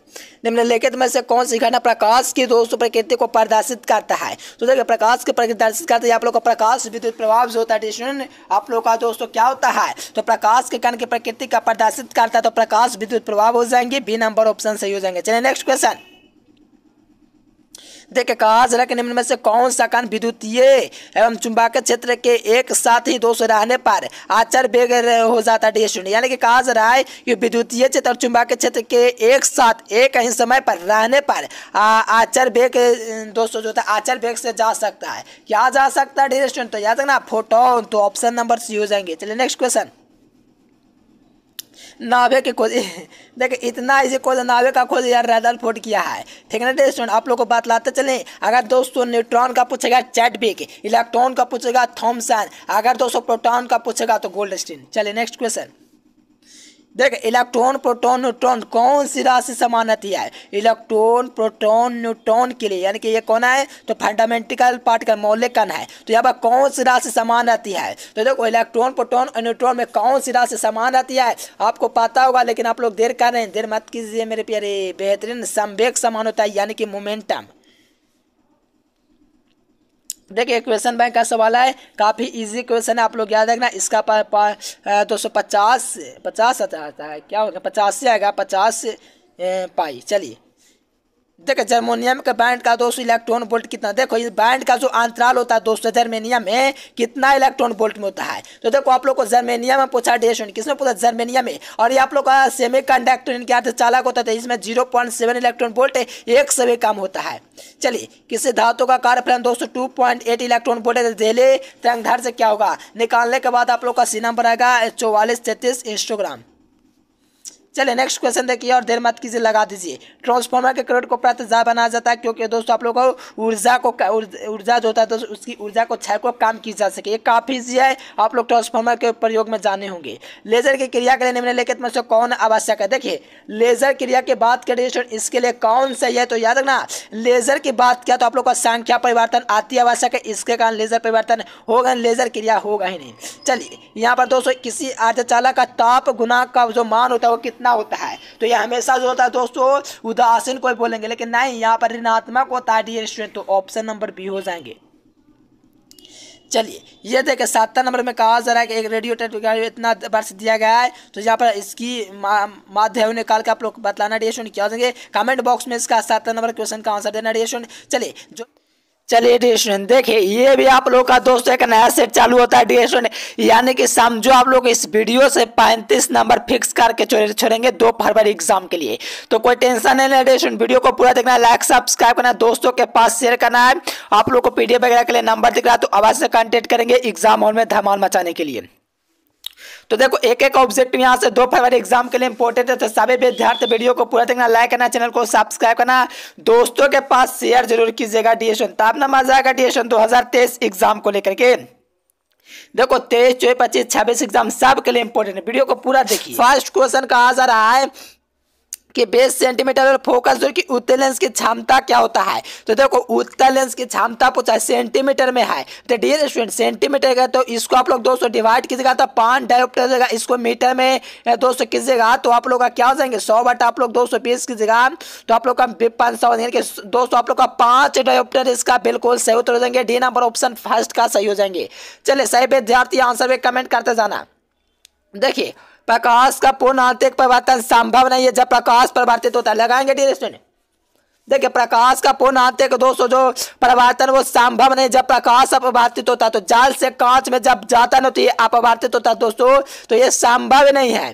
निम्नलिखित में से कौन सी घटना प्रकाश की दोस्तों प्रकृति को प्रदर्शित करता है तो देखिए प्रकाश के प्रदर्शित करते हैं आप लोग का प्रकाश विद्युत प्रभाव जो होता है आप लोग का दोस्तों क्या होता है तो प्रकाश के कारण की प्रकृति का प्रदर्शित करता है तो प्रकाश विद्युत प्रभाव हो जाएंगे बी नंबर ऑप्शन सही हो जाएंगे चलिए नेक्स्ट क्वेश्चन देखे कहा जरा कि निम्न में से कौन सा कण विद्युतीय एवं चुंबक क्षेत्र के एक साथ ही दोष रहने पर आचर बेगर हो जाता है डी शून्य यानी कि कहा जा रहा है कि विद्युतीय क्षेत्र और चुंबकीय क्षेत्र के एक साथ एक ही समय पर रहने पर आचर बेग दोस्तों जो था आचर बेग से जा सकता है क्या जा सकता है डी तो याद रखना फोटो तो ऑप्शन नंबर सी हो जाएंगे चलिए नेक्स्ट क्वेश्चन नाभे के खोज देखिए इतना इसे खोज नावे का खोज यार फोट किया है ठीक है ना स्टूडेंट आप लोग को बात लाते चले अगर दोस्तों न्यूट्रॉन का पूछेगा चैटबिक इलेक्ट्रॉन का पूछेगा थॉमसन अगर दोस्तों प्रोटॉन का पूछेगा तो गोल्ड स्टीन चलिए नेक्स्ट क्वेश्चन देख इलेक्ट्रॉन प्रोटॉन न्यूट्रॉन कौन सी राशि समान आती है इलेक्ट्रॉन प्रोटॉन न्यूट्रॉन के लिए यानी कि ये कौन है तो फंडामेंटिकल पार्ट का मौलिक कण है तो यहाँ पर कौन सी राशि समान आती है तो देखो इलेक्ट्रॉन प्रोटॉन और न्यूट्रॉन में कौन सी राशि समान आती है आपको पता होगा लेकिन आप लोग देर कर रहे हैं देर मत कीजिए मेरे प्यारे बेहतरीन संवेक समान होता है यानी कि मोमेंटम देखिए क्वेश्चन बैंक का सवाल है काफ़ी इजी क्वेश्चन है आप लोग याद रखना इसका पा, पा, दो सौ पचास पचास आता है क्या होगा पचास से आएगा पचास पाई चलिए देखो जर्मोनियम का बैंड का दोस्तों इलेक्ट्रॉन बोल्ट कितना देखो इस बैंड का जो अंतराल होता है दोस्तों जर्मेनियम में कितना इलेक्ट्रॉन बोल्ट में होता है तो देखो आप लोग को जर्मेनियम में पूछा डेशन किसमें पूछा जर्मेनियम में और ये आप लोग का सेमी कंडक्टर इनके हाथ चालक होता है तो इसमें zero point seven electron volt एक से भी कम होता है चलिए किसी धातु का कार्यफलन दोस्तों two point eight electron volt दिल्ली तरंगधार से क्या होगा निकालने के बाद आप लोग का सी नंबर आएगा चौवालीस तैतीस इंस्टोग्राम चलिए नेक्स्ट क्वेश्चन देखिए और देर मत कीजिए लगा दीजिए ट्रांसफार्मर के करंट को प्रतजा बनाया जाता है क्योंकि दोस्तों आप लोगों को ऊर्जा को ऊर्जा जो होता है दोस्तों उसकी ऊर्जा को क्षय को काम की जा सके ये काफ़ी इजी है आप लोग ट्रांसफार्मर के प्रयोग में जाने होंगे लेजर की क्रिया के लिए निम्नलिखित में से कौन आवश्यक है देखिए लेजर क्रिया की बात करिए इसके लिए कौन सही है तो याद रखना लेजर की बात किया तो आप लोग का संख्या परिवर्तन आती आवश्यक है इसके कारण लेजर परिवर्तन होगा लेजर क्रिया होगा ही नहीं चलिए यहाँ पर दोस्तों किसी अर्धचालक का ताप गुना का जो मान होता है वो कितना होता है तो यह हमेशा जो होता है दोस्तों उदासीन को बोलेंगे लेकिन नहीं यहाँ पर ऋणात्मक होता है डियर स्टूडेंट तो ऑप्शन नंबर बी हो जाएंगे चलिए ये देखें सातवा नंबर में कहा जा रहा है कि एक रेडियो टेलीग्राफ इतना वर्ष दिया गया है तो यहाँ पर इसकी माध्यम निकाल के आप लोग बतलाना डियर स्टूडेंट क्या हो जाएंगे कमेंट बॉक्स में इसका सातवा नंबर क्वेश्चन का आंसर देना डियर स्टूडेंट चलिए जो चलिए डी स्टूडेंट देखिए ये भी आप लोग का दोस्तों एक नया सेट चालू होता है डी स्टूडेंट यानी कि समझो आप लोग इस वीडियो से 35 नंबर फिक्स करके छोड़ेंगे दो फरवरी एग्जाम के लिए तो कोई टेंशन नहीं लेना डी वीडियो को पूरा देखना लाइक सब्सक्राइब करना है दोस्तों के पास शेयर करना है आप लोग को पीडीएफ वगैरह के लिए नंबर दिख रहा है तो आवाज से कॉन्टेक्ट करेंगे एग्जाम हॉल में धमाल मचाने के लिए तो देखो एक एक ऑब्जेक्टिव यहाँ से दो फरवरी एग्जाम के लिए इंपॉर्टेंट है तो सभी विद्यार्थी वीडियो को पूरा देखना लाइक करना चैनल को सब्सक्राइब करना दोस्तों के पास शेयर जरूर कीजिएगा डीएसएन तो अपना मजा आएगा डीएसएन दो एग्जाम को लेकर के देखो तेईस चौबीस पच्चीस छब्बीस एग्जाम सब के लिए इंपोर्टेंट है वीडियो को पूरा देखिए फर्स्ट क्वेश्चन का आंसर है कि बेस सेंटीमीटर और फोकस जो की उत्तर लेंस की क्षमता क्या होता है तो देखो उत्तर लेंस की क्षमता पूछा सेंटीमीटर में है तो डियर स्टूडेंट सेंटीमीटर का तो इसको आप लोग दोस्तों डिवाइड कीजिएगा तो पांच डायोप्टर जगह इसको मीटर में 200 कीजिएगा तो आप लोग का क्या हो जाएंगे सौ बट आप लोग दो सौ पीस कीजिएगा तो आप लोग का पाँच सौ दोस्तों आप लोग का पाँच डायोप्टर इसका बिल्कुल सही उत्तर हो जाएंगे डी नंबर ऑप्शन फर्स्ट का सही हो जाएंगे चलिए सही विद्यार्थी आंसर में कमेंट करते जाना देखिए प्रकाश का पूर्ण आंतरिक परिवर्तन संभव नहीं है जब प्रकाश परिवर्तित होता है लगाएंगे डी स्टूडेंट देखिए प्रकाश का पूर्ण आंतरिक दोस्तों जो परिवर्तन वो संभव नहीं जब प्रकाश अपवर्तित होता है तो जाल से कांच में जब जाता नहीं तो ये अपवर्तित होता है दोस्तों तो ये संभव नहीं है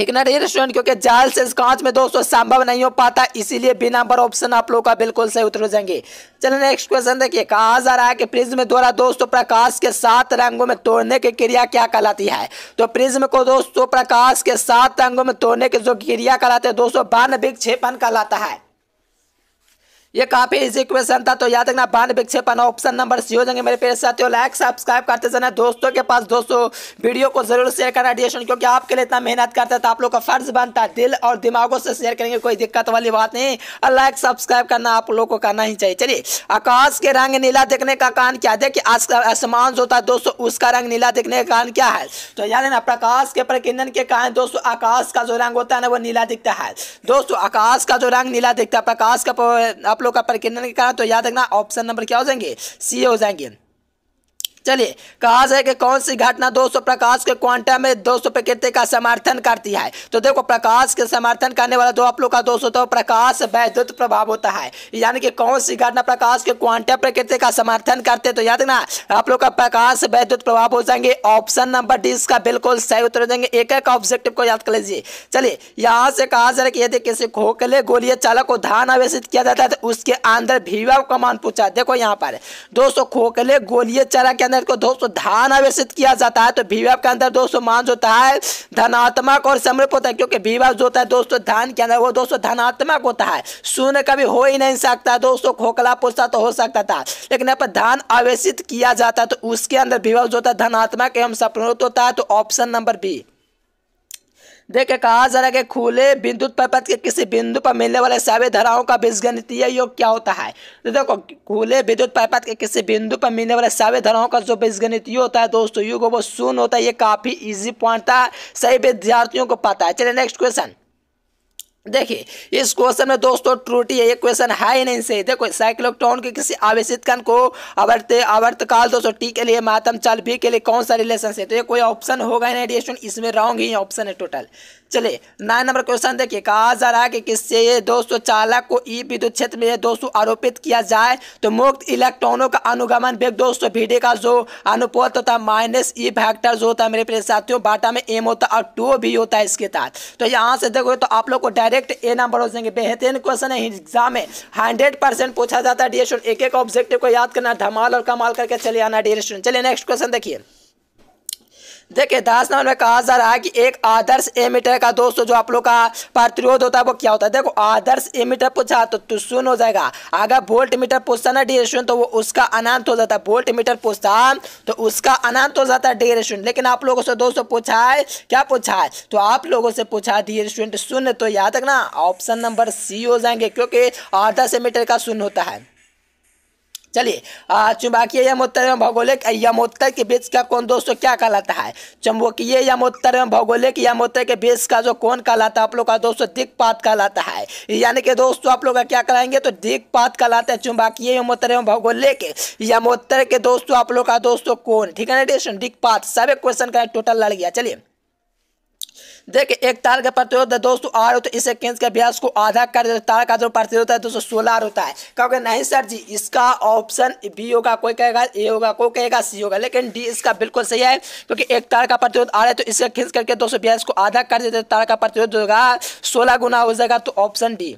इग्नर रेस्टोरेंट क्योंकि जाल से कांच में दोस्तों संभव नहीं हो पाता इसीलिए बी नंबर ऑप्शन आप लोग का बिल्कुल सही उत्तर हो जाएंगे चलो नेक्स्ट क्वेश्चन देखिए कहा जा रहा है कि प्रिज्म द्वारा दोस्तों प्रकाश के सात रंगों में तोड़ने की क्रिया क्या कहलाती है तो प्रिज्म को दोस्तों प्रकाश के सात रंगों में तोड़ने की जो क्रिया कहलाती है दोस्तों बन विक्षेपण कहलाता है ये काफ़ी इजी क्वेश्चन था तो याद रखना बानवे विक्षेपण ऑप्शन नंबर सी हो जाएंगे मेरे प्यारे साथियों लाइक सब्सक्राइब करते जाना दोस्तों के पास दोस्तों वीडियो को जरूर शेयर करना डिएशन क्योंकि आपके लिए इतना मेहनत करता है तो आप लोग का फर्ज बनता है दिल और दिमागों से शेयर करेंगे कोई दिक्कत वाली बात नहीं और लाइक सब्सक्राइब करना आप लोग को करना ही चाहिए चलिए आकाश के रंग नीला देखने का कारण क्या देखिए आसमान जो होता है दोस्तों उसका रंग नीला देखने का कारण क्या है तो याद है प्रकाश के प्रकिन के कारण दोस्तों आकाश का जो रंग होता है ना वो नीला दिखता है दोस्तों आकाश का जो रंग नीला दिखता है प्रकाश का लोग का परिकेंद्र का तो याद रखना ऑप्शन नंबर क्या हो जाएंगे सी हो जाएंगे चलिए कहा जाए कि कौन सी घटना 200 प्रकाश के क्वांटम में 200 प्रकृति का समर्थन करती है तो देखो प्रकाश के समर्थन करने वाला जो आप लोग का 200 तो प्रकाश वैद्युत प्रभाव होता है यानी कि कौन सी घटना प्रकाश के क्वांटम प्रकृति का समर्थन करते तो याद ना आप लोग का प्रकाश वैद्युत प्रभाव हो जाएंगे ऑप्शन नंबर डी इसका बिल्कुल सही उत्तर हो जाएंगे एक एक ऑब्जेक्टिव को याद कर लीजिए चलिए यहाँ से कहा जा रहा कि यदि किसी खोखले गोलिय चालक को धान आवेशित किया जाता है तो उसके अंदर भीवा कमान पूछा देखो यहाँ पर दोस्तों खोखले गोलिय चालक के अंदर को दोस्तों धान आवेशित किया जाता है तो भीवाप के अंदर दोस्तों मांस होता है धनात्मक और समृद्ध होता है क्योंकि भीवाप जो होता है दोस्तों धान के अंदर वो दोस्तों धनात्मक होता है शून्य कभी हो ही नहीं सकता दोस्तों खोखला पुस्ता तो हो सकता था लेकिन यहाँ पर धान आवेशित किया जाता है तो उसके अंदर भीवाप जो होता है धनात्मक एवं सप्रत होता है तो ऑप्शन नंबर बी देखे कहा जा रहा है कि खुले विद्युत परिपथ के किसी बिंदु पर मिलने वाले सभी धाराओं का बीजगणितीय योग क्या होता है तो देखो खुले विद्युत परिपथ के किसी बिंदु पर मिलने वाले सभी धाराओं का जो बीजगणितीय होता है दोस्तों युग वो शून्य होता है ये काफ़ी ईजी पॉइंट था सही विद्यार्थियों को पता है चलिए नेक्स्ट क्वेश्चन देखिए इस क्वेश्चन में दोस्तों त्रुटि है ये क्वेश्चन है ही नहीं सही देखो साइक्लोक्टोन के किसी आवेशित कण को अवर्त आवर्तकाल दोस्तों टी के लिए मातम चल भी के लिए कौन सा रिलेशन है तो ये कोई ऑप्शन होगा ही नहीं स्टूडेंट इसमें रॉन्ग ही ऑप्शन है टोटल चलिए नाइन नंबर क्वेश्चन देखिए कहा जा रहा है कि किससे दो सौ चालक को ई विद्युत क्षेत्र में दो सौ आरोपित किया जाए तो मुक्त इलेक्ट्रॉनों का अनुगमन वेग दो सौ डी का जो अनुपात होता है माइनस ई फैक्टर जो होता है मेरे प्रिय साथियों बाटा में एम होता है और टू भी होता है इसके तहत तो यहाँ से देखो तो आप लोग को डायरेक्ट ए नंबर हो जाएंगे बेहतरीन क्वेश्चन है एग्जाम में हंड्रेड परसेंट पूछा जाता है डी एक एक ऑब्जेक्टिव को याद करना धमाल और कमाल करके चले आना डी चलिए नेक्स्ट क्वेश्चन देखिए देखिए दस नंबर में कहा जा रहा है कि एक आदर्श एमीटर का दोस्तों जो आप लोग का प्रतिरोध होता है वो क्या होता है देखो आदर्श एमीटर पूछा तो सुन हो जाएगा अगर वोल्ट मीटर पूछता ना डिरेशन तो वो उसका अनंत हो जाता है वोल्ट मीटर पूछता तो उसका अनंत हो जाता है डिरेशन लेकिन आप लोगों से दोस्तों पूछा है क्या पूछा है तो आप लोगों से पूछा डी शून्य तो याद रखना ऑप्शन नंबर सी हो जाएंगे क्योंकि आदर्श एमीटर का शून्य होता है चलिए चुंबकीय यमोत्तर एवं भौगोलिक यमोत्तर के बीच का कौन दोस्तों क्या कहलाता है चुंबकीय यमोत्तर एवं भौगोलिक यमोत्तर के बीच का जो कौन कहलाता है आप लोग का दोस्तों दिक्पात कहलाता है यानी कि दोस्तों आप लोग का क्या कराएंगे तो दिक्पात कहलाता है चुंबकीय यमोत्तर एवं भौगोलिक यमोत्तर के दोस्तों आप लोग का दोस्तों कौन ठीक है ना सब एक क्वेश्चन का टोटल लड़ गया चलिए देखिए एक तार का प्रतिरोध दोस्तों आर होता है इसे केंद्र के अभ्यास को आधा कर तार का जो प्रतिरोध होता है दोस्तों सोलह आर होता है क्योंकि नहीं सर जी इसका ऑप्शन बी होगा कोई कहेगा ए होगा कोई कहेगा सी होगा लेकिन डी इसका बिल्कुल सही है क्योंकि एक तार का प्रतिरोध आ रहा है तो इसे खींच करके दोस्तों बयास को आधा कर देते तार का प्रतिरोध होगा सोलह गुना हो जाएगा तो ऑप्शन डी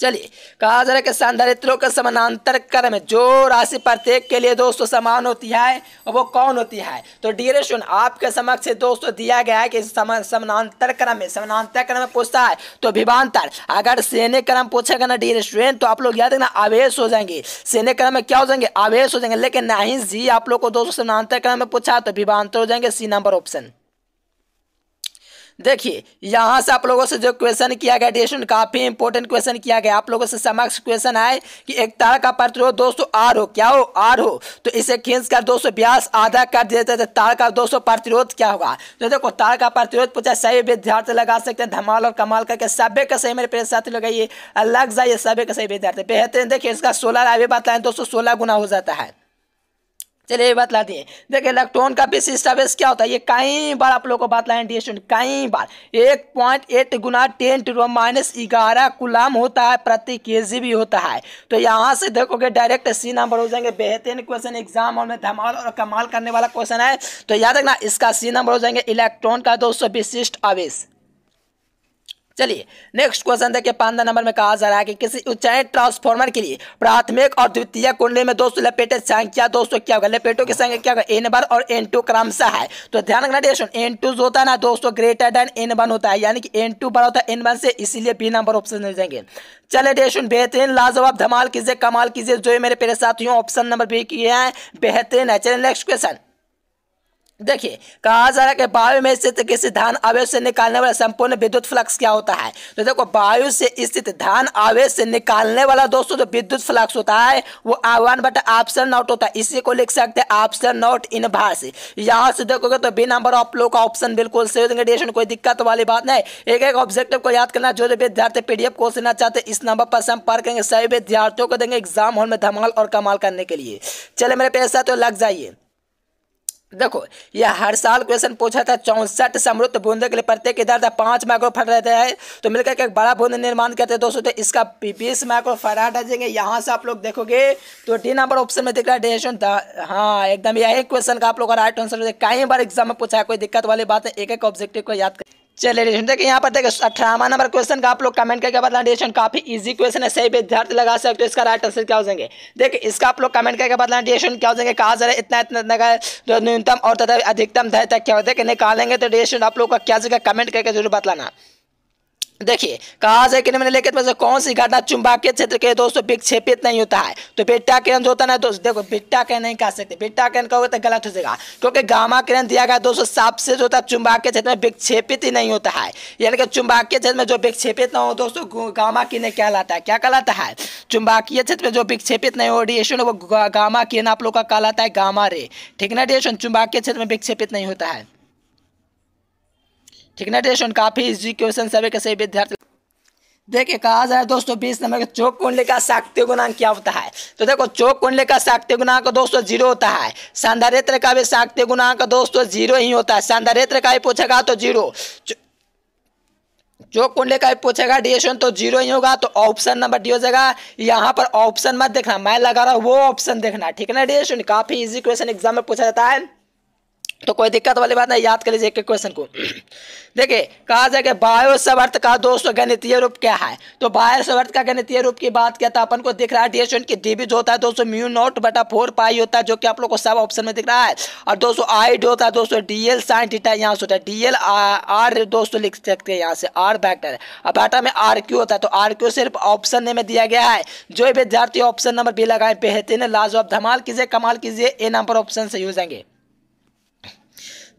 चलिए कहा जा रहा है कि संधारित्रों के समानांतर क्रम जो राशि प्रत्येक के लिए दोस्तों समान होती है और वो कौन होती है तो डियरेशन आपके समक्ष दोस्तों दिया गया है कि समानांतर क्रम में समानांतर क्रम में पूछता है तो विभांतर अगर सेने क्रम पूछेगा ना डियरेशन तो आप लोग याद रखना आवेश हो जाएंगे सेने क्रम में क्या हो जाएंगे आवेश हो जाएंगे लेकिन नहीं जी आप लोग को दोस्तों समानांतर क्रम में पूछा तो विभांतर हो जाएंगे सी नंबर ऑप्शन देखिए यहाँ से आप लोगों से जो क्वेश्चन किया गया डिस्टूडेंट काफ़ी इंपोर्टेंट क्वेश्चन किया गया आप लोगों से समक्ष क्वेश्चन आए कि एक तार का प्रतिरोध दोस्तों आर हो क्या हो आर हो तो इसे खींच कर दोस्तों ब्यास आधा कर देते थे तो तार का दोस्तों प्रतिरोध क्या होगा तो देखो तार का प्रतिरोध पूछा सही विद्यार्थी लगा सकते हैं धमाल और कमाल करके सभ्य का सही मेरे प्रेम साथी लगाइए लग जाइए सभ्य का सही विद्यार्थी बेहतरीन देखिए इसका सोलह अभी बताएं दोस्तों सोलह गुना हो जाता है चलिए बतला हैं देखिए इलेक्ट्रॉन का विशिष्ट आवेश क्या होता है ये कई बार आप लोगों को बतला डी स्टूडेंट कई बार एक पॉइंट एट गुना टेन टू माइनस ग्यारह गुलाम होता है प्रति के जी भी होता है तो यहाँ से देखोगे डायरेक्ट सी नंबर हो जाएंगे बेहतरीन क्वेश्चन एग्जाम और में धमाल और कमाल करने वाला क्वेश्चन है तो याद रखना इसका सी नंबर हो जाएंगे इलेक्ट्रॉन का दोस्तों विशिष्ट आवेश चलिए नेक्स्ट क्वेश्चन देखिए पंद्रह नंबर में कहा जा रहा है कि किसी उच्चाई ट्रांसफॉर्मर के लिए प्राथमिक और द्वितीय कुंडली में दोस्तों लपेटे संख्या दोस्तों क्या होगा लपेटों की संख्या क्या होगा एन वन और एन टू क्रमशः है तो ध्यान रखना डेशन एन टू जो होता है ना दोस्तों ग्रेटर देन एन वन होता है यानी कि एन टू बड़ा होता है एन वन से इसीलिए बी नंबर ऑप्शन मिल जाएंगे चले डेशन बेहतरीन लाजवाब धमाल कीजिए कमाल कीजिए जो मेरे पेरे साथियों ऑप्शन नंबर बी किए हैं बेहतरीन है चले नेक्स्ट क्वेश्चन देखिए कहा जा रहा है कि वायु में स्थित किसी धान आवेश से निकालने वाला संपूर्ण विद्युत फ्लक्स क्या होता है तो देखो वायु से स्थित धान आवेश से निकालने वाला दोस्तों जो विद्युत फ्लक्स होता है वो आवान बट ऑप्शन नॉट होता है इसी को लिख सकते हैं ऑप्शन नॉट इन भाष यहाँ से देखोगे तो बी नंबर आप लोग का ऑप्शन बिल्कुल सही होंगे कोई दिक्कत वाली बात नहीं एक एक ऑब्जेक्टिव को याद करना जो जो विद्यार्थी पीडीएफ कोर्स लेना चाहते इस नंबर पर संपर्क करेंगे सभी विद्यार्थियों को देंगे एग्जाम हॉल में धमाल और कमाल करने के लिए चले मेरे पैसा तो लग जाइए देखो यह हर साल क्वेश्चन पूछा था चौंसठ समृद्ध बूंदे के लिए प्रत्येक इधर था पाँच माइक्रो फट रहते हैं तो मिलकर के एक बड़ा बूंद निर्माण करते हैं दोस्तों तो इसका बीस माइक्रो फराट जाएंगे यहाँ से आप लोग देखोगे तो डी नंबर ऑप्शन में दिख रहा है डेशन था हाँ एकदम यही क्वेश्चन का आप लोग का राइट आंसर कई बार एग्जाम में पूछा है कोई दिक्कत वाली बात है एक एक ऑब्जेक्टिव को याद कर चलिए देखिए यहाँ पर देखिए अठारहवा नंबर क्वेश्चन का आप लोग कमेंट करके बताना डिशन काफी इजी क्वेश्चन है सही विद्यार्थी लगा सकते हो इसका राइट आंसर क्या हो जाएंगे देखिए इसका आप लोग कमेंट करके बताना डिशन क्या हो जाएंगे कहा जा रहा है इतना इतना इतना न्यूनतम और तथा अधिकतम तय तक क्या होता है निकालेंगे तो डिशन आप लोग का क्या जगह कमेंट करके जरूर बतलाना देखिए कहा जाए कि मैंने लिखित में से कौन सी घटना चुंबकीय क्षेत्र के दोस्तों विक्षेपित नहीं होता है तो बिट्टा किरण जो होता है ना दोस्त देखो बिट्टा किरण नहीं कह सकते बिट्टा किरण कहोगे तो गलत हो जाएगा क्योंकि गामा किरण दिया गया दोस्तों साफ से जो होता है चुंबकीय क्षेत्र में विक्षेपित ही नहीं होता है यानी कि चुंबकीय क्षेत्र में जो विक्षेपित न हो दोस्तों गामा किरण कहलाता है क्या कहलाता है चुंबकीय क्षेत्र में जो विक्षेपित नहीं हो रेडिएशन वो गामा किरण आप लोग का कहलाता है गामा रे ठीक ना रेडिएशन चुंबकीय क्षेत्र में विक्षेपित नहीं होता है ठीक ना टेस्ट काफ़ी इजी क्वेश्चन सभी के सभी विद्यार्थी देखिए कहा जाए दोस्तों बीस नंबर का चौक कुंडली का शाक्ति गुणांक क्या होता है तो देखो चौक कुंडली का शाक्ति गुणांक दोस्तों जीरो होता है सांधारित्र का भी शाक्ति गुणांक दोस्तों जीरो ही होता है सांधारित्र का भी पूछेगा तो जीरो जो कुंडली का पूछेगा डिएशन तो जीरो ही होगा तो ऑप्शन नंबर डी हो जाएगा यहाँ पर ऑप्शन मत देखना मैं लगा रहा हूँ वो ऑप्शन देखना ठीक है ना डीएसन काफी इजी क्वेश्चन एग्जाम में पूछा जाता है तो कोई दिक्कत वाली बात नहीं याद कर लीजिए क्वेश्चन को देखिए कहा जाए कि बायो सवर्थ का दोस्तों गणितीय रूप क्या है तो बायो सवर्थ का गणितीय रूप की बात किया था तो अपन को दिख रहा है की डीबी जो होता है दोस्तों म्यू नोट बटा फोर पाई होता है जो कि आप लोग को सब ऑप्शन में दिख रहा है और दोस्तों आई होता है दोस्तों डी एल साइन डीटा यहाँ से होता है डीएल आर दोस्तों लिख सकते हैं यहाँ से आर बैक्टर और बैटा में आर क्यू होता है तो आर क्यू सिर्फ ऑप्शन में दिया गया है जो विद्यार्थी ऑप्शन नंबर बी लगाए बेहतरीन लाजवाब धमाल कीजिए कमाल कीजिए ए नंबर ऑप्शन से यूज आएंगे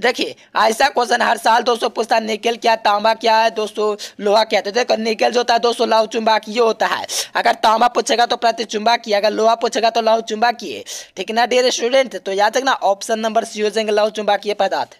देखिए ऐसा क्वेश्चन हर साल दोस्तों पूछता है निकल क्या तांबा क्या है दोस्तों लोहा क्या है तो देखो निकल जो होता है दोस्तों चुंबा की होता है अगर तांबा पूछेगा तो प्रति की अगर लोहा पूछेगा तो चुंबा की ठीक ना डेयर स्टूडेंट तो याद रखना ऑप्शन नंबर सी हो जाएंगे चुंबा की पदार्थ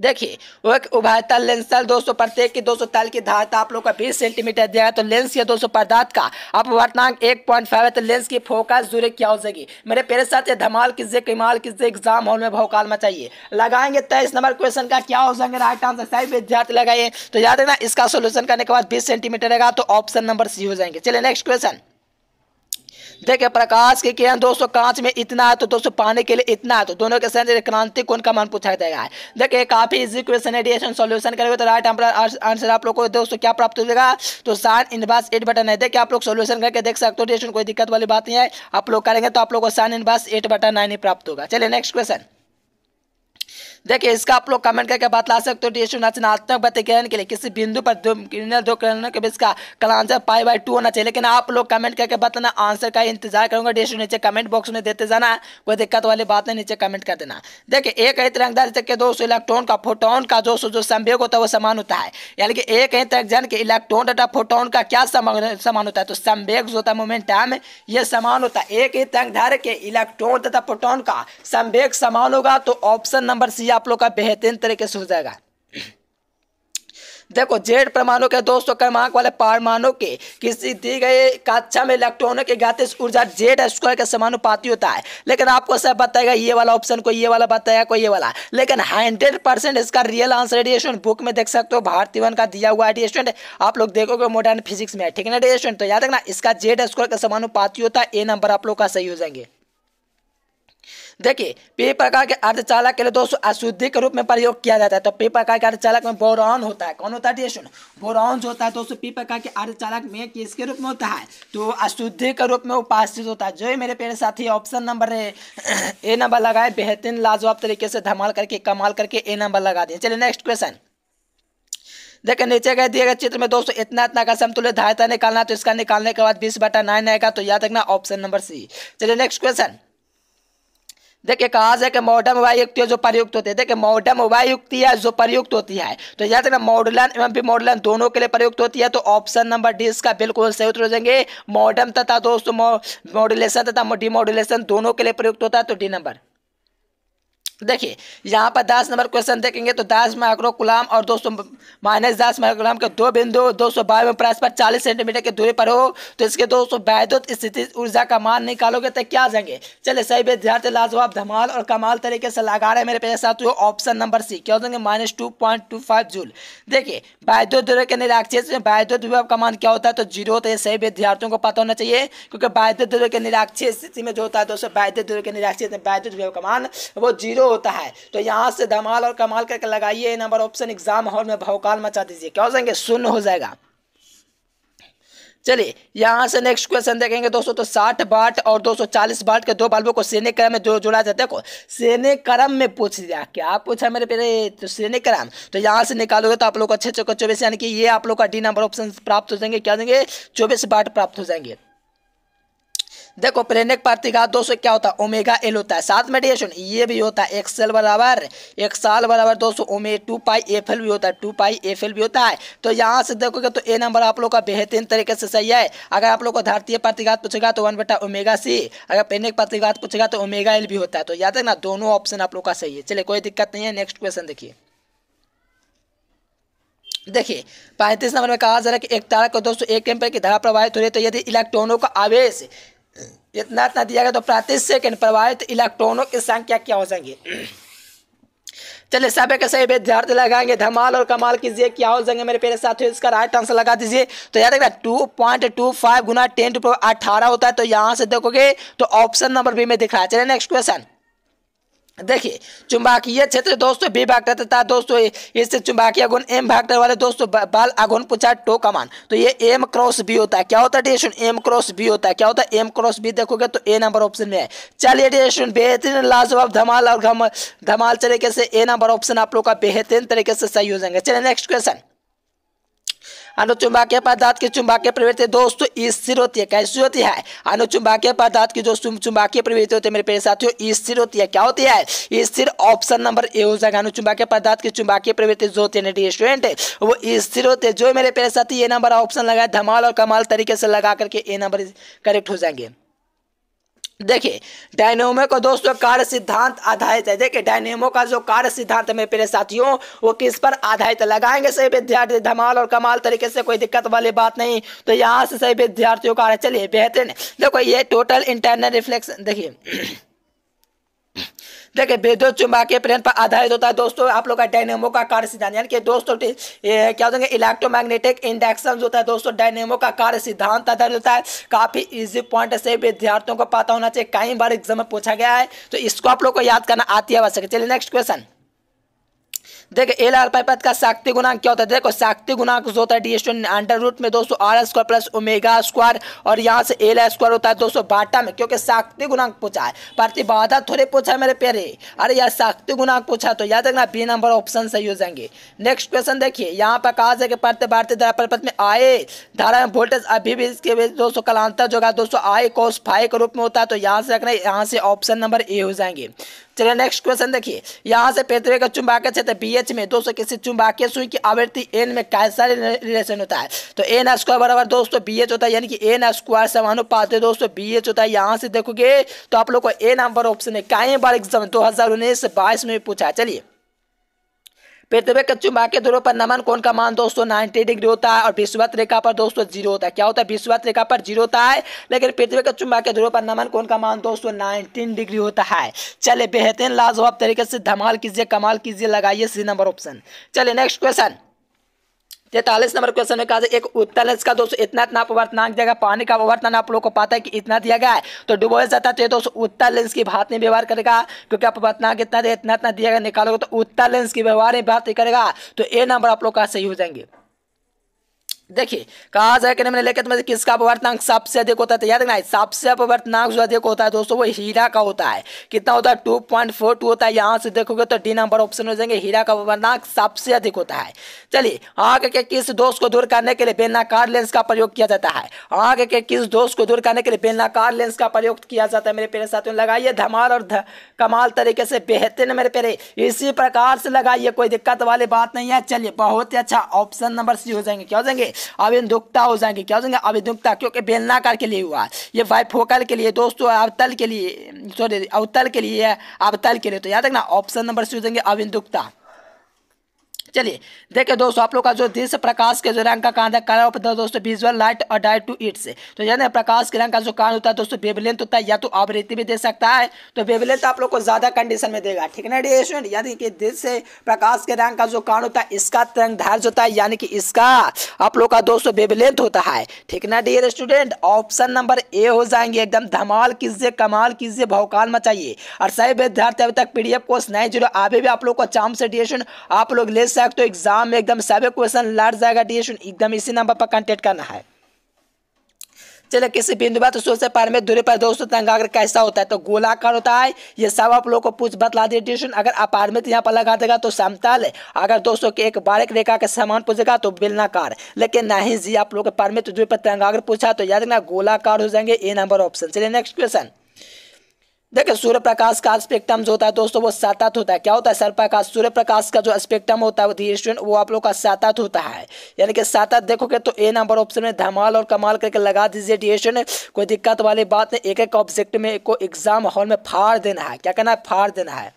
देखिए वो उभयता लेंस दो सौ प्रत्येक की दो सौ तल की धारता तो आप लोग का बीस सेंटीमीटर दिया है तो लेंस या दो सौ पर्दात का अपवर्तनांक एक पॉइंट फाइव है तो लेंस की फोकस दूरी क्या हो जाएगी मेरे पेरे साथ ये धमाल कीजिए कमाल कीजिए एग्जाम हॉल में भोकाल मचाइए लगाएंगे तेईस नंबर क्वेश्चन का क्या हो जाएंगे राइट आंसर सही विद्यार्थी लगाइए तो याद रखना इसका सोल्यूशन करने के बाद बीस सेंटीमीटर रहेगा तो ऑप्शन नंबर सी हो जाएंगे चलिए नेक्स्ट क्वेश्चन देखिए प्रकाश के किरण दो सौ कांच में इतना है तो दो सौ पानी के लिए इतना है तो दोनों के सेंटर क्रांति कौन का मान पूछा जाएगा देखिए काफी इजी क्वेश्चन है डिएशन सोल्यूशन करेंगे तो राइट आंसर आप लोग को दो क्या प्राप्त हो जाएगा तो साइन इनवास एट बटन है देखिए आप लोग सोल्यूशन करके देख सकते हो डिएशन कोई दिक्कत वाली बात नहीं है आप लोग करेंगे तो आप लोग को साइन इनवास एट बटन नाइन ही प्राप्त होगा चलिए नेक्स्ट क्वेश्चन देखिए इसका आप लोग कमेंट करके बतला सकते हो डी रचनात्मक प्रतिक्रियन के लिए किसी बिंदु पर दो किरणों के बीच का कल आंसर पाई बाई टू होना चाहिए लेकिन आप लोग कमेंट करके बताना आंसर का इंतजार करूंगा डी नीचे कमेंट बॉक्स में देते जाना कोई दिक्कत वाली बात नहीं नीचे कमेंट कर देना देखिए एक ही तरंगदार के दो इलेक्ट्रॉन का फोटोन का जो जो संवेग होता है वो समान होता है यानी कि एक ही तरंगजन के इलेक्ट्रॉन तथा फोटोन का क्या समान होता है तो संवेग जो होता है मोमेंटम ये समान होता है एक ही तरंगधार के इलेक्ट्रॉन तथा फोटोन का संवेग समान होगा तो ऑप्शन नंबर सी आप लोग का बेहतरीन तरीके से हो जाएगा देखो जेड परमाणु के दो सौ क्रमांक वाले परमाणु के किसी दी गए कक्षा में इलेक्ट्रॉनों के घातिस ऊर्जा जेड स्क्वायर के समानुपाती होता है लेकिन आपको सब बताएगा ये वाला ऑप्शन को ये वाला बताएगा कोई ये वाला लेकिन हंड्रेड परसेंट इसका रियल आंसर रेडिएशन बुक में देख सकते हो भारतीय वन का दिया हुआ रेडिएशन आप लोग देखोगे मॉडर्न फिजिक्स में ठीक है ना रेडिएशन तो याद रखना इसका जेड स्क्वायर का समानुपाती होता है ए नंबर आप लोग का सही हो जाएंगे देखिए पी प्रकार के अर्धचालक के लिए दोस्तों अशुद्धि के रूप में प्रयोग किया जाता है तो पी प्रकार के अर्धचालक में बोरॉन होता है कौन होता है टेस्टोन बोरॉन जो होता है दोस्तों पी प्रकार के अर्धचालक में किसके रूप में होता है तो अशुद्धि के रूप में उपस्थित होता है जो ही मेरे पेड़ साथी ऑप्शन नंबर ए नंबर लगाए बेहतरीन लाजवाब तरीके से धमाल करके कमाल करके ए नंबर लगा दिए चलिए नेक्स्ट क्वेश्चन देखिए नीचे गए दिए गए चित्र में दोस्तों इतना इतना का समतुल्य धारिता निकालना तो इसका निकालने के बाद बीस बटा नाइन आएगा तो याद रखना ऑप्शन नंबर सी चलिए नेक्स्ट क्वेश्चन देखिए कहा से कि मॉडर्न वाय युक्ति जो प्रयुक्त होते हैं देखिए मॉडर्न वाय युक्ति है जो प्रयुक्त होती है तो याद रखना मॉडलन एवं मॉडलन दोनों के लिए प्रयुक्त होती है तो ऑप्शन नंबर डी इसका बिल्कुल सही उत्तर हो जाएंगे मॉडर्न तथा दोस्तों मॉड्यूलेशन तथा डिमॉड्यूलेशन दोनों के लिए प्रयुक्त होता है तो डी नंबर देखिए यहाँ पर दस नंबर क्वेश्चन देखेंगे तो दस माइक्रो गुलाम और दो सौ माइनस दस गुलाम के दो बिंदु दो सौ बाईव में परस्पर चालीस सेंटीमीटर की दूरी पर हो तो इसके दो सौ वैद्युत स्थिति ऊर्जा का मान निकालोगे तो क्या जाएंगे चले सही विद्यार्थी लाजवाब धमाल और कमाल तरीके से लगा रहे मेरे पे साथ ऑप्शन नंबर सी क्या देंगे minus two point two five joule देखिए वैद्युत दूर के निराक्षेत्र में वैद्युत विभव का मान क्या होता है तो जीरो होता तो है सही विद्यार्थियों को पता होना चाहिए क्योंकि वैद्युत दूर के निराक्षेद स्थिति में जो होता है दोस्तों वैद्युत दूर के निराक्षेद में वैद्युत विभव का मान वो जीरो होता है तो यहाँ से धमाल और कमाल करके लगाइए नंबर ऑप्शन एग्जाम हॉल में भौकाल मचा दीजिए क्या हो जाएंगे शून्य हो जाएगा चलिए यहाँ से नेक्स्ट क्वेश्चन देखेंगे दोस्तों तो 60 बाट और 240 बाट के दो बल्बों को सेने क्रम में जो जोड़ा जाता है देखो सेने क्रम में पूछ दिया क्या पूछा मेरे पेरे तो सेने क्रम तो यहाँ से निकालोगे तो आप लोग अच्छे अच्छे चौबीस यानी कि ये आप लोग का डी नंबर ऑप्शन प्राप्त हो जाएंगे क्या देंगे चौबीस बाट प्राप्त हो जाएंगे देखो प्लेनिक पार्थी घात दो क्या होता है ओमेगा एल होता है साथ में डेशन ये भी होता है एक्स बराबर एक साल बराबर दोस्तों ओमे टू पाई एफ एल भी होता है टू पाई एफ एल भी होता है तो यहाँ से देखोगे तो ए नंबर आप लोग का बेहतरीन तरीके से सही है अगर आप लोग को भारतीय प्रतिघात पूछेगा तो वन बेटा ओमेगा सी अगर प्लेनिक प्रतिघात पूछेगा तो ओमेगा एल भी होता है तो याद रखना दोनों ऑप्शन आप लोग का सही है चलिए कोई दिक्कत नहीं है नेक्स्ट क्वेश्चन देखिए देखिए पैंतीस नंबर में कहा जा रहा है कि एक तारा को दोस्तों एक एम्पेयर की धारा प्रवाहित हो रही है तो यदि इलेक्ट्रॉनों का आवेश इतना इतना दिया गया तो प्रातिशिक प्रभावित इलेक्ट्रॉनों की संख्या क्या हो जाएंगे चलिए सब एक सही विद्यार्थी लगाएंगे धमाल और कमाल कीजिए क्या हो जाएंगे मेरे पेरे साथियों इसका राइट आंसर लगा दीजिए तो याद रखना टू पॉइंट टू फाइव गुना टेन टू अठारह होता है तो यहाँ से देखोगे तो ऑप्शन नंबर बी में दिख रहा है चलिए नेक्स्ट क्वेश्चन देखिए चुंबकीय क्षेत्र दोस्तों बी भाग तथा दोस्तों इससे चुंबकीय गुण एम भाग वाले दोस्तों बाल अगुन पूछा टो कमान तो ये एम क्रॉस बी होता है क्या होता है डिशन एम क्रॉस बी होता है क्या होता है एम क्रॉस बी देखोगे तो ए नंबर ऑप्शन में है चलिए डिशन बेहतरीन लाजवाब धमाल और धमाल तरीके से ए नंबर ऑप्शन आप लोग का बेहतरीन तरीके से सही हो जाएंगे चलिए नेक्स्ट क्वेश्चन अनुचुंबकीय पदार्थ की चुंबकीय प्रवृत्ति दोस्तों तो स्थिर होती है कैसी होती है अनुचुंबकीय पदार्थ की जो चुंबकीय प्रवृत्ति होती है मेरे पेड़ साथियों स्थिर होती है क्या होती है स्थिर ऑप्शन नंबर ए हो जाएगा अनुचुंबकीय पदार्थ की चुंबकीय प्रवृत्ति जो होती है स्टूडेंट वो स्थिर होते हैं जो मेरे पेड़ साथी ये नंबर ऑप्शन लगा धमाल और कमाल तरीके से लगा करके ए नंबर करेक्ट हो जाएंगे देखिए डायनेमो का दोस्तों कार्य सिद्धांत आधारित है देखिए डायनेमो का जो कार्य सिद्धांत है मेरे साथियों वो किस पर आधारित लगाएंगे सही विद्यार्थी धमाल और कमाल तरीके से कोई दिक्कत वाली बात नहीं तो यहाँ से सही विद्यार्थियों का चलिए बेहतरीन देखो ये टोटल इंटरनल रिफ्लेक्शन देखिए देखिए भेदो चुंबकीय प्रेरण पर आधारित होता है दोस्तों आप लोग का डायनेमो का कार्य सिद्धांत यानी कि दोस्तों क्या होता है इलेक्ट्रोमैग्नेटिक इंडक्शन होता है दोस्तों डायनेमो का कार्य सिद्धांत आधारित होता है काफ़ी इजी पॉइंट से विद्यार्थियों को पता होना चाहिए कई बार एग्जाम में पूछा गया है तो इसको आप लोग को याद करना आती है चलिए नेक्स्ट क्वेश्चन देखो एल आर पाई पद का शक्ति गुणांक क्या होता है देखो साक्ति गुणांक जो होता है डी स्टूडेंट अंडर रूट में दोस्तों R square plus omega square और यहाँ से एल स्क्वायर होता है दोस्तों बाटा में क्योंकि साक्ति गुणांक पूछा है प्रतिबाधा थोड़े पूछा है मेरे प्यारे अरे यार साक्ति गुणांक पूछा तो याद रखना बी नंबर ऑप्शन सही हो जाएंगे नेक्स्ट क्वेश्चन देखिए यहाँ पर कहा जाए कि भारतीय धारा परिपत में आए धारा में वोल्टेज अभी भी इसके दोस्तों कलांतर जो दोस्तों आए कोस फाई के रूप में होता है तो यहाँ से रखना यहाँ से ऑप्शन नंबर ए हो जाएंगे चलिए नेक्स्ट क्वेश्चन देखिए यहाँ से पृथ्वी का चुंबाकीय क्षेत्र बी एच में दोस्तों किसी चुंबाकीय सुई की आवृत्ति एन में कैसा रिलेशन होता है तो एन स्क्वायर बराबर दोस्तों बी एच होता है यानी कि एन स्क्वायर मानो पाते दोस्तों बी एच होता है यहाँ से देखोगे तो आप लोग को ए नंबर ऑप्शन है कई बार एग्जाम दो हजार उन्नीस बाईस में पूछा है चलिए पृथ्वी के चुंबा के ध्रुव पर नमन कोण का मान दोस्तों नाइनटी डिग्री होता है और विश्वत रेखा पर दोस्तों जीरो होता है क्या होता है विश्वत रेखा पर जीरो होता है लेकिन पृथ्वी के चुंबा के ध्रुव पर नमन कोण का मान दोस्तों नाइनटीन डिग्री होता है चले बेहतरीन लाजवाब तरीके से धमाल कीजिए कमाल कीजिए लगाइए सी नंबर ऑप्शन चलिए नेक्स्ट क्वेश्चन तैतालीस नंबर क्वेश्चन में कहा एक उत्तर का दोस्तों इतना इतना अपवर्तनांक देगा पानी का अपवर्तन आप लोग को पता है कि इतना दिया गया है तो डुबोया जाता है तो दोस्तों उत्तर लेंस की भात में व्यवहार करेगा क्योंकि अपवर्तनांक इतना इतना इतना दिया गया निकालोगे तो उत्तर लेंस की व्यवहार में बात करेगा तो ए नंबर आप लोग का सही हो जाएंगे देखिए कहा जाए कि मैंने लेखित में किसका अपवर्तनांक सबसे अधिक होता है तो याद रखना है सबसे अपवर्तनांक जो अधिक होता है दोस्तों वो हीरा का होता है कितना होता है टू पॉइंट फोर टू होता है यहाँ से देखोगे तो डी नंबर ऑप्शन हो जाएंगे हीरा का अपवर्तनांक सबसे अधिक होता है चलिए आँख के किस दोष को दूर करने के लिए बेलनाकार लेंस का प्रयोग किया जाता है आँख के किस दोष को दूर करने के लिए बेलनाकार लेंस का प्रयोग किया जाता है मेरे प्यारे साथियों लगाइए धमाल और कमाल तरीके से बेहतरीन मेरे पेरे इसी प्रकार से लगाइए कोई दिक्कत वाली बात नहीं है चलिए बहुत ही अच्छा ऑप्शन नंबर सी हो जाएंगे क्या हो जाएंगे आवेदुकता हो जाएंगे क्या हो जाएंगे आवेदुकता क्योंकि बेलनाकार के लिए हुआ ये वाइफ फोकल के लिए दोस्तों अवतल के लिए सॉरी अवतल के लिए अवतल के लिए तो याद रखना ऑप्शन नंबर सी हो जाएंगे आवेदुकता चलिए देखिए दोस्तों आप लोग का जो दृश्य प्रकाश के जो रंग का कांड है कारण होता है दोस्तों विजुअल लाइट और डाइट टू इट्स तो यानी प्रकाश के रंग का जो कांड होता है दोस्तों वेबलेंथ होता है या तो आवृत्ति भी दे सकता है तो वेबलेंथ आप लोग को ज़्यादा कंडीशन में देगा ठीक है ना स्टूडेंट यानी कि दृश्य प्रकाश के रंग का जो कांड होता है इसका तरंग धार्ज होता है यानी कि इसका आप लोग का दोस्तों वेबलेंथ होता है ठीक ना dear student option number A हो जाएंगे एकदम धमाल कीजिए कमाल कीजिए भौकाल मचाइए और सही विद्यार्थी अभी तक पीडीएफ कोर्स नाइन जीरो अभी भी आप लोग को चाम से डियर आप लोग ले सकते जाएगा तो एग्जाम में एकदम सभी क्वेश्चन लड़ जाएगा डी एकदम इसी नंबर पर कॉन्टेक्ट करना है चलिए किसी बिंदु पर तो से पार में दूरी पर दोस्तों तंगाग्र कैसा होता है तो गोलाकार होता है ये सब आप लोगों को पूछ बतला दिए ट्यूशन अगर अपारमित तो यहाँ पर लगा देगा तो समतल अगर दोस्तों के एक बारीक रेखा के समान पूछेगा तो बिलनाकार लेकिन नहीं जी आप लोग के तो दूरी पर तंगाग्र पूछा तो याद रखना गोलाकार हो जाएंगे ए नंबर ऑप्शन चलिए नेक्स्ट क्वेश्चन देखिए सूर्य प्रकाश का स्पेक्ट्रम जो होता है दोस्तों वो सातात होता है क्या होता है सर प्रकाश सूर्य प्रकाश का जो स्पेक्ट्रम होता है वो स्टूडेंट वो आप लोग का सातात होता है यानी कि सातात देखोगे तो ए नंबर ऑप्शन में धमाल और कमाल करके लगा दीजिए डी स्टूडेंट कोई दिक्कत वाली बात नहीं एक एक ऑब्जेक्ट में को एग्जाम हॉल में फाड़ देना है क्या कहना है फाड़ देना है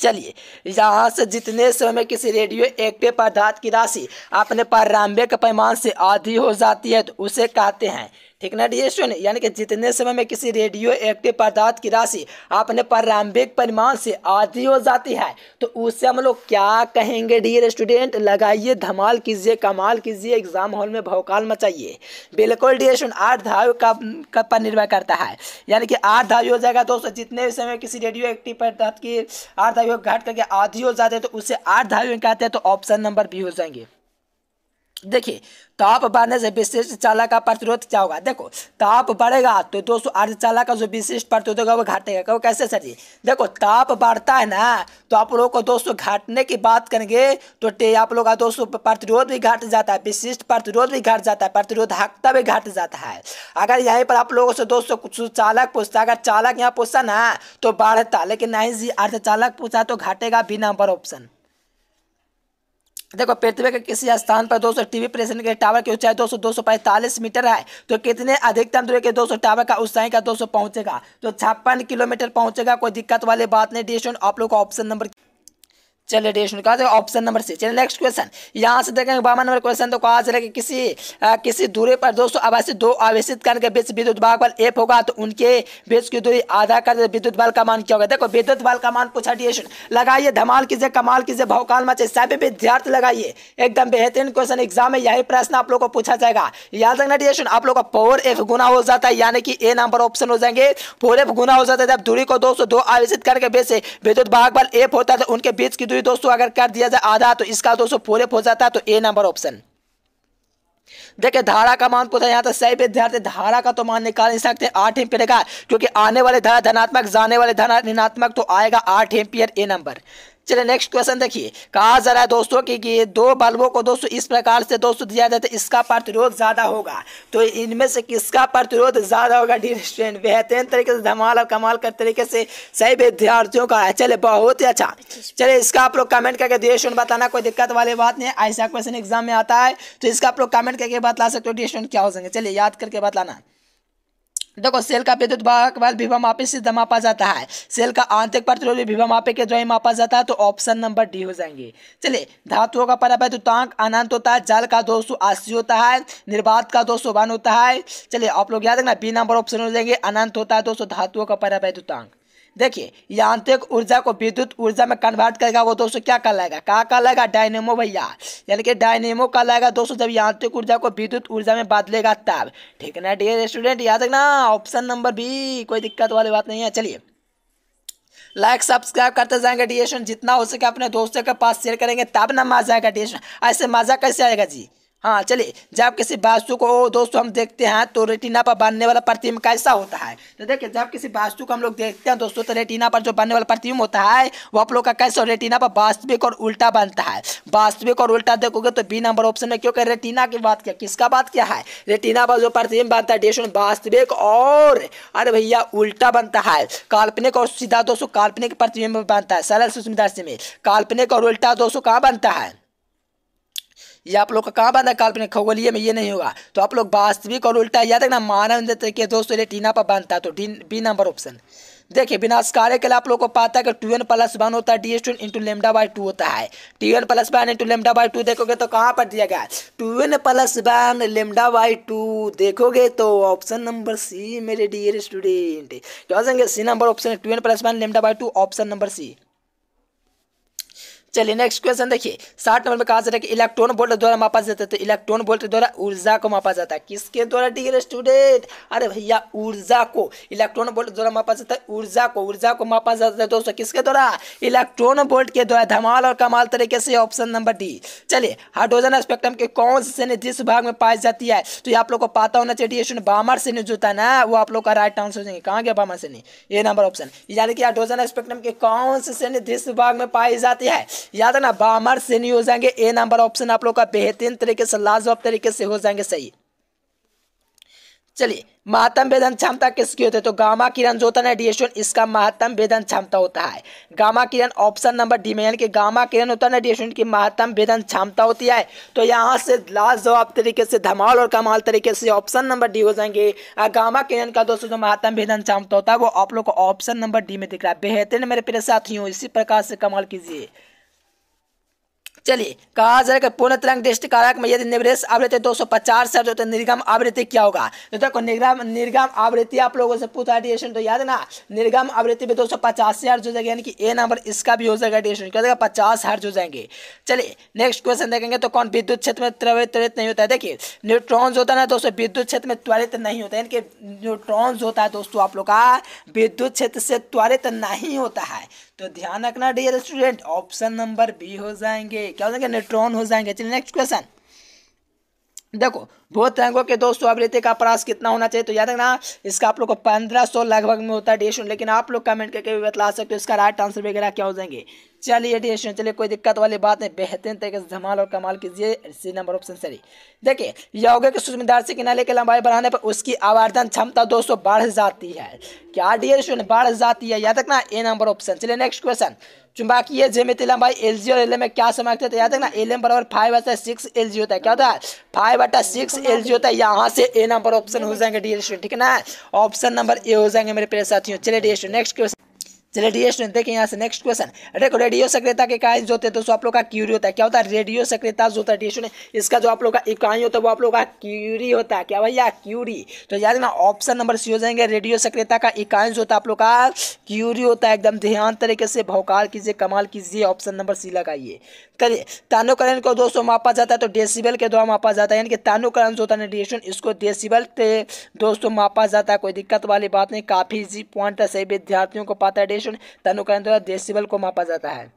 चलिए यहाँ से जितने समय में किसी रेडियो एक्टिव पदार्थ की राशि अपने पारंभिक पैमान से आधी हो जाती है तो उसे कहते हैं ठीक ना डी स्टूडेंट यानी कि जितने समय में किसी रेडियो एक्टिव पदार्थ की राशि अपने प्रारंभिक परिमाण से आधी हो जाती है तो उससे हम लोग क्या कहेंगे डियर स्टूडेंट लगाइए धमाल कीजिए कमाल कीजिए एग्जाम हॉल में भौकाल मचाइए बिल्कुल डी स्टूडेंट आठ धायु का, का पर निर्भर करता है यानी कि आठ धायु हो जाएगा दोस्तों जितने समय किसी रेडियो एक्टिव पदार्थ की आठ धायु घट करके आधी हो जाते हैं तो उससे आठ धायु कहते हैं तो ऑप्शन नंबर बी हो जाएंगे देखिए ताप तो बढ़ने से विशिष्ट चालक का प्रतिरोध क्या होगा देखो ताप तो बढ़ेगा तो दोस्तों अर्धचालक का जो विशिष्ट प्रतिरोध होगा वो घाटेगा कहो कैसे सर जी देखो ताप तो बढ़ता है ना तो आप लोगों को दोस्तों घाटने की बात करेंगे तो आप लोग का दोस्तों प्रतिरोध भी घट जाता है विशिष्ट प्रतिरोध भी घट जाता है प्रतिरोधकता भी घट जाता है अगर यहीं पर आप लोगों से दोस्तों कुछ चालक पूछता अगर चालक यहाँ पूछता ना तो बढ़ता लेकिन नहीं जी अर्धचालक पूछा तो घाटेगा बी नंबर ऑप्शन देखो पृथ्वी के किसी स्थान पर 200 टीवी प्रेषण के टावर की ऊंचाई 200 245 मीटर है तो कितने अधिकतम दूरी के 200 टावर का ऊंचाई का 200 पहुंचेगा तो छप्पन किलोमीटर पहुंचेगा कोई दिक्कत वाली बात नहीं डी आप लोग का ऑप्शन नंबर चलिए डी का ऑप्शन नंबर सी चलिए नेक्स्ट क्वेश्चन यहाँ से देखेंगे बावन नंबर क्वेश्चन तो कहा चले कि किसी आ, किसी दूरी पर दोस्तों आवासीय दो आवेशित कण के बीच विद्युत भाग बल एफ होगा तो उनके बीच की दूरी आधा कर विद्युत बल का मान क्या होगा देखो विद्युत बल का मान पूछा डी लगाइए धमाल कीजिए कमाल कीजिए भवकाल मचे सभी विद्यार्थी लगाइए एकदम बेहतरीन क्वेश्चन एग्जाम में यही प्रश्न आप लोग को पूछा जाएगा याद रखना डी आप लोग का पोर एफ गुना हो जाता है यानी कि ए नंबर ऑप्शन हो जाएंगे पोर एफ गुना हो जाता है जब दूरी को दोस्तों दो आवेशित कण के बीच विद्युत भाग बल एफ होता है तो उनके बीच की दूरी भी दोस्तों अगर कर दिया जाए आधा तो इसका दोस्तों पूरे हो जाता है तो ए नंबर ऑप्शन देखिए धारा का मान पूछा यहाँ तो सही विद्यार्थी धारा का तो मान निकाल नहीं सकते आठ एम्पियर का क्योंकि आने वाले धारा धनात्मक जाने वाले धारा ऋणात्मक तो आएगा आठ एम्पियर ए नंबर चलिए नेक्स्ट क्वेश्चन देखिए कहा जा रहा है दोस्तों कि, ये दो बल्बों को दोस्तों इस प्रकार से दोस्तों दिया जाता है इसका प्रतिरोध ज़्यादा होगा तो इनमें से किसका प्रतिरोध ज़्यादा होगा डी स्टूडेंट बेहतरीन तरीके से धमाल और कमाल कर तरीके से सही विद्यार्थियों का है चले बहुत ही अच्छा चलिए इसका आप लोग कमेंट करके डी स्टूडेंट बताना कोई दिक्कत वाली बात नहीं ऐसा क्वेश्चन एग्जाम में आता है तो इसका आप लोग कमेंट करके बतला सकते हो डी स्टूडेंट क्या हो सकेंगे चलिए याद करके बतलाना देखो सेल का विद्युत भाग बल मापे से मापा जाता है सेल का आंतरिक प्रतिरोधी विभव मापे के द्वारा मापा जाता है तो ऑप्शन नंबर डी हो जाएंगे चलिए धातुओं का परावैद्युतांक अनंत होता है जल का दो होता है निर्बाध का दो होता है चलिए आप लोग याद रखना बी नंबर ऑप्शन हो जाएंगे अनंत होता है दोस्तों धातुओं का परावैद्युतांक देखिए यांत्रिक ऊर्जा को विद्युत ऊर्जा में कन्वर्ट करेगा वो दोस्तों क्या कहलाएगा कहा कहलाएगा डायनेमो भैया यानी कि डायनेमो कहलाएगा दोस्तों जब यांत्रिक ऊर्जा को विद्युत ऊर्जा में बदलेगा तब ठीक है ना डियर स्टूडेंट याद रखना ऑप्शन नंबर बी कोई दिक्कत वाली बात नहीं है चलिए लाइक सब्सक्राइब करते जाएंगे डीएशन जितना हो सके अपने दोस्तों के पास शेयर करेंगे तब ना मजा आएगा डिएशन ऐसे मजा कैसे आएगा जी हाँ चलिए जब किसी वास्तु को दोस्तों हम देखते हैं तो रेटिना पर बनने वाला प्रतिम कैसा होता है तो देखिए जब किसी वास्तु को हम लोग देखते हैं दोस्तों तो रेटिना पर जो बनने वाला प्रतिम होता है वो आप लोग का कैसा रेटिना पर वास्तविक और उल्टा बनता है वास्तविक और उल्टा देखोगे तो बी नंबर ऑप्शन में क्योंकि रेटिना की बात किया किसका बात क्या है रेटिना पर जो प्रतिम बनता है डेशन वास्तविक और अरे भैया उल्टा बनता है काल्पनिक और सीधा दोस्तों काल्पनिक प्रतिबिंब बनता है सरल सुष्मिता में काल्पनिक और उल्टा दोस्तों कहाँ बनता है ये आप लोग का कहाँ बंदा काल्पनिक खगोलीय में ये नहीं होगा तो आप लोग वास्तविक और उल्टा याद रखना मानव तरीके दोस्तों ये टीना पर बांधता है तो डी बी नंबर ऑप्शन देखिए विनाशकार्य के लिए आप लोग को पता है कि टू एन प्लस वन होता है D S two into lambda by two होता है two N plus one into lambda by two देखोगे तो कहाँ पर दिया गया two N plus one lambda by two देखोगे तो ऑप्शन नंबर सी मेरे डियर स्टूडेंट क्या C number option two N plus one lambda by two option number C चलिए नेक्स्ट क्वेश्चन देखिए साठ नंबर में कहा जाता है कि इलेक्ट्रॉन बोल्ट द्वारा मापा जाता है तो इलेक्ट्रॉन बोल्ट द्वारा ऊर्जा को मापा जाता है किसके द्वारा डिग्री स्टूडेंट अरे भैया ऊर्जा को इलेक्ट्रॉन बोल्ट द्वारा मापा जाता है ऊर्जा को ऊर्जा को मापा जाता है दोस्तों किसके द्वारा इलेक्ट्रॉन बोल्ट के द्वारा धमाल और कमाल तरीके से ऑप्शन नंबर डी चलिए हाइड्रोजन स्पेक्ट्रम के कौन से श्रेणी जिस भाग में पाई जाती है तो ये आप लोग को पता होना चाहिए स्टूडेंट बामर श्रेणी जो था ना वो आप लोग का राइट आंसर हो जाएंगे कहाँ गया बामर श्रेणी ये नंबर ऑप्शन यानी कि हाइड्रोजन स्पेक्ट्रम के कौन से श्रेणी जिस भाग में पाई जाती है याद है ना बामर से नहीं हो जाएंगे ए नंबर ऑप्शन आप लोग का बेहतरीन तरीके से लाजवाब तरीके से हो जाएंगे सही चलिए महत्तम वेदन क्षमता किसकी होती है तो गामा किरण जो होता है रेडिएशन इसका महत्तम वेदन क्षमता होता है गामा किरण ऑप्शन नंबर डी में यानी कि गामा किरण होता है ना रेडिएशन की महत्तम वेदन क्षमता होती है तो यहाँ से लास्ट जवाब तरीके से धमाल और कमाल तरीके से ऑप्शन नंबर डी हो जाएंगे गामा किरण का दोस्तों जो महत्तम वेदन क्षमता होता है वो आप लोग को ऑप्शन नंबर डी में दिख रहा है बेहतरीन मेरे प्रेस साथियों इसी प्रकार से कमाल कीजिए चलिए कहा जाएगा पूर्ण तरंग दृष्टि कारक में यदि निवेश आवृत्ति पचास है तो निर्गम आवृत्ति क्या होगा तो देखो निर्गम निर्गम आवृत्ति आप लोगों से पूछा डिएशन तो याद ना निर्गम आवृत्ति में दो सौ पचास हर्ज हो जाएगा यानी कि ए नंबर इसका भी हो जाएगा डिएशन क्या देगा पचास हर्ज हो जाएंगे चलिए नेक्स्ट क्वेश्चन देखेंगे तो कौन विद्युत क्षेत्र में त्वरित त्वरित नहीं होता है देखिए न्यूट्रॉन्स होता है ना दोस्तों विद्युत क्षेत्र में त्वरित नहीं होता है यानी कि न्यूट्रॉन्स होता है दोस्तों आप लोग का विद्युत क्षेत्र से त्वरित नहीं होता है तो ध्यान रखना dear student option number B हो जाएंगे क्या हो जाएंगे न्यूट्रॉन हो जाएंगे चलिए नेक्स्ट क्वेश्चन देखो बहुत रंगों के दोस्तों अब का प्रास कितना होना चाहिए तो याद रखना इसका आप लोग को पंद्रह सौ लगभग में होता है डेशन लेकिन आप लोग कमेंट करके भी बता सकते हो इसका राइट आंसर वगैरह क्या हो जाएंगे चलिए ठीक है चलिए कोई दिक्कत वाली बात नहीं बेहतरीन तरीके से धमाल और कमाल कीजिए सी नंबर ऑप्शन सही देखिए यौगिक सूक्ष्मदार से किनारे की लंबाई बढ़ाने पर उसकी आवर्धन क्षमता दोस्तों बढ़ जाती है क्या डी स्टूडेंट बढ़ जाती है याद रखना ए नंबर ऑप्शन चलिए नेक्स्ट क्वेश्चन चुंबकीय ज्यामिति लंबाई एल जी और एल में क्या समागते होता है याद रखना एल एम बराबर फाइव बटा सिक्स एल जी होता है क्या होता है फाइव बटा सिक्स एल जी होता है यहाँ से ए नंबर ऑप्शन हो जाएंगे डी एल ठीक है ना ऑप्शन नंबर ए हो जाएंगे मेरे प्यारे साथियों चलिए डी एल नेक्स्ट क्वेश्चन चलिए डियर स्टूडेंट देखिए यहाँ से नेक्स्ट क्वेश्चन देखो रेडियो सक्रियता के इकाई जो होते हैं दोस्तों आप लोग का क्यूरी होता है क्या होता है रेडियो सक्रियता जो होता है डियर इसका जो आप लोग का इकाई होता है वो आप लोग का क्यूरी होता है क्या भैया क्यूरी तो याद ना ऑप्शन नंबर सी हो जाएंगे रेडियो सक्रियता का इकाई जो होता है आप लोग का क्यूरी होता है एकदम ध्यान तरीके से भौकाल कीजिए कमाल कीजिए ऑप्शन नंबर सी लगाइए तानोकरण को दोस्तों मापा जाता है तो डेसिबल के द्वारा मापा जाता है यानी कि तानोकरण जो होता है रेडिएशन इसको डेसिबल से दोस्तों मापा जाता है कोई दिक्कत वाली बात नहीं काफ़ी इजी पॉइंट है सही विद्यार्थियों को पता है रेडिएशन तानोकरण द्वारा डेसिबल को मापा जाता है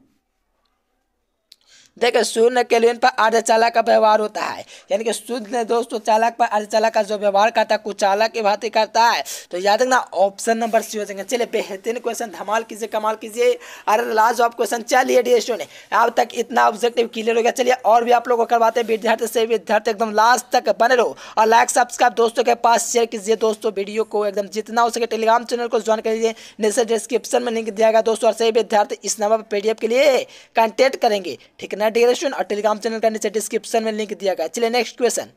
देखो शून्य के लिए पर अर्धचालक का व्यवहार होता है यानी कि शून्य ने दोस्तों तो चालक पर अर्धचालक चालक का जो व्यवहार करता है कुचालक की भांति करता है तो याद रखना ऑप्शन नंबर सी हो जाएंगे चलिए बेहतरीन क्वेश्चन धमाल कीजिए कमाल कीजिए अरे लास्ट जॉब क्वेश्चन चलिए डी ने अब तक इतना ऑब्जेक्टिव क्लियर हो गया चलिए और भी आप लोग को करवाते हैं विद्यार्थी से विद्यार्थी एकदम लास्ट तक बने रहो और लाइक सब्सक्राइब दोस्तों के पास शेयर कीजिए दोस्तों वीडियो को एकदम जितना हो सके टेलीग्राम चैनल को ज्वाइन करिए नीचे डिस्क्रिप्शन में लिंक दिया गया दोस्तों और सही विद्यार्थी इस नंबर पर पीडीएफ के लिए कॉन्टेक्ट करेंगे ठीक है अपना स्टूडेंट और टेलीग्राम चैनल का नीचे डिस्क्रिप्शन में लिंक दिया गया चलिए नेक्स्ट क्वेश्चन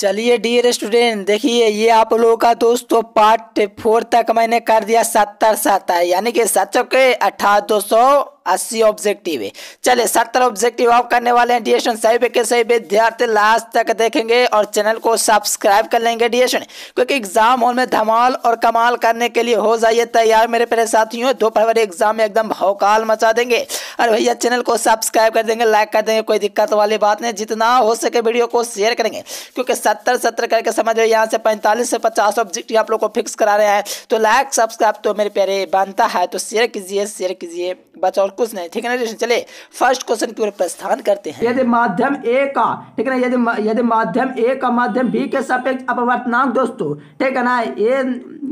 चलिए डियर स्टूडेंट देखिए ये आप लोगों का दोस्तों पार्ट फोर तक मैंने कर दिया सत्तर सात यानी कि सात के अठारह दो सौ अस्सी ऑब्जेक्टिव है चले सत्तर ऑब्जेक्टिव आप करने वाले हैं डिएशन सही के सही विद्यार्थी लास्ट तक देखेंगे और चैनल को सब्सक्राइब कर लेंगे डिएशन क्योंकि एग्जाम हॉल में धमाल और कमाल करने के लिए हो जाइए तैयार मेरे पहले साथियों दो फरवरी एग्जाम में एकदम भौकाल मचा देंगे और भैया चैनल को सब्सक्राइब कर देंगे लाइक कर देंगे कोई दिक्कत वाली बात नहीं जितना हो सके वीडियो को शेयर करेंगे क्योंकि सत्तर सत्तर करके समझ रहे यहाँ से पैंतालीस से पचास ऑब्जेक्टिव आप लोग को फिक्स करा रहे हैं तो लाइक सब्सक्राइब तो मेरे प्यारे बनता है तो शेयर कीजिए शेयर कीजिए बचाओ और कुछ नहीं ठीक है ना चले फर्स्ट क्वेश्चन की ओर प्रस्थान करते हैं यदि माध्यम ए का ठीक है ना यदि यदि माध्यम ए का माध्यम बी के सापेक्ष अपवर्तनांक दोस्तों ठीक है ना ए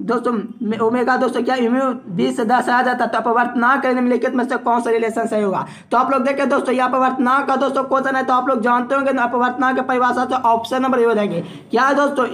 दोस्तों ओमेगा दोस्तों क्या इम्यू बीस से दस आ जाता तो अपवर्तनाक निम्नलिखित में से कौन सा रिलेशन सही होगा तो आप लोग देखें दोस्तों ये अपवर्तनाक का दोस्तों क्वेश्चन है तो आप लोग जानते होंगे अपवर्तनाक के परिभाषा तो ऑप्शन नंबर ए हो जाएंगे क्या दोस्तों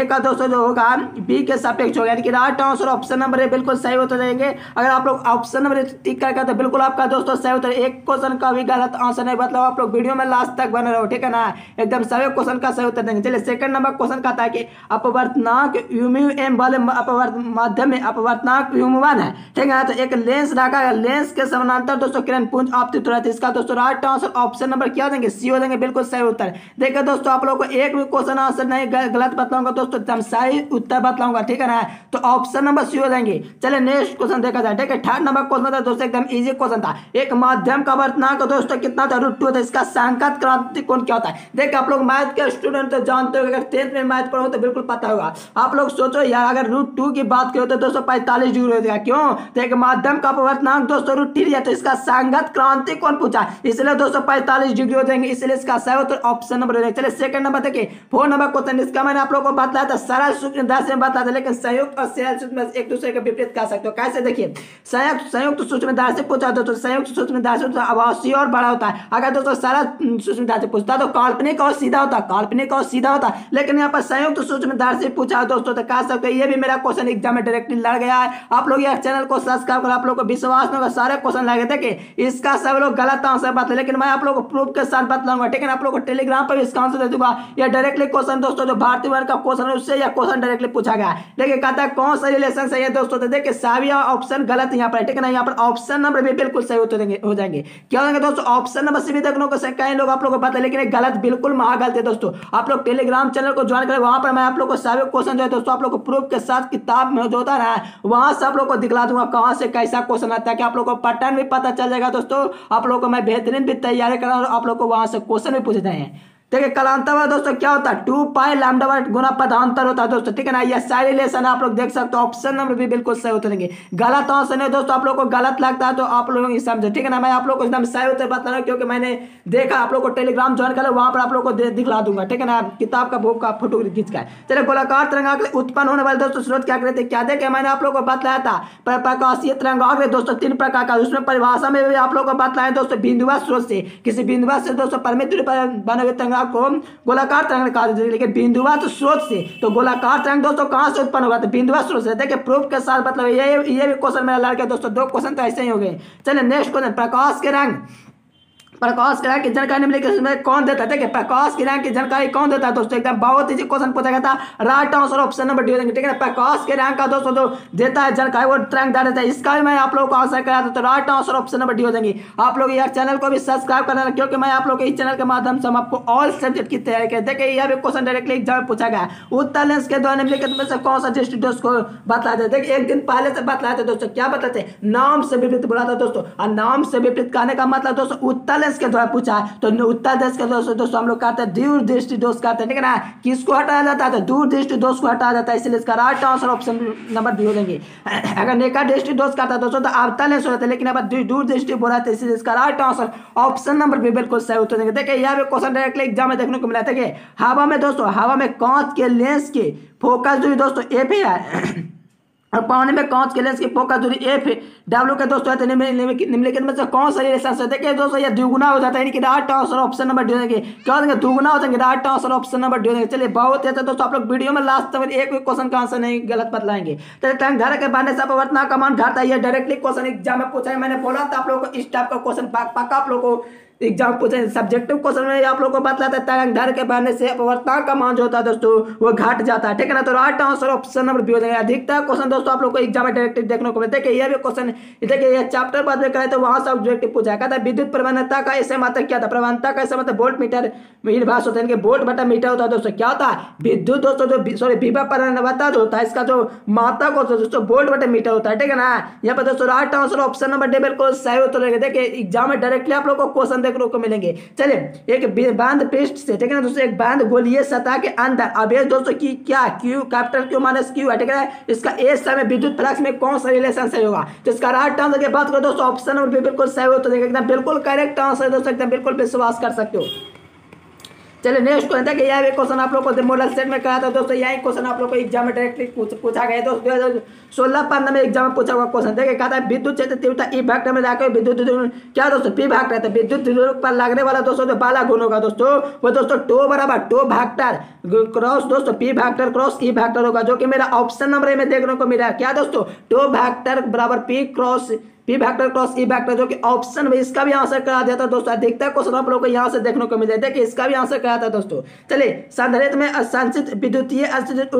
ए का दोस्तों जो होगा बी के सापेक्ष होगा यानी कि right answer option number A बिल्कुल सही होते तो जाएंगे अगर आप लोग ऑप्शन नंबर टिक करके तो बिल्कुल आपका दोस्तों सही उत्तर एक क्वेश्चन का भी गलत आंसर नहीं मतलब आप लोग वीडियो में लास्ट तक बने रहो ठीक है ना एकदम सभी क्वेश्चन का सही उत्तर देंगे चलिए सेकंड नंबर क्वेश्चन का था कि अपवर्तनाक यूम्यू एम वाले माध्यम में अपवर्तनाक यूमवन है ठीक है तो एक लेंस रखा है लेंस के समानांतर दोस्तों किरण पुंज आपतित रहती है इसका दोस्तों राइट आंसर ऑप्शन नंबर क्या देंगे सी हो देंगे बिल्कुल सही उत्तर देखिए दोस्तों आप लोग को एक भी क्वेश्चन आंसर नहीं गलत बताऊंगा दोस्तों एकदम सही उत्तर बताऊंगा ठीक है ना तो ऑप्शन नंबर सी हो देंगे चलिए नेक्स्ट क्वेश्चन देखा जाए ठीक है थर्ड नंबर क्वेश्चन था दोस्तों एकदम इजी क्वेश्चन बनता था एक माध्यम का वर्तनांक दोस्तों कितना था तो है रूट टू होता इसका संकत क्रांति कौन क्या होता है देख आप लोग मैथ के स्टूडेंट तो जानते हो अगर टेंथ में मैथ पढ़ो तो बिल्कुल पता होगा आप लोग सोचो यार अगर रूट टू की बात करो तो दोस्तों पैंतालीस डिग्री हो जाएगा क्यों तो एक माध्यम का अपवर्तनांक दोस्तों रूट थ्री है तो इसका संगत क्रांति कौन पूछा इसलिए दोस्तों पैंतालीस डिग्री हो जाएंगे इसलिए इसका सही उत्तर ऑप्शन नंबर हो जाएगा चलिए सेकंड नंबर देखिए फोर नंबर क्वेश्चन इसका मैंने आप लोग को बताया था सरल सूत्र दस में बताया था लेकिन संयुक्त और सरल सूत्र में एक दूसरे के विपरीत कर सकते हो कैसे देखिए संयुक्त संयुक्त सूत्र में दस से पूछा तो दोस्तों संयुक्त सूक्ष्म धातु तो अभाषीय और बड़ा होता है अगर दोस्तों सरल हम्म, सूक्ष्म से पूछता तो काल्पनिक और सीधा होता काल्पनिक और सीधा होता लेकिन यहाँ पर संयुक्त सूक्ष्म धातु से पूछा दोस्तों तो कह सकते ये भी मेरा क्वेश्चन एग्जाम में डायरेक्टली लड़ गया है आप लोग यार चैनल को सब्सक्राइब कर आप लोग को विश्वास में सारे क्वेश्चन लगे थे कि इसका सब लोग गलत आंसर बता लेकिन मैं आप लोग को प्रूफ के साथ बतलाऊंगा ठीक है आप लोग को टेलीग्राम पर भी इसका आंसर दे दूंगा यह डायरेक्टली क्वेश्चन दोस्तों जो भारतीय वर्ग का क्वेश्चन है उससे यह क्वेश्चन डायरेक्टली पूछा गया है लेकिन कहता है कौन सा रिलेशन सही है दोस्तों तो देखिए साविया ऑप्शन गलत यहाँ पर ठीक है ना यहाँ पर ऑप्शन नंबर भी बिल्कुल बिल्कुल सही होते हो जाएंगे क्या होगा दोस्तों ऑप्शन नंबर सी भी देख लोग कई लोग आप लोगों को पता है लेकिन एक गलत बिल्कुल महा गलत है दोस्तों आप लोग टेलीग्राम चैनल को ज्वाइन करें वहां पर मैं आप लोग को सारे क्वेश्चन जो है दोस्तों आप लोग को प्रूफ के साथ किताब में जो होता रहा है वहां से आप लोग को दिखला दूंगा कहाँ से कैसा क्वेश्चन आता है कि आप लोग को पैटर्न भी पता चल जाएगा दोस्तों आप लोग को मैं बेहतरीन भी तैयारी कर करा और आप लोग को वहां से क्वेश्चन भी पूछ रहे हैं देखिए कलांतर में दोस्तों क्या होता है टू पाई लैमडा बाई गुना पदांतर होता है दोस्तों ठीक है ना ये सारे लेसन आप लोग देख सकते हो ऑप्शन नंबर भी बिल्कुल सही उतरेंगे गलत आंसर नहीं दोस्तों आप लोग को गलत लगता है तो आप लोग समझो ठीक है ना मैं आप लोग को एकदम सही उत्तर बता रहा हूँ क्योंकि मैंने देखा आप लोग को टेलीग्राम ज्वाइन कर वहां पर आप लोग को दिखला दूंगा ठीक है ना किताब का बुक का फोटो खींच का चलिए गोलाकार तिरंगा उत्पन्न होने वाले दोस्तों स्रोत क्या करते क्या देखे मैंने आप लोग को बताया था प्रकाशीय तिरंगा दोस्तों तीन प्रकार का उसमें परिभाषा में भी आप लोग को बताया दोस्तों बिंदुआ स्रोत से किसी बिंदुआ से दोस्तों परमित्र बने हुए तिरंगा तरंगा को गोलाकार तरंग कहा जाता है लेकिन बिंदुवा तो स्रोत से तो गोलाकार तरंग दोस्तों कहाँ से उत्पन्न होगा तो बिंदुवा स्रोत से देखिए प्रूफ के साथ मतलब ये ये भी क्वेश्चन मेरा लड़के दोस्तों दो क्वेश्चन तो ऐसे ही हो गए चलिए नेक्स्ट क्वेश्चन प्रकाश के रंग प्रकाश किराया की जानकारी मिलेगी कौन देता है प्रकाश किराया की जानकारी कौन देता है दोस्तों एकदम बहुत ही क्वेश्चन पूछा गया था right answer option number D देंगे ठीक है प्रकाश किराया का दोस्तों जो देता है जानकारी वो ट्रैंक डाल देता है इसका भी मैं आप लोगों को आंसर कराया था तो right answer option number D हो जाएंगे आप लोग यार चैनल को भी सब्सक्राइब करना क्योंकि मैं आप लोग इस चैनल के माध्यम से हम आपको ऑल सब्जेक्ट की तैयारी करें देखिए यह भी क्वेश्चन डायरेक्टली एग्जाम में पूछा गया उत्तर लेंस के द्वारा निम्नलिखित में से कौन सा डिस्ट्रिक्ट उसको बताया हैं देखिए एक दिन पहले से बताया था दोस्तों क्या बताते नाम से विपरीत बुलाता था दोस्तों और नाम से विपरीत कहने का मतलब दोस्तों उत्तर दस के द्वारा तो पूछा है तो उत्तर दस के दोस्तों हम लोग कहते हैं दूर दृष्टि दोष कहते हैं ठीक है ना किसको हटाया जाता है तो दूर दृष्टि दोष को हटाया जाता है इसलिए इसका right answer option number B हो जाएंगे अगर नेका दृष्टि दोष कहता है दोस्तों तो आप तले सो जाते लेकिन अब दूर दृष्टि बोला था तो इसलिए इसका right answer option number B बिल्कुल सही उत्तर देंगे देखिए यहाँ पे क्वेश्चन डायरेक्टली एग्जाम में देखने को मिला था कि हवा में दोस्तों हवा में कांच के लेंस के फोकस जो दोस्तों ए पे है और पौने में कौन के लेंस की फोकस का दूरी एफ डब्ल्यू के दोस्तों निम्नलिखित में से कौन सा रिलेशन से देखिए दोस्तों यह दुगुना हो जाता है यानी कि right answer option number D देंगे क्या देंगे दुगुना हो जाएंगे right answer option number D देंगे चलिए बहुत ही अच्छा दोस्तों आप लोग वीडियो में लास्ट तक एक भी क्वेश्चन का आंसर नहीं गलत बतलाएंगे चलिए टाइम घर के बाद से वर्तना कमान घर था यह डायरेक्टली क्वेश्चन एग्जाम में पूछा है मैंने बोला था आप लोग को इस टाइप का क्वेश्चन पक्का आप लोग को एग्जाम क्वेश्चन सब्जेक्टिव क्वेश्चन में आप लोगों को बतलाता है तरंग धर के बहने से अपवर्तन का मान जो होता है दोस्तों वो घट जाता है ठीक है ना तो right answer option number B हो जाएगा अधिकतर क्वेश्चन दोस्तों आप लोग को एग्जाम में डायरेक्ट देखने को मिलते हैं ये भी क्वेश्चन देखिए ये चैप्टर बाद में करें तो वहां से ऑब्जेक्टिव पूछा गया था विद्युत प्रबंधता का ऐसे मात्र क्या था प्रबंधता का ऐसे मतलब वोल्ट मीटर भाष होता है वोल्ट बटा मीटर होता है दोस्तों क्या होता है विद्युत दोस्तों जो सॉरी विभा प्रबंधता जो होता है इसका जो माता को दोस्तों वोल्ट बटा मीटर होता है ठीक है ना यहाँ पर दोस्तों right answer option number D बिल्कुल सही उत्तर देखिए एग्जाम में डायरेक्टली आप लोग को क्वेश्चन देखने को मिलेंगे चले एक बांध पेस्ट से ठीक है ना दोस्तों एक बांध गोलीय सतह के अंदर अब ये दोस्तों की क्या Q capital Q minus Q है ठीक है इसका ए समय विद्युत फ्लक्स में कौन सा रिलेशन सही होगा तो इसका राइट आंसर की बात करो दोस्तों ऑप्शन नंबर बी बिल्कुल सही हो तो देखिए एकदम बिल्कुल करेक्ट आंसर दोस्तों एकदम बिल्कुल विश्वास कर सकते हो चलिए नेक्स्ट क्वेश्चन था कि यार क्वेश्चन आप लोग को मॉडल सेट में करा था दोस्तों यही क्वेश्चन आप लोग को एग्जाम में डायरेक्टली पूछा गया दोस्तों दो हज़ार सोलह पंद्रह में एग्जाम में पूछा हुआ क्वेश्चन देखिए कहता है विद्युत क्षेत्र तीव्रता ई e भाग में जाकर विद्युत क्या दोस्तों पी भाग रहता है विद्युत पर लगने वाला दोस्तों जो बाला गुण होगा दोस्तों वो दोस्तों टो बराबर टो भागटर क्रॉस दोस्तों P vector cross E vector होगा जो कि मेरा ऑप्शन नंबर में देखने को मिला क्या दोस्तों टो भागटर बराबर P cross P vector cross E vector जो कि ऑप्शन में इसका भी आंसर करा दिया था दोस्तों अधिकतर क्वेश्चन आप लोग को यहाँ से देखने को मिल जाए देखिए इसका भी आंसर करा था दोस्तों चलिए संधारित में संचित विद्युतीय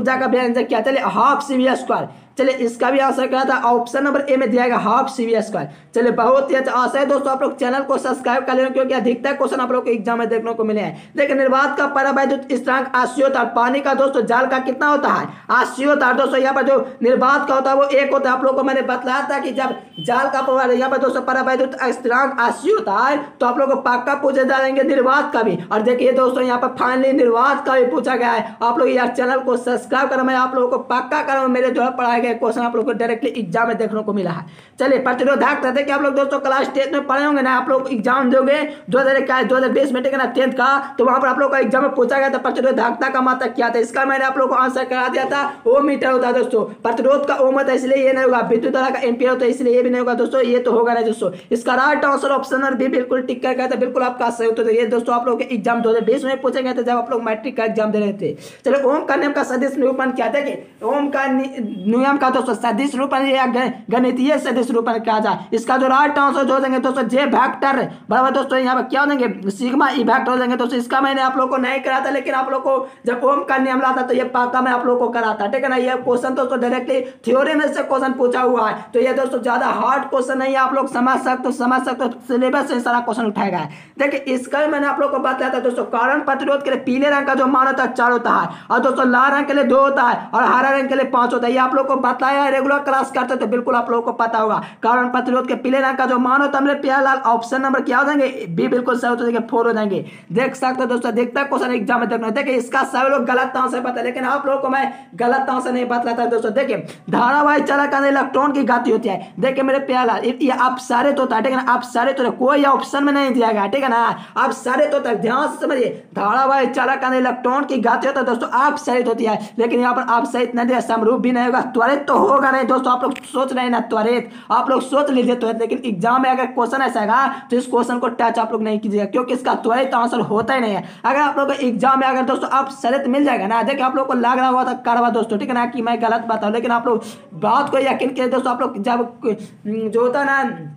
ऊर्जा का व्यंजक क्या चलिए हाफ सी वी स्क्वायर चलिए इसका भी आंसर क्या था ऑप्शन नंबर ए में दिया गया हाफ सी बी स्क्वायर चलिए बहुत ही अच्छा आशा है दोस्तों आप लोग चैनल को सब्सक्राइब कर लेना क्योंकि अधिकतर क्वेश्चन आप लोग को एग्जाम में देखने को मिले हैं देखिए निर्वाध का परावैद्युत स्थिरांक आशी होता है पानी का दोस्तों जाल का कितना होता है आशी होता है दोस्तों यहाँ पर जो निर्वाध का होता है वो एक होता है आप लोग को मैंने बताया था कि जब जाल का पर्व यहाँ पर दोस्तों परावैद्युत स्थिरांक आशी होता है तो आप लोग को पक्का पूछे जा रहेंगे निर्वाध का भी और देखिए दोस्तों यहाँ पर फाइनली निर्वाध का भी पूछा गया है आप लोग यार चैनल को सब्सक्राइब करो मैं आप लोगों को पक्का करो मेरे द्वारा पढ़ाएगा गए क्वेश्चन आप लोग को डायरेक्टली एग्जाम में देखने को मिला है चलिए प्रतिरोधक तथ्य कि आप लोग दोस्तों क्लास टेंथ में पढ़े होंगे ना आप लोग एग्जाम दोगे दो हज़ार इक्कीस दो हज़ार बीस में ठीक है ना टेंथ का तो वहाँ पर आप लोग का एग्जाम में पूछा गया था प्रतिरोधकता का माता क्या था इसका मैंने आप लोग को आंसर करा दिया था ओ मीटर होता है दोस्तों प्रतिरोध का ओ मत इसलिए ये नहीं होगा विद्युत धारा का एम्पियर होता है इसलिए ये भी नहीं होगा दोस्तों ये तो होगा ना दोस्तों इसका right answer option number B बिल्कुल टिक कर गया था बिल्कुल आपका सही होता तो है ये दोस्तों आप लोग एग्जाम दो में पूछे गए थे जब आप लोग मैट्रिक का एग्जाम दे रहे थे चलो ओम का नियम का सदस्य निरूपण क्या था कि ओम का नियम नाम का दोस्तों सदिश रूपण या गणितीय सदिश रूपण कहा जाए इसका जो राइट आंसर जो देंगे दोस्तों जे फैक्टर बराबर दोस्तों यहाँ पर क्या हो जाएंगे सिग्मा ई इफेक्ट हो जाएंगे दोस्तों इसका मैंने आप लोग को नहीं कराता लेकिन आप लोग को जब ओम का नियम था तो ये पाता मैं आप लोग को कराता ठीक है ना ये क्वेश्चन दोस्तों डायरेक्टली थ्योरी में से क्वेश्चन पूछा हुआ है तो ये दोस्तों ज्यादा हार्ड क्वेश्चन नहीं है आप लोग समझ सकते समझ सकते सिलेबस से सारा क्वेश्चन उठाया गया देखिए इसका भी मैंने आप लोग को बताया था दोस्तों कारण प्रतिरोध के लिए पीले रंग का जो मान होता है चार होता है और दोस्तों लाल रंग के लिए दो होता है और हरा रंग के लिए पांच होता है ये आप लोग को बताया रेगुलर क्लास करते थे तो बिल्कुल आप लोगों को पता होगा कारण प्रतिरोध के पीले रंग का जो मान होता है प्यार लाल ऑप्शन नंबर क्या हो जाएंगे बी बिल्कुल सही होते फोर हो जाएंगे देख सकते हो दोस्तों देखता क्वेश्चन एग्जाम में देखना देखिए इसका सभी लोग गलत तरह से पता लेकिन आप लोगों को मैं गलत तरह से नहीं बतलाता दोस्तों देखिए धारावाही चला करने इलेक्ट्रॉन की गति होती है देखिए मेरे प्यार लाल ये आप सारे तो था ठीक है ना आप सारे तो कोई ऑप्शन में नहीं दिया गया ठीक है ना आप सारे तो तक ध्यान से समझिए धारावाही चला करने इलेक्ट्रॉन की गति होता है दोस्तों आप सहित होती है लेकिन यहाँ पर आप सहित नहीं दिया समरूप भी नहीं होगा त्वरित त्वरित तो होगा नहीं दोस्तों आप लोग सोच रहे हैं ना त्वरित आप लोग सोच लीजिए त्वरित लेकिन एग्जाम में अगर क्वेश्चन ऐसा है तो इस क्वेश्चन को टच आप लोग नहीं कीजिएगा क्योंकि इसका त्वरित आंसर होता ही नहीं है अगर आप लोग एग्जाम में अगर दोस्तों आप शरत मिल जाएगा ना देखिए आप लोग को लग रहा हुआ था तो करवा दोस्तों ठीक है ना कि मैं गलत बताऊँ लेकिन आप लोग बात को यकीन किया दोस्तों आप लोग जब हम्म, जो होता है ना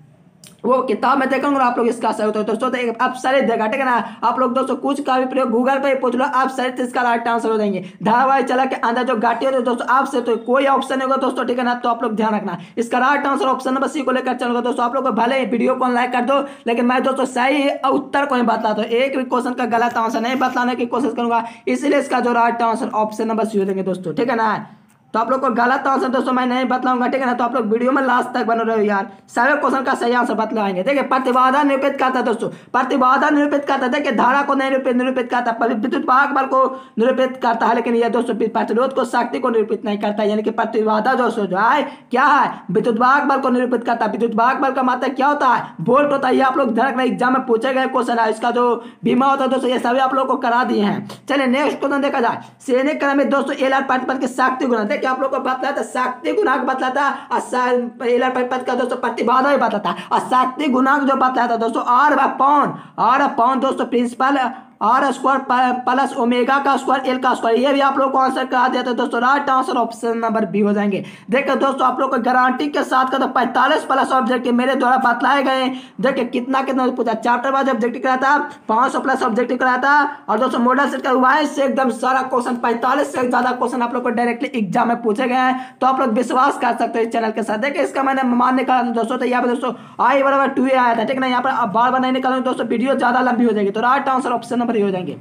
वो किताब मैं देखा आप लोग इसका सही उत्तर दोस्तों आप सारे देगा ठीक है ना आप लोग दोस्तों कुछ का भी प्रयोग गूगल पर पूछ लो आप सरे इसका राइट आंसर हो जाएंगे धारावाहिक चला के अंदर जो घाटी होती है दोस्तों आपसे तो कोई ऑप्शन नहीं होगा दोस्तों ठीक है ना तो आप लोग ध्यान रखना इसका right answer option number C को लेकर चलूंगा दोस्तों आप लोग भले ही वीडियो को लाइक कर दो लेकिन मैं दोस्तों सही उत्तर को नहीं बताता एक भी क्वेश्चन का गलत आंसर नहीं बताने की कोशिश करूंगा इसलिए इसका जो right answer option number C हो जाएंगे दोस्तों ठीक है ना तो आप लोग को गलत आंसर दोस्तों मैं नहीं बताऊंगा ठीक है ना तो आप लोग वीडियो में लास्ट तक बने रहो यार सारे क्वेश्चन का सही आंसर बतलाएंगे देखिए प्रतिबाधा निरूपित करता है दोस्तों प्रतिबाधा निरूपित करता है देखिए धारा को नहीं निरूपित निरूपित करता विद्युत वाहक बल को निरूपित करता है लेकिन यह दोस्तों प्रतिरोध को शक्ति को निरूपित नहीं करता यानी कि प्रतिबाधा दोस्तों जो है क्या है विद्युत वाहक बल को निरूपित करता है विद्युत वाहक बल का मात्रा मतलब क्या होता है वोल्ट होता है आप लोग धड़क में एग्जाम में पूछे गए क्वेश्चन है इसका जो बीमा होता है दोस्तों ये सभी आप लोग को करा दिए हैं चलिए नेक्स्ट क्वेश्चन देखा जाए सैनिक क्रम में दोस्तों एल आर प्रतिपद के शक्ति गुणा क्या आप लोग को था शक्ति गुनाक गुणाक था और पद का दोस्तों प्रतिबाधा भी था और शक्ति गुनाक जो था दोस्तों और पौन और पौन दोस्तों principal R square plus omega का स्क्वायर एल का स्क्वायर ये भी आप लोग को आंसर करा देते दोस्तों right answer option number B हो जाएंगे देखिए दोस्तों आप लोग को गारंटी के साथ का तो पैंतालीस प्लस ऑब्जेक्ट मेरे द्वारा बतलाए गए देखिए कितना कितना पूछा चैप्टर वाइज ऑब्जेक्टिव कराया था पाँच सौ प्लस ऑब्जेक्टिव कराया था और दोस्तों मॉडल सेट का वाइज से एकदम सारा क्वेश्चन पैंतालीस से ज्यादा क्वेश्चन आप लोग को डायरेक्टली एग्जाम में पूछे गए हैं तो आप लोग विश्वास कर सकते हैं इस चैनल के साथ देखिए इसका मैंने मान निकाला था दोस्तों तो यहाँ पर दोस्तों आई बराबर टू ए आया था ठीक है ना यहाँ पर बार बार नहीं निकाल दोस्तों वीडियो ज्यादा लंबी हो जाएगी तो राइट आंसर ऑप्शन पर ही हो जाएंगे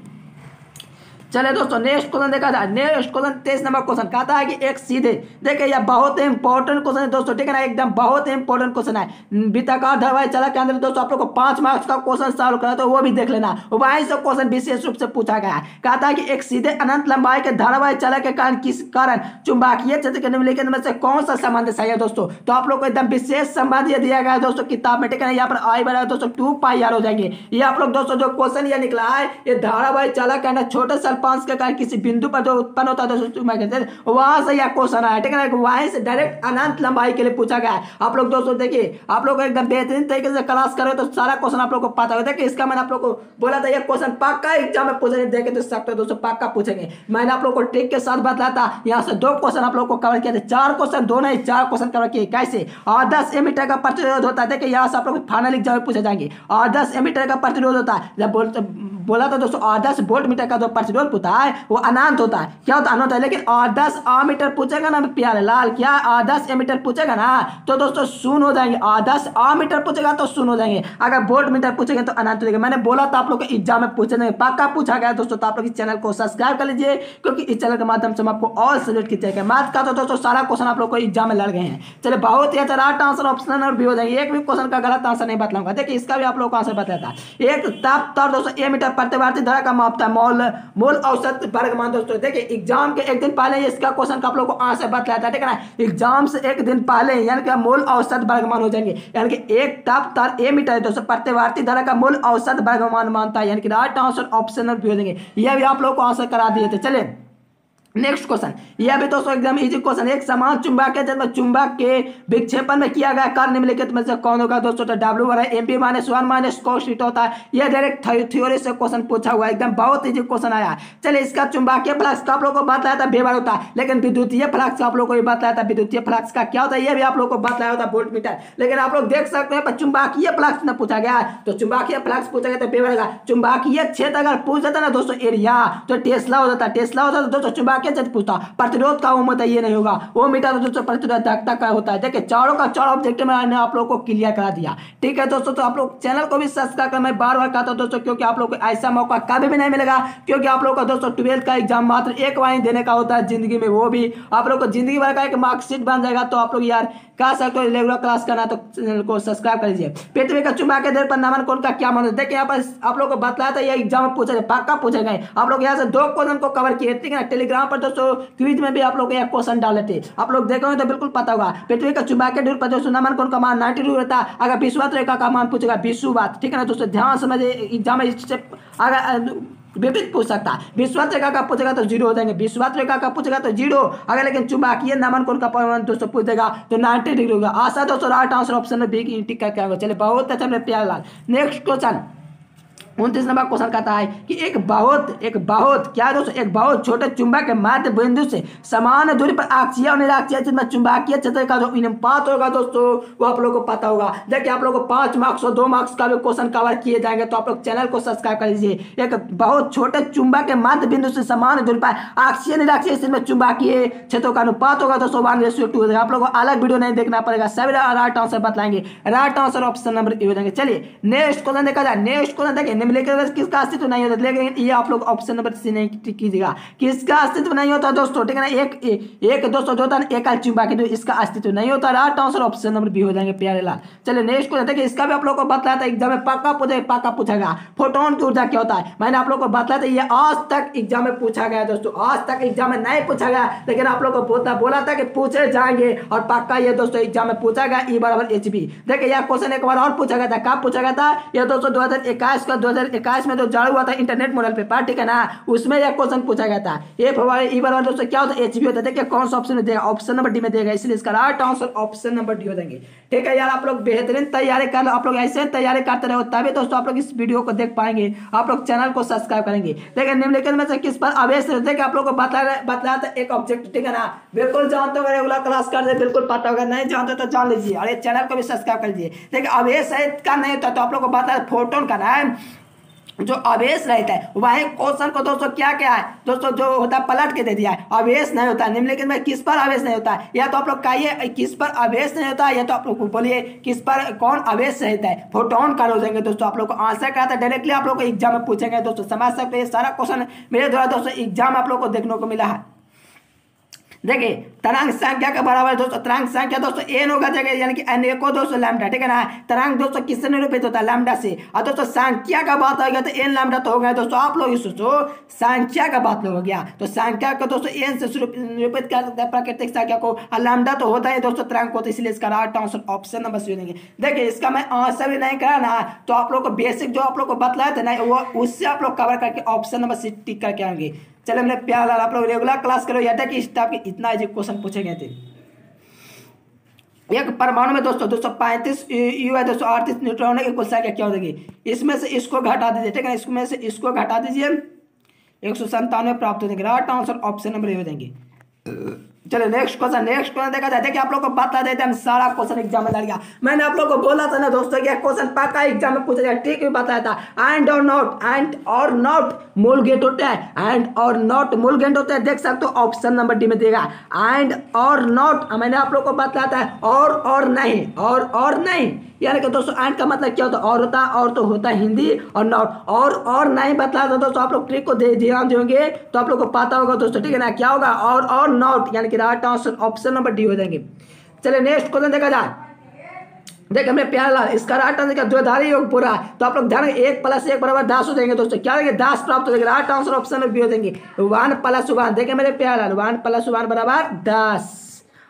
चले दोस्तों नेक्स्ट क्वेश्चन देखा था नेक्स्ट क्वेश्चन तेईस नंबर क्वेश्चन कहता है कि एक सीधे देखिए यह बहुत इंपॉर्टेंट क्वेश्चन है दोस्तों ठीक है ना एकदम बहुत इंपॉर्टेंट क्वेश्चन है बीताकार धारावाहिक चला के अंदर दोस्तों आप लोग को पांच मार्क्स का क्वेश्चन सॉल्व करा तो वो भी देख लेना वहीं से क्वेश्चन विशेष रूप से पूछा गया है कहता है कि एक सीधे अनंत लंबाई के धारावाहिक चला के कारण किस कारण चुंबकीय क्षेत्र के निम्नलिखित में से कौन सा संबंध सही है दोस्तों तो आप लोग को एकदम विशेष संबंध यह दिया गया है दोस्तों किताब में ठीक है ना यहाँ पर आई बना दोस्तों टू पाई आर हो जाएंगे ये आप लोग दोस्तों जो क्वेश्चन यह निकला है ये धारावाहिक चला के छोटे सा पांच का कार्य किसी बिंदु पर जो उत्पन्न होता है दोस्तों वहां से यह क्वेश्चन आया ठीक है वहां से डायरेक्ट अनंत लंबाई के लिए पूछा गया है आप लोग दोस्तों देखिए आप लोग एकदम बेहतरीन तरीके से क्लास करो तो सारा क्वेश्चन आप लोग को पता होगा देखिए इसका मैंने आप लोग को बोला था यह क्वेश्चन पक्का एग्जाम में पूछे देखे तो सकते हो दोस्तों पक्का पूछेंगे मैंने आप लोग को ट्रिक के साथ बताया था यहाँ से दो क्वेश्चन आप लोग को कवर किया था चार क्वेश्चन दो नहीं चार क्वेश्चन कवर किए कैसे और दस एम का प्रतिरोध होता है देखिए यहाँ से आप लोग फाइनल एग्जाम में पूछे जाएंगे और दस एम का प्रतिरोध होता है जब बोलते बोला था दोस्तों आदर्श वोल्ट मीटर का जो प्रतिरोध मीटर पूछा है वो अनंत होता है क्या होता तो है अनंत है लेकिन और दस पूछेगा ना प्यारे लाल क्या और एमीटर पूछेगा ना तो दोस्तों सुन हो जाएंगे और दस पूछेगा तो सुन हो जाएंगे अगर वोल्ट मीटर पूछेगा तो अनंत हो जाएगा मैंने बोला तो आप लोग एग्जाम में पूछे जाएंगे पक्का पूछा गया दोस्तों तो आप लोग इस चैनल को सब्सक्राइब कर लीजिए क्योंकि इस चैनल के माध्यम से हम आपको और सब्जेक्ट की चाहिए मैथ का तो दोस्तों सारा क्वेश्चन आप लोग को एग्जाम में लड़ गए हैं चले बहुत ही अच्छा राइट आंसर ऑप्शन और बी हो जाएंगे एक भी क्वेश्चन का गलत आंसर नहीं बताऊंगा देखिए इसका भी आप लोग को आंसर बताया था एक ताप तर तो दोस्तों ए मीटर प्रतिवर्ती धारा का मापता है मोल मोल औसत वर्ग मान दोस्तों देखिए एग्जाम के एक दिन पहले इसका क्वेश्चन आप लोगों को आंसर बतलाया था ठीक है ना एग्जाम से एक दिन पहले यानी कि मूल औसत वर्गमान हो जाएंगे यानी कि एक टॉप तार ए मीटर है दोस्तों प्रतिवर्ती धारा का मूल औसत वर्गमान मानता है यानी कि राइट आंसर ऑप्शन बी हो जाएंगे यह भी आप लोग को आंसर करा दिए थे चलिए नेक्स्ट क्वेश्चन यह भी दोस्तों एकदम इजी क्वेश्चन एक समान चुंबक के जन्म चुंबक के विक्षेपण में किया गया कार्य निम्नलिखित में से कौन होगा दोस्तों तो डब्ल्यू बना M B minus one minus cost होता है यह डायरेक्ट थ्योरी से क्वेश्चन पूछा हुआ एकदम बहुत इजी क्वेश्चन आया चलिए इसका चुंबकीय फ्लक्स का आप लोग को बताया था बेबार होता है लेकिन विद्युतीय फ्लक्स तो आप लोग को भी बताया था विद्युतीय फ्लक्स का क्या होता है यह भी आप लोग को बताया होता वोल्ट मीटर लेकिन आप लोग देख सकते हैं चुंबकीय फ्लक्स न पूछा गया तो चुंबकीय फ्लक्स पूछा गया तो बेबार चुंबकीय क्षेत्र अगर पूछ जाता ना दोस्तों एरिया तो टेस्ला हो जाता टेस्ला हो जाता तो दोस्तों चुंबकीय क्या चीज तो पूछता प्रतिरोध का वो मत ये नहीं होगा वो मीटर दोस्तों प्रतिरोध का होता है देखिए चारों का चारों ऑब्जेक्ट मैंने आप लोग को क्लियर करा दिया ठीक है दोस्तों तो आप लोग चैनल को भी सब्सक्राइब कर मैं बार बार कहता हूँ दोस्तों क्योंकि आप लोग को ऐसा मौका कभी भी नहीं मिलेगा क्योंकि आप लोग का दोस्तों ट्वेल्थ का एग्जाम मात्र एक वाइन देने का होता है जिंदगी में वो भी आप लोग को जिंदगी भर का एक मार्कशीट बन जाएगा तो आप लोग यार कह सकते हो रेगुलर क्लास करना तो चैनल को सब्सक्राइब कर लीजिए पृथ्वी का चुंबा के देर पर नमन कौन का क्या मतलब देखिए यहाँ पर आप लोग को बताया था ये एग्जाम में पूछा पक्का पूछा गए आप लोग यहाँ से दो क्वेश्चन को कवर किए ठीक है टेलीग्राम यहाँ पर दोस्तों क्विज में भी आप लोग एक क्वेश्चन डाले थे आप लोग देखोगे तो बिल्कुल पता होगा पृथ्वी का चुबा के दूर पर दोस्तों नमन कौन का मान नाइन्टी टू रहता अगर बीसवा रेखा का, मान पूछेगा बीसवीं ठीक है ना दोस्तों ध्यान समझिए एग्जाम अगर विपरीत पूछ सकता है विश्वास रेखा का पूछेगा तो जीरो हो जाएंगे विश्वास रेखा का पूछेगा तो जीरो अगर लेकिन चुंबकीय नमन कौन का पवन दोस्तों पूछ देगा तो नाइन्टी डिग्री होगा आशा दोस्तों राइट आंसर ऑप्शन में भी टिक करके आगे चले बहुत अच्छा मेरे प्यार लाल नेक्स्ट क्वेश्चन उनतीस नंबर क्वेश्चन कहता है कि एक बहुत एक बहुत क्या दोस्तों एक बहुत छोटे चुंबक के माध्य बिंदु से समान दूरी पर अक्षीय और निराक्षीय क्षेत्र में चुंबकीय क्षेत्र का जो अनुपात होगा दोस्तों वो आप लोगों को पता होगा देखिए आप लोगों को पांच मार्क्स और दो मार्क्स का भी क्वेश्चन कवर किए जाएंगे तो आप लोग चैनल को सब्सक्राइब कर लीजिए एक बहुत छोटे चुंबक के माध्य बिंदु से समान दूरी पर आक्षीय निराक्षीय क्षेत्र में चुंबकीय क्षेत्रों का अनुपात होगा दोस्तों वन रेसियो टू आप लोग को अलग वीडियो नहीं देखना पड़ेगा सभी राइट आंसर बतलाएंगे right answer option number A हो जाएंगे चलिए नेक्स्ट क्वेश्चन देखा जाए नेक्स्ट क्वेश्चन देखिए एमएलए के अलावा किसका अस्तित्व नहीं होता तो लेकिन ये आप लोग ऑप्शन नंबर सी नहीं कीजिएगा किसका अस्तित्व नहीं होता दोस्तों ठीक है ना एक एक दोस्तों जो होता है एक आल चुंबा के तो इसका अस्तित्व नहीं होता right answer option number B हो जाएंगे प्यारे लाल चलिए नेक्स्ट क्वेश्चन देखिए इसका भी आप लोग को बताया था एग्जाम में पक्का पूछा पक्का पूछेगा फोटोन की ऊर्जा क्या होता है मैंने आप लोग को बताया था ये आज तक एग्जाम में पूछा गया दोस्तों आज तक एग्जाम में नहीं पूछा गया लेकिन आप लोग को बोलता बोला था कि पूछे जाएंगे और पक्का ये दोस्तों एग्जाम में पूछा गया ई e बराबर एच देखिए यह क्वेश्चन एक बार और पूछा गया था कब पूछा गया था यह दोस्तों दो हजार इक्कीस का दो 2021 में जो तो जाड़ हुआ था इंटरनेट मॉडल पेपर ठीक है ना उसमें यह क्वेश्चन पूछा गया था ए ये एक बार दोस्तों क्या होता है एच बी होता है देखिए कौन सा ऑप्शन देगा ऑप्शन नंबर डी में देगा इसलिए इसका right answer option number D हो जाएंगे ठीक है यार आप लोग बेहतरीन तैयारी कर लो आप लोग ऐसे तैयारी करते रहो तभी दोस्तों आप लोग इस वीडियो को देख पाएंगे आप लोग चैनल को सब्सक्राइब करेंगे देखिए निम्नलिखित में से किस पर अवेश रहते आप लोग को बता बताया था एक ऑब्जेक्ट ठीक है ना बिल्कुल जानते हो रेगुलर क्लास कर दे बिल्कुल पता होगा नहीं जानते तो जान लीजिए और ये चैनल को भी सब्सक्राइब कर लीजिए देखिए अवेश का नहीं होता तो आप लोग को बता फोटोन का ना जो आवेश रहता है वह क्वेश्चन को दोस्तों क्या क्या है दोस्तों जो होता है पलट के दे दिया है आवेश नहीं होता है निम्नलिखित में किस पर आवेश नहीं होता है या तो आप लोग कहिए किस पर आवेश नहीं होता है या तो आप लोग बोलिए किस पर कौन आवेश रहता है फोटोन का हो जाएंगे दोस्तों आप लोग को आंसर करा है डायरेक्टली आप लोग को एग्जाम में पूछेंगे दोस्तों समझ सकते हैं सारा क्वेश्चन मेरे द्वारा दोस्तों एग्जाम आप लोग को देखने को मिला है देखिए तरंग संख्या का बराबर दोस्तों तरंग संख्या दोस्तों एन होगा देखिए यानी कि एन अनेकों दोस्तों लैमडा ठीक है ना तरंग दोस्तों किससे निरूपित होता है लैमडा से और दोस्तों संख्या का बात आ गया तो एन लैमडा तो हो गया दोस्तों आप लोग सोचो संख्या का बात हो गया तो संख्या का दोस्तों एन से निरूपित कर सकते हैं प्राकृतिक संख्या को और लैमडा तो होता है दोस्तों तरंग को तो इसलिए इसका right answer option number C देंगे देखिए इसका मैं आंसर भी नहीं करा ना तो आप लोग को बेसिक जो आप लोग को बतलाया था ना वो उससे आप लोग कवर करके ऑप्शन नंबर सी टिक करके आएंगे चले हमने प्यार आप लोग रेगुलर क्लास करो याद है कि के इतना इजी क्वेश्चन पूछे गए थे एक परमाणु में दोस्तों दो सौ पैंतीस यू है दो सौ अड़तीस न्यूट्रॉन की कुल संख्या क्या होगी इसमें से इसको घटा दीजिए ठीक है इसमें से इसको घटा दीजिए एक सौ संतानवे प्राप्त हो जाएंगे right answer option number A हो जाएंगे चलो नेक्स्ट क्वेश्चन नेक्स्ट क्वेश्चन देखा जाए देखिए आप लोग को बता देते हैं सारा क्वेश्चन एग्जाम में डाल गया मैंने आप लोग को बोला था ना दोस्तों ये क्वेश्चन पक्का एग्जाम में पूछा जाएगा ठीक भी बताया था एंड और नॉट एंड और नॉट मूल गेट होता है एंड और नॉट मूल गेट होता है देख सकते हो ऑप्शन नंबर डी में देगा एंड और नॉट मैंने आप लोग को बताया था और और नहीं और और नहीं यानी कि दोस्तों एंड का मतलब क्या होता है और होता और तो होता हिंदी और नॉट और और नहीं बताया था दोस्तों आप लोग ट्रिक को ध्यान देंगे तो आप लोग को पता होगा दोस्तों ठीक है ना क्या होगा और और नॉट यानी कि फिर आठ ऑप्शन ऑप्शन नंबर डी हो जाएंगे चलिए नेक्स्ट क्वेश्चन देखा जाए देख हमने प्यारा इसका राइट आंसर क्या द्विधारी योग पूरा है तो आप लोग ध्यान एक प्लस एक बराबर दस हो जाएंगे दोस्तों क्या देंगे दस प्राप्त हो जाएगा राइट आंसर ऑप्शन में भी हो जाएंगे वन प्लस वन देखे मेरे प्यारा वन प्लस वन बराबर दस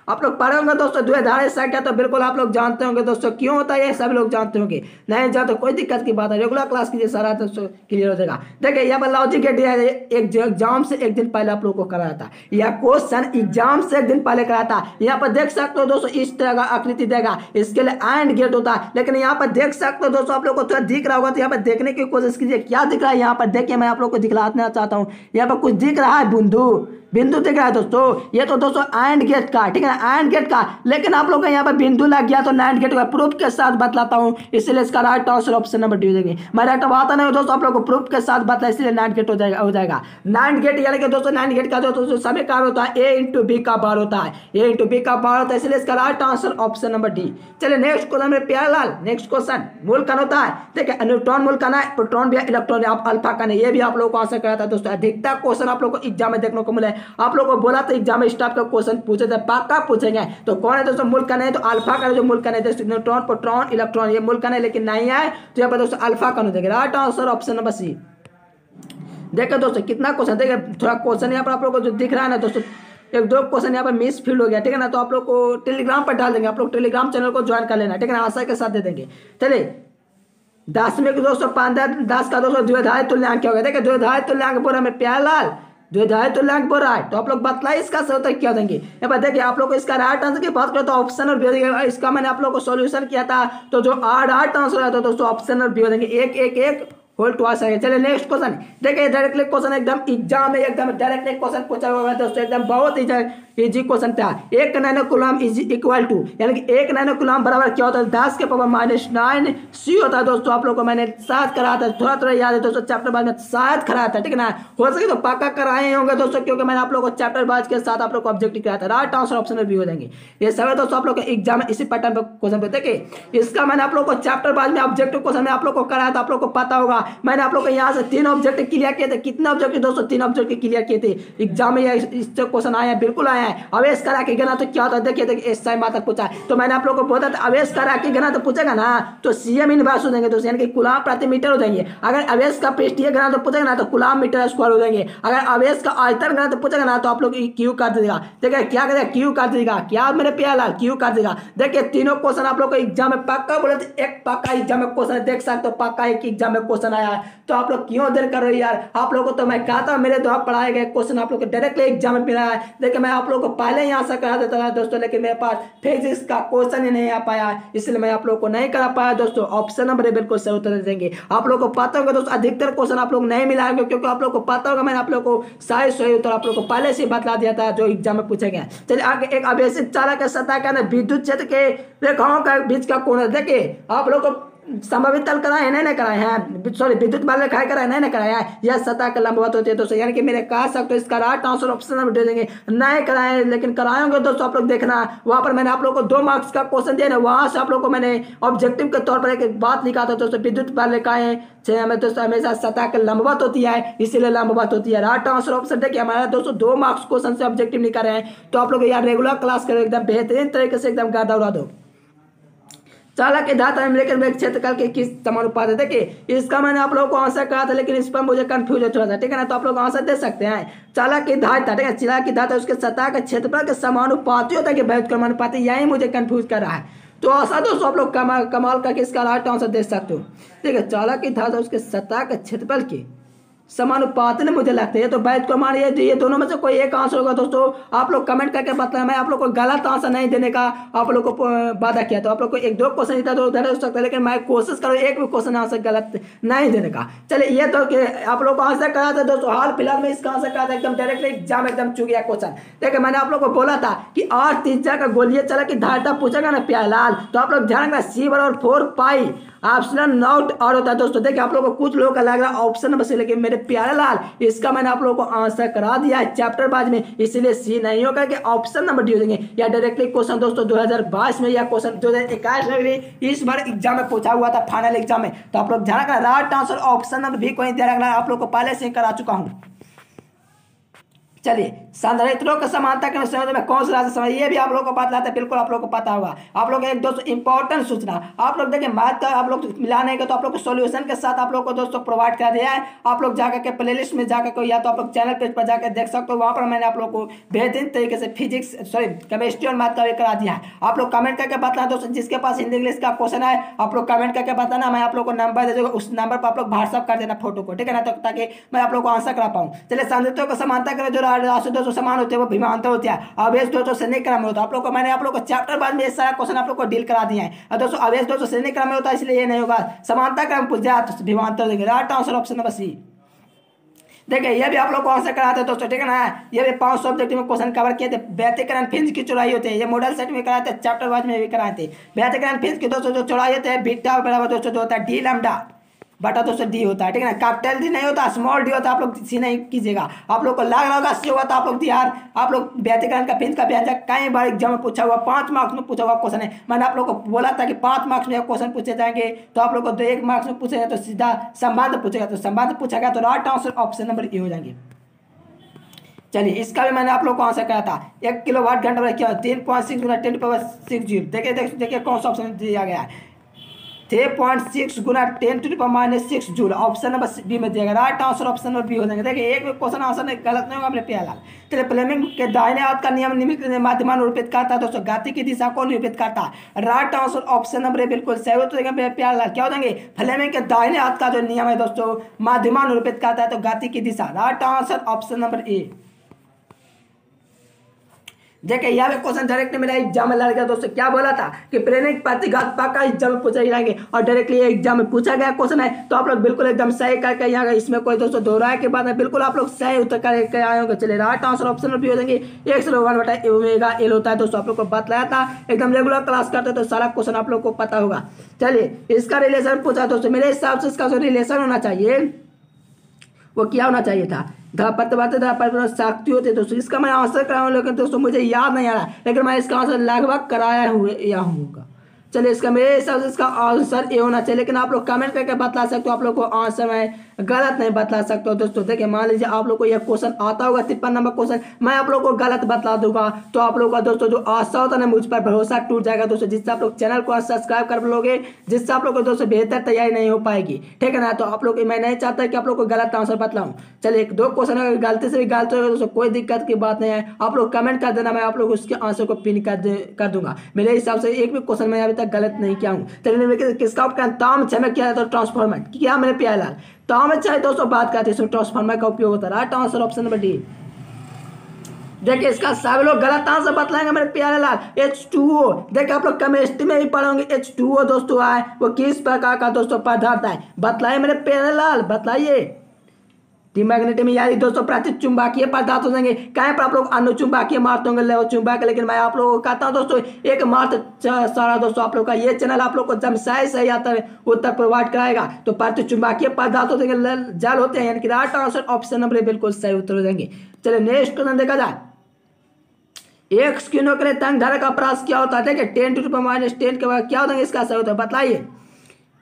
आप लोग पढ़े होंगे दोस्तों द्विधार संख्या तो बिल्कुल आप लोग जानते होंगे दोस्तों क्यों होता है सभी सब लोग जानते होंगे नहीं जानते कोई दिक्कत की बात है रेगुलर क्लास कीजिए सारा दोस्तों क्लियर हो जाएगा देखिए यह लॉजिक एक एग्जाम से एक दिन पहले आप लोग को कराया था यह क्वेश्चन एग्जाम से एक दिन पहले कराया था यहाँ पर देख सकते हो दोस्तों इस तरह का आकृति देगा इसके लिए एंड गेट होता है लेकिन यहाँ पर देख सकते हो दोस्तों आप लोग को थोड़ा दिख रहा होगा तो यहाँ पर देखने की कोशिश कीजिए क्या दिख रहा है यहाँ पर देखिए मैं आप लोग को दिखलाना चाहता हूँ यहाँ पर कुछ दिख रहा है बिंदु बिंदु दिख रहा है दोस्तों ये तो दोस्तों एंड गेट का ठीक है एंड गेट का लेकिन आप लोग का यहाँ पर बिंदु लग गया तो नाइन गेट का प्रूफ के साथ बतलाता हूँ इसलिए इसका right answer option number D हो जाएगी मैं राइट आता नहीं दोस्तों आप लोग को प्रूफ के साथ बतला इसलिए नाइन गेट हो जाएगा हो जाएगा नाइन गेट यानी कि दोस्तों नाइन गेट का दोस्तों समय कार होता है ए इंटू बी का बार होता है ए इंटू बी का बार होता है इसलिए इसका right answer option number D चलिए नेक्स्ट क्वेश्चन में प्यारलाल नेक्स्ट क्वेश्चन मूल कण होता है ठीक है न्यूट्रॉन मूल कण है प्रोटॉन भी इलेक्ट्रॉन आप अल्फा कण ये भी आप लोग को आंसर करा है दोस्तों अधिकतर क्वेश्चन आप लोग को एग्जाम में देखने को मिले आप लोग को बोला तो एग्जाम में स्टाफ का क्वेश्चन पूछे थे पाका पूछेंगे तो कौन है दोस्तों मुल्क कण है तो अल्फा का जो मुल्क कण है दोस्तों न्यूट्रॉन प्रोट्रॉन इलेक्ट्रॉन ये मुल्क कण है लेकिन नहीं आए तो यहाँ पर दोस्तों अल्फा कण हो जाएगा right answer option number C देखो दोस्तों कितना क्वेश्चन देखिए थोड़ा क्वेश्चन यहाँ पर आप लोग को जो दिख रहा है ना दोस्तों एक दो क्वेश्चन यहाँ पर मिस फील्ड हो गया ठीक है ना तो आप लोग को टेलीग्राम पर डाल देंगे आप लोग टेलीग्राम चैनल को ज्वाइन कर लेना ठीक है ना आशा के साथ दे देंगे चलिए दस में दोस्तों पांच दस का दोस्तों द्विधाय तुल्यांक क्या हो गया देखिए द्विधाय तुल्यांक बोरा में प्यालाल जो जाए तो लैंक बोल रहा है तो आप लोग बतलाइए इसका सही उत्तर क्या देंगे यहाँ पर देखिए आप लोग इसका राइट आंसर की बात करें तो ऑप्शन और देंगे इसका मैंने आप लोग को सोल्यूशन किया था तो जो आठ आठ आंसर आया था दोस्तों ऑप्शन और देंगे एक एक एक होल टू आंसर है चलिए नेक्स्ट क्वेश्चन देखिए डायरेक्टली क्वेश्चन एकदम एग्जाम में एकदम डायरेक्टली क्वेश्चन पूछा हुआ है दोस्तों एकदम बहुत ही इज क्वेश्चन था एक nano coulomb is equal to यानी कि एक नैनो कुलम बराबर क्या होता है दस के पावर माइनस नाइन सी होता है दोस्तों आप लोग को मैंने साथ करा था थोड़ा थोड़ा याद है दोस्तों चैप्टर बाद में साथ करा था ठीक है ना हो सके तो पक्का कराए होंगे दोस्तों क्योंकि मैंने आप लोग को चैप्टर बाज के साथ आप लोग को ऑब्जेक्टिव कराया था राइट आंसर ऑप्शन में भी हो जाएंगे ये सब दोस्तों आप लोग एग्जाम इसी पैटर्न पर क्वेश्चन पे देखिए इसका मैंने आप लोग को चैप्टर बाज में ऑब्जेक्टिव क्वेश्चन में आप लोग को कराया था आप लोग को पता होगा मैंने आप लोग को यहाँ से तीन ऑब्जेक्ट क्लियर किए थे कितने ऑब्जेक्टिव दोस्तों तीन ऑब्जेक्ट क्लियर किए थे एग्जाम में इससे क्वेश्चन आया बिल्कुल आया है अवेश करा के गिना तो क्या होता है देखिए देखिए एस आई तक पूछा तो मैंने आप लोग को बोला था अवेश करा के गिना तो पूछेगा ना तो सीएम इन हो देंगे तो यानी कि कुलाम प्रति मीटर हो जाएंगे अगर अवेश का पृष्ठीय गिना तो पूछेगा ना तो कुलाम मीटर स्क्वायर हो जाएंगे अगर अवेश का आयतन गिना तो पूछेगा ना तो आप लोग क्यू कर देगा देखिए क्या कर देगा क्यू कर देगा क्या मेरे प्याला क्यू कर देगा देखिए तीनों क्वेश्चन आप लोग को एग्जाम में पक्का बोले थे एक पक्का एग्जाम में क्वेश्चन देख सकते हो पक्का एक एग्जाम में क्वेश्चन आया है तो आप लोग क्यों देर कर रहे हो यार आप लोगों को तो मैं कहता हूँ मेरे द्वारा पढ़ाए गए क्वेश्चन आप लोग को डायरेक्टली एग्जाम में मिला है देखिए मैं आप लोग लोगों को पहले ही आंसर करा देता था दोस्तों लेकिन मेरे पास फिजिक्स का क्वेश्चन ही नहीं आ पाया इसलिए मैं आप लोगों को नहीं करा पाया दोस्तों ऑप्शन नंबर बिल्कुल सही उत्तर देंगे आप लोग को पता होगा दोस्तों अधिकतर क्वेश्चन आप लोग नहीं मिला क्योंकि आप लोग को पता होगा मैंने आप लोग को सही सही उत्तर आप लोग को पहले से बता दिया था जो एग्जाम में पूछे गए चलिए आगे एक अभ्यसित चालक सतह के अंदर विद्युत क्षेत्र के रेखाओं का बीच का कोण देखिए आप लोग को संभावित तल कराए नहीं कराए हैं सॉरी विद्युत बल रेखा कराए नहीं कराया है यह सतह का लंबवत होती है दोस्तों यानी कि मेरे कह सकते हो इसका राइट आंसर ऑप्शन नंबर दे देंगे नहीं कराए लेकिन कराए होंगे दोस्तों आप लोग देखना वहां पर मैंने आप लोग को दो मार्क्स का क्वेश्चन दिया ना वहां से आप लोग को मैंने ऑब्जेक्टिव के तौर पर एक बात लिखा था दोस्तों विद्युत बल रेखाएं हमें दोस्तों हमेशा सतह के लंबवत होती है इसीलिए लंबवत होती है राइट आंसर ऑप्शन देखिए हमारा दोस्तों दो मार्क्स क्वेश्चन से ऑब्जेक्टिव निकाल रहे हैं तो आप लोग यार रेगुलर क्लास करो एकदम बेहतरीन तरीके से एकदम गादा उड़ा दो चालक के धातु लेकिन क्षेत्रकाल के किस समानुपात है देखिए इसका मैंने आप लोगों को आंसर कहा था लेकिन इस पर मुझे कंफ्यूज हो चुका था ठीक है ना तो आप लोग आंसर दे सकते हैं चालक की धाता ठीक है चालक की धाता उसके सतह के क्षेत्रफल के समानुपात होता है कि बहुत यही मुझे कन्फ्यूज कर रहा है तो आसा दोस्तों आप लोग कमाल करके इसका राइट आंसर दे सकते हो ठीक है चालक की धाता उसके सतह के क्षेत्रफल की समानुपात में मुझे लगता है तो बैत कुमार ये ये दोनों में से कोई एक आंसर होगा दोस्तों आप लोग कमेंट करके बताना मैं आप लोग को गलत आंसर नहीं देने का आप लोग को वादा किया तो आप लोग को एक दो क्वेश्चन तो उधर हो सकता है लेकिन मैं कोशिश करूँ एक भी क्वेश्चन आंसर गलत नहीं देने का चलिए ये तो कि आप लोग को आंसर करा था दोस्तों हाल फिलहाल में इसका आंसर करा था एकदम डायरेक्टली एग्जाम एकदम चुक गया क्वेश्चन देखिए मैंने आप लोग को बोला था कि आठ तीन चार का गोलिया चला कि धारता पूछेगा ना प्यालाल तो आप लोग ध्यान रखना सीवर और फोर पाई ऑप्शन नॉट और होता है दोस्तों देखिए आप लोगों को कुछ लोगों का लग रहा है ऑप्शन नंबर सी लेकिन मेरे प्यारे लाल इसका मैंने आप लोगों को आंसर करा दिया है चैप्टर बाद में इसलिए सी नहीं होगा कि ऑप्शन नंबर डी हो जाएंगे या डायरेक्टली क्वेश्चन दोस्तों दो में या क्वेश्चन दो में इस बार एग्जाम में पूछा हुआ था फाइनल एग्जाम में तो आप लोग ध्यान रखना राइट आंसर ऑप्शन नंबर भी को ध्यान रखना आप लोग को पहले से करा चुका हूँ चलिए संरहित के समानता के समझ में कौन सा राशि समझ ये भी आप लोगों को पता है बिल्कुल आप लोगों को पता होगा आप लोग एक दोस्तों इंपॉर्टेंट सूचना आप लोग देखिए मैथ का तो आप लोग मिलाने के तो आप लोग को सोल्यूशन के साथ आप लोग को दोस्तों प्रोवाइड कर दिया है आप लोग जाकर के प्ले में जाकर के या तो आप लोग चैनल पेज पर जाकर देख सकते हो वहाँ पर मैंने आप लोग को बेहतरीन तरीके से फिजिक्स सॉरी केमिस्ट्री और मैथ का भी करा दिया है आप लोग कमेंट करके बताना दोस्तों जिसके पास हिंदी इंग्लिश का क्वेश्चन है आप लोग कमेंट करके बताना मैं आप लोग को नंबर दे दूँगा उस नंबर पर आप लोग व्हाट्सअप कर देना फोटो को ठीक है ना तो ताकि मैं आप लोग को आंसर करा पाऊँ चलिए संदितों को समानता करें जो और आशुतोष जो समान होते हैं वो भीमांतर होते हैं अवेश दो जो सैनिक क्रम में होता है आप लोग को मैंने आप लोग को चैप्टर बाद में ये सारा क्वेश्चन आप लोग को डील करा दिया है दोस्तों अवेश दो जो सैनिक क्रम में होता है इसलिए ये नहीं होगा समानता क्रम पूछ जाए तो भीमांतर देंगे right answer option number C देखिए ये भी आप लोग कौन आंसर कराते हैं दोस्तों ठीक है ना ये भी पांच सब्जेक्ट में क्वेश्चन कवर किए थे व्यतिकरण फिंस की चौड़ाई होते हैं ये मॉडल सेट में कराते हैं चैप्टर वाइज में भी कराते हैं व्यतिकरण फिंस की दोस्तों जो चौड़ाई होते हैं बीटा बराबर दोस्तों जो होता है डी लमडा बटा दोस्तों डी होता है ठीक है ना कैपिटल डी नहीं होता स्मॉल डी होता आप लोग सी नहीं कीजिएगा आप लोग को लग रहा होगा सी होगा तो आप लोग यार आप लोग व्यतिकरण का फिंस का व्यंजक कई बार एग्जाम में पूछा हुआ पाँच मार्क्स में पूछा हुआ क्वेश्चन है मैंने आप लोग को बोला था कि पाँच मार्क्स में क्वेश्चन पूछे जाएंगे तो आप लोग को एक मार्क्स में पूछेगा तो सीधा संबंध पूछेगा तो संबंध पूछा गया तो right answer option number A हो जाएंगे चलिए इसका भी मैंने आप लोग को आंसर कहा था एक किलो वाट घंटा क्या तीन पॉइंट सिक्स गुना टेन पावर सिक्स जीरो देखिए देखिए कौन सा ऑप्शन दिया गया है थ्री पॉइंट सिक्स गुना ten to power minus six joule option number B में देगा right answer option number B हो जाएगा देखिए एक क्वेश्चन आंसर नहीं गलत नहीं होगा अपने प्यालाल चलिए प्लेमिंग के दाहिने हाथ का नियम निमित माध्यम रूपित करता है दोस्तों गाती की दिशा को निरूपित करता है राइट आंसर ऑप्शन नंबर बिल्कुल सही हो तो देखिए मेरे क्या हो जाएंगे फ्लेमिंग के दाहिने हाथ का जो नियम है दोस्तों माध्यमा रूपित करता है तो गाती की दिशा right answer option number A देखिए यहाँ पे क्वेश्चन डायरेक्ट मेरा एग्जाम में लड़ गया दोस्तों क्या बोला था कि प्रेरणिक प्रतिघात पाका एग्जाम में पूछा जाएंगे और डायरेक्टली एग्जाम में पूछा गया क्वेश्चन है तो आप लोग बिल्कुल एकदम सही करके यहाँ इसमें कोई दोस्तों दोहराए के बाद बिल्कुल आप लोग सही उत्तर करके आए होंगे चले राइट आंसर ऑप्शन में भी हो जाएंगे एक सौ वन बटा एमेगा एल होता है दोस्तों आप लोग को बताया था एकदम रेगुलर क्लास करते तो सारा क्वेश्चन आप लोग को पता होगा चलिए इसका रिलेशन पूछा दोस्तों मेरे हिसाब से इसका जो रिलेशन होना चाहिए वो क्या होना चाहिए था धपत धपर शक्ति है दोस्तों इसका मैं आंसर कराऊँ लेकिन दोस्तों मुझे याद नहीं आ रहा लेकिन मैं इसका आंसर लगभग कराया हुआ हूँ चलिए इसका मेरे हिसाब से इसका आंसर ये होना चाहिए लेकिन आप लोग कमेंट करके बता सकते हो आप लोग को आंसर में गलत नहीं बता सकते हो दोस्तों देखिए मान लीजिए आप लोग को यह क्वेश्चन आता होगा तिरपन नंबर क्वेश्चन मैं आप लोग को गलत बता दूंगा तो आप लोग का दोस्तों जो आशा होता है ना मुझ पर भरोसा टूट जाएगा दोस्तों जिससे आप लोग चैनल को सब्सक्राइब कर लोगे जिससे आप लोग को दोस्तों बेहतर तैयारी नहीं हो पाएगी ठीक है ना तो आप लोग मैं नहीं चाहता कि आप लोग को गलत आंसर बताऊँ चलिए दो क्वेश्चन अगर गलती से भी गलत होगा दोस्तों कोई दिक्कत की बात नहीं है आप लोग कमेंट कर देना मैं आप लोग उसके आंसर को पिन कर दूंगा मेरे हिसाब से एक भी क्वेश्चन मैं अभी तक गलत नहीं किया हूँ तरीके किसका उपकरण ताम क्षमक किया जाता ट्रांसफॉर्मर क्या मैंने लाल ताम चाहे अच्छा दोस्तों बात करते हैं ट्रांसफॉर्मर का उपयोग होता रहा आंसर ऑप्शन नंबर डी देखिए इसका सब लोग गलत आंसर बतलाएंगे मेरे प्यारे लाल एच टू ओ देखिए आप लोग केमिस्ट्री में भी पढ़ोगे एच टू ओ दोस्तों आए वो किस प्रकार का दोस्तों पदार्थ है बतलाए मेरे प्यारे लाल बतलाइए डिमैग्नेट में यार दोस्तों प्रति चुंबकीय पदार्थ हो जाएंगे कहीं पर आप लोग अनुचुंबकीय मार्थ होंगे चुंबक लेकिन मैं आप लोगों को कहता हूँ दोस्तों एक मार्थ सारा दोस्तों आप लोग का ये चैनल आप लोग को जब सही सही आता है उत्तर प्रोवाइड कराएगा तो प्रति चुंबकीय पदार्थ हो जाएंगे जल होते हैं यानी कि राइट आंसर ऑप्शन नंबर बिल्कुल सही उत्तर हो जाएंगे चलिए नेक्स्ट क्वेश्चन देखा जाए एक स्क्रीनों के लिए तंग धारक का प्रास क्या होता है देखिए टेन टू रुपये माइनस टेन के बाद क्या होता है इसका सही होता है बताइए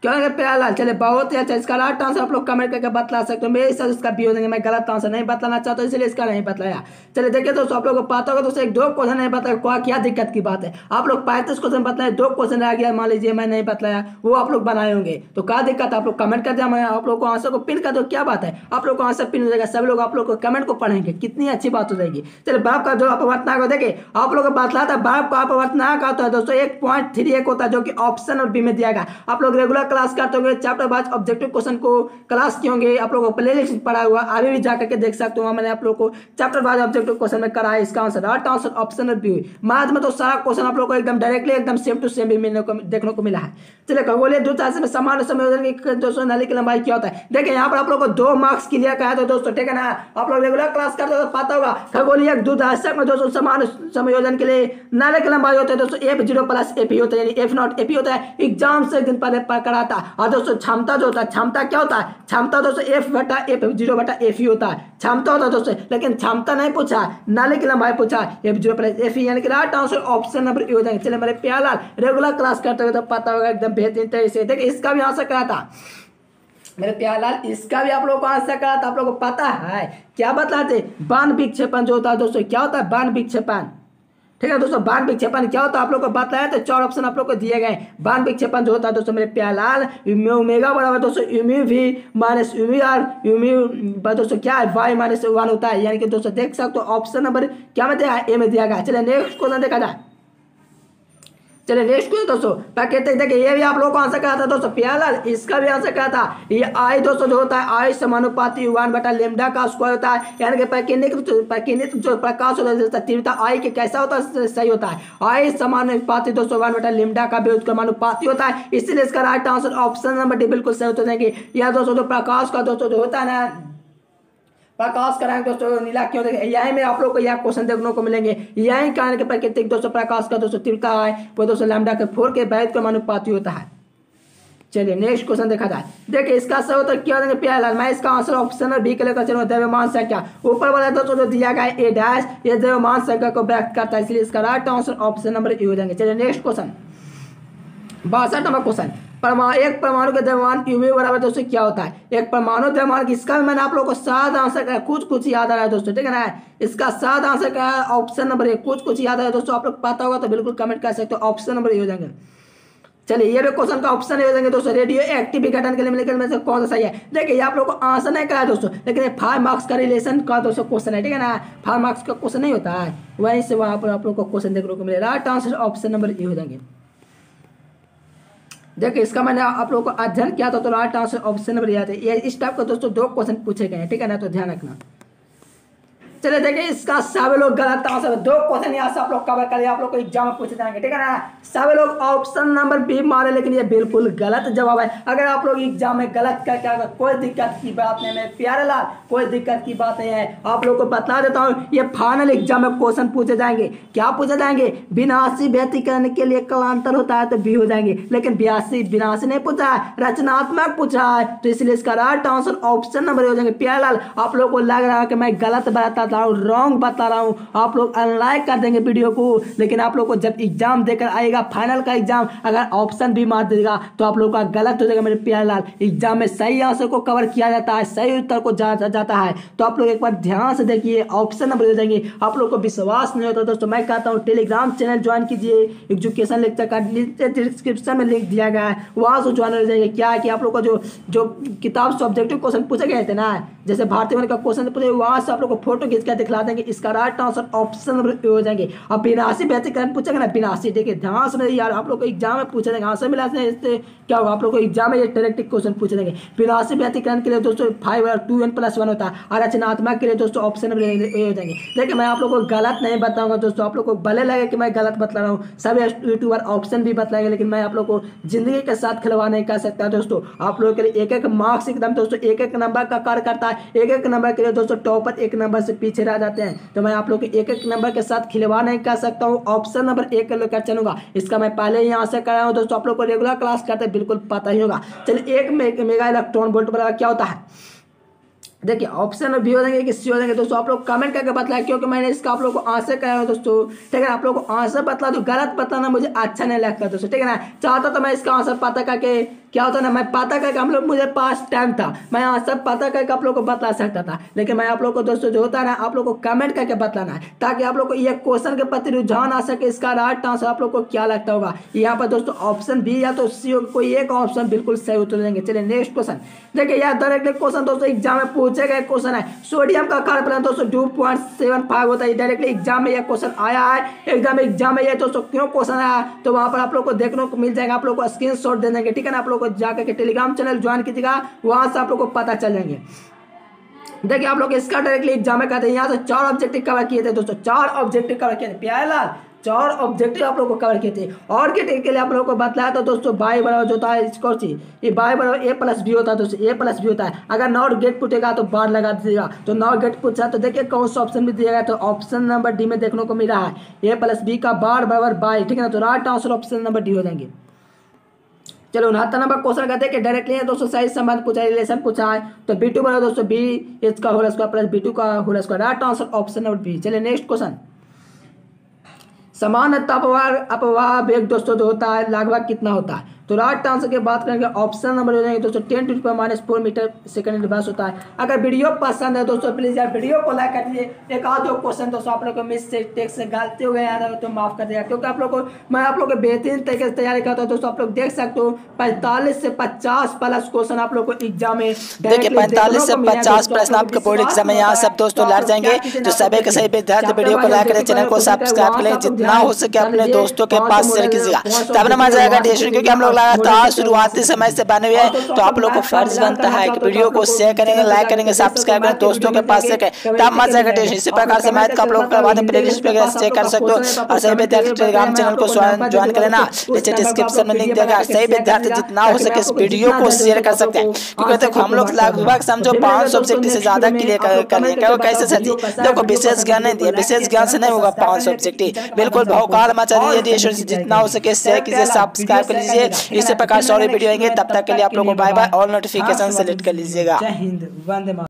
क्यों प्यार लाल चले बहुत ही अच्छा इसका राइट आंसर आप लोग कमेंट करके बतला सकते हो मेरे साथ इसका भी हो जाएंगे मैं गलत आंसर नहीं बतलाना चाहता हूँ इसलिए इसका नहीं बतलाया चले देखिए दोस्तों आप लोग को पता होगा दोस्तों एक दो क्वेश्चन नहीं बताया क्या क्या दिक्कत की बात है आप लोग पैंतीस क्वेश्चन बताए दो क्वेश्चन रह गया मान लीजिए मैं नहीं बतलाया वो आप लोग बनाए होंगे तो क्या दिक्कत आप लोग कमेंट कर दिया मैं आप लोग को आंसर को पिन कर दो क्या बात है आप लोग को आंसर पिन हो जाएगा सब लोग आप लोग को कमेंट को पढ़ेंगे कितनी अच्छी बात हो जाएगी चले बाप का जो अपवर्तना को देखे आप लोग बतला था बाप का अपवर्तना का होता है दोस्तों एक पॉइंट थ्री एक होता है जो कि ऑप्शन और बी में दिया गया आप लोग रेगुलर पूरा क्लास करते होंगे चैप्टर वाइज ऑब्जेक्टिव क्वेश्चन को क्लास किए होंगे आप लोगों को प्ले लिस्ट पढ़ा हुआ आगे भी जाकर के देख सकते हो मैंने आप लोग को चैप्टर वाइज ऑब्जेक्टिव क्वेश्चन में कराया इसका answer right answer option B हुई माध में तो सारा क्वेश्चन आप लोग को एकदम डायरेक्टली एकदम सेम टू सेम भी मिलने को देखने को मिला है चले कहो बोले दो चार में सामान्य संयोजन दोस्तों नली की लंबाई क्या होता है देखिए यहाँ पर आप लोग को दो मार्क्स क्लियर कराया था दोस्तों ठीक है ना आप लोग रेगुलर क्लास करते हो तो पता होगा खगोलीय दूध में दोस्तों समान समायोजन के लिए नाले की लंबाई होते हैं दोस्तों एफ जीरो प्लस एपी होता है यानी एफ नॉट एपी होता है एग्जाम से एक दिन पहले पकड़ा कराता है और दोस्तों क्षमता जो होता है क्षमता क्या होता है क्षमता दोस्तों एफ बटा एफ जीरो बटा एफ ही होता है क्षमता होता है दोस्तों लेकिन क्षमता नहीं पूछा है नाले की लंबाई पूछा एफ जीरो प्लस एफ यानी कि right answer option number A हो जाएंगे चलिए मेरे प्यालाल रेगुलर क्लास करते हुए तो पता होगा एकदम बेहतरीन तरीके से देखिए इसका भी आंसर क्या था मेरे प्यालाल इसका भी आप लोगों को आंसर करा था आप लोगों को पता है क्या बताते वन विक्षेपण जो होता है दोस्तों क्या होता है वन विक्षेपण ठीक है दोस्तों बान विक्षेपण क्या होता है आप लोग को बताया तो चार ऑप्शन आप लोग को दिए गए बान विक्षेपण जो होता है दोस्तों मेरे प्यालाल ओमेगा बराबर दोस्तों यूमी वी माइनस यूमी आर यूमी दोस्तों क्या है वाई माइनस वन होता है यानी कि दोस्तों देख सकते हो ऑप्शन नंबर क्या में दिया ए में दिया गया चले नेक्स्ट क्वेश्चन देखा जाए चले नेक्स्ट क्वेश्चन दोस्तों क्या कहते हैं देखिए ये भी आप लोगों को आंसर कहा था दोस्तों फिलहाल इसका भी आंसर कहा था ये आई दोस्तों जो होता है आई समानुपाती वन बटा लेमडा का स्क्वायर होता है यानी कि प्रकिनित जो प्रकाश होता है तीव्रता आई के कैसा होता है सही होता है आई समानुपाती दोस्तों वन बटा लेमडा का भी उसमानुपाति होता है इसलिए इसका right answer option number D बिल्कुल सही होता है कि यह दोस्तों जो प्रकाश का दोस्तों जो होता है ना प्रकाश कराएंगे दोस्तों नीला क्यों देखें यही में आप लोग को यह क्वेश्चन देखने को मिलेंगे यही कारण के प्राकृतिक दोस्तों प्रकाश का दोस्तों तीव्रता है वो दोस्तों लैमडा के फोर के वैध का अनुपाती होता है चलिए नेक्स्ट क्वेश्चन देखा जाए देखिए इसका सही उत्तर क्या देंगे प्यारलाल मैं इसका आंसर ऑप्शन बी के लेकर चलूँ देवमान संख्या ऊपर वाला दोस्तों जो दिया गया ए डैश ये देवमान संख्या को व्यक्त करता है इसलिए इसका right answer option number A हो जाएंगे चलिए नेक्स्ट क्वेश्चन बासठ नंबर क्वेश्चन परमाणु एक परमाणु के द्रव्यमान की यूवी बराबर दोस्तों क्या होता है एक परमाणु द्रव्यमान इसका भी मैंने आप लोगों को सात आंसर कराया कुछ कुछ याद आ रहा है दोस्तों ठीक है ना इसका सात आंसर है ऑप्शन नंबर एक कुछ कुछ याद आ रहा है दोस्तों आप लोग पता होगा तो बिल्कुल कमेंट कर सकते हो ऑप्शन नंबर ये हो जाएंगे चलिए ये भी क्वेश्चन का ऑप्शन हो जाएंगे दोस्तों रेडियो एक्टिव विघटन के लिए मिलकर में से कौन सा सही है देखिए ये आप लोग को आंसर नहीं करा दोस्तों लेकिन फाइव मार्क्स का रिलेशन का दोस्तों क्वेश्चन है ठीक है ना फाइव मार्क्स का क्वेश्चन नहीं होता है वहीं से वहाँ पर आप लोग को क्वेश्चन देखने को मिले right answer option number A हो जाएंगे देखिए इसका मैंने आप लोगों को अध्ययन किया था तो लास्ट आंसर ऑप्शन नंबर याद है इस टाइप का दोस्तों दो क्वेश्चन पूछे गए हैं ठीक है ना तो ध्यान रखना चले देखें इसका सभी लोग गलत था सब दो क्वेश्चन यहाँ से आप लोग कवर करिए आप लोग को एग्जाम में पूछे जाएंगे ठीक है ना सभी लोग ऑप्शन नंबर बी मारे लेकिन ये बिल्कुल गलत जवाब है अगर आप लोग एग्जाम में गलत करके अगर कोई दिक्कत की बात नहीं है प्यारे लाल कोई दिक्कत की बात नहीं है आप लोग को बता देता हूँ ये फाइनल एग्जाम में क्वेश्चन पूछे जाएंगे क्या पूछे जाएंगे विनाशी करने के लिए कलांतर होता है तो बी हो जाएंगे लेकिन बयासी विनाशी नहीं पूछा है रचनात्मक पूछा है तो इसलिए इसका राइट आंसर ऑप्शन नंबर हो जाएंगे प्यारे लाल आप लोग को लग रहा है कि मैं गलत बताता बता रहा हूँ रॉन्ग बता रहा हूँ आप लोग अनलाइक कर देंगे वीडियो को लेकिन आप लोग को जब एग्जाम देकर आएगा फाइनल का एग्जाम अगर ऑप्शन भी मार देगा तो आप लोग का गलत हो जाएगा मेरे प्यार लाल एग्जाम में सही आंसर को कवर किया जाता है सही उत्तर को जाना जाता है तो आप लोग एक बार ध्यान से देखिए ऑप्शन नंबर दे देंगे आप लोग को विश्वास नहीं होता दोस्तों मैं कहता हूँ टेलीग्राम चैनल ज्वाइन कीजिए एजुकेशन लेक्चर का डिस्क्रिप्शन में लिंक दिया गया है वहाँ से ज्वाइन हो जाएंगे क्या है कि आप लोग का जो जो किताब सब्जेक्टिव क्वेश्चन पूछे गए थे ना जैसे भारतीय का क्वेश्चन पूछे वहाँ से आप लोग को फोटो देखिए इसका दिखला देंगे इसका right answer option number A हो जाएंगे अब बिनासी बैठे बेहतर पूछेगा ना बिनासी देखिए ध्यान से यार आप लोग को एग्जाम में पूछा जाएगा आंसर मिला क्या होगा आप लोग को एग्जाम में ये डायरेक्ट क्वेश्चन पूछ देंगे विनाशिप व्यतिकरण के लिए दोस्तों फाइव और टू एन प्लस वन होता है और रचनात्मक के लिए दोस्तों ऑप्शन ये हो जाएंगे देखिए मैं आप लोग को गलत नहीं बताऊंगा दोस्तों आप लोग को भले लगे कि मैं गलत बतला रहा हूँ सभी यूट्यूबर ऑप्शन भी बताएंगे लेकिन मैं आप लोग को जिंदगी के साथ खिलवा नहीं कर सकता दोस्तों आप लोगों के लिए एक एक मार्क्स एकदम दोस्तों एक एक नंबर का कर करता है एक एक नंबर के लिए दोस्तों टॉपर एक नंबर से पीछे रह जाते हैं तो मैं आप लोग एक एक नंबर के साथ खिलवा नहीं कर सकता हूँ ऑप्शन नंबर एक लेकर चलूंगा इसका मैं पहले ही यहाँ से कर रहा हूँ दोस्तों आप लोग को रेगुलर क्लास करते बिल्कुल पता ही होगा चलिए एक मेगा इलेक्ट्रॉन वोल्ट बराबर क्या होता है देखिए ऑप्शन भी हो जाएंगे कि सी हो जाएंगे दोस्तों आप लोग कमेंट करके बताया क्योंकि मैंने इसका आप लोग को आंसर कराया दोस्तों ठीक है आप लोग को आंसर बता दो गलत बताना मुझे अच्छा नहीं लगता दोस्तों ठीक है ना चाहता तो मैं इसका आंसर पता करके क्या होता ना मैं पाता करके हम लोग मुझे पास टाइम था मैं यहाँ सब पाता करके आप लोग को बता सकता था लेकिन मैं आप लोग को दोस्तों जो होता है ना आप लोग को कमेंट करके बताना है ताकि आप लोग को ये क्वेश्चन के प्रति रुझान आ सके इसका राइट आंसर आप लोग को क्या लगता होगा यहाँ पर दोस्तों ऑप्शन बी या तो सी कोई एक ऑप्शन बिल्कुल सही उत्तर देंगे चलिए नेक्स्ट क्वेश्चन देखिए यहाँ डायरेक्ट क्वेश्चन दोस्तों एग्जाम में पूछे गए क्वेश्चन है सोडियम का कार्बन दोस्तों टू पॉइंट सेवन फाइव होता है डायरेक्टली एग्जाम में यह क्वेश्चन आया है एग्जाम एग्जाम में यह दोस्तों क्यों क्वेश्चन आया तो वहाँ पर आप लोग को देखने को मिल जाएगा आप लोग को स्क्रीन शॉट दे देंगे ठीक है ना आप लोग को जाकर के टेलीग्राम चैनल ज्वाइन कीजिएगा वहां से आप लोग को पता चल जाएंगे देखिए आप लोग इसका डायरेक्टली एग्जाम में कहते हैं यहाँ से चार ऑब्जेक्टिव कवर किए थे दोस्तों चार ऑब्जेक्टिव कवर किए थे प्यारेलाल चार ऑब्जेक्टिव आप लोग को कवर किए थे और के टेक के लिए आप लोगों को बताया था दोस्तों बाई बराबर जो होता है कौन सी ये बाई बराबर ए प्लस बी होता है दोस्तों ए प्लस बी होता है अगर नॉट गेट पूछेगा तो बार लगा दीजिएगा तो नॉट गेट पूछा तो देखिए कौन सा ऑप्शन भी दिया गया तो ऑप्शन नंबर डी में देखने को मिला है ए प्लस बी का बार बराबर बाई ठीक है ना तो right answer option number D हो जाएंगे चलो उनहत्तर नंबर क्वेश्चन कहते हैं कि डायरेक्टली है दोस्तों सही संबंध पूछा है रिलेशन पूछा है तो बी टू बना दोस्तों बी एच का whole square plus B two का whole square right answer option number B चलिए नेक्स्ट क्वेश्चन समान अपवाह अपवाह वेग दोस्तों जो होता है लगभग कितना होता है तो राइट आंसर की बात करेंगे ऑप्शन नंबर हो जाएंगे दोस्तों टेन टू रुपये minus four metre second advance होता है अगर वीडियो पसंद है दोस्तों प्लीज़ यार वीडियो को लाइक कर दीजिए एक और दो क्वेश्चन दोस्तों आप लोग को मिस से टेक्स से गलती हो गया है तो माफ़ कर देगा क्योंकि आप लोग को मैं आप लोग को बेहतरीन तरीके से तैयारी करता हूँ दोस्तों आप लोग देख सकते हो पैंतालीस से पचास प्लस क्वेश्चन आप लोग को एग्जाम में देखिए पैंतालीस से पचास प्रश्न आपके बोर्ड एग्जाम में यहाँ सब दोस्तों लड़ जाएंगे तो सभी के सभी विद्यार्थी वीडियो को लाइक करें चैनल को सब्सक्राइब करें जितना हो सके अपने दोस्तों के पास शेयर कीजिएगा तब ना मजा आएगा क्योंकि हम लोग लगातार शुरुआती समय से बने हुए तो आप लोग को फर्ज बनता है कि वीडियो को शेयर करेंगे लाइक करेंगे सब्सक्राइब करें दोस्तों के पास से तब मजा इसी प्रकार से मैथ का आप लोग करवा दें चेक कर सकते हो और सही विद्यार्थी टेलीग्राम चैनल को ज्वाइन कर लेना नीचे डिस्क्रिप्शन में लिंक देगा सही विद्यार्थी जितना हो सके इस वीडियो को शेयर कर सकते हैं क्योंकि देखो हम लोग लगभग समझो पाँच सब्जेक्ट से ज्यादा क्लियर कर लेंगे कैसे सर जी देखो विशेष ज्ञान नहीं दिया विशेष ज्ञान से नहीं होगा पाँच सब्जेक्ट बिल्कुल भौकाल मचा दीजिए जितना हो सके शेयर कीजिए सब्सक्राइब कर लीजिए इसी प्रकार सौर वीडियो आएंगे तब तक के लिए आप लोगों को bye bye all notification select कर लीजिएगा